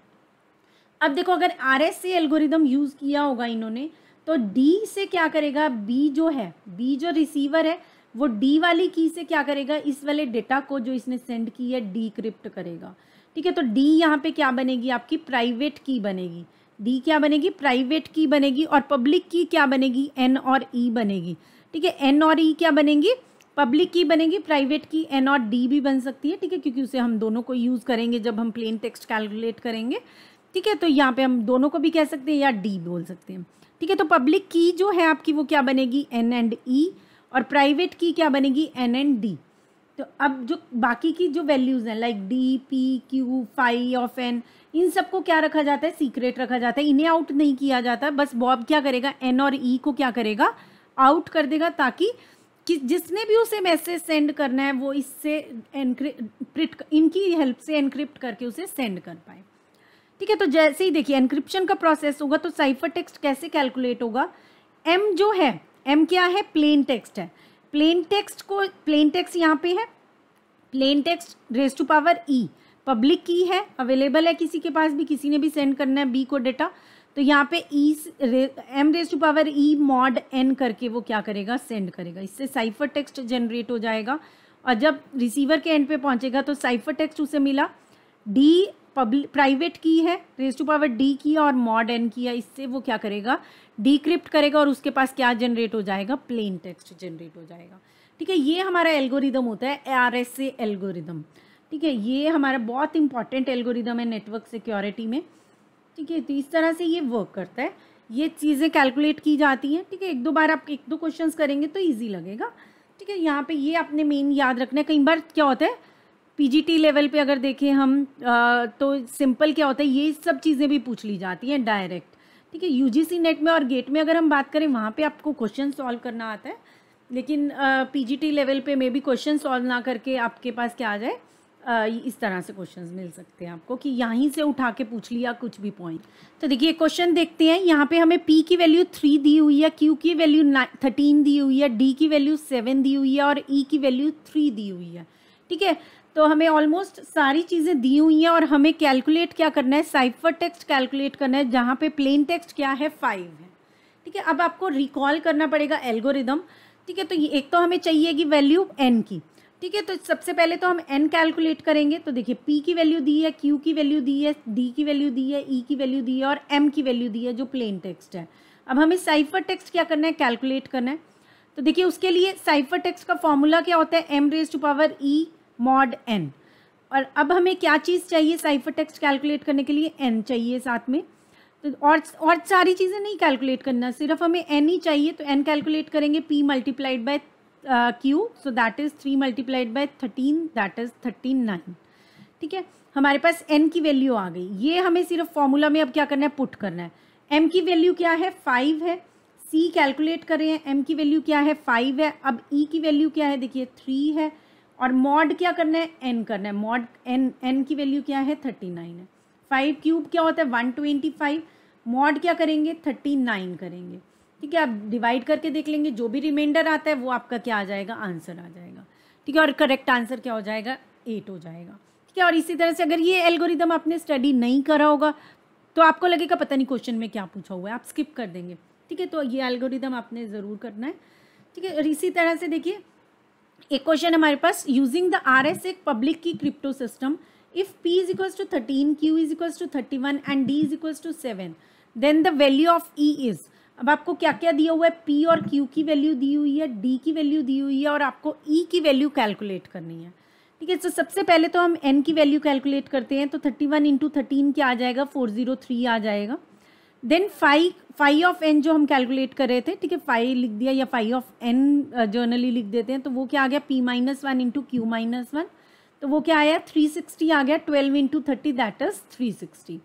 अब देखो अगर आर एस एल्गोरिदम यूज़ किया होगा इन्होंने तो डी से क्या करेगा बी जो है बी जो रिसीवर है वो डी वाली की से क्या करेगा इस वाले डेटा को जो इसने सेंड की है डीक्रिप्ट करेगा ठीक है तो डी यहाँ पे क्या बनेगी आपकी प्राइवेट की बनेगी डी क्या बनेगी प्राइवेट की बनेगी और पब्लिक की क्या बनेगी एन और ई e बनेगी ठीक है एन और ई e क्या बनेगी पब्लिक की बनेगी प्राइवेट की एन और डी भी बन सकती है ठीक है क्योंकि उसे हम दोनों को यूज़ करेंगे जब हम प्लेन टेक्स्ट कैलकुलेट करेंगे ठीक है तो यहाँ पे हम दोनों को भी कह सकते हैं या डी बोल सकते हैं ठीक है तो पब्लिक की जो है आपकी वो क्या बनेगी एन एंड ई और प्राइवेट की क्या बनेगी एन एंड डी तो अब जो बाकी की जो वैल्यूज़ हैं like D P Q five of N इन सबको क्या रखा जाता है सीक्रेट रखा जाता है इन्हें आउट नहीं किया जाता बस बॉब क्या करेगा एन और ई e को क्या करेगा आउट कर देगा ताकि कि जिसने भी उसे मैसेज सेंड करना है वो इससे इनकी हेल्प से एनक्रिप्ट करके उसे सेंड कर पाए ठीक है तो जैसे ही देखिए एनक्रिप्शन का प्रोसेस होगा तो साइफर टेक्स्ट कैसे कैलकुलेट होगा एम जो है एम क्या है प्लेन टेक्स्ट है प्लेन टेक्स्ट को प्लेन टेक्स्ट यहाँ पे है plain text raise to power E public key है अवेलेबल है किसी के पास भी किसी ने भी सेंड करना है बी को डेटा तो यहाँ पे E M raise to power E mod N करके वो क्या करेगा सेंड करेगा इससे साइफर टेक्स्ट जनरेट हो जाएगा और जब रिसीवर के एंड पे पहुँचेगा तो साइफर टेक्स्ट उसे मिला डी पब्लिक प्राइवेट की है रेज टू पावर डी की है और मॉड एन की है इससे वो क्या करेगा डिक्रिप्ट करेगा और उसके पास क्या जनरेट हो जाएगा प्लेन टेक्स्ट जनरेट हो जाएगा ठीक है ये हमारा एल्गोरिदम होता है ए आर एस एल्गोरिदम ठीक है ये हमारा बहुत इंपॉर्टेंट एल्गोरिदम है नेटवर्क सिक्योरिटी में ठीक है तो इस तरह से ये वर्क करता है ये चीज़ें कैलकुलेट की जाती हैं ठीक है एक दो बार आप एक दो क्वेश्चंस करेंगे तो इजी लगेगा ठीक है यहाँ पे ये आपने मेन याद रखना है कई बार क्या होता है पीजीटी लेवल पे अगर देखें हम आ, तो सिंपल क्या होता है ये सब चीज़ें भी पूछ ली जाती हैं डायरेक्ट ठीक है यूजीसी नेट में और गेट में अगर हम बात करें वहाँ पे आपको क्वेश्चन सॉल्व करना आता है लेकिन पीजीटी लेवल पे मे बी क्वेश्चन सॉल्व ना करके आपके पास क्या आ जाए आ, इस तरह से क्वेश्चन मिल सकते हैं आपको कि यहीं से उठा के पूछ लिया कुछ भी पॉइंट तो देखिए क्वेश्चन देखते हैं यहाँ पे हमें पी की वैल्यू थ्री दी हुई है क्यू की वैल्यू थर्टीन दी हुई है डी की वैल्यू सेवन दी हुई है और ई e की वैल्यू थ्री दी हुई है ठीक है तो हमें ऑलमोस्ट सारी चीज़ें दी हुई हैं और हमें कैलकुलेट क्या करना है साइफर टेक्स्ट कैलकुलेट करना है जहाँ पे प्लेन टेक्स्ट क्या है फाइव है ठीक है अब आपको रिकॉल करना पड़ेगा एल्गोरिदम ठीक है तो एक तो हमें चाहिएगी वैल्यू एन की ठीक है तो सबसे पहले तो हम एन कैलकुलेट करेंगे तो देखिए पी की वैल्यू दी है क्यू की वैल्यू दी है डी की वैल्यू दी है ई e की वैल्यू दी है और एम की वैल्यू दी है जो प्लेन टेक्स्ट है अब हमें साइफर टेक्स्ट क्या करना है कैलकुलेट करना है तो देखिए उसके लिए साइफर टेक्स्ट का फॉर्मूला क्या होता है M raise to power E e, mod N और अब हमें क्या चीज़ चाहिए साइफर टेक्स्ट कैलकुलेट करने के लिए एन चाहिए साथ में तो और और सारी चीज़ें नहीं कैलकुलेट करना सिर्फ हमें एन ही चाहिए तो एन कैलकुलेट करेंगे P multiplied by Q so that is three multiplied by thirteen that is thirteen nine ठीक है हमारे पास एन की वैल्यू आ गई ये हमें सिर्फ फॉर्मूला में अब क्या करना है पुट करना है एम की वैल्यू क्या है फाइव है सी कैलकुलेट कर रहे हैं एम की वैल्यू क्या है फाइव है अब ई e की वैल्यू क्या है देखिए थ्री है और मॉड क्या करना है एन करना है मॉड एन एन की वैल्यू क्या है थर्टी नाइन है फाइव क्यूब क्या होता है वन ट्वेंटी फाइव मॉड क्या करेंगे थर्टी नाइन करेंगे ठीक है आप डिवाइड करके देख लेंगे जो भी रिमाइंडर आता है वो आपका क्या आ जाएगा आंसर आ जाएगा ठीक है और करेक्ट आंसर क्या हो जाएगा एट हो जाएगा ठीक है और इसी तरह से अगर ये एल्गोरिदम आपने स्टडी नहीं करा होगा तो आपको लगेगा पता नहीं क्वेश्चन में क्या पूछा हुआ है आप स्किप कर देंगे ठीक है तो ये एल्गोरिदम आपने ज़रूर करना है ठीक है और इसी तरह से देखिए एक क्वेश्चन हमारे पास यूजिंग द आर एस एक public key crypto cryptosystem if P is equal to thirteen Q is equals to thirty one and D is equal to seven then the value of E is अब आपको क्या क्या दिया हुआ है पी और क्यू की वैल्यू दी हुई है डी की वैल्यू दी हुई है और आपको ई e की वैल्यू कैलकुलेट करनी है ठीक है तो सबसे पहले तो हम एन की वैल्यू कैलकुलेट करते हैं तो थर्टी वन इंटू थर्टीन क्या आ जाएगा फोर जीरो थ्री आ जाएगा then five five of N जो हम कैलकुलेट कर रहे थे ठीक है फाइव लिख दिया या फाइव ऑफ एन जर्नली लिख देते हैं तो वो क्या आ गया P minus one into Q minus one तो वो क्या आया थ्री सिक्सटी आ गया twelve into thirty that is three sixty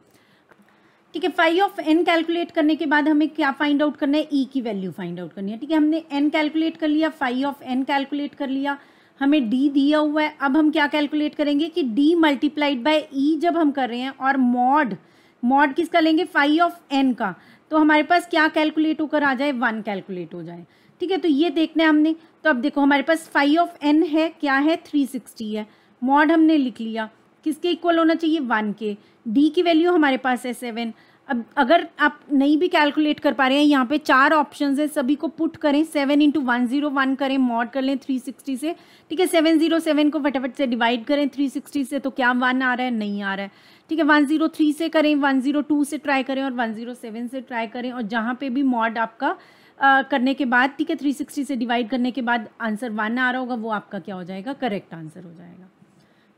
ठीक है फाइव ऑफ एन कैलकुलेट करने के बाद हमें क्या फाइंड आउट करना है ई e की वैल्यू फाइंड आउट करनी है ठीक है हमने एन कैलकुलेट कर लिया फाइव ऑफ एन कैलकुलेट कर लिया हमें डी दिया हुआ है अब हम क्या कैलकुलेट करेंगे कि डी मल्टीप्लाइड बाय ई जब हम कर रहे हैं और मॉड mod मॉड किसका लेंगे फाइव ऑफ एन का तो हमारे पास क्या कैलकुलेट होकर आ जाए वन कैलकुलेट हो जाए ठीक है तो ये देखना है हमने तो अब देखो हमारे पास फाइव ऑफ एन है क्या है थ्री सिक्सटी है मॉड हमने लिख लिया किसके इक्वल होना चाहिए वन के डी की वैल्यू हमारे पास है सेवन अब अगर आप नहीं भी कैलकुलेट कर पा रहे हैं यहाँ पे चार ऑप्शन है सभी को पुट करें seven into one zero one करें मॉड कर लें थ्री सिक्सटी से ठीक है सेवन जीरो सेवन को फटाफट से डिवाइड करें थ्री सिक्सटी से तो क्या वन आ रहा है नहीं आ रहा है ठीक है 103 से करें 102 से ट्राई करें और 107 से ट्राई करें और जहाँ पे भी मॉड आपका आ, करने के बाद ठीक है 360 से डिवाइड करने के बाद आंसर वन आ रहा होगा वो आपका क्या हो जाएगा करेक्ट आंसर हो जाएगा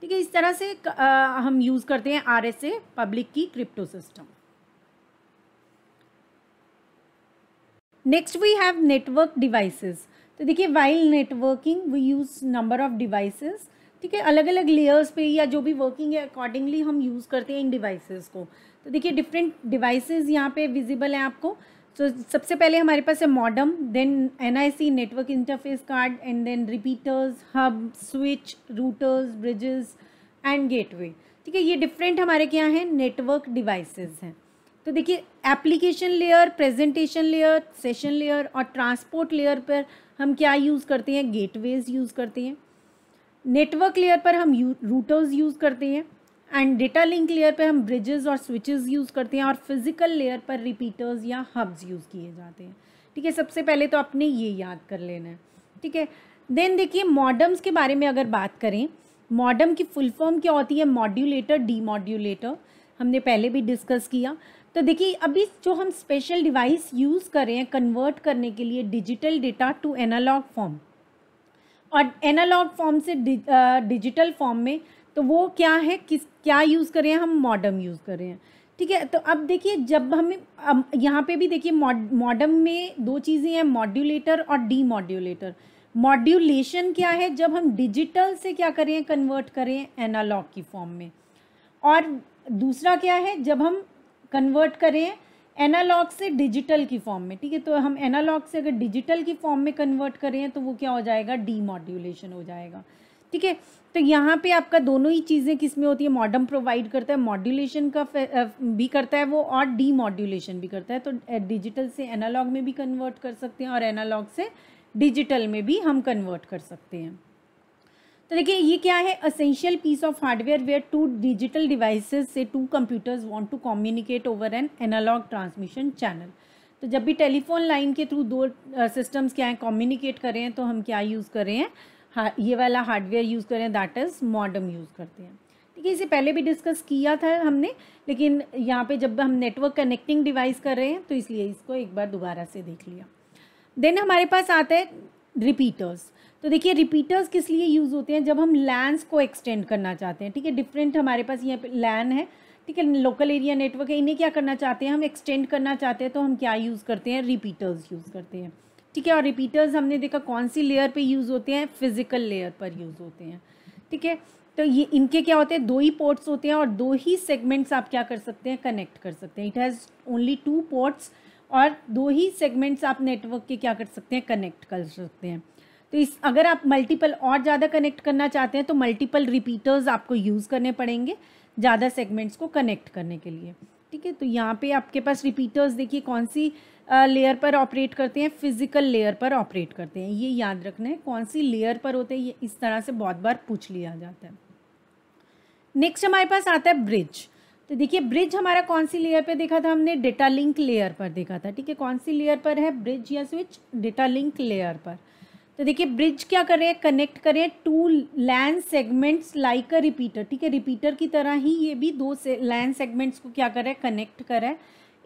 ठीक है इस तरह से आ, हम यूज़ करते हैं R public key crypto cryptosystem next we have network devices तो देखिए while networking we use number of devices ठीक है अलग अलग लेयर्स पे या जो भी वर्किंग है अकॉर्डिंगली हम यूज़ करते हैं इन डिवाइसेस को तो देखिए डिफरेंट डिवाइसेस यहाँ पे विजिबल हैं आपको तो सबसे पहले हमारे पास है modem then NIC network interface card and then repeaters hub switch routers bridges and gateway ठीक है ये डिफरेंट हमारे क्या हैं नेटवर्क डिवाइसेज हैं तो देखिए application layer presentation layer session layer और ट्रांसपोर्ट लेयर पर हम क्या यूज़ करते हैं गेटवेज यूज़ करते हैं नेटवर्क लेयर पर हम रूटर्स यूज़ करते हैं एंड डेटा लिंक लेयर पर हम ब्रिजेस और स्विचेस यूज़ करते हैं और फिजिकल लेयर पर रिपीटर्स या हब्स यूज़ किए जाते हैं ठीक है सबसे पहले तो आपने ये याद कर लेना है ठीक है देन देखिए मॉडम्स के बारे में अगर बात करें मॉडम की फुल फॉर्म क्या होती है मॉड्यूलेटर डीमॉड्यूलेटर हमने पहले भी डिस्कस किया तो देखिए अभी जो हम स्पेशल डिवाइस यूज़ कर रहे हैं कन्वर्ट करने के लिए digital data to analog form और एनालॉग फॉर्म से डि, आ, डिजिटल फॉर्म में तो वो क्या है किस क्या यूज़ करें हम मॉडर्म यूज़ कर रहे हैं ठीक है तो अब देखिए जब हम अब यहाँ पे भी देखिए मॉडर्म में दो चीज़ें हैं मॉड्यूलेटर और डी मॉड्यूलेटर मॉड्यूलेशन क्या है जब हम डिजिटल से क्या करें कन्वर्ट करें एनालॉग की फॉर्म में और दूसरा क्या है जब हम कन्वर्ट करें एनालॉग से डिजिटल की फॉर्म में ठीक है तो हम एनालॉग से अगर डिजिटल की फॉर्म में कन्वर्ट करें तो वो क्या हो जाएगा मॉड्यूलेशन हो जाएगा ठीक है तो यहाँ पे आपका दोनों ही चीज़ें किस में होती है मॉडर्म प्रोवाइड करता है मॉड्यूलेशन का भी करता है वो और मॉड्यूलेशन भी करता है तो डिजिटल से एनालॉग में भी कन्वर्ट कर सकते हैं और एनालॉग से डिजिटल में भी हम कन्वर्ट कर सकते हैं तो देखिए ये क्या है essential piece of hardware where two digital devices say two computers want to communicate over an analog transmission channel तो जब भी टेलीफोन लाइन के थ्रू दो सिस्टम्स क्या हैं कम्युनिकेट कर रहे हैं तो हम क्या यूज़ कर रहे हैं ये वाला हार्डवेयर यूज़ कर रहे हैं दैट इज़ मॉडर्म यूज़ करते हैं ठीक है इसे पहले भी डिस्कस किया था हमने लेकिन यहाँ पर जब हम नेटवर्क कनेक्टिंग डिवाइस कर रहे हैं तो इसलिए इसको एक बार दोबारा से देख लिया देन हमारे पास आता है रिपीटर्स तो देखिए रिपीटर्स किस लिए यूज़ होते हैं जब हम लैंड्स को एक्सटेंड करना चाहते हैं ठीक है डिफरेंट हमारे पास यहाँ पे लैन है ठीक है लोकल एरिया नेटवर्क है इन्हें क्या करना चाहते हैं हम एक्सटेंड करना चाहते हैं तो हम क्या यूज़ करते हैं रिपीटर्स यूज़ करते हैं ठीक है और रिपीटर्स हमने देखा कौन सी लेयर पर यूज़ होते हैं फिजिकल लेयर पर यूज़ होते हैं ठीक है तो ये इनके क्या होते हैं दो ही पोर्ट्स होते हैं और दो ही सेगमेंट्स आप क्या कर सकते हैं कनेक्ट कर सकते हैं it has only two ports और दो ही सेगमेंट्स आप नेटवर्क के क्या कर सकते हैं कनेक्ट कर सकते हैं तो इस अगर आप मल्टीपल और ज़्यादा कनेक्ट करना चाहते हैं तो मल्टीपल रिपीटर्स आपको यूज़ करने पड़ेंगे ज़्यादा सेगमेंट्स को कनेक्ट करने के लिए ठीक है तो यहाँ पे आपके पास रिपीटर्स देखिए कौन सी लेयर पर ऑपरेट करते हैं फिजिकल लेयर पर ऑपरेट करते हैं ये याद रखना है कौन सी लेयर पर होते हैं ये इस तरह से बहुत बार पूछ लिया जाता है नेक्स्ट हमारे पास आता है ब्रिज तो देखिए ब्रिज हमारा कौन सी लेयर पर देखा था हमने डेटा लिंक लेयर पर देखा था ठीक है कौन सी लेयर पर है ब्रिज या स्विच डेटा लिंक लेयर पर तो देखिए ब्रिज क्या कर रहे हैं कनेक्ट कर रहे हैं two LAN segments like a repeater ठीक है रिपीटर की तरह ही ये भी दो से लैंड सेगमेंट्स को क्या कर रहे हैं कनेक्ट कर रहा है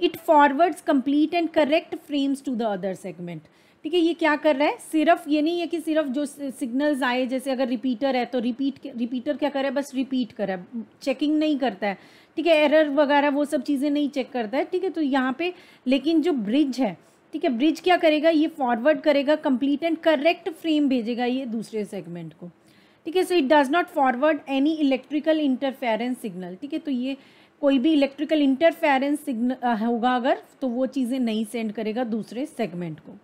it forwards complete and correct frames to the other segment ठीक है ये क्या कर रहा है सिर्फ ये नहीं है कि सिर्फ जो सिग्नल्स आए जैसे अगर रिपीटर है तो रिपीट रिपीटर क्या कर रहा है बस रिपीट कर रहा है चेकिंग नहीं करता है ठीक है एरर वगैरह वो सब चीज़ें नहीं चेक करता है ठीक है तो यहाँ पे लेकिन जो ब्रिज है ठीक है ब्रिज क्या करेगा ये फॉरवर्ड करेगा कंप्लीट एंड करेक्ट फ्रेम भेजेगा ये दूसरे सेगमेंट को ठीक है so it does not forward any electrical interference signal ठीक है तो ये कोई भी इलेक्ट्रिकल इंटरफेरेंस सिग्नल होगा अगर तो वो चीज़ें नहीं सेंड करेगा दूसरे सेगमेंट को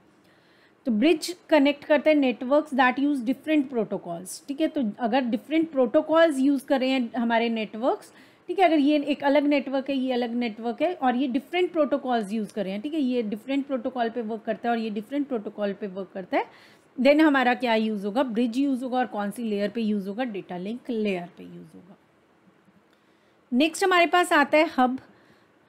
तो ब्रिज कनेक्ट करते हैं networks that use different protocols ठीक है तो अगर डिफरेंट प्रोटोकॉल्स यूज़ करें हमारे नेटवर्क्स ठीक है अगर ये एक अलग नेटवर्क है ये अलग नेटवर्क है और ये डिफरेंट प्रोटोकॉल्स यूज़ कर रहे हैं ठीक है ये डिफरेंट प्रोटोकॉल पे वर्क करता है और ये डिफरेंट प्रोटोकॉल पे वर्क करता है देन हमारा क्या यूज़ होगा ब्रिज यूज़ होगा और कौन सी लेयर पे यूज़ होगा डेटा लिंक लेयर पे यूज़ होगा नेक्स्ट हमारे पास आता है हब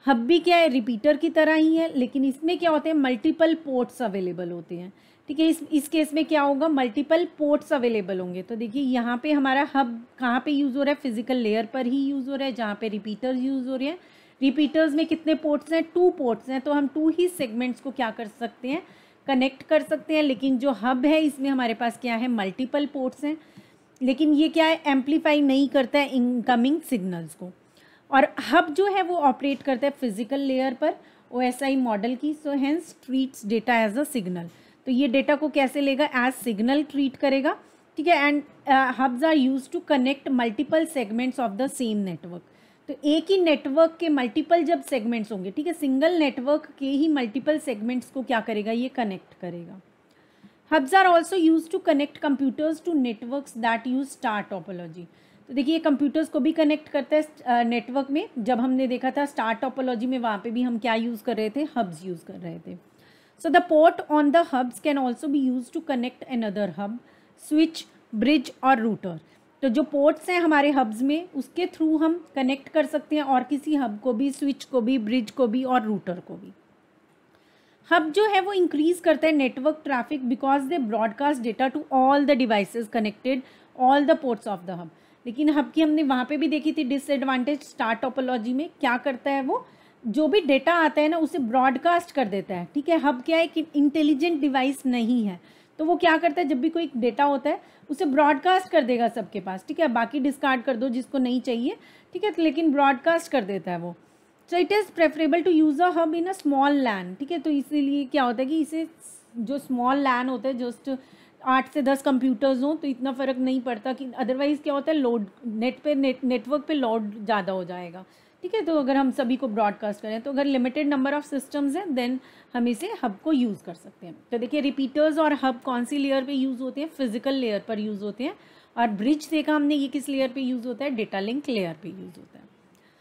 हब भी क्या है रिपीटर की तरह ही है लेकिन इसमें क्या होते हैं मल्टीपल पोर्ट्स अवेलेबल होते हैं ठीक है इस इस केस में क्या होगा मल्टीपल पोर्ट्स अवेलेबल होंगे तो देखिए यहाँ पे हमारा हब कहाँ पे यूज़ हो रहा है फिजिकल लेयर पर ही यूज़ हो रहा है जहाँ पे रिपीटर्स यूज़ हो रहे हैं रिपीटर्स में कितने पोर्ट्स हैं टू पोर्ट्स हैं तो हम टू ही सेगमेंट्स को क्या कर सकते हैं कनेक्ट कर सकते हैं लेकिन जो हब है इसमें हमारे पास क्या है मल्टीपल पोर्ट्स हैं लेकिन ये क्या है एम्पलीफाई नहीं करता है इनकमिंग सिग्नल्स को और हब जो है वो ऑपरेट करता है फिजिकल लेयर पर ओ मॉडल की so hubs treats data as a signal तो ये डेटा को कैसे लेगा एज सिग्नल ट्रीट करेगा ठीक है and hubs are use to connect multiple segments of the same network तो एक ही नेटवर्क के मल्टीपल जब सेगमेंट्स होंगे ठीक है सिंगल नेटवर्क के ही मल्टीपल सेगमेंट्स को क्या करेगा ये कनेक्ट करेगा hubs are also use to connect computers to network that use star topology तो देखिए ये कंप्यूटर्स को भी कनेक्ट करता है नेटवर्क uh, में जब हमने देखा था स्टार टोपोलॉजी में वहाँ पे भी हम क्या यूज़ कर रहे थे हब्स यूज़ कर रहे थे So the port on the hubs can also be used to connect another hub, switch, bridge और router. तो जो पोर्ट्स हैं हमारे हब्स में उसके थ्रू हम कनेक्ट कर सकते हैं और किसी हब को भी स्विच को भी ब्रिज को भी और रूटर को भी हब जो है वो इंक्रीज करता है network traffic because they broadcast data to all the devices connected all the ports of the hub लेकिन हब की हमने वहाँ पे भी देखी थी डिसएडवांटेज स्टार टोपोलॉजी में क्या करता है वो जो भी डेटा आता है ना उसे ब्रॉडकास्ट कर देता है ठीक है हब क्या है कि इंटेलिजेंट डिवाइस नहीं है तो वो क्या करता है जब भी कोई डेटा होता है उसे ब्रॉडकास्ट कर देगा सबके पास ठीक है बाकी डिस्कार्ड कर दो जिसको नहीं चाहिए ठीक है लेकिन ब्रॉडकास्ट कर देता है वो so it is preferable to use a hub in a small LAN ठीक है तो इसीलिए क्या होता है कि इसे जो स्मॉल लैंड होता है जस्ट आठ से दस कंप्यूटर्स हों तो इतना फ़र्क नहीं पड़ता कि अदरवाइज़ क्या होता है लोड नेट पे नेट नेटवर्क पे लोड ज़्यादा हो जाएगा ठीक है तो अगर हम सभी को ब्रॉडकास्ट करें तो अगर लिमिटेड नंबर ऑफ सिस्टम्स हैं देन हम इसे हब को यूज़ कर सकते हैं तो देखिए रिपीटर्स और हब कौन सी लेयर पे यूज़ होते हैं फिजिकल लेयर पर यूज़ होते हैं और ब्रिज देखा हमने ये किस लेयर पे यूज़ होता है डेटा लिंक लेयर पे यूज़ होता है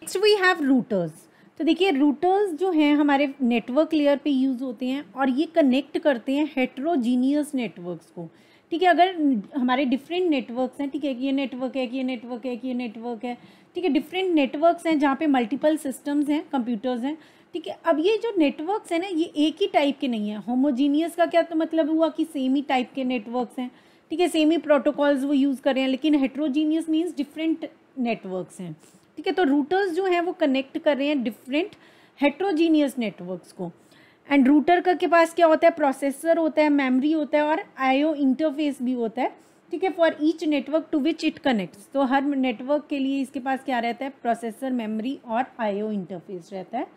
नेक्स्ट वी हैव रूटर्स तो देखिए रूटर्स जो हैं हमारे नेटवर्क लेयर पर यूज़ होते हैं और ये कनेक्ट करते हैं हेट्रोजीनियस नेटवर्कस को ठीक है अगर हमारे डिफरेंट नेटवर्क्स हैं ठीक है कि ये नेटवर्क है कि ये नेटवर्क है कि ये नेटवर्क है ठीक है डिफरेंट नेटवर्क्स हैं जहाँ पे मल्टीपल सिस्टम्स हैं कंप्यूटर्स हैं ठीक है अब ये जो नेटवर्क्स हैं ना ये एक ही टाइप के नहीं है होमोजीनियस का क्या तो मतलब हुआ कि सेम ही टाइप के नेटवर्क्स हैं ठीक है सेम ही प्रोटोकॉल्स वो यूज़ कर रहे हैं लेकिन हेट्रोजीनियस मीन्स डिफरेंट नेटवर्क्स हैं ठीक है तो रूटर्स जो हैं वो कनेक्ट कर रहे हैं डिफरेंट हेट्रोजीनियस नेटवर्क्स को एंड रूटर का के पास क्या होता है प्रोसेसर होता है मेमोरी होता है और आईओ इंटरफेस भी होता है ठीक है for each network to which it connects तो हर नेटवर्क के लिए इसके पास क्या रहता है प्रोसेसर मेमोरी और आईओ इंटरफेस रहता है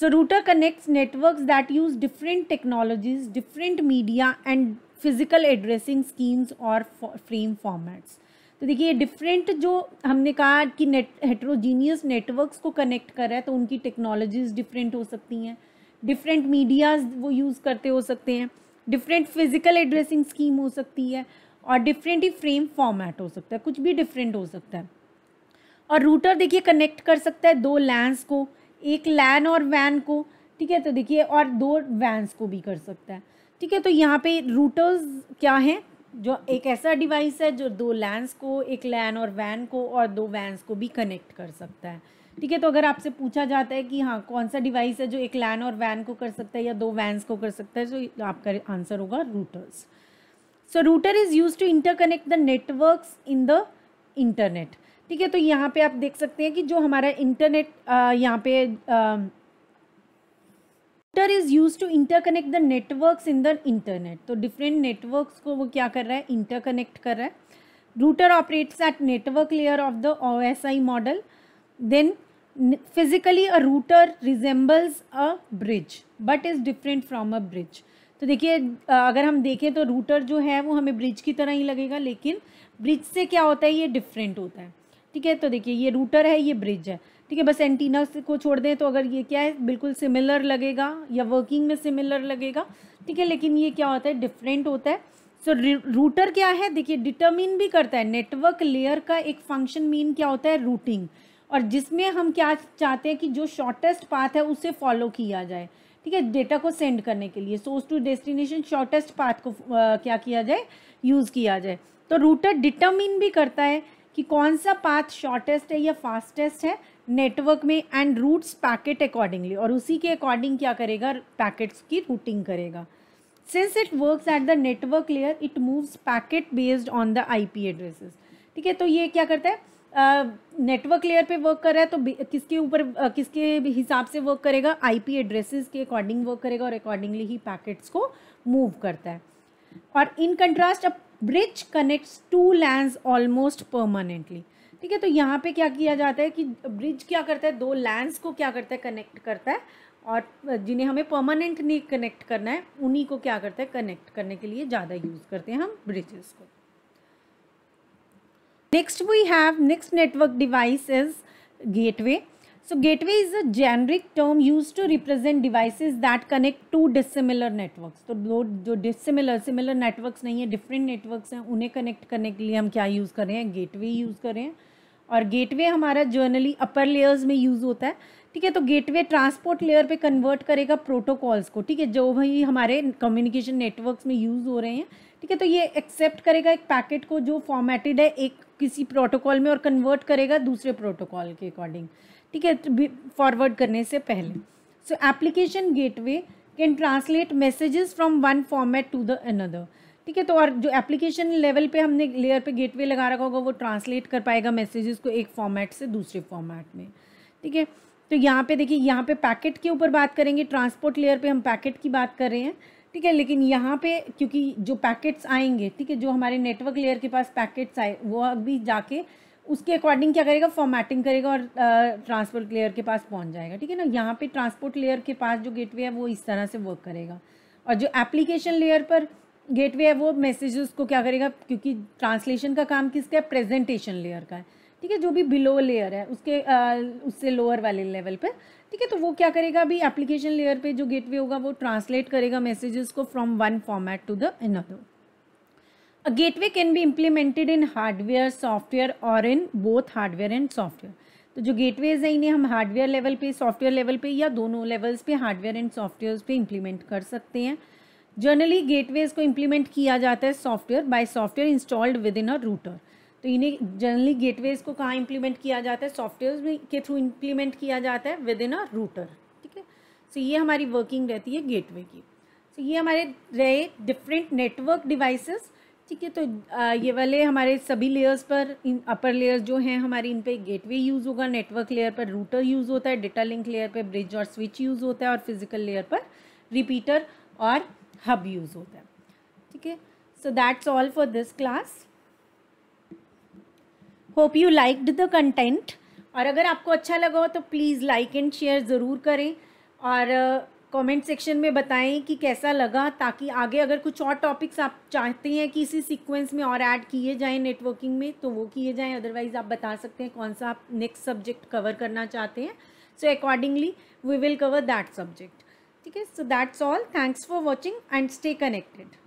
so router connects network that use different technologies different media and physical addressing schemes और फ्रेम फॉर्मेट्स तो देखिए डिफरेंट जो हमने कहा कि नेट हेट्रोजीनियस नेटवर्क्स को कनेक्ट कर रहा है तो उनकी टेक्नोलॉजीज डिफरेंट हो सकती हैं डिफरेंट मीडियाज वो यूज़ करते हो सकते हैं डिफरेंट फिजिकल एड्रेसिंग स्कीम हो सकती है और डिफरेंट ही फ्रेम फॉर्मेट हो सकता है कुछ भी डिफरेंट हो सकता है और रूटर देखिए कनेक्ट कर सकता है दो लैंस को एक लैन और वैन को ठीक है तो देखिए और दो वैन्स को भी कर सकता है ठीक है तो यहाँ पे रूटर्स क्या हैं जो एक ऐसा डिवाइस है जो दो लैंस को एक लैन और वैन को और दो वैन्स को भी कनेक्ट कर सकता है ठीक है तो अगर आपसे पूछा जाता है कि हाँ कौन सा डिवाइस है जो एक लैन और वैन को कर सकता है या दो वैन्स को कर सकता है तो आपका आंसर होगा routers so router is use to interconnect the networks in the internet ठीक है तो यहाँ पे आप देख सकते हैं कि जो हमारा इंटरनेट यहाँ पे router is use to interconnect the networks in the internet तो डिफरेंट नेटवर्क्स को वो क्या कर रहा है इंटरकनेक्ट कर रहा है at network at of the O S I model then physically a router resembles a bridge but is different from a bridge तो देखिए अगर हम देखें तो रूटर जो है वो हमें ब्रिज की तरह ही लगेगा लेकिन ब्रिज से क्या होता है ये डिफरेंट होता है ठीक है तो देखिए ये रूटर है ये ब्रिज है ठीक है बस एंटीना को छोड़ दें तो अगर ये क्या है बिल्कुल सिमिलर लगेगा या वर्किंग में सिमिलर लगेगा ठीक है लेकिन ये क्या होता है डिफरेंट होता है सो so, रूटर क्या है देखिए डिटर्मिन भी करता है नेटवर्क लेयर का एक फंक्शन मीन क्या होता है रूटिंग और जिसमें हम क्या चाहते हैं कि जो शॉर्टेस्ट पाथ है उसे फॉलो किया जाए ठीक है डेटा को सेंड करने के लिए source to destination shortest path को आ, क्या किया जाए यूज़ किया जाए तो रूटर डिटर्मिन भी करता है कि कौन सा पाथ शॉर्टेस्ट है या फास्टेस्ट है नेटवर्क में एंड रूट्स पैकेट अकॉर्डिंगली और उसी के अकॉर्डिंग क्या करेगा पैकेट्स की रूटिंग करेगा since it works at the network layer it moves packet based on the IP addresses ठीक है तो ये क्या करता है नेटवर्क लेयर पे वर्क कर रहा है तो किसके ऊपर किसके हिसाब से वर्क करेगा आईपी एड्रेसेस के अकॉर्डिंग वर्क करेगा और अकॉर्डिंगली ही पैकेट्स को मूव करता है और इन कंट्रास्ट अब bridge connects two LAN almost permanently ठीक है तो यहाँ पे क्या किया जाता है कि ब्रिज क्या करता है दो लैंड को क्या करता है कनेक्ट करता है और जिन्हें हमें परमानेंट नहीं कनेक्ट करना है उन्हीं को क्या करता है कनेक्ट करने के लिए ज़्यादा यूज़ करते हैं हम ब्रिजेस को Next we have next network device is gateway. So gateway is a generic term used to represent devices that connect two dissimilar networks. so do jo dissimilar similar networks nahi hai different networks hain unhe connect karne ke liye hum kya use कर रहे हैं gateway use कर रहे हैं और गेटवे हमारा जर्नली अपर लेयर्स में यूज़ होता है ठीक है तो गेटवे ट्रांसपोर्ट लेयर पे कन्वर्ट करेगा प्रोटोकॉल्स को ठीक है जो भाई हमारे कम्युनिकेशन नेटवर्क्स में यूज़ हो रहे हैं ठीक है तो ये एक्सेप्ट करेगा एक पैकेट को जो फॉर्मेटेड है एक किसी प्रोटोकॉल में और कन्वर्ट करेगा दूसरे प्रोटोकॉल के अकॉर्डिंग ठीक है फॉरवर्ड तो करने से पहले so application gateway can translate messages from one format to the another ठीक है तो और जो एप्लीकेशन लेवल पे हमने लेयर पे गेटवे लगा रखा होगा वो ट्रांसलेट कर पाएगा मैसेजेस को एक फॉर्मेट से दूसरे फॉर्मेट में ठीक है तो यहाँ पे देखिए यहाँ पे पैकेट के ऊपर बात करेंगे ट्रांसपोर्ट लेयर पे हम पैकेट की बात कर रहे हैं ठीक है लेकिन यहाँ पे क्योंकि जो पैकेट्स आएंगे ठीक है जो हमारे नेटवर्क लेयर के पास पैकेट्स आए वो अभी जाके उसके अकॉर्डिंग क्या करेगा फॉर्मेटिंग करेगा और ट्रांसपोर्ट लेयर के पास पहुँच जाएगा ठीक है ना यहाँ पे ट्रांसपोर्ट लेयर के पास जो गेटवे है वो इस तरह से वर्क करेगा और जो एप्लीकेशन लेयर पर गेटवे है वो मैसेजेस को क्या करेगा क्योंकि ट्रांसलेशन का काम किसका है प्रेजेंटेशन लेयर का है ठीक है जो भी बिलो लेयर है उसके आ, उससे लोअर वाले लेवल पर ठीक है तो वो क्या करेगा अभी एप्लीकेशन लेयर पे जो गेटवे होगा वो ट्रांसलेट करेगा मैसेजेस को from one format to the another a gateway can be implemented in hardware software और in both hardware and software तो जो गेटवेज है इन्हें हम हार्डवेयर लेवल पे सॉफ्टवेयर लेवल पे या दोनों लेवल्स पे हार्डवेयर एंड सॉफ्टवेयर पे इम्प्लीमेंट कर सकते हैं जनरली गेटवेज को इम्प्लीमेंट किया जाता है software by software installed within a router तो इन्हें जनरली गेटवेज को कहाँ इम्प्लीमेंट किया जाता है सॉफ्टवेयर के थ्रू इम्प्लीमेंट किया जाता है विद इन अ रूटर ठीक है सो ये हमारी वर्किंग रहती है गेटवे की सो ये हमारे रहे डिफरेंट नेटवर्क डिवाइसेस ठीक है तो ये वाले हमारे सभी लेयर्स पर इन अपर लेयर्स जो हैं हमारे इन पर गेटवे यूज़ होगा नेटवर्क लेयर पर रूटर यूज़ होता है डेटा लिंक लेयर पर ब्रिज और स्विच यूज़ होता है और फिजिकल लेयर पर रिपीटर और हब यूज़ होता है ठीक है so that's all for this class hope you liked the content और अगर आपको अच्छा लगा हो तो प्लीज़ लाइक एंड शेयर ज़रूर करें और कमेंट uh, सेक्शन में बताएं कि कैसा लगा ताकि आगे अगर कुछ और टॉपिक्स आप चाहते हैं कि इसी सीक्वेंस में और ऐड किए जाएं नेटवर्किंग में तो वो किए जाएं अदरवाइज़ आप बता सकते हैं कौन सा आप नेक्स्ट सब्जेक्ट कवर करना चाहते हैं so accordingly we will cover that subject ठीक है so that's all thanks for watching and stay connected